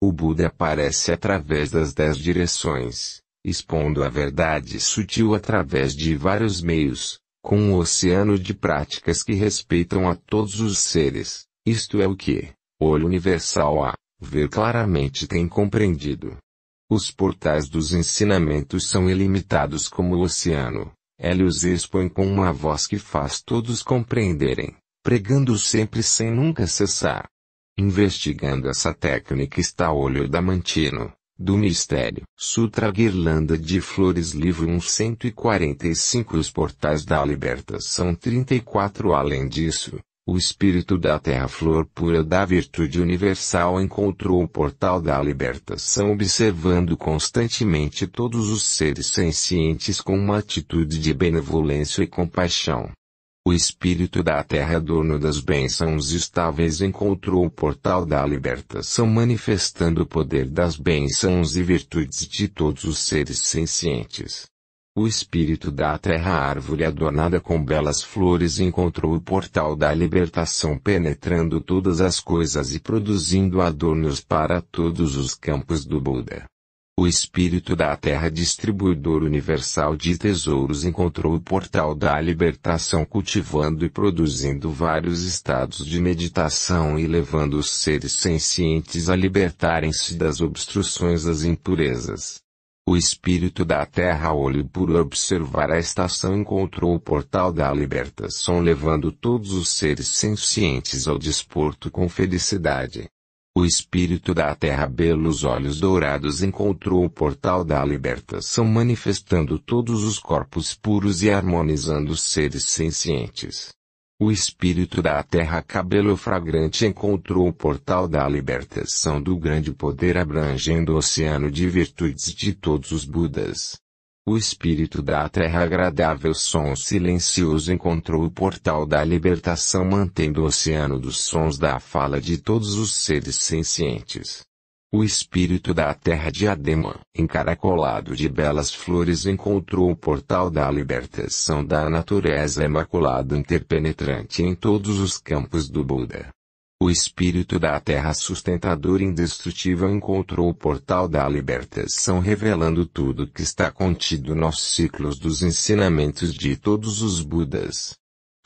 O Buda aparece através das dez direções, expondo a verdade sutil através de vários meios, com um oceano de práticas que respeitam a todos os seres, isto é o que, olho universal a, ver claramente tem compreendido. Os portais dos ensinamentos são ilimitados como o oceano. Ele os expõe com uma voz que faz todos compreenderem, pregando sempre sem nunca cessar. Investigando essa técnica está o Olho Damantino, do Mistério. Sutra Guirlanda de Flores Livro 145 Os Portais da Libertação 34 Além disso, o espírito da terra flor pura da virtude universal encontrou o portal da libertação observando constantemente todos os seres sencientes com uma atitude de benevolência e compaixão. O espírito da terra dono das bênçãos estáveis encontrou o portal da libertação manifestando o poder das bênçãos e virtudes de todos os seres sencientes. O espírito da terra árvore adornada com belas flores encontrou o portal da libertação penetrando todas as coisas e produzindo adornos para todos os campos do Buda. O espírito da terra distribuidor universal de tesouros encontrou o portal da libertação cultivando e produzindo vários estados de meditação e levando os seres sencientes a libertarem-se das obstruções das impurezas. O espírito da terra olho por observar a estação encontrou o portal da libertação levando todos os seres sencientes ao desporto com felicidade. O espírito da terra belos olhos dourados encontrou o portal da libertação manifestando todos os corpos puros e harmonizando os seres sencientes. O espírito da terra cabelo fragrante encontrou o portal da libertação do grande poder abrangendo o oceano de virtudes de todos os Budas. O espírito da terra agradável som silencioso encontrou o portal da libertação mantendo o oceano dos sons da fala de todos os seres sencientes. O espírito da terra diadema, encaracolado de belas flores, encontrou o portal da libertação da natureza imaculada interpenetrante em todos os campos do Buda. O espírito da terra sustentadora indestrutível encontrou o portal da libertação revelando tudo que está contido nos ciclos dos ensinamentos de todos os Budas.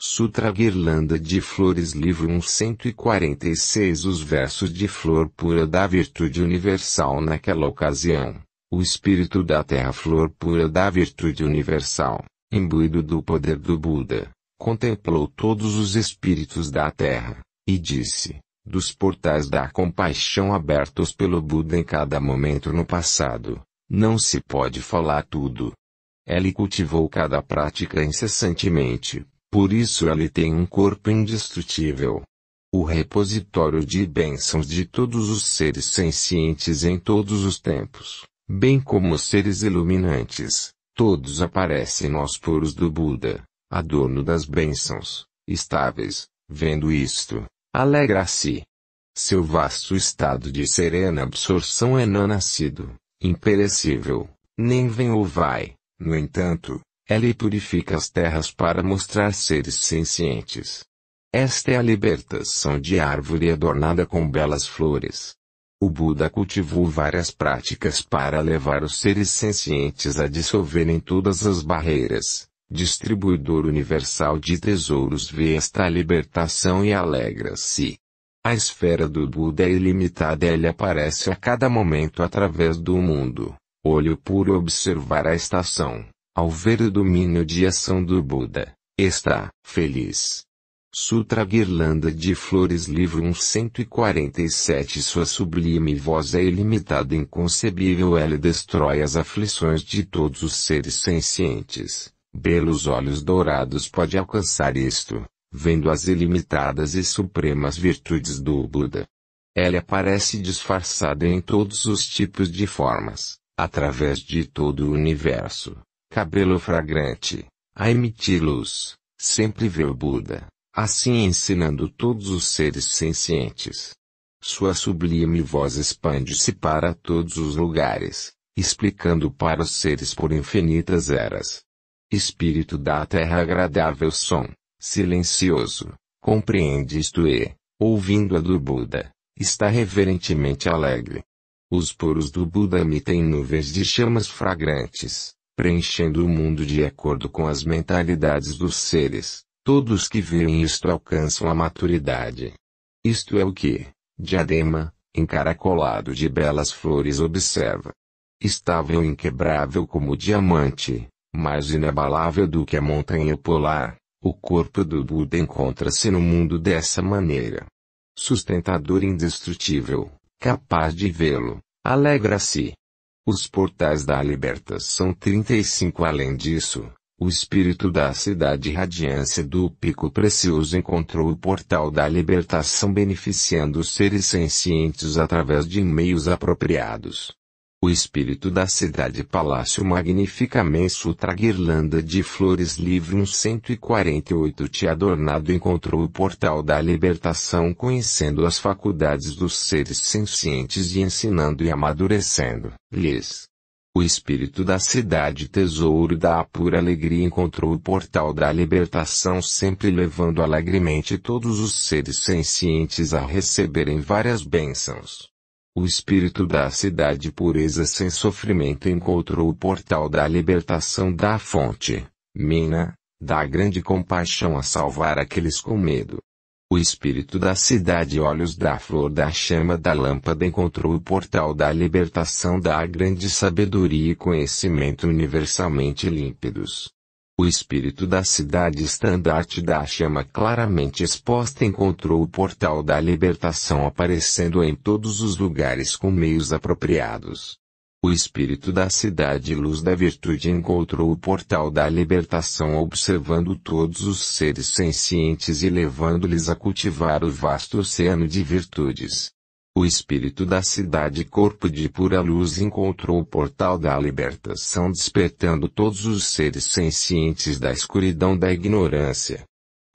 Sutra Guirlanda de Flores Livro 146 Os versos de flor pura da virtude universal naquela ocasião. O espírito da terra flor pura da virtude universal, imbuído do poder do Buda, contemplou todos os espíritos da terra, e disse, dos portais da compaixão abertos pelo Buda em cada momento no passado, não se pode falar tudo. Ele cultivou cada prática incessantemente por isso ele tem um corpo indestrutível. O repositório de bênçãos de todos os seres sencientes em todos os tempos, bem como os seres iluminantes, todos aparecem nos poros do Buda, adorno das bênçãos, estáveis, vendo isto, alegra-se. Seu vasto estado de serena absorção é não nascido, imperecível, nem vem ou vai, no entanto, ela purifica as terras para mostrar seres sencientes. Esta é a libertação de árvore adornada com belas flores. O Buda cultivou várias práticas para levar os seres sencientes a dissolverem todas as barreiras. Distribuidor universal de tesouros vê esta libertação e alegra-se. A esfera do Buda é ilimitada e ele aparece a cada momento através do mundo. Olho puro observar a estação, ao ver o domínio de ação do Buda, está feliz. Sutra Guirlanda de Flores Livro 147 Sua sublime voz é ilimitada inconcebível ela destrói as aflições de todos os seres sencientes. Belos olhos dourados pode alcançar isto, vendo as ilimitadas e supremas virtudes do Buda. Ela aparece disfarçada em todos os tipos de formas, através de todo o universo cabelo fragrante, a emitir luz, sempre vê o Buda, assim ensinando todos os seres sencientes. Sua sublime voz expande-se para todos os lugares, explicando para os seres por infinitas eras. Espírito da terra agradável som, silencioso, compreende isto e, ouvindo a do Buda, está reverentemente alegre. Os poros do Buda emitem nuvens de chamas fragrantes, preenchendo o mundo de acordo com as mentalidades dos seres. Todos que veem isto alcançam a maturidade. Isto é o que, diadema, encaracolado de belas flores observa. Estável e inquebrável como diamante, mais inabalável do que a montanha polar, o corpo do Buda encontra-se no mundo dessa maneira. Sustentador indestrutível, capaz de vê-lo, alegra-se, os portais da libertação 35 Além disso, o espírito da cidade radiância do Pico Precioso encontrou o portal da libertação beneficiando os seres sencientes através de meios apropriados. O espírito da cidade-palácio magnifica mensutra guirlanda de flores livro 148 te adornado encontrou o portal da libertação conhecendo as faculdades dos seres sencientes e ensinando e amadurecendo, lhes. O espírito da cidade tesouro da pura alegria encontrou o portal da libertação sempre levando alegremente todos os seres sencientes a receberem várias bênçãos. O espírito da cidade pureza sem sofrimento encontrou o portal da libertação da fonte, mina, da grande compaixão a salvar aqueles com medo. O espírito da cidade olhos da flor da chama da lâmpada encontrou o portal da libertação da grande sabedoria e conhecimento universalmente límpidos. O espírito da cidade estandarte da chama claramente exposta encontrou o portal da libertação aparecendo em todos os lugares com meios apropriados. O espírito da cidade luz da virtude encontrou o portal da libertação observando todos os seres sencientes e levando-lhes a cultivar o vasto oceano de virtudes. O espírito da cidade corpo de pura luz encontrou o portal da libertação despertando todos os seres sencientes da escuridão da ignorância.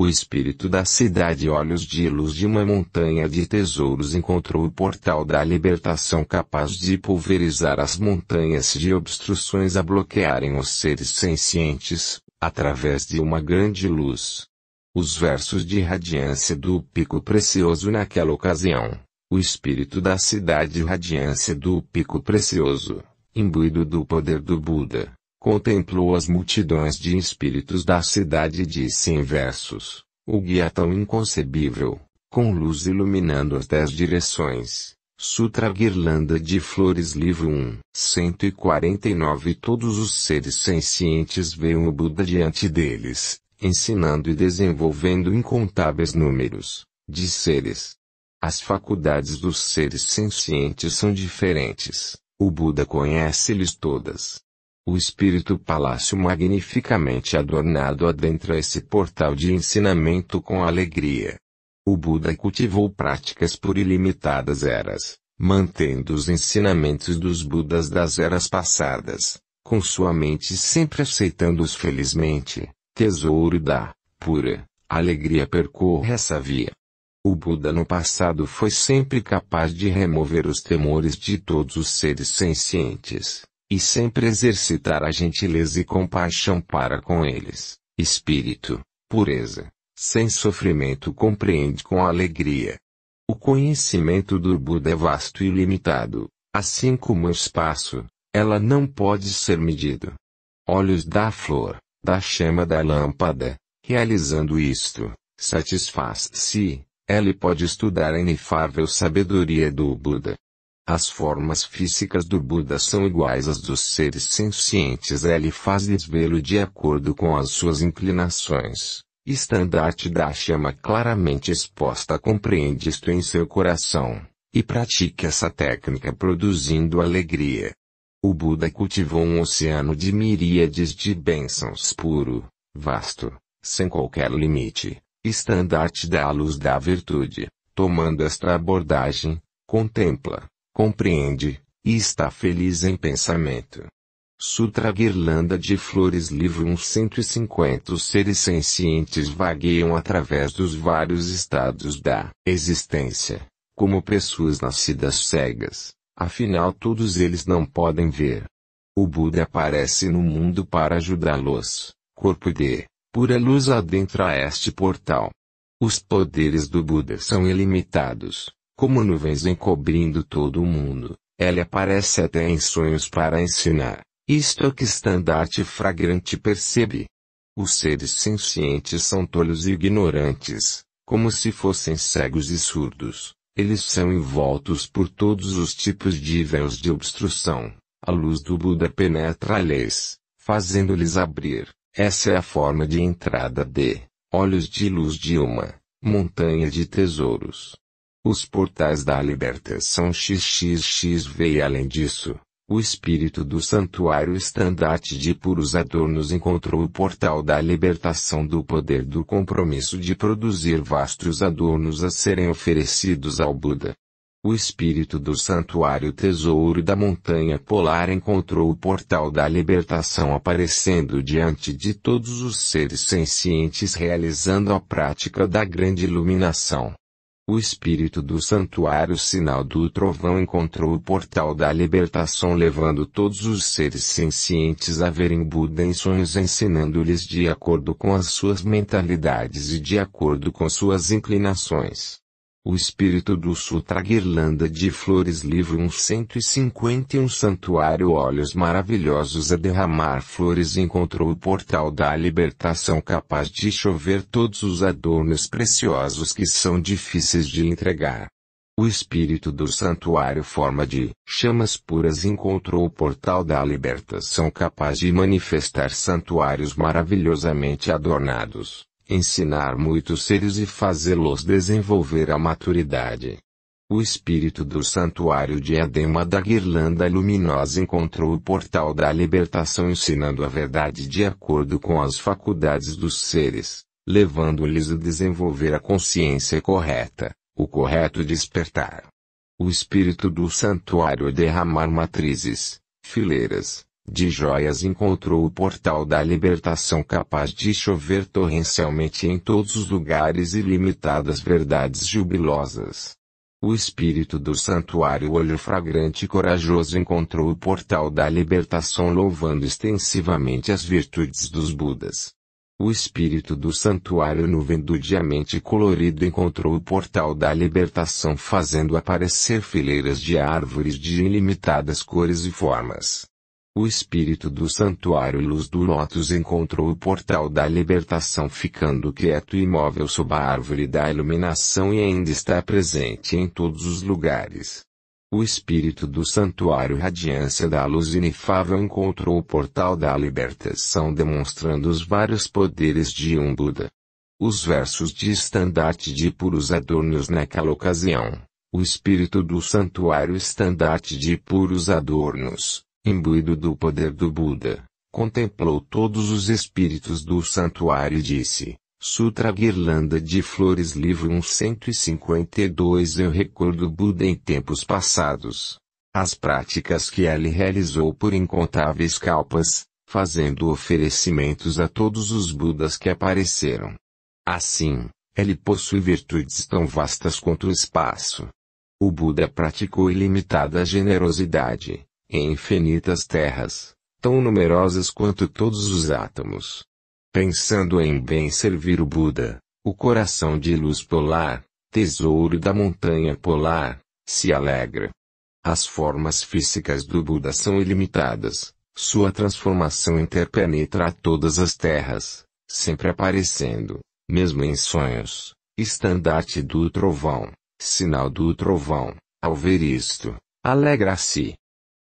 O espírito da cidade olhos de luz de uma montanha de tesouros encontrou o portal da libertação capaz de pulverizar as montanhas de obstruções a bloquearem os seres sencientes, através de uma grande luz. Os versos de radiância do pico precioso naquela ocasião o espírito da cidade radiância do pico precioso, imbuído do poder do Buda, contemplou as multidões de espíritos da cidade e disse em versos: O guia tão inconcebível, com luz iluminando as dez direções. Sutra Guirlanda de Flores Livro 1 149 Todos os seres sencientes veem o Buda diante deles, ensinando e desenvolvendo incontáveis números de seres, as faculdades dos seres sencientes são diferentes. O Buda conhece-lhes todas. O espírito palácio magnificamente adornado adentra esse portal de ensinamento com alegria. O Buda cultivou práticas por ilimitadas eras, mantendo os ensinamentos dos Budas das eras passadas, com sua mente sempre aceitando-os felizmente. Tesouro da pura alegria percorre essa via. O Buda no passado foi sempre capaz de remover os temores de todos os seres sencientes, e sempre exercitar a gentileza e compaixão para com eles. Espírito, pureza, sem sofrimento compreende com alegria. O conhecimento do Buda é vasto e limitado, assim como o espaço, ela não pode ser medido. Olhos da flor, da chama da lâmpada, realizando isto, satisfaz-se, ele pode estudar a inefável sabedoria do Buda. As formas físicas do Buda são iguais às dos seres sencientes. Ele faz desvelo de acordo com as suas inclinações. Estandarte da chama claramente exposta compreende isto em seu coração, e pratica essa técnica produzindo alegria. O Buda cultivou um oceano de miríades de bênçãos puro, vasto, sem qualquer limite estandarte da luz da virtude, tomando esta abordagem, contempla, compreende, e está feliz em pensamento. Sutra Guirlanda de Flores Livro 150 Os seres sencientes vagueiam através dos vários estados da existência, como pessoas nascidas cegas, afinal todos eles não podem ver. O Buda aparece no mundo para ajudá-los, corpo de pura luz adentra este portal. Os poderes do Buda são ilimitados, como nuvens encobrindo todo o mundo. Ele aparece até em sonhos para ensinar. Isto é o que estandarte Fragrante percebe. Os seres sencientes são tolos e ignorantes, como se fossem cegos e surdos. Eles são envoltos por todos os tipos de véus de obstrução. A luz do Buda penetra-lhes, fazendo-lhes abrir essa é a forma de entrada de olhos de luz de uma montanha de tesouros. Os portais da libertação XXXV e além disso, o espírito do santuário estandarte de puros adornos encontrou o portal da libertação do poder do compromisso de produzir vastos adornos a serem oferecidos ao Buda. O espírito do santuário tesouro da montanha polar encontrou o portal da libertação aparecendo diante de todos os seres sencientes realizando a prática da grande iluminação. O espírito do santuário sinal do trovão encontrou o portal da libertação levando todos os seres sencientes a verem Buda em sonhos ensinando-lhes de acordo com as suas mentalidades e de acordo com suas inclinações. O espírito do sutra guirlanda de flores livro 151 santuário olhos maravilhosos a derramar flores encontrou o portal da libertação capaz de chover todos os adornos preciosos que são difíceis de entregar. O espírito do santuário forma de chamas puras encontrou o portal da libertação capaz de manifestar santuários maravilhosamente adornados ensinar muitos seres e fazê-los desenvolver a maturidade. O espírito do santuário de Adema da guirlanda luminosa encontrou o portal da libertação ensinando a verdade de acordo com as faculdades dos seres, levando-lhes a desenvolver a consciência correta, o correto despertar. O espírito do santuário a derramar matrizes, fileiras, de joias encontrou o portal da libertação capaz de chover torrencialmente em todos os lugares ilimitadas verdades jubilosas. O espírito do santuário olho fragrante e corajoso encontrou o portal da libertação louvando extensivamente as virtudes dos Budas. O espírito do santuário nuvem do diamante colorido encontrou o portal da libertação fazendo aparecer fileiras de árvores de ilimitadas cores e formas. O espírito do santuário luz do Lotus encontrou o portal da libertação ficando quieto e imóvel sob a árvore da iluminação e ainda está presente em todos os lugares. O espírito do santuário radiância da luz inefável encontrou o portal da libertação demonstrando os vários poderes de um Buda. Os versos de estandarte de puros adornos naquela ocasião. O espírito do santuário estandarte de puros adornos imbuído do poder do Buda, contemplou todos os espíritos do santuário e disse: Sutra Guirlanda de Flores Livro 152 Eu recordo Buda em tempos passados. As práticas que ele realizou por incontáveis calpas, fazendo oferecimentos a todos os Budas que apareceram. Assim, ele possui virtudes tão vastas quanto o espaço. O Buda praticou ilimitada generosidade, em infinitas terras, tão numerosas quanto todos os átomos. Pensando em bem servir o Buda, o coração de luz polar, tesouro da montanha polar, se alegra. As formas físicas do Buda são ilimitadas, sua transformação interpenetra a todas as terras, sempre aparecendo, mesmo em sonhos, estandarte do trovão, sinal do trovão, ao ver isto, alegra-se.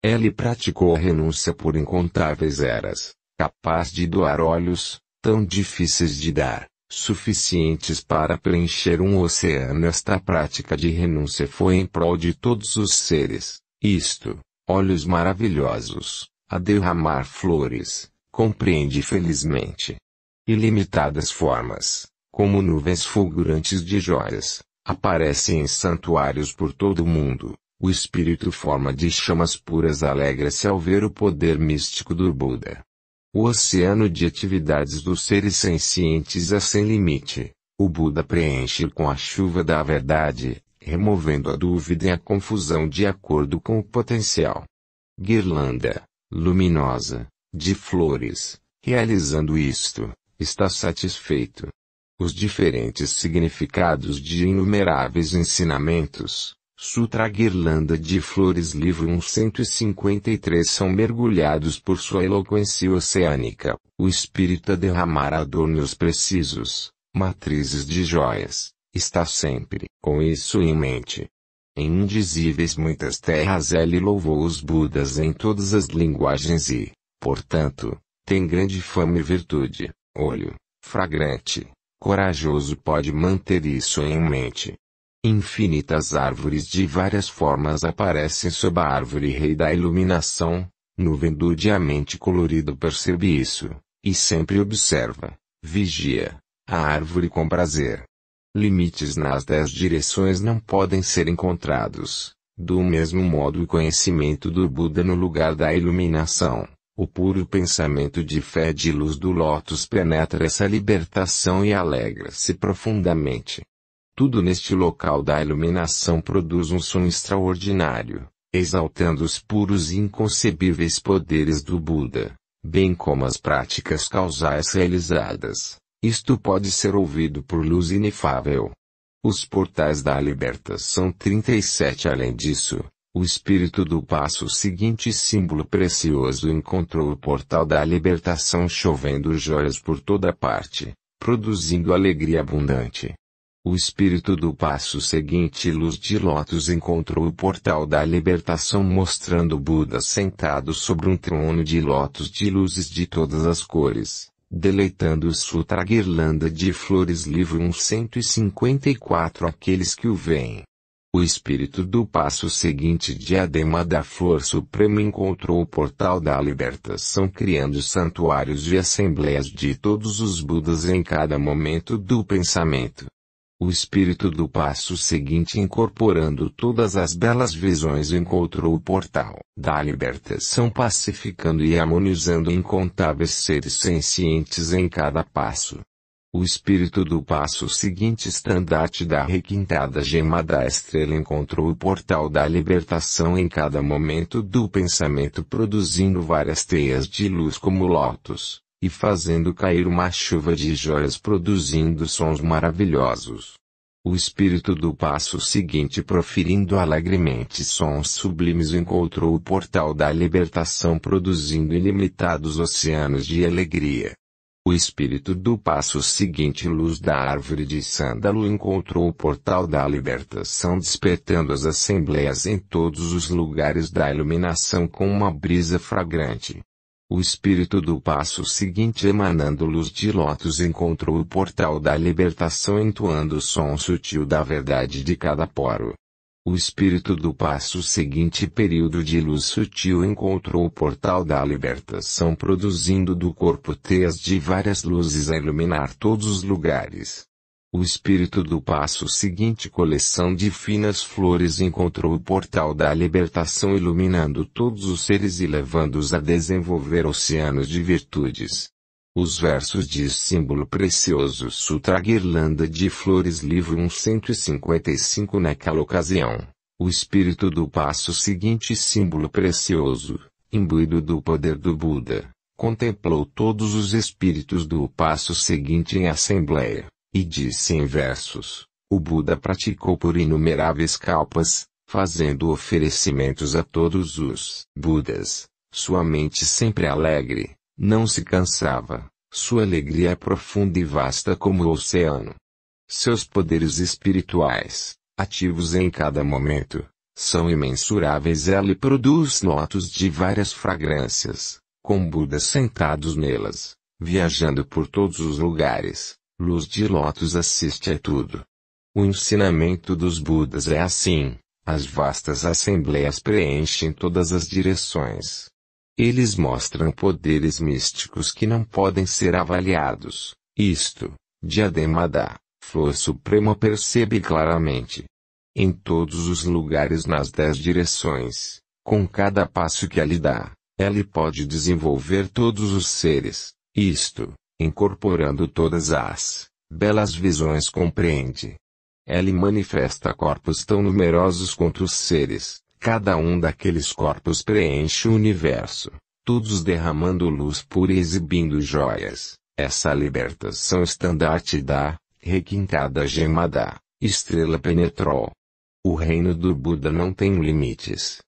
Ele praticou a renúncia por incontáveis eras, capaz de doar olhos, tão difíceis de dar, suficientes para preencher um oceano. Esta prática de renúncia foi em prol de todos os seres, isto, olhos maravilhosos, a derramar flores, compreende felizmente ilimitadas formas, como nuvens fulgurantes de joias, aparecem em santuários por todo o mundo, o espírito forma de chamas puras alegra-se ao ver o poder místico do Buda. O oceano de atividades dos seres sencientes é sem limite. O Buda preenche com a chuva da verdade, removendo a dúvida e a confusão de acordo com o potencial. Guirlanda, luminosa, de flores, realizando isto, está satisfeito. Os diferentes significados de inumeráveis ensinamentos, Sutra guirlanda de flores livro 153 são mergulhados por sua eloquência oceânica, o espírito a derramar adornos precisos, matrizes de joias, está sempre com isso em mente. Em indizíveis muitas terras ele louvou os Budas em todas as linguagens e, portanto, tem grande fama e virtude, olho, fragrante, corajoso pode manter isso em mente. Infinitas árvores de várias formas aparecem sob a árvore rei da iluminação, nuvem dudiamente colorido percebe isso, e sempre observa, vigia, a árvore com prazer. Limites nas dez direções não podem ser encontrados. Do mesmo modo o conhecimento do Buda no lugar da iluminação, o puro pensamento de fé de luz do lótus penetra essa libertação e alegra-se profundamente. Tudo neste local da iluminação produz um som extraordinário, exaltando os puros e inconcebíveis poderes do Buda, bem como as práticas causais realizadas. Isto pode ser ouvido por luz inefável. Os portais da libertação 37 Além disso, o espírito do passo seguinte símbolo precioso encontrou o portal da libertação chovendo joias por toda parte, produzindo alegria abundante. O espírito do passo seguinte Luz de Lótus encontrou o portal da libertação mostrando Buda sentado sobre um trono de lótus de luzes de todas as cores, deleitando o sutra guirlanda de flores livro 154 aqueles que o veem. O espírito do passo seguinte diadema da flor suprema encontrou o portal da libertação criando santuários e assembleias de todos os Budas em cada momento do pensamento o espírito do passo seguinte incorporando todas as belas visões encontrou o portal da libertação pacificando e harmonizando incontáveis seres sencientes em cada passo. O espírito do passo seguinte estandarte da requintada gema da estrela encontrou o portal da libertação em cada momento do pensamento produzindo várias teias de luz como lótus e fazendo cair uma chuva de joias produzindo sons maravilhosos. O espírito do passo seguinte proferindo alegremente sons sublimes encontrou o portal da libertação produzindo ilimitados oceanos de alegria. O espírito do passo seguinte luz da árvore de sândalo encontrou o portal da libertação despertando as assembleias em todos os lugares da iluminação com uma brisa fragrante. O espírito do passo seguinte emanando luz de lótus encontrou o portal da libertação entoando o som sutil da verdade de cada poro. O espírito do passo seguinte período de luz sutil encontrou o portal da libertação produzindo do corpo teias de várias luzes a iluminar todos os lugares. O espírito do passo seguinte coleção de finas flores encontrou o portal da libertação iluminando todos os seres e levando-os a desenvolver oceanos de virtudes. Os versos de símbolo precioso Sutra Guirlanda de Flores Livro 155 Naquela ocasião, o espírito do passo seguinte símbolo precioso, imbuído do poder do Buda, contemplou todos os espíritos do passo seguinte em assembleia. E disse em versos: O Buda praticou por inumeráveis kalpas, fazendo oferecimentos a todos os Budas. Sua mente sempre alegre, não se cansava, sua alegria é profunda e vasta como o oceano. Seus poderes espirituais, ativos em cada momento, são imensuráveis. Ela produz lotos de várias fragrâncias, com Budas sentados nelas, viajando por todos os lugares, Luz de Lótus assiste a tudo. O ensinamento dos Budas é assim, as vastas assembleias preenchem todas as direções. Eles mostram poderes místicos que não podem ser avaliados, isto, diadema da flor suprema percebe claramente. Em todos os lugares nas dez direções, com cada passo que ali dá, ele pode desenvolver todos os seres, isto, incorporando todas as belas visões compreende. Ele manifesta corpos tão numerosos quanto os seres, cada um daqueles corpos preenche o universo, todos derramando luz pura e exibindo joias. Essa libertação estandarte da, requintada gema da, estrela penetrou. O reino do Buda não tem limites.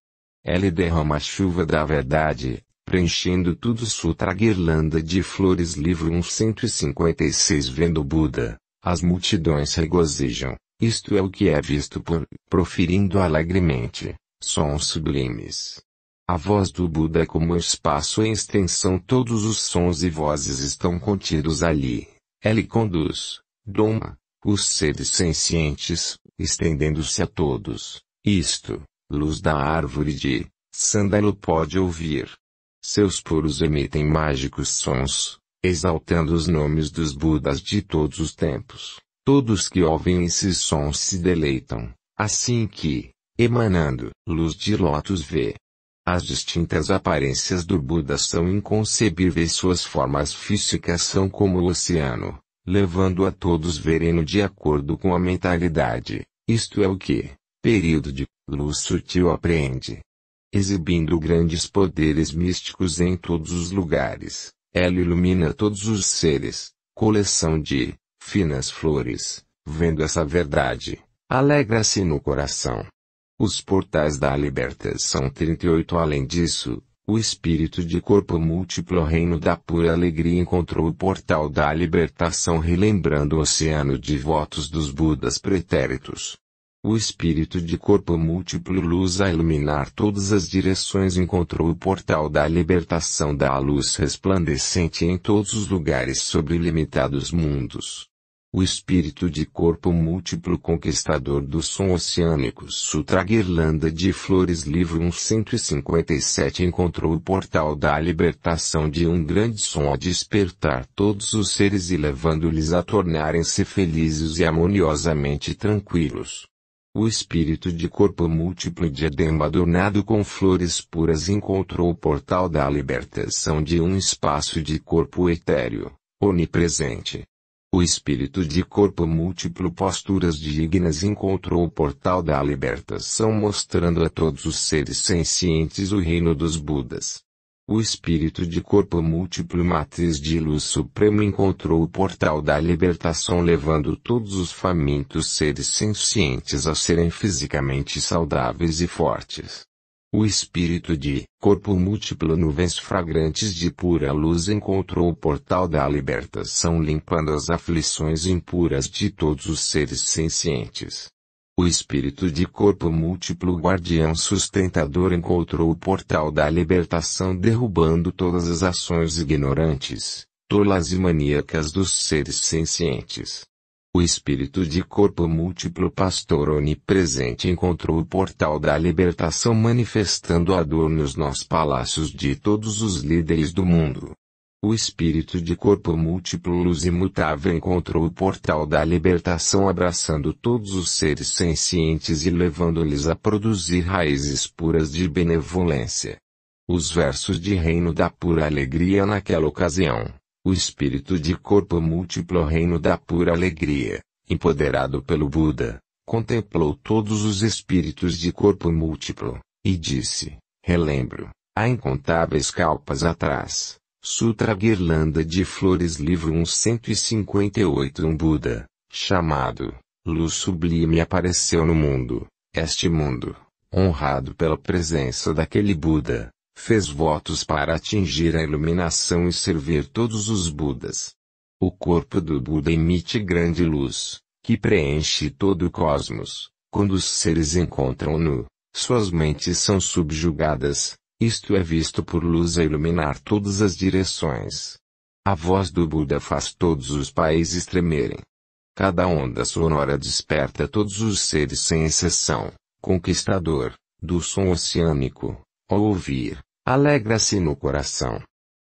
Ele derrama a chuva da verdade, preenchendo tudo sutra guirlanda de flores livro 156 vendo Buda, as multidões regozijam, isto é o que é visto por, proferindo alegremente, sons sublimes. A voz do Buda é como espaço em extensão todos os sons e vozes estão contidos ali, ele conduz, doma, os seres sencientes, estendendo-se a todos, isto, luz da árvore de, sândalo pode ouvir seus puros emitem mágicos sons, exaltando os nomes dos Budas de todos os tempos. Todos que ouvem esses sons se deleitam, assim que, emanando luz de lótus vê. As distintas aparências do Buda são inconcebíveis, suas formas físicas são como o oceano, levando a todos verem de acordo com a mentalidade. Isto é o que, período de luz sutil apreende exibindo grandes poderes místicos em todos os lugares. Ela ilumina todos os seres. Coleção de finas flores, vendo essa verdade, alegra-se no coração. Os portais da libertação 38 Além disso, o espírito de corpo múltiplo reino da pura alegria encontrou o portal da libertação relembrando o oceano de votos dos Budas pretéritos. O espírito de corpo múltiplo luz a iluminar todas as direções encontrou o portal da libertação da luz resplandecente em todos os lugares sobre ilimitados mundos. O espírito de corpo múltiplo conquistador do som oceânico Sutra Guirlanda de Flores Livro 157 encontrou o portal da libertação de um grande som a despertar todos os seres e levando-lhes a tornarem-se felizes e harmoniosamente tranquilos. O espírito de corpo múltiplo de Edema adornado com flores puras encontrou o portal da libertação de um espaço de corpo etéreo, onipresente. O espírito de corpo múltiplo posturas dignas encontrou o portal da libertação mostrando a todos os seres sencientes o reino dos Budas. O espírito de corpo múltiplo matriz de luz suprema encontrou o portal da libertação levando todos os famintos seres sencientes a serem fisicamente saudáveis e fortes. O espírito de corpo múltiplo nuvens fragrantes de pura luz encontrou o portal da libertação limpando as aflições impuras de todos os seres sencientes. O espírito de corpo múltiplo guardião sustentador encontrou o portal da libertação derrubando todas as ações ignorantes, tolas e maníacas dos seres sencientes. O espírito de corpo múltiplo pastor onipresente encontrou o portal da libertação manifestando a dor nos nós palácios de todos os líderes do mundo. O espírito de corpo múltiplo luz imutável encontrou o portal da libertação abraçando todos os seres sencientes e levando-lhes a produzir raízes puras de benevolência. Os versos de Reino da Pura Alegria naquela ocasião, o espírito de corpo múltiplo Reino da Pura Alegria, empoderado pelo Buda, contemplou todos os espíritos de corpo múltiplo, e disse, relembro, há incontáveis calpas atrás Sutra Guirlanda de Flores Livro 158 Um Buda, chamado Luz Sublime apareceu no mundo. Este mundo, honrado pela presença daquele Buda, fez votos para atingir a iluminação e servir todos os Budas. O corpo do Buda emite grande luz, que preenche todo o cosmos. Quando os seres encontram-no, suas mentes são subjugadas, isto é visto por luz a iluminar todas as direções. A voz do Buda faz todos os países tremerem. Cada onda sonora desperta todos os seres sem exceção. Conquistador, do som oceânico, ao ouvir, alegra-se no coração.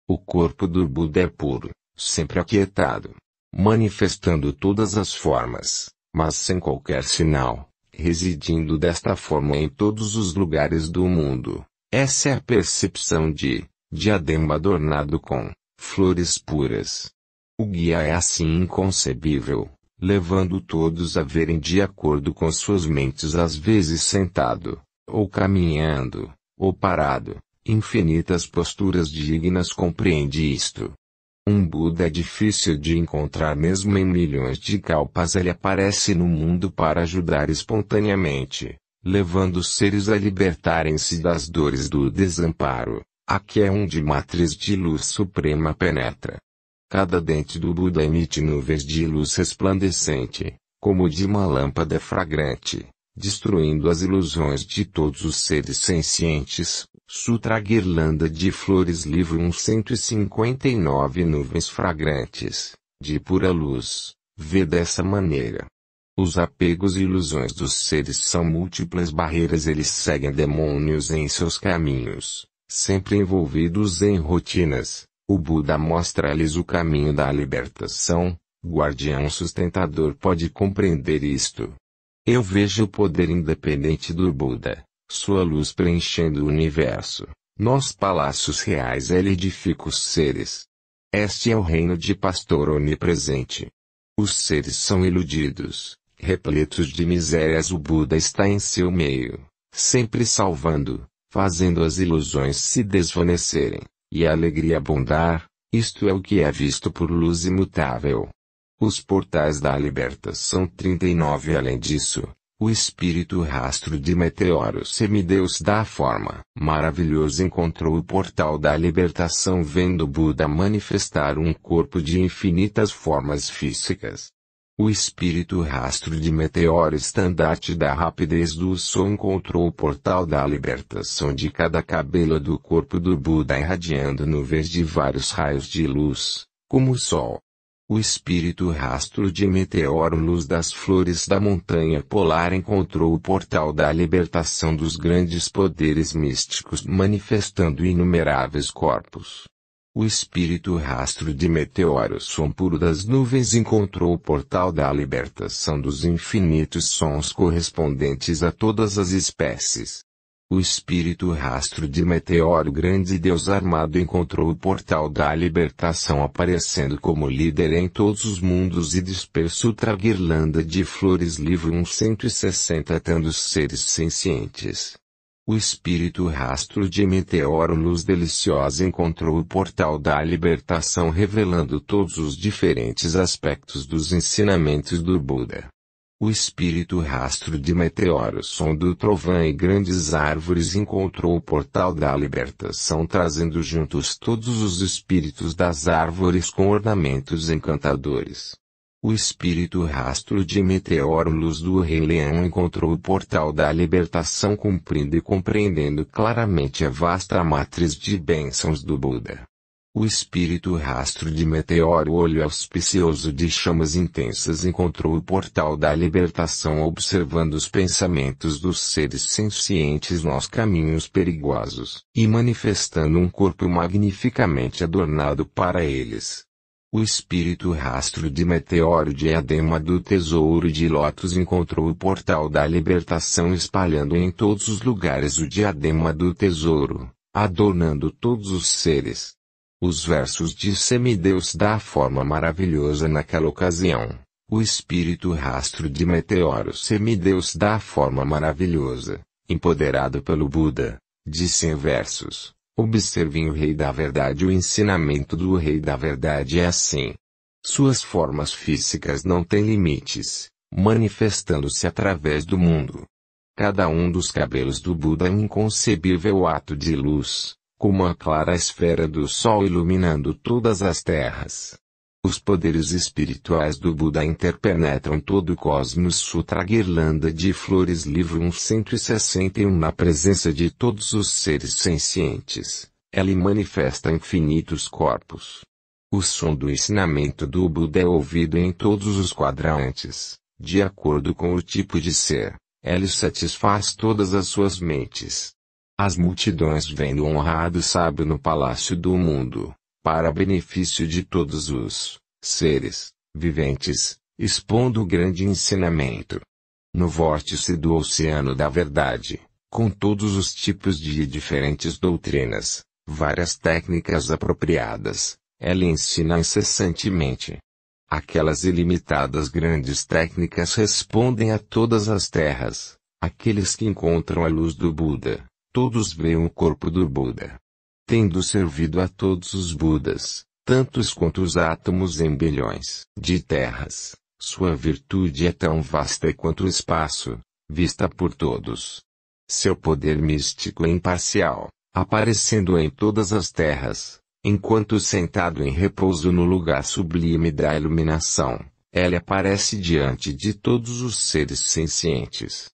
O corpo do Buda é puro, sempre aquietado, manifestando todas as formas, mas sem qualquer sinal, residindo desta forma em todos os lugares do mundo. Essa é a percepção de diadema adornado com flores puras. O guia é assim inconcebível, levando todos a verem de acordo com suas mentes, às vezes sentado, ou caminhando, ou parado. Infinitas posturas dignas compreende isto. Um Buda é difícil de encontrar mesmo em milhões de kalpas ele aparece no mundo para ajudar espontaneamente, levando os seres a libertarem-se das dores do desamparo, a que é onde matriz de luz suprema penetra. Cada dente do Buda emite nuvens de luz resplandecente, como de uma lâmpada fragrante, destruindo as ilusões de todos os seres sencientes. Sutra Guirlanda de Flores Livro 159 Nuvens fragrantes de pura luz, vê dessa maneira. Os apegos e ilusões dos seres são múltiplas barreiras, eles seguem demônios em seus caminhos, sempre envolvidos em rotinas. O Buda mostra-lhes o caminho da libertação. Guardião sustentador pode compreender isto. Eu vejo o poder independente do Buda, sua luz preenchendo o universo. Nos palácios reais ele edifica os seres. Este é o reino de pastor onipresente. Os seres são iludidos, repletos de misérias, o Buda está em seu meio, sempre salvando, fazendo as ilusões se desvanecerem, e a alegria abundar, isto é o que é visto por luz imutável. Os portais da libertação 39 Além disso, o espírito rastro de meteoro semideus da forma maravilhoso encontrou o portal da libertação vendo Buda manifestar um corpo de infinitas formas físicas, o espírito rastro de meteoro estandarte da rapidez do som encontrou o portal da libertação de cada cabelo do corpo do Buda irradiando nuvens de vários raios de luz, como o sol. O espírito rastro de meteoro luz das flores da montanha polar encontrou o portal da libertação dos grandes poderes místicos manifestando inumeráveis corpos. O espírito rastro de meteoro som puro das nuvens encontrou o portal da libertação dos infinitos sons correspondentes a todas as espécies. O espírito rastro de meteoro grande Deus armado encontrou o portal da libertação aparecendo como líder em todos os mundos e disperso tra guirlanda de flores livro 160 atando os seres sencientes. O espírito rastro de meteoro luz deliciosa encontrou o portal da libertação revelando todos os diferentes aspectos dos ensinamentos do Buda. O espírito rastro de meteoro som do trovão e grandes árvores encontrou o portal da libertação trazendo juntos todos os espíritos das árvores com ornamentos encantadores. O espírito rastro de meteoro luz do Rei Leão encontrou o portal da libertação cumprindo e compreendendo claramente a vasta matriz de bênçãos do Buda. O espírito rastro de meteoro olho auspicioso de chamas intensas encontrou o portal da libertação observando os pensamentos dos seres sencientes nos caminhos perigosos e manifestando um corpo magnificamente adornado para eles. O espírito rastro de meteoro de diadema do tesouro de Lotus encontrou o portal da libertação espalhando em todos os lugares o diadema do tesouro, adornando todos os seres. Os versos de semideus da forma maravilhosa naquela ocasião. O espírito rastro de meteoro semideus da forma maravilhosa, empoderado pelo Buda, dizem versos. Observem o Rei da Verdade. O ensinamento do Rei da Verdade é assim. Suas formas físicas não têm limites, manifestando-se através do mundo. Cada um dos cabelos do Buda é um inconcebível ato de luz, como a clara esfera do Sol iluminando todas as terras. Os poderes espirituais do Buda interpenetram todo o cosmos Sutra Guirlanda de Flores Livro 161 Na presença de todos os seres sencientes, ele manifesta infinitos corpos. O som do ensinamento do Buda é ouvido em todos os quadrantes, de acordo com o tipo de ser, ele satisfaz todas as suas mentes. As multidões vêm do honrado sábio no palácio do mundo para benefício de todos os seres viventes, expondo o grande ensinamento. No vórtice do oceano da verdade, com todos os tipos de diferentes doutrinas, várias técnicas apropriadas, ela ensina incessantemente. Aquelas ilimitadas grandes técnicas respondem a todas as terras. Aqueles que encontram a luz do Buda, todos veem o corpo do Buda tendo servido a todos os Budas, tantos quanto os átomos em bilhões de terras. Sua virtude é tão vasta quanto o espaço, vista por todos. Seu poder místico é imparcial, aparecendo em todas as terras, enquanto sentado em repouso no lugar sublime da iluminação, ele aparece diante de todos os seres sencientes.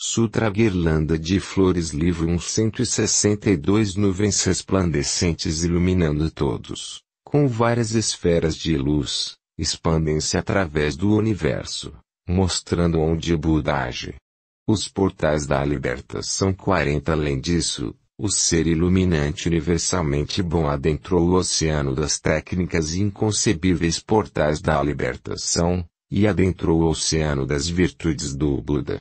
Sutra Guirlanda de Flores Livro 162 Nuvens resplandecentes iluminando todos, com várias esferas de luz, expandem-se através do universo, mostrando onde Buda age. Os portais da libertação 40 Além disso, o ser iluminante universalmente bom adentrou o oceano das técnicas inconcebíveis portais da libertação, e adentrou o oceano das virtudes do Buda.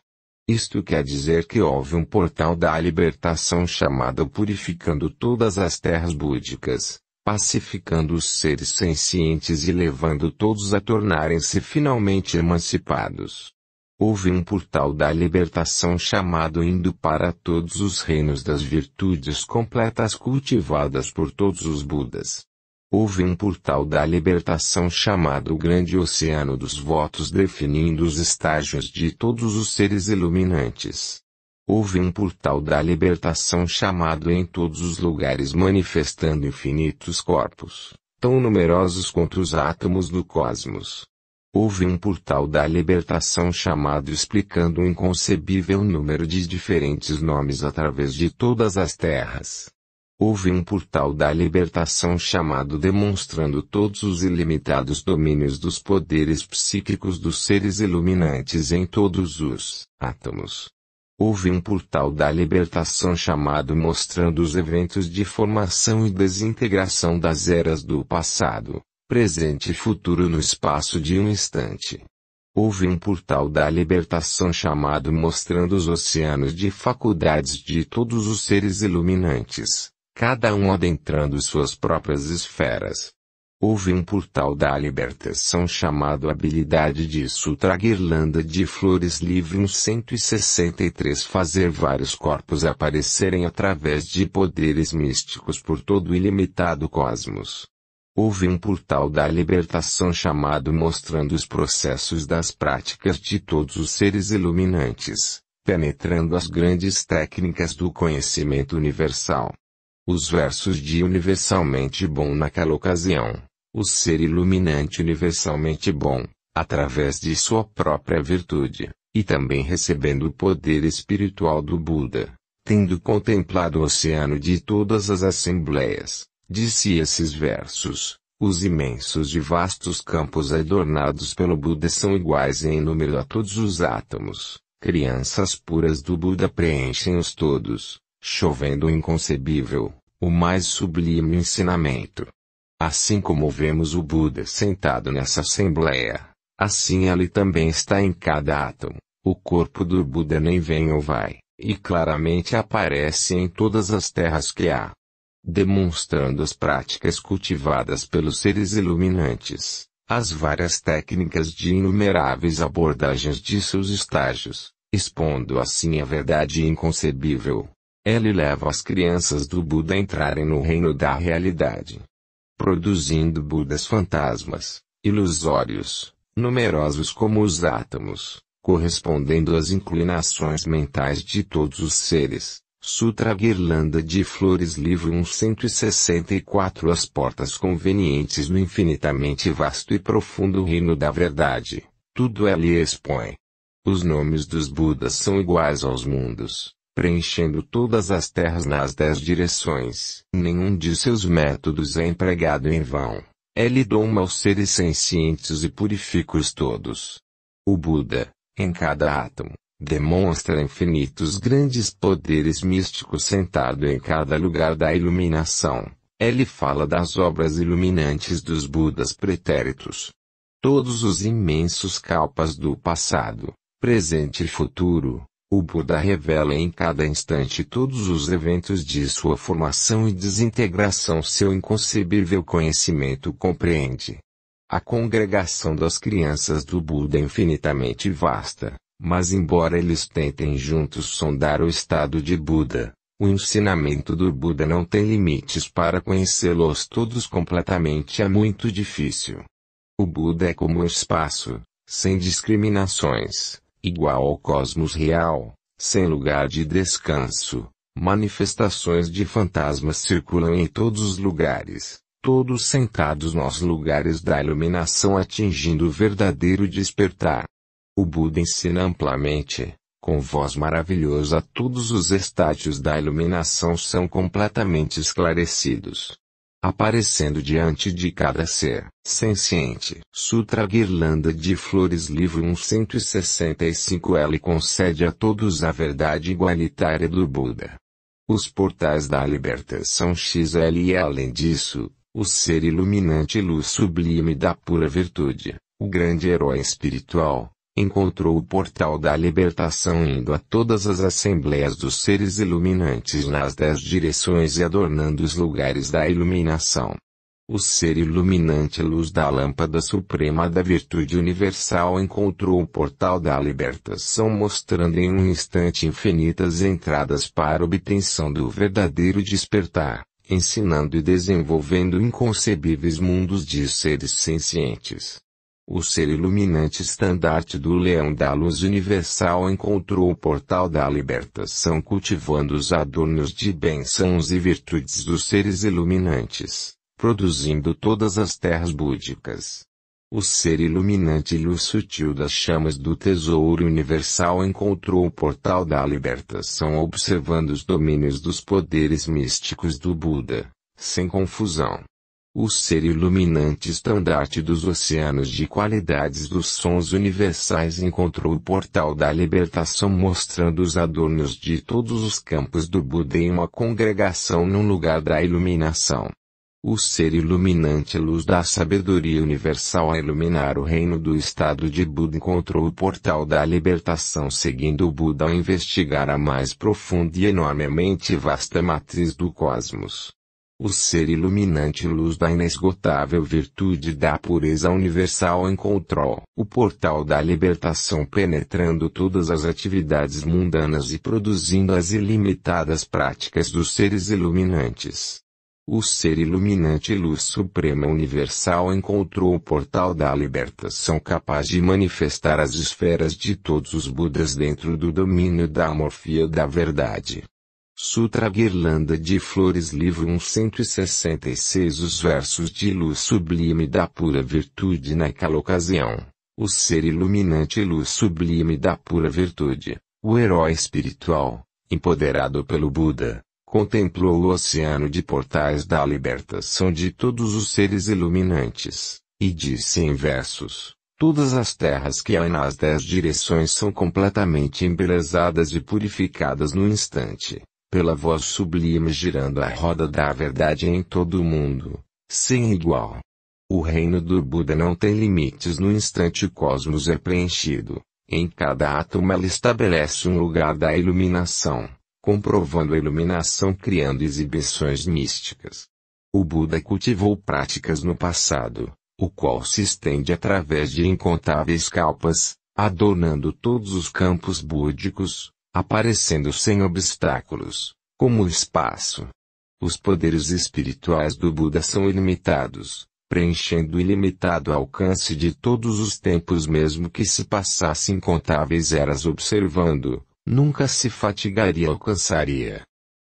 Isto quer dizer que houve um portal da libertação chamado Purificando Todas as Terras Búdicas, pacificando os seres sencientes e levando todos a tornarem-se finalmente emancipados. Houve um portal da libertação chamado Indo para todos os reinos das virtudes completas cultivadas por todos os Budas. Houve um portal da libertação chamado Grande Oceano dos Votos definindo os estágios de todos os seres iluminantes. Houve um portal da libertação chamado em todos os lugares manifestando infinitos corpos, tão numerosos quanto os átomos do cosmos. Houve um portal da libertação chamado explicando o um inconcebível número de diferentes nomes através de todas as terras. Houve um portal da libertação chamado demonstrando todos os ilimitados domínios dos poderes psíquicos dos seres iluminantes em todos os átomos. Houve um portal da libertação chamado mostrando os eventos de formação e desintegração das eras do passado, presente e futuro no espaço de um instante. Houve um portal da libertação chamado mostrando os oceanos de faculdades de todos os seres iluminantes, cada um adentrando suas próprias esferas. Houve um portal da libertação chamado Habilidade de Sutra Guirlanda de Flores Livre 163 Fazer vários corpos aparecerem através de poderes místicos por todo o ilimitado cosmos. Houve um portal da libertação chamado Mostrando os processos das práticas de todos os seres iluminantes, penetrando as grandes técnicas do conhecimento universal os versos de universalmente bom naquela ocasião, o ser iluminante universalmente bom, através de sua própria virtude, e também recebendo o poder espiritual do Buda, tendo contemplado o oceano de todas as assembleias, disse esses versos. Os imensos e vastos campos adornados pelo Buda são iguais em número a todos os átomos. Crianças puras do Buda preenchem-os todos chovendo o inconcebível, o mais sublime ensinamento. Assim como vemos o Buda sentado nessa assembleia, assim ele também está em cada átomo. O corpo do Buda nem vem ou vai, e claramente aparece em todas as terras que há, demonstrando as práticas cultivadas pelos seres iluminantes, as várias técnicas de inumeráveis abordagens de seus estágios, expondo assim a verdade inconcebível, ele leva as crianças do Buda a entrarem no reino da realidade, produzindo Budas fantasmas, ilusórios, numerosos como os átomos, correspondendo às inclinações mentais de todos os seres. Sutra Guirlanda de Flores Livro 164 As portas convenientes no infinitamente vasto e profundo reino da verdade, tudo ele expõe. Os nomes dos Budas são iguais aos mundos, preenchendo todas as terras nas dez direções. Nenhum de seus métodos é empregado em vão. Ele doma aos seres sencientes e purifica-os todos. O Buda, em cada átomo, demonstra infinitos grandes poderes místicos sentado em cada lugar da iluminação. Ele fala das obras iluminantes dos Budas pretéritos. Todos os imensos kalpas do passado, presente e futuro, o Buda revela em cada instante todos os eventos de sua formação e desintegração. Seu inconcebível conhecimento compreende. A congregação das crianças do Buda é infinitamente vasta, mas embora eles tentem juntos sondar o estado de Buda, o ensinamento do Buda não tem limites para conhecê-los todos completamente é muito difícil. O Buda é como o espaço, sem discriminações, igual ao cosmos real, sem lugar de descanso. Manifestações de fantasmas circulam em todos os lugares, todos sentados nos lugares da iluminação atingindo o verdadeiro despertar. O Buda ensina amplamente, com voz maravilhosa todos os estágios da iluminação são completamente esclarecidos aparecendo diante de cada ser senciente. Sutra Guirlanda de Flores Livro 165 Ele concede a todos a verdade igualitária do Buda. Os portais da libertação XL e além disso, o ser iluminante luz sublime da pura virtude, o grande herói espiritual, encontrou o portal da libertação indo a todas as assembleias dos seres iluminantes nas dez direções e adornando os lugares da iluminação. O ser iluminante luz da lâmpada suprema da virtude universal encontrou o portal da libertação mostrando em um instante infinitas entradas para obtenção do verdadeiro despertar, ensinando e desenvolvendo inconcebíveis mundos de seres sencientes. O ser iluminante estandarte do leão da luz universal encontrou o portal da libertação cultivando os adornos de bênçãos e virtudes dos seres iluminantes, produzindo todas as terras búdicas. O ser iluminante e luz sutil das chamas do tesouro universal encontrou o portal da libertação observando os domínios dos poderes místicos do Buda, sem confusão o ser iluminante estandarte dos oceanos de qualidades dos sons universais encontrou o portal da libertação mostrando os adornos de todos os campos do Buda em uma congregação num lugar da iluminação. O ser iluminante é luz da sabedoria universal a iluminar o reino do estado de Buda encontrou o portal da libertação seguindo o Buda ao investigar a mais profunda e enormemente vasta matriz do cosmos o ser iluminante luz da inesgotável virtude da pureza universal encontrou o portal da libertação penetrando todas as atividades mundanas e produzindo as ilimitadas práticas dos seres iluminantes. O ser iluminante luz suprema universal encontrou o portal da libertação capaz de manifestar as esferas de todos os Budas dentro do domínio da amorfia da verdade. Sutra Guirlanda de Flores Livro 166 Os versos de luz sublime da pura virtude Naquela ocasião, o ser iluminante luz sublime da pura virtude, o herói espiritual, empoderado pelo Buda, contemplou o oceano de portais da libertação de todos os seres iluminantes, e disse em versos, Todas as terras que há nas dez direções são completamente embelezadas e purificadas no instante pela voz sublime girando a roda da verdade em todo o mundo, sem igual. O reino do Buda não tem limites no instante o cosmos é preenchido. Em cada átomo ela estabelece um lugar da iluminação, comprovando a iluminação criando exibições místicas. O Buda cultivou práticas no passado, o qual se estende através de incontáveis calpas, adornando todos os campos búdicos, aparecendo sem obstáculos, como o espaço. Os poderes espirituais do Buda são ilimitados, preenchendo o ilimitado alcance de todos os tempos, mesmo que se passasse incontáveis eras observando, nunca se fatigaria alcançaria.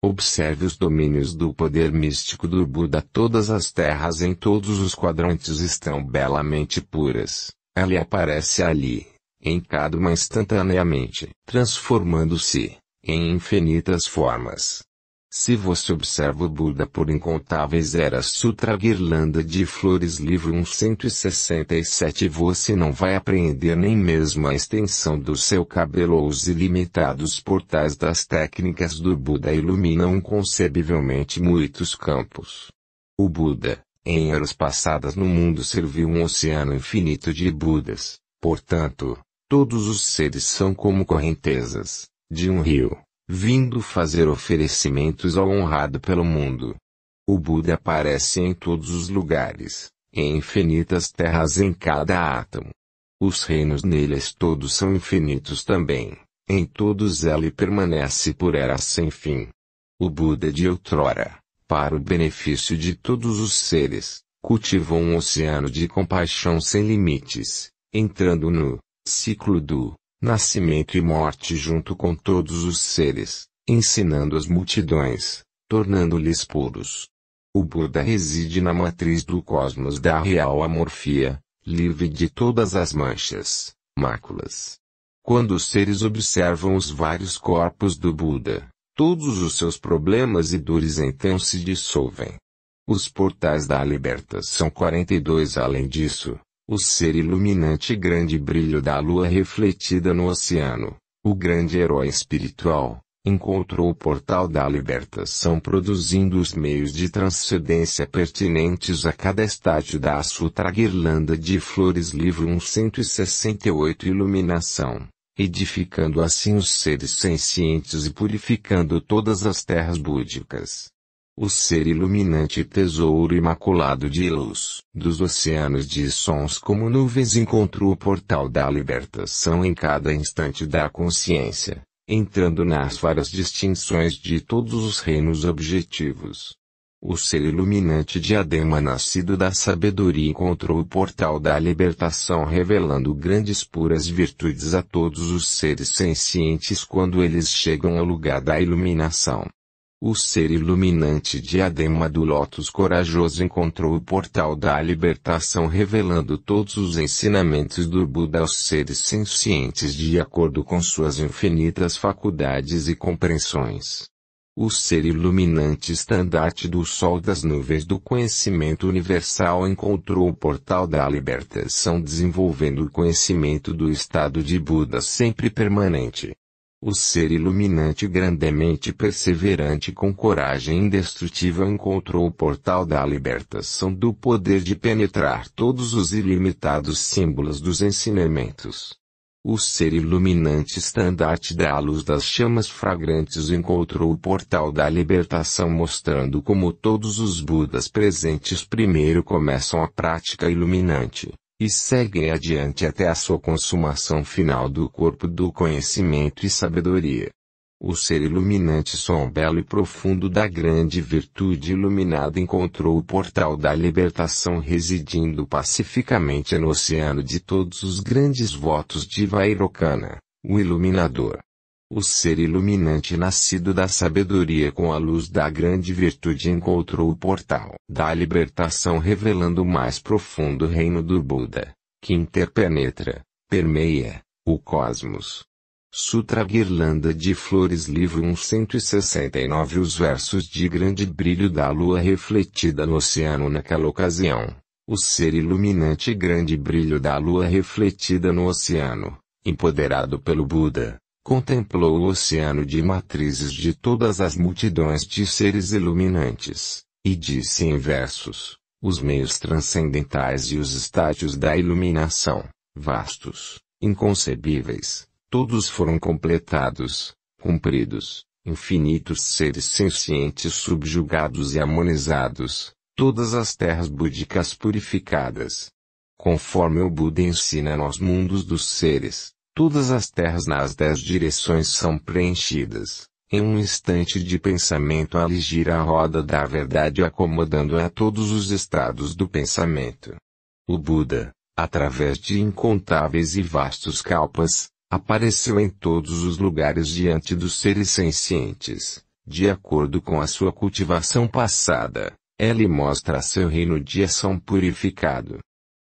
Observe os domínios do poder místico do Buda. Todas as terras em todos os quadrantes estão belamente puras. Ela aparece ali em cada uma instantaneamente, transformando-se em infinitas formas. Se você observa o Buda por incontáveis eras Sutra Guirlanda de Flores Livro 167 você não vai apreender nem mesmo a extensão do seu cabelo ou os ilimitados portais das técnicas do Buda iluminam concebivelmente muitos campos. O Buda, em eras passadas no mundo serviu um oceano infinito de Budas, portanto, Todos os seres são como correntezas, de um rio, vindo fazer oferecimentos ao honrado pelo mundo. O Buda aparece em todos os lugares, em infinitas terras em cada átomo. Os reinos neles todos são infinitos também, em todos ela permanece por era sem fim. O Buda de outrora, para o benefício de todos os seres, cultivou um oceano de compaixão sem limites, entrando no ciclo do nascimento e morte junto com todos os seres, ensinando as multidões, tornando-lhes puros. O Buda reside na matriz do cosmos da real amorfia, livre de todas as manchas, máculas. Quando os seres observam os vários corpos do Buda, todos os seus problemas e dores então se dissolvem. Os portais da libertação 42 Além disso, o ser iluminante grande brilho da lua refletida no oceano, o grande herói espiritual, encontrou o portal da libertação produzindo os meios de transcendência pertinentes a cada estágio da sutra guirlanda de flores livro 168 iluminação, edificando assim os seres sencientes e purificando todas as terras búdicas o ser iluminante tesouro imaculado de luz. Dos oceanos de sons como nuvens encontrou o portal da libertação em cada instante da consciência, entrando nas várias distinções de todos os reinos objetivos. O ser iluminante diadema nascido da sabedoria encontrou o portal da libertação revelando grandes puras virtudes a todos os seres sencientes quando eles chegam ao lugar da iluminação. O ser iluminante diadema do Lótus corajoso encontrou o portal da libertação revelando todos os ensinamentos do Buda aos seres sencientes de acordo com suas infinitas faculdades e compreensões. O ser iluminante estandarte do sol das nuvens do conhecimento universal encontrou o portal da libertação desenvolvendo o conhecimento do estado de Buda sempre permanente o ser iluminante grandemente perseverante com coragem indestrutível encontrou o portal da libertação do poder de penetrar todos os ilimitados símbolos dos ensinamentos. O ser iluminante estandarte da luz das chamas fragrantes encontrou o portal da libertação mostrando como todos os Budas presentes primeiro começam a prática iluminante e seguem adiante até a sua consumação final do corpo do conhecimento e sabedoria. O ser iluminante som belo e profundo da grande virtude iluminada encontrou o portal da libertação residindo pacificamente no oceano de todos os grandes votos de Vairocana, o iluminador. O ser iluminante nascido da sabedoria com a luz da grande virtude encontrou o portal da libertação revelando o mais profundo reino do Buda, que interpenetra, permeia, o cosmos. Sutra Guirlanda de Flores Livro 169 Os versos de grande brilho da lua refletida no oceano naquela ocasião. O ser iluminante grande brilho da lua refletida no oceano, empoderado pelo Buda, contemplou o oceano de matrizes de todas as multidões de seres iluminantes, e disse em versos, os meios transcendentais e os estágios da iluminação, vastos, inconcebíveis, todos foram completados, cumpridos, infinitos seres sencientes subjugados e harmonizados, todas as terras búdicas purificadas. Conforme o Buda ensina nos mundos dos seres, Todas as terras nas dez direções são preenchidas. Em um instante de pensamento aligira a roda da verdade acomodando a todos os estados do pensamento. O Buda, através de incontáveis e vastos calpas, apareceu em todos os lugares diante dos seres sencientes. De acordo com a sua cultivação passada, ele mostra seu reino de ação purificado.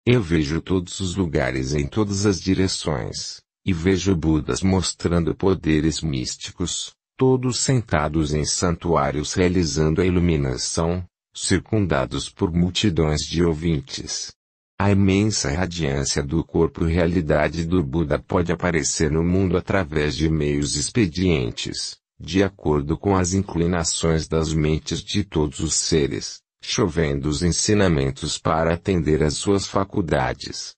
Eu vejo todos os lugares em todas as direções e vejo Budas mostrando poderes místicos, todos sentados em santuários realizando a iluminação, circundados por multidões de ouvintes. A imensa radiância do corpo realidade do Buda pode aparecer no mundo através de meios expedientes, de acordo com as inclinações das mentes de todos os seres, chovendo os ensinamentos para atender às suas faculdades.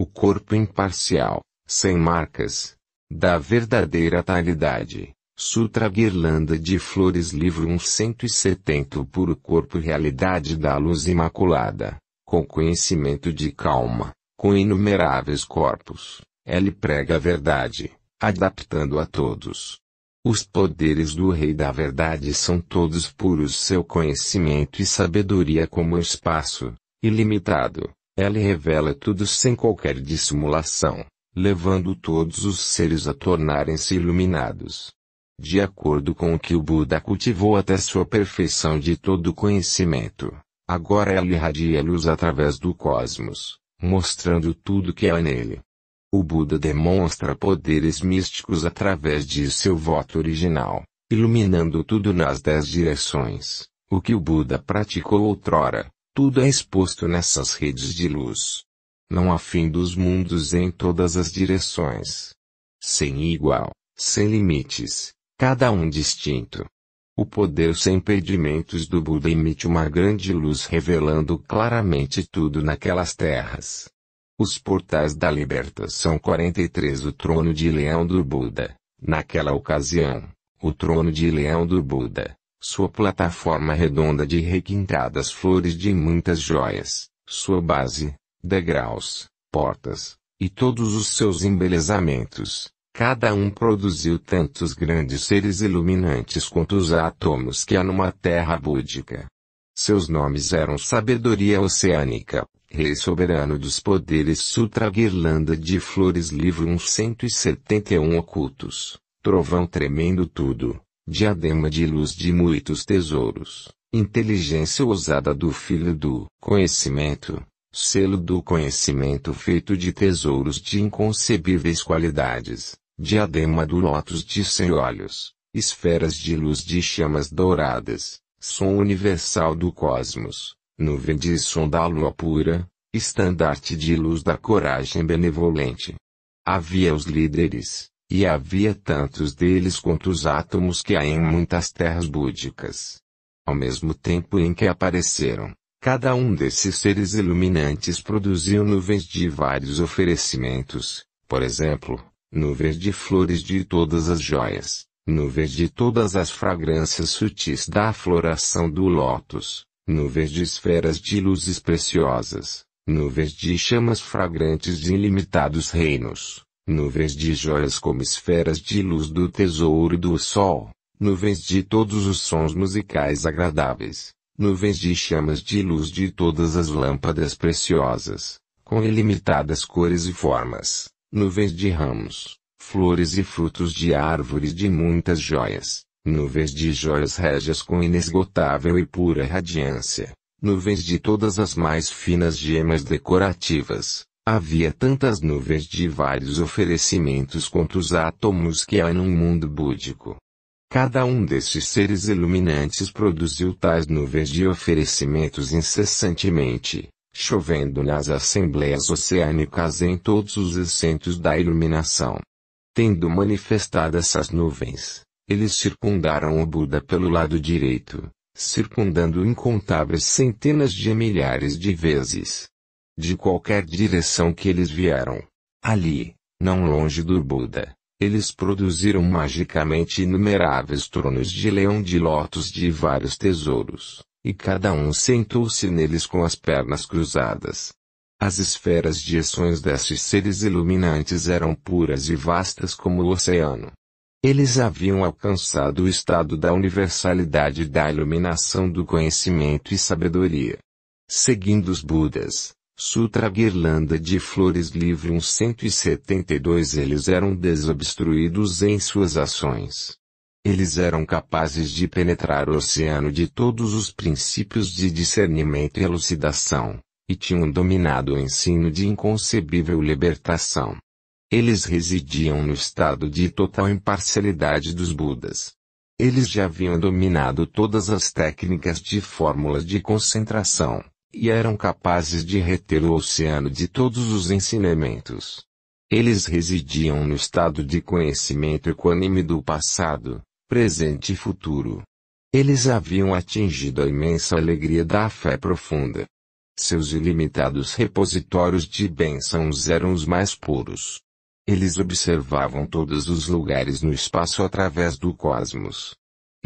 O corpo imparcial, sem marcas, da verdadeira talidade. Sutra Guirlanda de Flores Livro 170 Puro Corpo Realidade da Luz Imaculada, com conhecimento de calma, com inumeráveis corpos, ele prega a verdade, adaptando a todos. Os poderes do Rei da Verdade são todos puros, seu conhecimento e sabedoria como espaço, ilimitado, ele revela tudo sem qualquer dissimulação levando todos os seres a tornarem-se iluminados. De acordo com o que o Buda cultivou até sua perfeição de todo conhecimento, agora ela irradia luz através do cosmos, mostrando tudo que há nele. O Buda demonstra poderes místicos através de seu voto original, iluminando tudo nas dez direções. O que o Buda praticou outrora, tudo é exposto nessas redes de luz. Não há fim dos mundos em todas as direções. Sem igual, sem limites, cada um distinto. O poder sem impedimentos do Buda emite uma grande luz revelando claramente tudo naquelas terras. Os portais da libertação 43 O trono de leão do Buda. Naquela ocasião, o trono de leão do Buda, sua plataforma redonda de requintadas flores de muitas joias, sua base, degraus, portas, e todos os seus embelezamentos, cada um produziu tantos grandes seres iluminantes quanto os átomos que há numa terra búdica. Seus nomes eram Sabedoria Oceânica, Rei Soberano dos Poderes Sutra Guirlanda de Flores Livro 171 Ocultos, Trovão Tremendo Tudo, Diadema de Luz de Muitos Tesouros, Inteligência Ousada do Filho do Conhecimento, selo do conhecimento feito de tesouros de inconcebíveis qualidades, diadema do lótus de cem olhos, esferas de luz de chamas douradas, som universal do cosmos, nuvem de som da lua pura, estandarte de luz da coragem benevolente. Havia os líderes, e havia tantos deles quanto os átomos que há em muitas terras búdicas. Ao mesmo tempo em que apareceram, Cada um desses seres iluminantes produziu nuvens de vários oferecimentos, por exemplo, nuvens de flores de todas as joias, nuvens de todas as fragrâncias sutis da floração do lótus, nuvens de esferas de luzes preciosas, nuvens de chamas fragrantes de ilimitados reinos, nuvens de joias como esferas de luz do tesouro do sol, nuvens de todos os sons musicais agradáveis, nuvens de chamas de luz de todas as lâmpadas preciosas, com ilimitadas cores e formas, nuvens de ramos, flores e frutos de árvores de muitas joias, nuvens de joias régias com inesgotável e pura radiância, nuvens de todas as mais finas gemas decorativas. Havia tantas nuvens de vários oferecimentos quanto os átomos que há num mundo búdico. Cada um desses seres iluminantes produziu tais nuvens de oferecimentos incessantemente, chovendo nas assembleias oceânicas em todos os assentos da iluminação. Tendo manifestado essas nuvens, eles circundaram o Buda pelo lado direito, circundando incontáveis centenas de milhares de vezes. De qualquer direção que eles vieram. Ali, não longe do Buda, eles produziram magicamente inumeráveis tronos de leão de lótus de vários tesouros, e cada um sentou-se neles com as pernas cruzadas. As esferas de ações destes seres iluminantes eram puras e vastas como o oceano. Eles haviam alcançado o estado da universalidade da iluminação do conhecimento e sabedoria. Seguindo os Budas, Sutra guirlanda de flores livre 172 Eles eram desobstruídos em suas ações. Eles eram capazes de penetrar o oceano de todos os princípios de discernimento e elucidação, e tinham dominado o ensino de inconcebível libertação. Eles residiam no estado de total imparcialidade dos Budas. Eles já haviam dominado todas as técnicas de fórmulas de concentração, e eram capazes de reter o oceano de todos os ensinamentos. Eles residiam no estado de conhecimento equânime do passado, presente e futuro. Eles haviam atingido a imensa alegria da fé profunda. Seus ilimitados repositórios de bênçãos eram os mais puros. Eles observavam todos os lugares no espaço através do cosmos.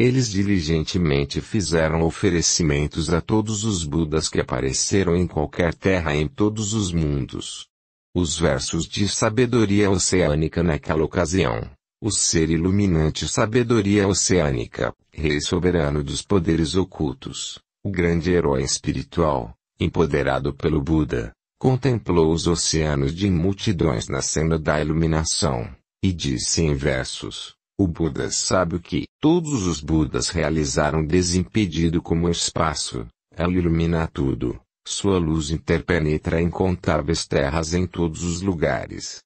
Eles diligentemente fizeram oferecimentos a todos os Budas que apareceram em qualquer terra em todos os mundos. Os versos de sabedoria oceânica naquela ocasião. O ser iluminante sabedoria oceânica, rei soberano dos poderes ocultos, o grande herói espiritual, empoderado pelo Buda, contemplou os oceanos de multidões na cena da iluminação, e disse em versos: o Buda sabe que todos os Budas realizaram desimpedido como o espaço, ela ilumina tudo, sua luz interpenetra incontáveis terras em todos os lugares.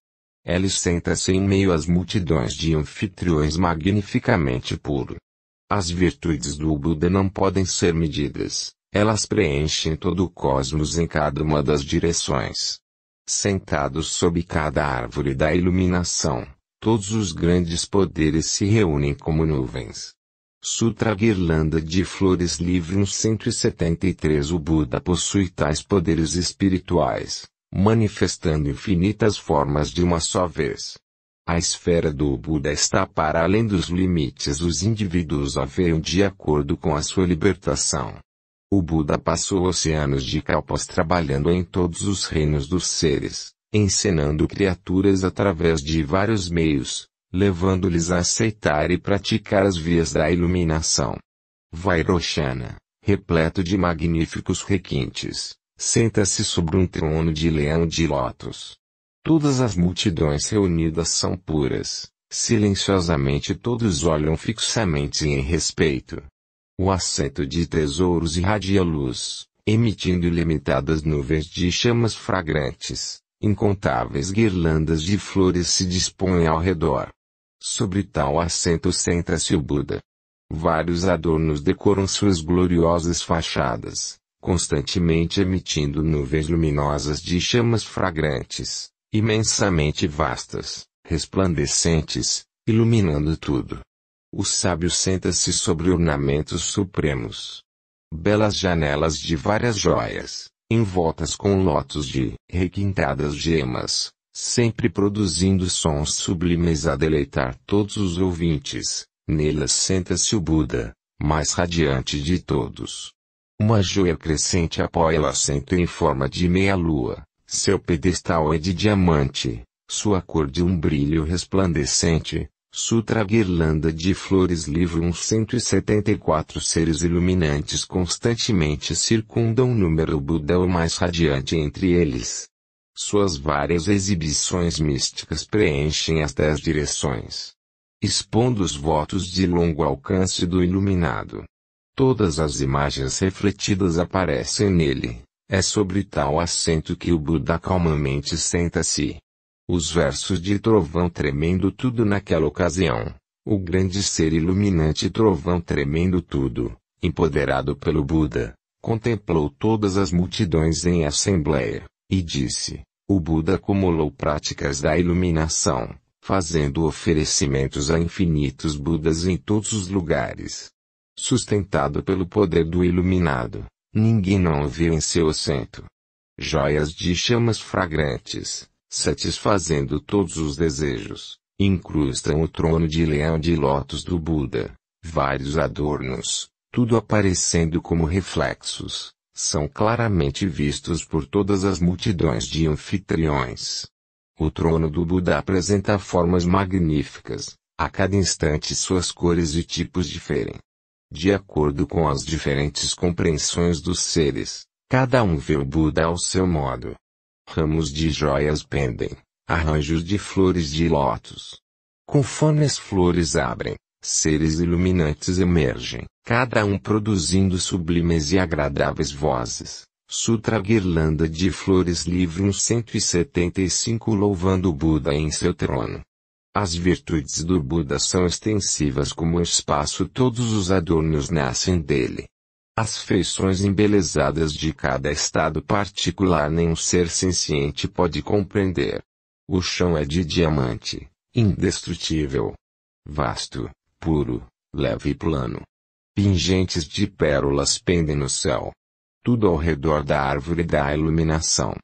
Ela senta-se em meio às multidões de anfitriões magnificamente puro. As virtudes do Buda não podem ser medidas, elas preenchem todo o cosmos em cada uma das direções. Sentados sob cada árvore da iluminação, Todos os grandes poderes se reúnem como nuvens. Sutra Guirlanda de Flores Livre 173 O Buda possui tais poderes espirituais, manifestando infinitas formas de uma só vez. A esfera do Buda está para além dos limites os indivíduos a veem de acordo com a sua libertação. O Buda passou oceanos de calpas trabalhando em todos os reinos dos seres encenando criaturas através de vários meios, levando-lhes a aceitar e praticar as vias da iluminação. Vairochana, repleto de magníficos requintes, senta-se sobre um trono de leão de lótus. Todas as multidões reunidas são puras, silenciosamente todos olham fixamente em respeito. O assento de tesouros irradia luz, emitindo limitadas nuvens de chamas fragrantes. Incontáveis guirlandas de flores se dispõem ao redor. Sobre tal assento senta-se o Buda. Vários adornos decoram suas gloriosas fachadas, constantemente emitindo nuvens luminosas de chamas fragrantes, imensamente vastas, resplandecentes, iluminando tudo. O sábio senta-se sobre ornamentos supremos. Belas janelas de várias joias, envoltas com lotos de requintadas gemas, sempre produzindo sons sublimes a deleitar todos os ouvintes. Nelas senta-se o Buda, mais radiante de todos. Uma joia crescente apoia o assento em forma de meia-lua, seu pedestal é de diamante, sua cor de um brilho resplandecente, Sutra Guirlanda de Flores Livro 1 174 Seres iluminantes constantemente circundam o número Buda o mais radiante entre eles. Suas várias exibições místicas preenchem as dez direções. Expondo os votos de longo alcance do iluminado. Todas as imagens refletidas aparecem nele. É sobre tal assento que o Buda calmamente senta-se. Os versos de Trovão Tremendo Tudo naquela ocasião. O grande ser iluminante Trovão Tremendo Tudo, empoderado pelo Buda, contemplou todas as multidões em assembleia, e disse: O Buda acumulou práticas da iluminação, fazendo oferecimentos a infinitos Budas em todos os lugares. Sustentado pelo poder do iluminado, ninguém não o viu em seu assento. Joias de chamas fragrantes, satisfazendo todos os desejos, incrustam o trono de leão de lótus do Buda, vários adornos, tudo aparecendo como reflexos, são claramente vistos por todas as multidões de anfitriões. O trono do Buda apresenta formas magníficas, a cada instante suas cores e tipos diferem. De acordo com as diferentes compreensões dos seres, cada um vê o Buda ao seu modo. Ramos de joias pendem, arranjos de flores de lótus. Conforme as flores abrem, seres iluminantes emergem, cada um produzindo sublimes e agradáveis vozes. Sutra Guirlanda de Flores Livro 175 Louvando o Buda em seu trono. As virtudes do Buda são extensivas como o espaço, todos os adornos nascem dele. As feições embelezadas de cada estado particular nenhum ser senciente pode compreender. O chão é de diamante, indestrutível. Vasto, puro, leve e plano. Pingentes de pérolas pendem no céu. Tudo ao redor da árvore dá iluminação.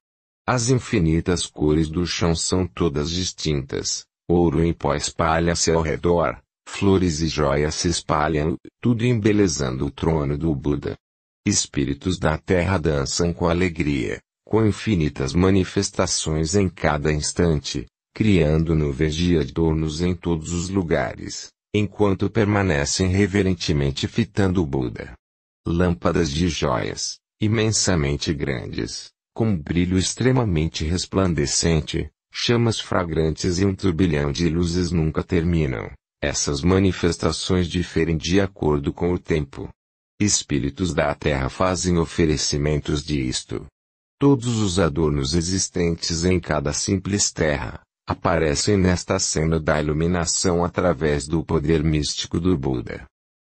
As infinitas cores do chão são todas distintas. Ouro em pó espalha-se ao redor, Flores e joias se espalham, tudo embelezando o trono do Buda. Espíritos da terra dançam com alegria, com infinitas manifestações em cada instante, criando nuvens de adornos em todos os lugares, enquanto permanecem reverentemente fitando o Buda. Lâmpadas de joias, imensamente grandes, com brilho extremamente resplandecente, chamas fragrantes e um turbilhão de luzes nunca terminam. Essas manifestações diferem de acordo com o tempo. Espíritos da terra fazem oferecimentos de isto. Todos os adornos existentes em cada simples terra aparecem nesta cena da iluminação através do poder místico do Buda.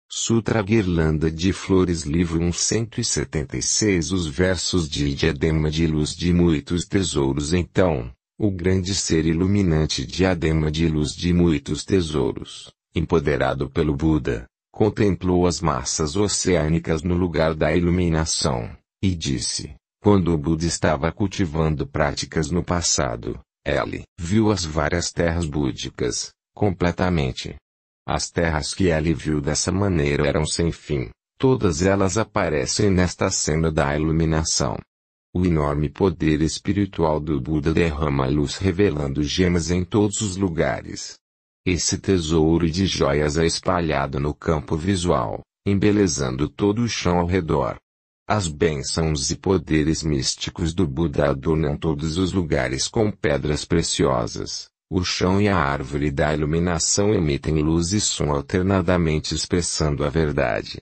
Sutra Guirlanda de Flores Livro 176 Os versos de diadema de luz de muitos tesouros então, o grande ser iluminante diadema de luz de muitos tesouros, empoderado pelo Buda, contemplou as massas oceânicas no lugar da iluminação, e disse, quando o Buda estava cultivando práticas no passado, ele viu as várias terras búdicas, completamente. As terras que ele viu dessa maneira eram sem fim, todas elas aparecem nesta cena da iluminação. O enorme poder espiritual do Buda derrama luz revelando gemas em todos os lugares. Esse tesouro de joias é espalhado no campo visual, embelezando todo o chão ao redor. As bênçãos e poderes místicos do Buda adornam todos os lugares com pedras preciosas. O chão e a árvore da iluminação emitem luz e som alternadamente expressando a verdade.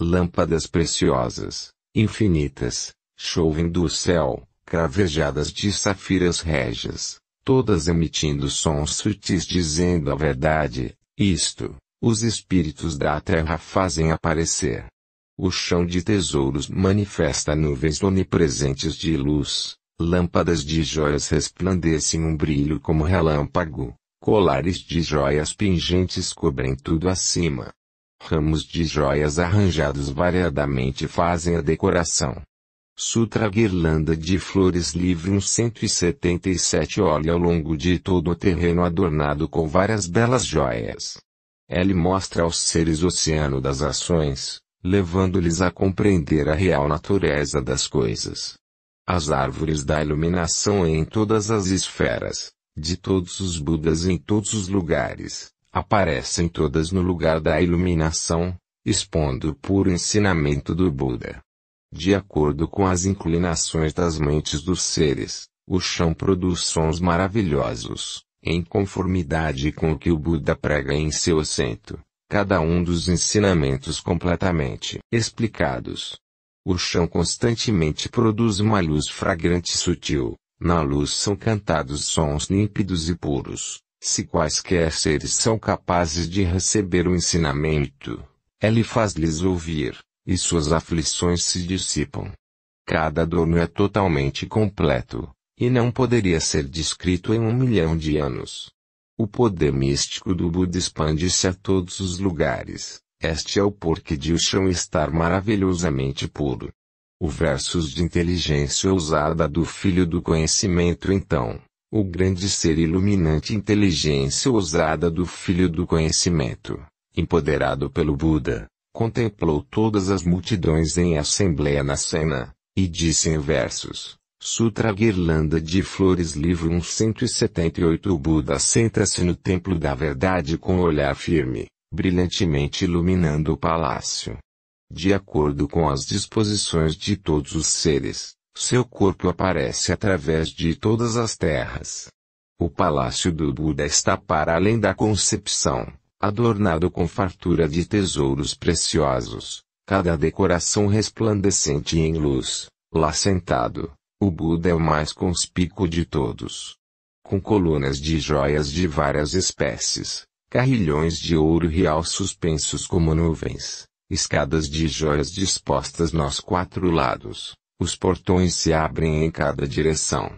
Lâmpadas preciosas, infinitas, chovem do céu, cravejadas de safiras régias, todas emitindo sons sutis dizendo a verdade, isto, os espíritos da terra fazem aparecer. O chão de tesouros manifesta nuvens onipresentes de luz, lâmpadas de joias resplandecem um brilho como relâmpago, colares de joias pingentes cobrem tudo acima. Ramos de joias arranjados variadamente fazem a decoração. Sutra guirlanda de flores livre 177 olha ao longo de todo o terreno adornado com várias belas joias. Ele mostra aos seres o oceano das ações, levando-lhes a compreender a real natureza das coisas. As árvores da iluminação em todas as esferas, de todos os Budas em todos os lugares, aparecem todas no lugar da iluminação, expondo o puro ensinamento do Buda. De acordo com as inclinações das mentes dos seres, o chão produz sons maravilhosos, em conformidade com o que o Buda prega em seu assento, cada um dos ensinamentos completamente explicados. O chão constantemente produz uma luz fragrante e sutil, na luz são cantados sons límpidos e puros, se quaisquer seres são capazes de receber o ensinamento, ele faz-lhes ouvir, e suas aflições se dissipam. Cada dono é totalmente completo, e não poderia ser descrito em um milhão de anos. O poder místico do Buda expande-se a todos os lugares, este é o porquê de o chão estar maravilhosamente puro. O versos de inteligência ousada do filho do conhecimento então, o grande ser iluminante inteligência ousada do filho do conhecimento, empoderado pelo Buda, contemplou todas as multidões em assembleia na cena, e disse em versos, Sutra Guirlanda de Flores Livro 178 O Buda senta-se no templo da verdade com olhar firme, brilhantemente iluminando o palácio. De acordo com as disposições de todos os seres, seu corpo aparece através de todas as terras. O palácio do Buda está para além da concepção adornado com fartura de tesouros preciosos, cada decoração resplandecente em luz. Lá sentado, o Buda é o mais conspícuo de todos. Com colunas de joias de várias espécies, carrilhões de ouro real suspensos como nuvens, escadas de joias dispostas nos quatro lados, os portões se abrem em cada direção.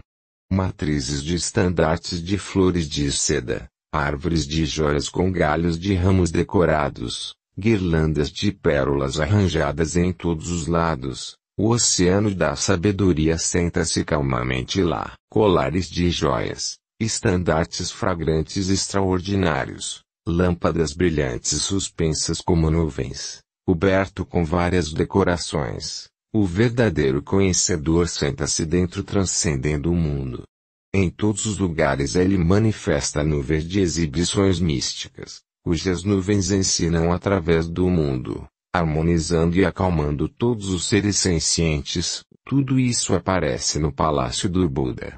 Matrizes de estandartes de flores de seda, árvores de jóias com galhos de ramos decorados, guirlandas de pérolas arranjadas em todos os lados. O oceano da sabedoria senta-se calmamente lá. Colares de jóias, estandartes fragrantes extraordinários, lâmpadas brilhantes suspensas como nuvens, coberto com várias decorações. O verdadeiro conhecedor senta-se dentro transcendendo o mundo. Em todos os lugares ele manifesta nuvens de exibições místicas, cujas nuvens ensinam através do mundo, harmonizando e acalmando todos os seres sencientes, tudo isso aparece no palácio do Buda.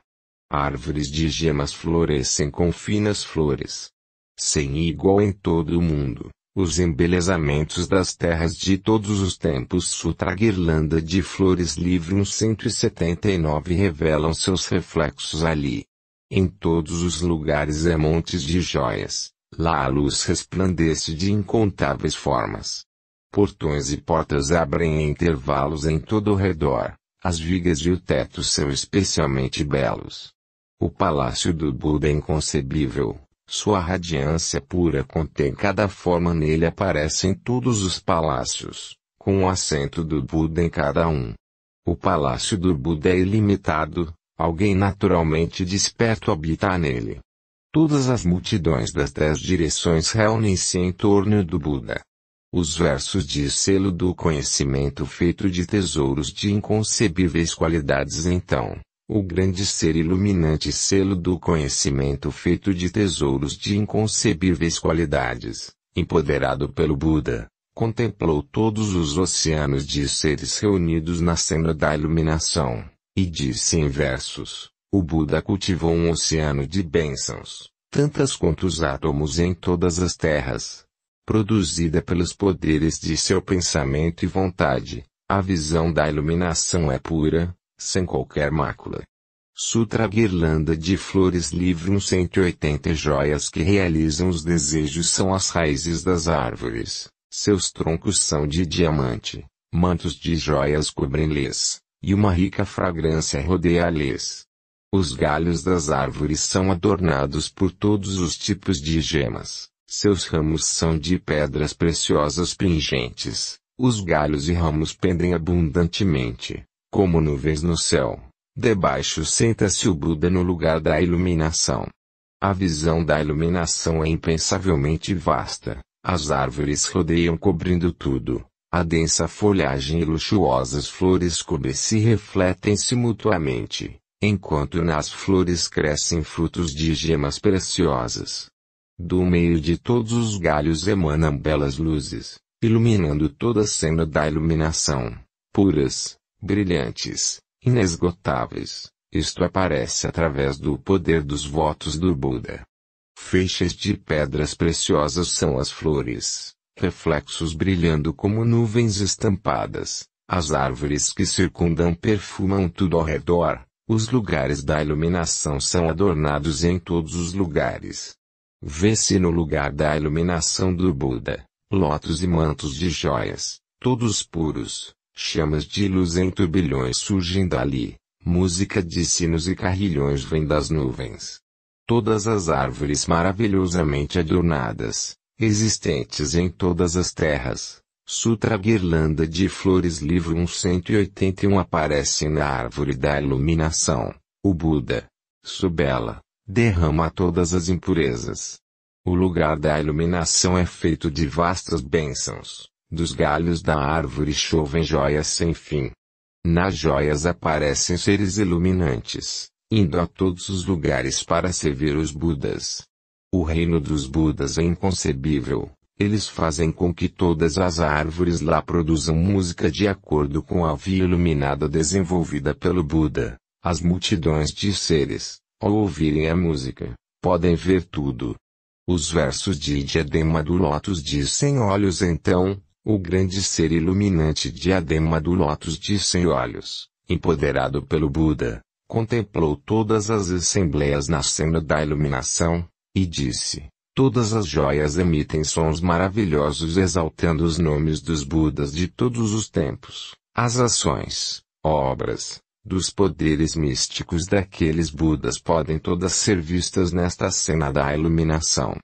Árvores de gemas florescem com finas flores. Sem igual em todo o mundo os embelezamentos das terras de todos os tempos Sutra Guirlanda de Flores Livro 179 revelam seus reflexos ali. Em todos os lugares é montes de joias, lá a luz resplandece de incontáveis formas. Portões e portas abrem em intervalos em todo o redor, as vigas e o teto são especialmente belos. O palácio do Buda é inconcebível, sua radiância pura contém cada forma nele aparecem todos os palácios, com o assento do Buda em cada um. O palácio do Buda é ilimitado, alguém naturalmente desperto habita nele. Todas as multidões das dez direções reúnem-se em torno do Buda. Os versos de selo do conhecimento feito de tesouros de inconcebíveis qualidades então, o grande ser iluminante selo do conhecimento feito de tesouros de inconcebíveis qualidades, empoderado pelo Buda, contemplou todos os oceanos de seres reunidos na cena da iluminação, e disse em versos, o Buda cultivou um oceano de bênçãos, tantas quanto os átomos em todas as terras, produzida pelos poderes de seu pensamento e vontade, a visão da iluminação é pura, sem qualquer mácula. Sutra guirlanda de flores livre 180 joias que realizam os desejos são as raízes das árvores, seus troncos são de diamante, mantos de joias cobrem-lhes, e uma rica fragrância rodeia-lhes. Os galhos das árvores são adornados por todos os tipos de gemas, seus ramos são de pedras preciosas pingentes, os galhos e ramos pendem abundantemente, como nuvens no céu. Debaixo senta-se o Buda no lugar da iluminação. A visão da iluminação é impensavelmente vasta. As árvores rodeiam cobrindo tudo. A densa folhagem e luxuosas flores cobre-se e refletem-se mutuamente, enquanto nas flores crescem frutos de gemas preciosas. Do meio de todos os galhos emanam belas luzes, iluminando toda a cena da iluminação, puras, brilhantes, inesgotáveis. Isto aparece através do poder dos votos do Buda. Feixes de pedras preciosas são as flores, reflexos brilhando como nuvens estampadas. As árvores que circundam perfumam tudo ao redor. Os lugares da iluminação são adornados em todos os lugares. Vê-se no lugar da iluminação do Buda, lotos e mantos de joias, todos puros, Chamas de luz em turbilhões surgem dali, música de sinos e carrilhões vem das nuvens. Todas as árvores maravilhosamente adornadas, existentes em todas as terras, Sutra guirlanda de flores livro 181 aparece na árvore da iluminação, o Buda, sob ela, derrama todas as impurezas. O lugar da iluminação é feito de vastas bênçãos. Dos galhos da árvore chovem joias sem fim. Nas joias aparecem seres iluminantes, indo a todos os lugares para servir os Budas. O reino dos Budas é inconcebível, eles fazem com que todas as árvores lá produzam música de acordo com a via iluminada desenvolvida pelo Buda. As multidões de seres, ao ouvirem a música, podem ver tudo. Os versos de Diadema do Lótus dizem: Olhos então, o grande ser iluminante diadema do lótus de cem olhos, empoderado pelo Buda, contemplou todas as assembleias na cena da iluminação, e disse, todas as joias emitem sons maravilhosos exaltando os nomes dos Budas de todos os tempos, as ações, obras, dos poderes místicos daqueles Budas podem todas ser vistas nesta cena da iluminação.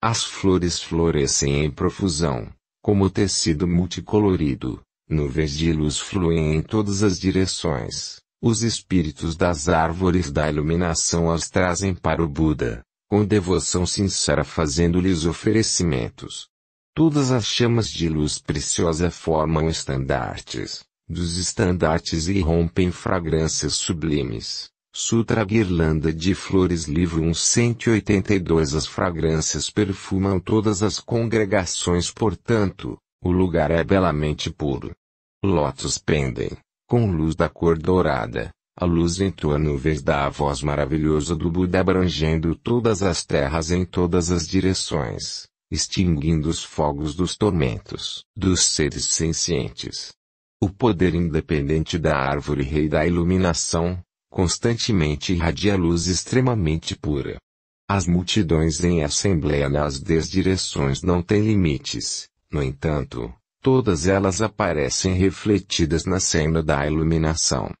As flores florescem em profusão, como tecido multicolorido, nuvens de luz fluem em todas as direções. Os espíritos das árvores da iluminação as trazem para o Buda, com devoção sincera fazendo-lhes oferecimentos. Todas as chamas de luz preciosa formam estandartes, dos estandartes irrompem fragrâncias sublimes. Sutra Guirlanda de Flores Livro 182 As fragrâncias perfumam todas as congregações, portanto, o lugar é belamente puro. lotos pendem, com luz da cor dourada, a luz em torno vez da voz maravilhosa do Buda abrangendo todas as terras em todas as direções, extinguindo os fogos dos tormentos dos seres sencientes. O poder independente da árvore rei da iluminação, constantemente irradia luz extremamente pura. As multidões em assembleia nas dez direções não têm limites, no entanto, todas elas aparecem refletidas na cena da iluminação.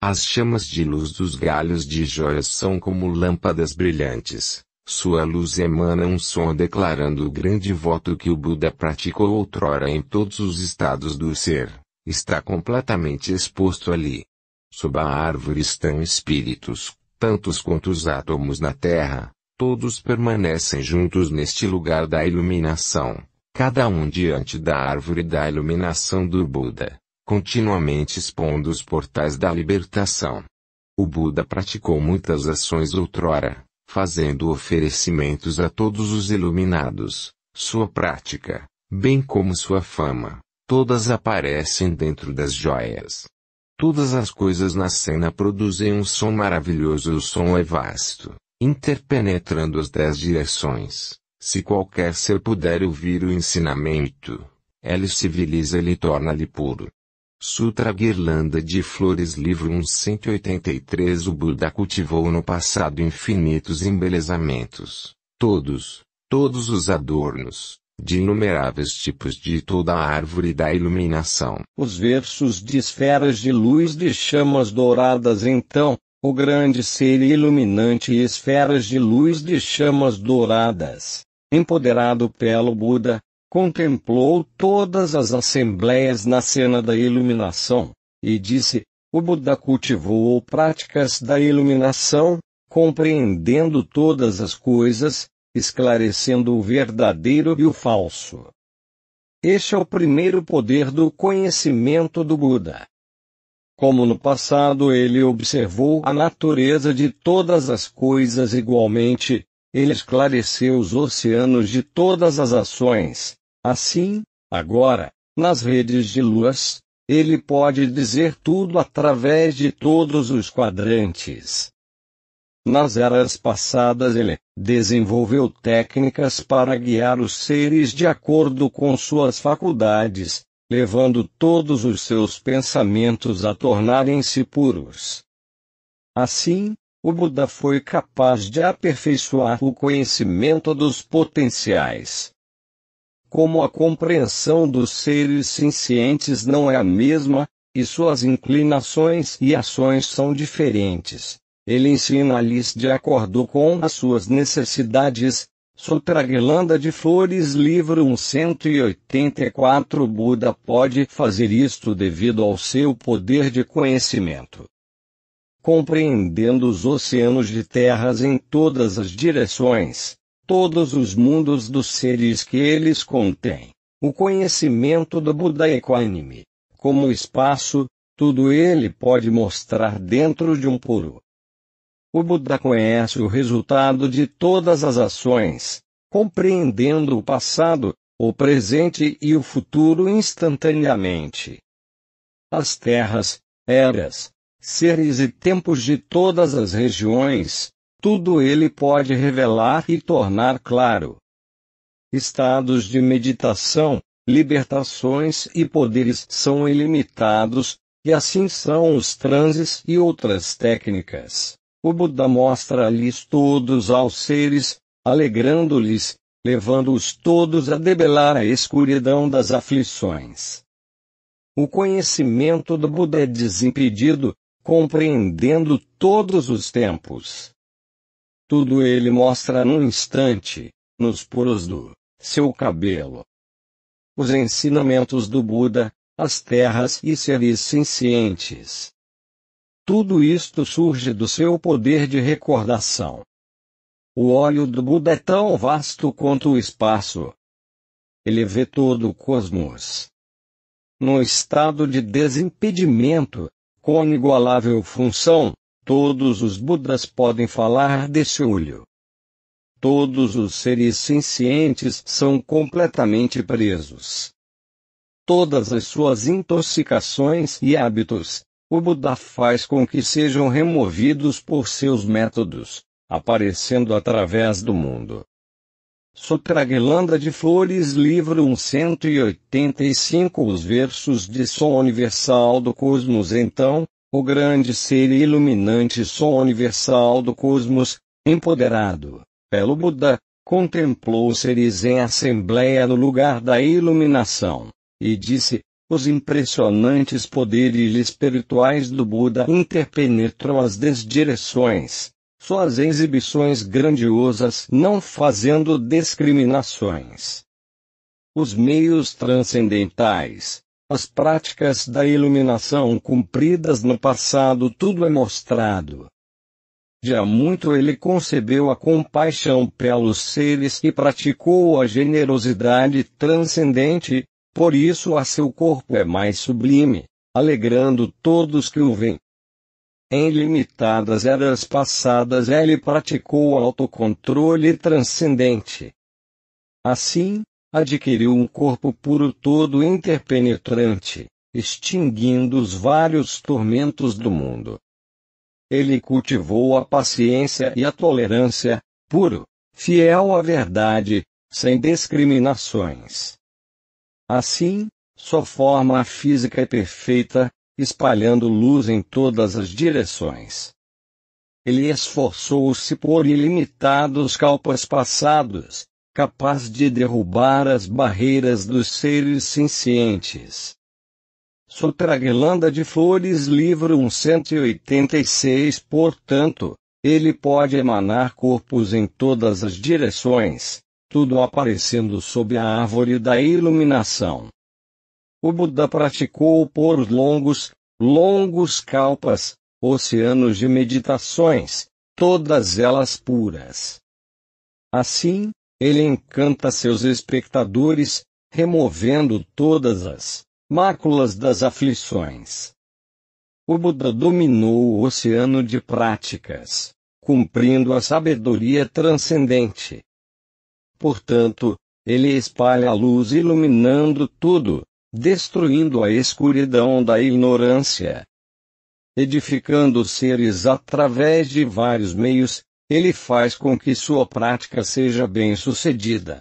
As chamas de luz dos galhos de joias são como lâmpadas brilhantes. Sua luz emana um som declarando o grande voto que o Buda praticou outrora em todos os estados do ser. Está completamente exposto ali. Sob a árvore estão espíritos, tantos quanto os átomos na terra, todos permanecem juntos neste lugar da iluminação, cada um diante da árvore da iluminação do Buda, continuamente expondo os portais da libertação. O Buda praticou muitas ações outrora, fazendo oferecimentos a todos os iluminados. Sua prática, bem como sua fama, todas aparecem dentro das joias. Todas as coisas na cena produzem um som maravilhoso e o som é vasto, interpenetrando as dez direções. Se qualquer ser puder ouvir o ensinamento, ele civiliza e lhe torna-lhe puro. Sutra Guirlanda de Flores Livro 183 O Buda cultivou no passado infinitos embelezamentos, todos, todos os adornos, de inumeráveis tipos de toda a árvore da iluminação. Os versos de esferas de luz de chamas douradas então, o grande ser iluminante e esferas de luz de chamas douradas, empoderado pelo Buda, contemplou todas as assembleias na cena da iluminação, e disse: O Buda cultivou práticas da iluminação, compreendendo todas as coisas, esclarecendo o verdadeiro e o falso. Este é o primeiro poder do conhecimento do Buda. Como no passado ele observou a natureza de todas as coisas igualmente, ele esclareceu os oceanos de todas as ações. Assim, agora, nas redes de luas, ele pode dizer tudo através de todos os quadrantes. Nas eras passadas ele desenvolveu técnicas para guiar os seres de acordo com suas faculdades, levando todos os seus pensamentos a tornarem-se puros. Assim, o Buda foi capaz de aperfeiçoar o conhecimento dos potenciais. Como a compreensão dos seres cientes não é a mesma, e suas inclinações e ações são diferentes, ele ensina a lhes de acordo com as suas necessidades. Sutra Guirlanda de Flores Livro 184 Buda pode fazer isto devido ao seu poder de conhecimento. Compreendendo os oceanos de terras em todas as direções, todos os mundos dos seres que eles contêm, o conhecimento do Buda é equânime, como o espaço, tudo ele pode mostrar dentro de um puro. O Buda conhece o resultado de todas as ações, compreendendo o passado, o presente e o futuro instantaneamente. As terras, eras, seres e tempos de todas as regiões, tudo ele pode revelar e tornar claro. Estados de meditação, libertações e poderes são ilimitados, e assim são os transes e outras técnicas. O Buda mostra-lhes todos aos seres, alegrando-lhes, levando-os todos a debelar a escuridão das aflições. O conhecimento do Buda é desimpedido, compreendendo todos os tempos. Tudo ele mostra num instante, nos poros do seu cabelo. Os ensinamentos do Buda, as terras e seres cientes tudo isto surge do seu poder de recordação. O óleo do Buda é tão vasto quanto o espaço. Ele vê todo o cosmos. No estado de desimpedimento, com inigualável função, todos os Budas podem falar desse olho. Todos os seres cientes são completamente presos. Todas as suas intoxicações e hábitos, o Buda faz com que sejam removidos por seus métodos, aparecendo através do mundo. Sotraglanda de Flores, livro 185 Os versos de som universal do cosmos Então, o grande ser iluminante som universal do cosmos, empoderado, pelo Buda, contemplou os seres em assembleia no lugar da iluminação, e disse, os impressionantes poderes espirituais do Buda interpenetram as desdireções, suas exibições grandiosas não fazendo discriminações. Os meios transcendentais, as práticas da iluminação cumpridas no passado, tudo é mostrado. Já muito ele concebeu a compaixão pelos seres e praticou a generosidade transcendente, por isso a seu corpo é mais sublime, alegrando todos que o veem. Em limitadas eras passadas ele praticou autocontrole transcendente. Assim, adquiriu um corpo puro todo interpenetrante, extinguindo os vários tormentos do mundo. Ele cultivou a paciência e a tolerância, puro, fiel à verdade, sem discriminações. Assim, sua forma física é perfeita, espalhando luz em todas as direções. Ele esforçou-se por ilimitados calpas passados, capaz de derrubar as barreiras dos seres sencientes. Sotraguilanda de Flores Livro 186 Portanto, ele pode emanar corpos em todas as direções, tudo aparecendo sob a árvore da iluminação. O Buda praticou por longos, longos calpas, oceanos de meditações, todas elas puras. Assim, ele encanta seus espectadores, removendo todas as máculas das aflições. O Buda dominou o oceano de práticas, cumprindo a sabedoria transcendente, Portanto, ele espalha a luz iluminando tudo, destruindo a escuridão da ignorância. Edificando seres através de vários meios, ele faz com que sua prática seja bem-sucedida.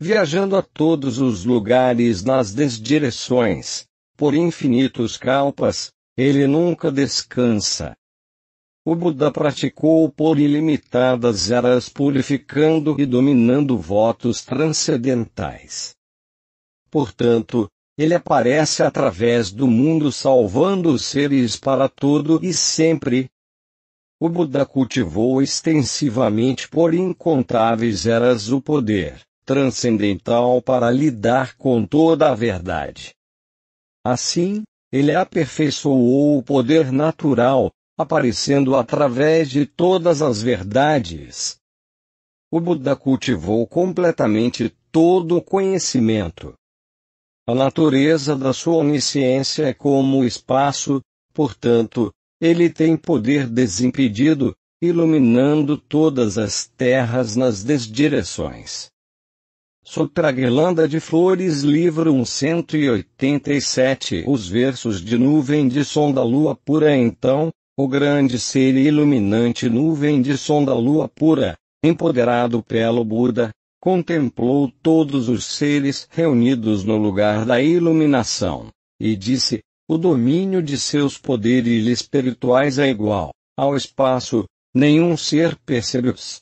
Viajando a todos os lugares nas desdireções, por infinitos calpas, ele nunca descansa. O Buda praticou por ilimitadas eras purificando e dominando votos transcendentais. Portanto, ele aparece através do mundo salvando os seres para todo e sempre. O Buda cultivou extensivamente por incontáveis eras o poder transcendental para lidar com toda a verdade. Assim, ele aperfeiçoou o poder natural, aparecendo através de todas as verdades. O Buda cultivou completamente todo o conhecimento. A natureza da sua onisciência é como o espaço, portanto, ele tem poder desimpedido, iluminando todas as terras nas desdireções. Sob a guirlanda de flores, livro 187, os versos de nuvem de som da lua pura então, o grande ser iluminante nuvem de som da lua pura, empoderado pelo Buda, contemplou todos os seres reunidos no lugar da iluminação, e disse: o domínio de seus poderes espirituais é igual ao espaço, nenhum ser percebe-os.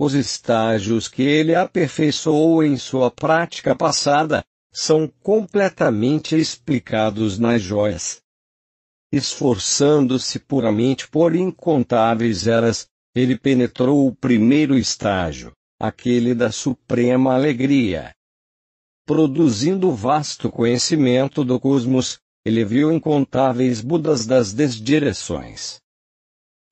Os estágios que ele aperfeiçoou em sua prática passada são completamente explicados nas joias esforçando-se puramente por incontáveis eras, ele penetrou o primeiro estágio, aquele da suprema alegria. Produzindo vasto conhecimento do cosmos, ele viu incontáveis Budas das desdireções.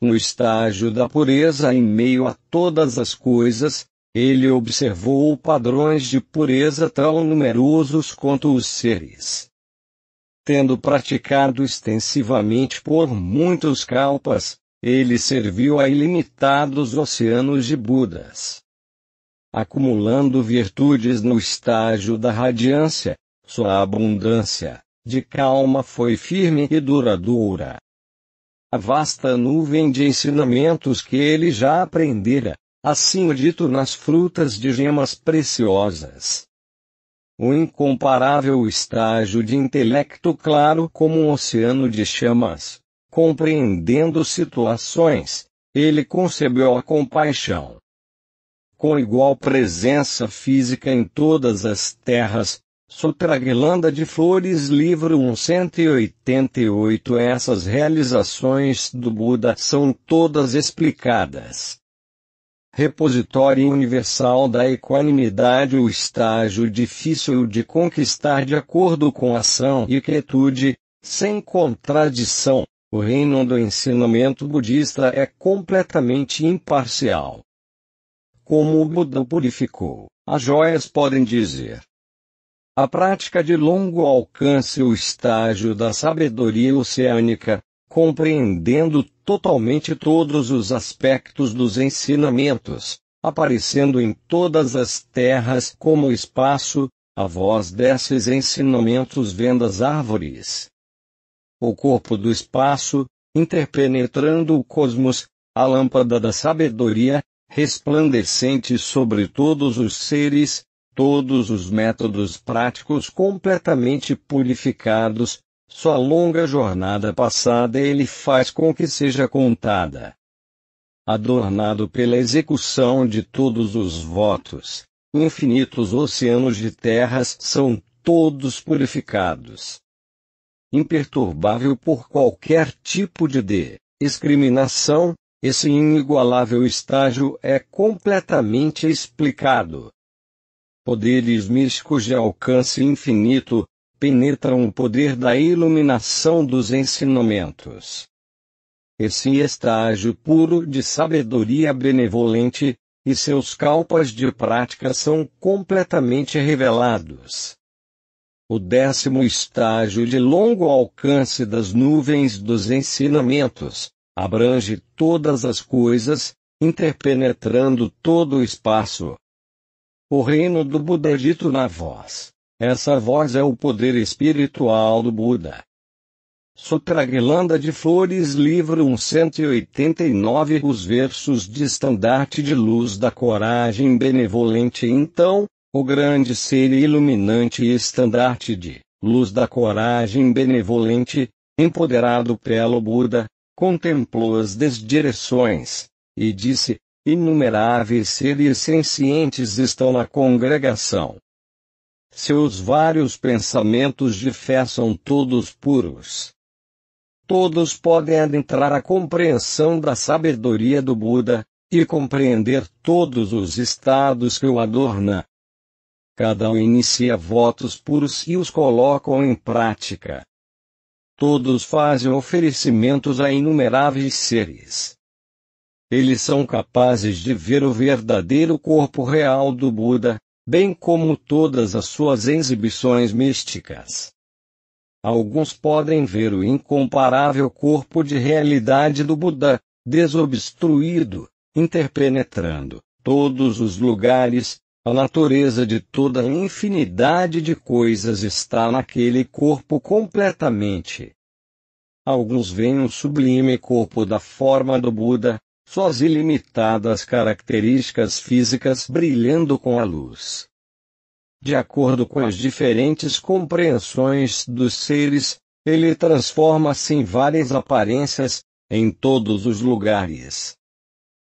No estágio da pureza em meio a todas as coisas, ele observou padrões de pureza tão numerosos quanto os seres tendo praticado extensivamente por muitos kalpas, ele serviu a ilimitados oceanos de Budas. Acumulando virtudes no estágio da radiância, sua abundância, de calma foi firme e duradoura. A vasta nuvem de ensinamentos que ele já aprendera, assim o dito nas frutas de gemas preciosas o incomparável estágio de intelecto claro como um oceano de chamas. Compreendendo situações, ele concebeu a compaixão. Com igual presença física em todas as terras, Sotraguilanda de Flores Livro 188 Essas realizações do Buda são todas explicadas repositório universal da equanimidade, o estágio difícil de conquistar de acordo com ação e quietude, sem contradição. O reino do ensinamento budista é completamente imparcial. Como o Buda purificou, as joias podem dizer. A prática de longo alcance, o estágio da sabedoria oceânica, compreendendo totalmente todos os aspectos dos ensinamentos, aparecendo em todas as terras como espaço, a voz desses ensinamentos vem das árvores. O corpo do espaço, interpenetrando o cosmos, a lâmpada da sabedoria, resplandecente sobre todos os seres, todos os métodos práticos completamente purificados, sua longa jornada passada ele faz com que seja contada. Adornado pela execução de todos os votos, infinitos oceanos de terras são todos purificados. Imperturbável por qualquer tipo de discriminação, esse inigualável estágio é completamente explicado. Poderes místicos de alcance infinito, penetram o poder da iluminação dos ensinamentos. Esse estágio puro de sabedoria benevolente, e seus calpas de prática são completamente revelados. O décimo estágio de longo alcance das nuvens dos ensinamentos abrange todas as coisas, interpenetrando todo o espaço. O reino do Buda é dito na voz essa voz é o poder espiritual do Buda. Sotraguilanda de Flores Livro 189 Os versos de estandarte de luz da coragem benevolente Então, o grande ser iluminante e estandarte de luz da coragem benevolente, empoderado pelo Buda, contemplou as desdireções, e disse, inumeráveis seres sencientes estão na congregação. Seus vários pensamentos de fé são todos puros. Todos podem adentrar a compreensão da sabedoria do Buda, e compreender todos os estados que o adorna. Cada um inicia votos puros e os colocam em prática. Todos fazem oferecimentos a inumeráveis seres. Eles são capazes de ver o verdadeiro corpo real do Buda, bem como todas as suas exibições místicas. Alguns podem ver o incomparável corpo de realidade do Buda, desobstruído, interpenetrando todos os lugares, a natureza de toda a infinidade de coisas está naquele corpo completamente. Alguns veem o sublime corpo da forma do Buda, suas ilimitadas características físicas brilhando com a luz. De acordo com as diferentes compreensões dos seres, ele transforma-se em várias aparências, em todos os lugares.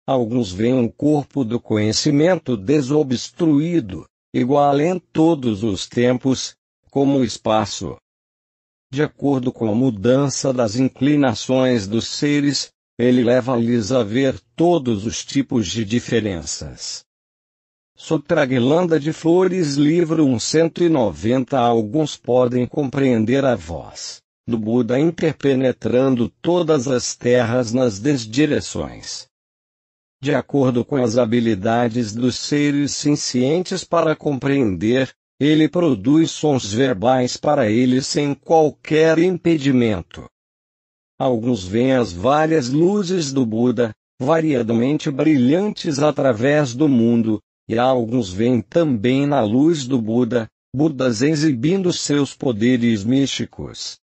Alguns veem um corpo do conhecimento desobstruído, igual em todos os tempos, como o espaço. De acordo com a mudança das inclinações dos seres, ele leva-lhes a ver todos os tipos de diferenças. Sotraguilanda de Flores, livro 190 Alguns podem compreender a voz do Buda interpenetrando todas as terras nas desdireções. De acordo com as habilidades dos seres cientes para compreender, ele produz sons verbais para eles sem qualquer impedimento. Alguns veem as várias luzes do Buda, variadamente brilhantes através do mundo, e alguns veem também na luz do Buda, Budas exibindo seus poderes místicos.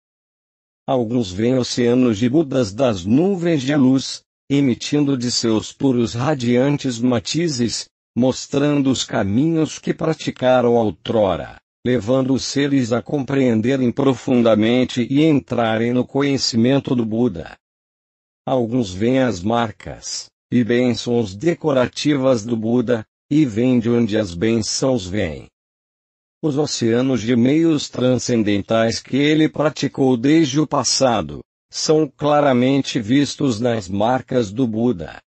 Alguns veem oceanos de Budas das nuvens de luz, emitindo de seus puros radiantes matizes, mostrando os caminhos que praticaram outrora levando os seres a compreenderem profundamente e entrarem no conhecimento do Buda. Alguns veem as marcas e bênçãos decorativas do Buda, e vêm de onde as bênçãos vêm. Os oceanos de meios transcendentais que ele praticou desde o passado, são claramente vistos nas marcas do Buda.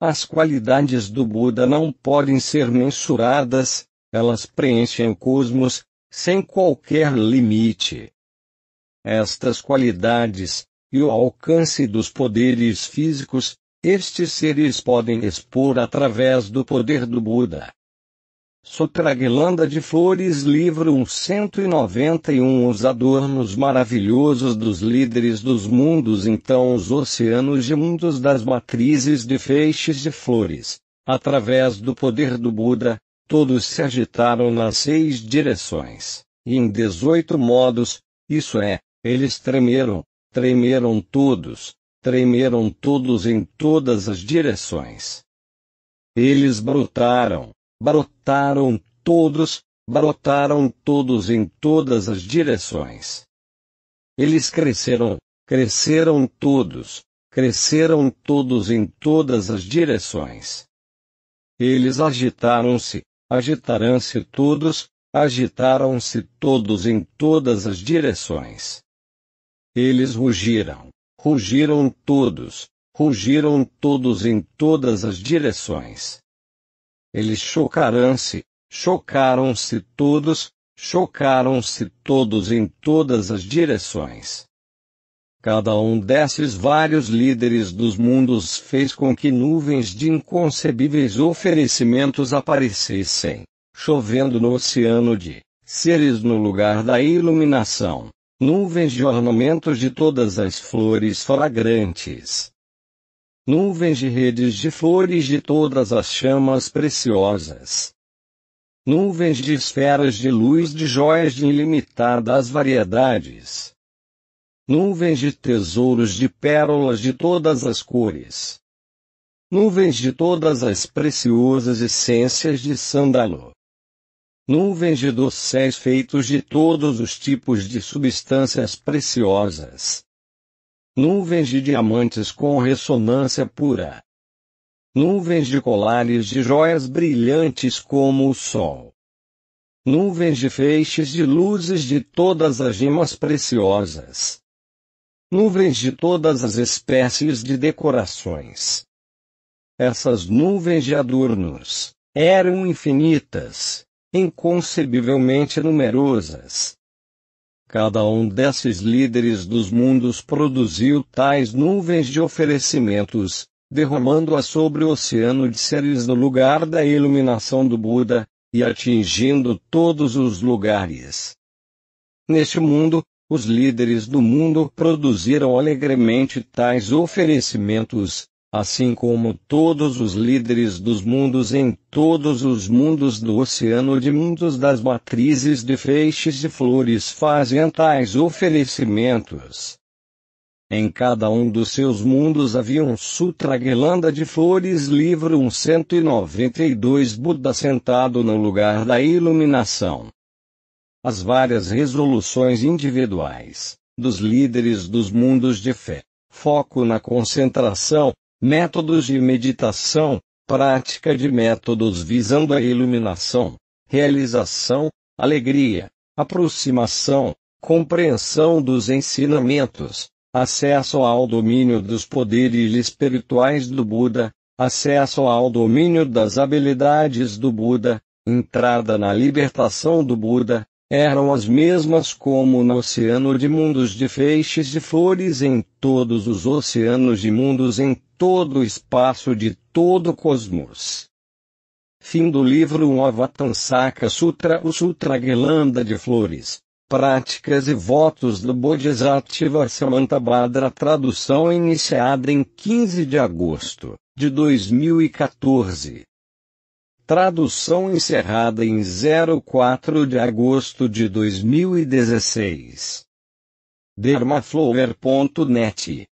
As qualidades do Buda não podem ser mensuradas, elas preenchem o cosmos, sem qualquer limite. Estas qualidades, e o alcance dos poderes físicos, estes seres podem expor através do poder do Buda. Sotraglanda de Flores Livro 191 Os adornos maravilhosos dos líderes dos mundos Então os oceanos de mundos das matrizes de feixes de flores, através do poder do Buda, Todos se agitaram nas seis direções, e em dezoito modos, isso é, eles tremeram, tremeram todos, tremeram todos em todas as direções. Eles brotaram, brotaram todos, brotaram todos em todas as direções. Eles cresceram, cresceram todos, cresceram todos em todas as direções. Eles agitaram-se, agitarão-se todos, agitaram-se todos em todas as direções. Eles rugiram, rugiram todos, rugiram todos em todas as direções. Eles chocaram se chocaram-se todos, chocaram-se todos em todas as direções. Cada um desses vários líderes dos mundos fez com que nuvens de inconcebíveis oferecimentos aparecessem, chovendo no oceano de seres no lugar da iluminação, nuvens de ornamentos de todas as flores flagrantes, nuvens de redes de flores de todas as chamas preciosas, nuvens de esferas de luz de joias de ilimitadas variedades Nuvens de tesouros de pérolas de todas as cores. Nuvens de todas as preciosas essências de sândalo. Nuvens de dosséis feitos de todos os tipos de substâncias preciosas. Nuvens de diamantes com ressonância pura. Nuvens de colares de joias brilhantes como o sol. Nuvens de feixes de luzes de todas as gemas preciosas nuvens de todas as espécies de decorações. Essas nuvens de adornos eram infinitas, inconcebivelmente numerosas. Cada um desses líderes dos mundos produziu tais nuvens de oferecimentos, derramando-as sobre o oceano de seres no lugar da iluminação do Buda, e atingindo todos os lugares. Neste mundo, os líderes do mundo produziram alegremente tais oferecimentos, assim como todos os líderes dos mundos em todos os mundos do oceano de mundos das matrizes de feixes e flores fazem tais oferecimentos. Em cada um dos seus mundos havia um sutra guirlanda de flores livro 192 Buda sentado no lugar da iluminação as várias resoluções individuais dos líderes dos mundos de fé, foco na concentração, métodos de meditação, prática de métodos visando a iluminação, realização, alegria, aproximação, compreensão dos ensinamentos, acesso ao domínio dos poderes espirituais do Buda, acesso ao domínio das habilidades do Buda, entrada na libertação do Buda, eram as mesmas como no oceano de mundos de feixes de flores em todos os oceanos de mundos em todo o espaço de todo o cosmos. Fim do livro Avatamsaka Sutra O Sutra Gelanda de Flores Práticas e Votos do Bodhisattva Samantabhadra Tradução iniciada em 15 de agosto de 2014 Tradução encerrada em 04 de agosto de 2016. Dermaflower.net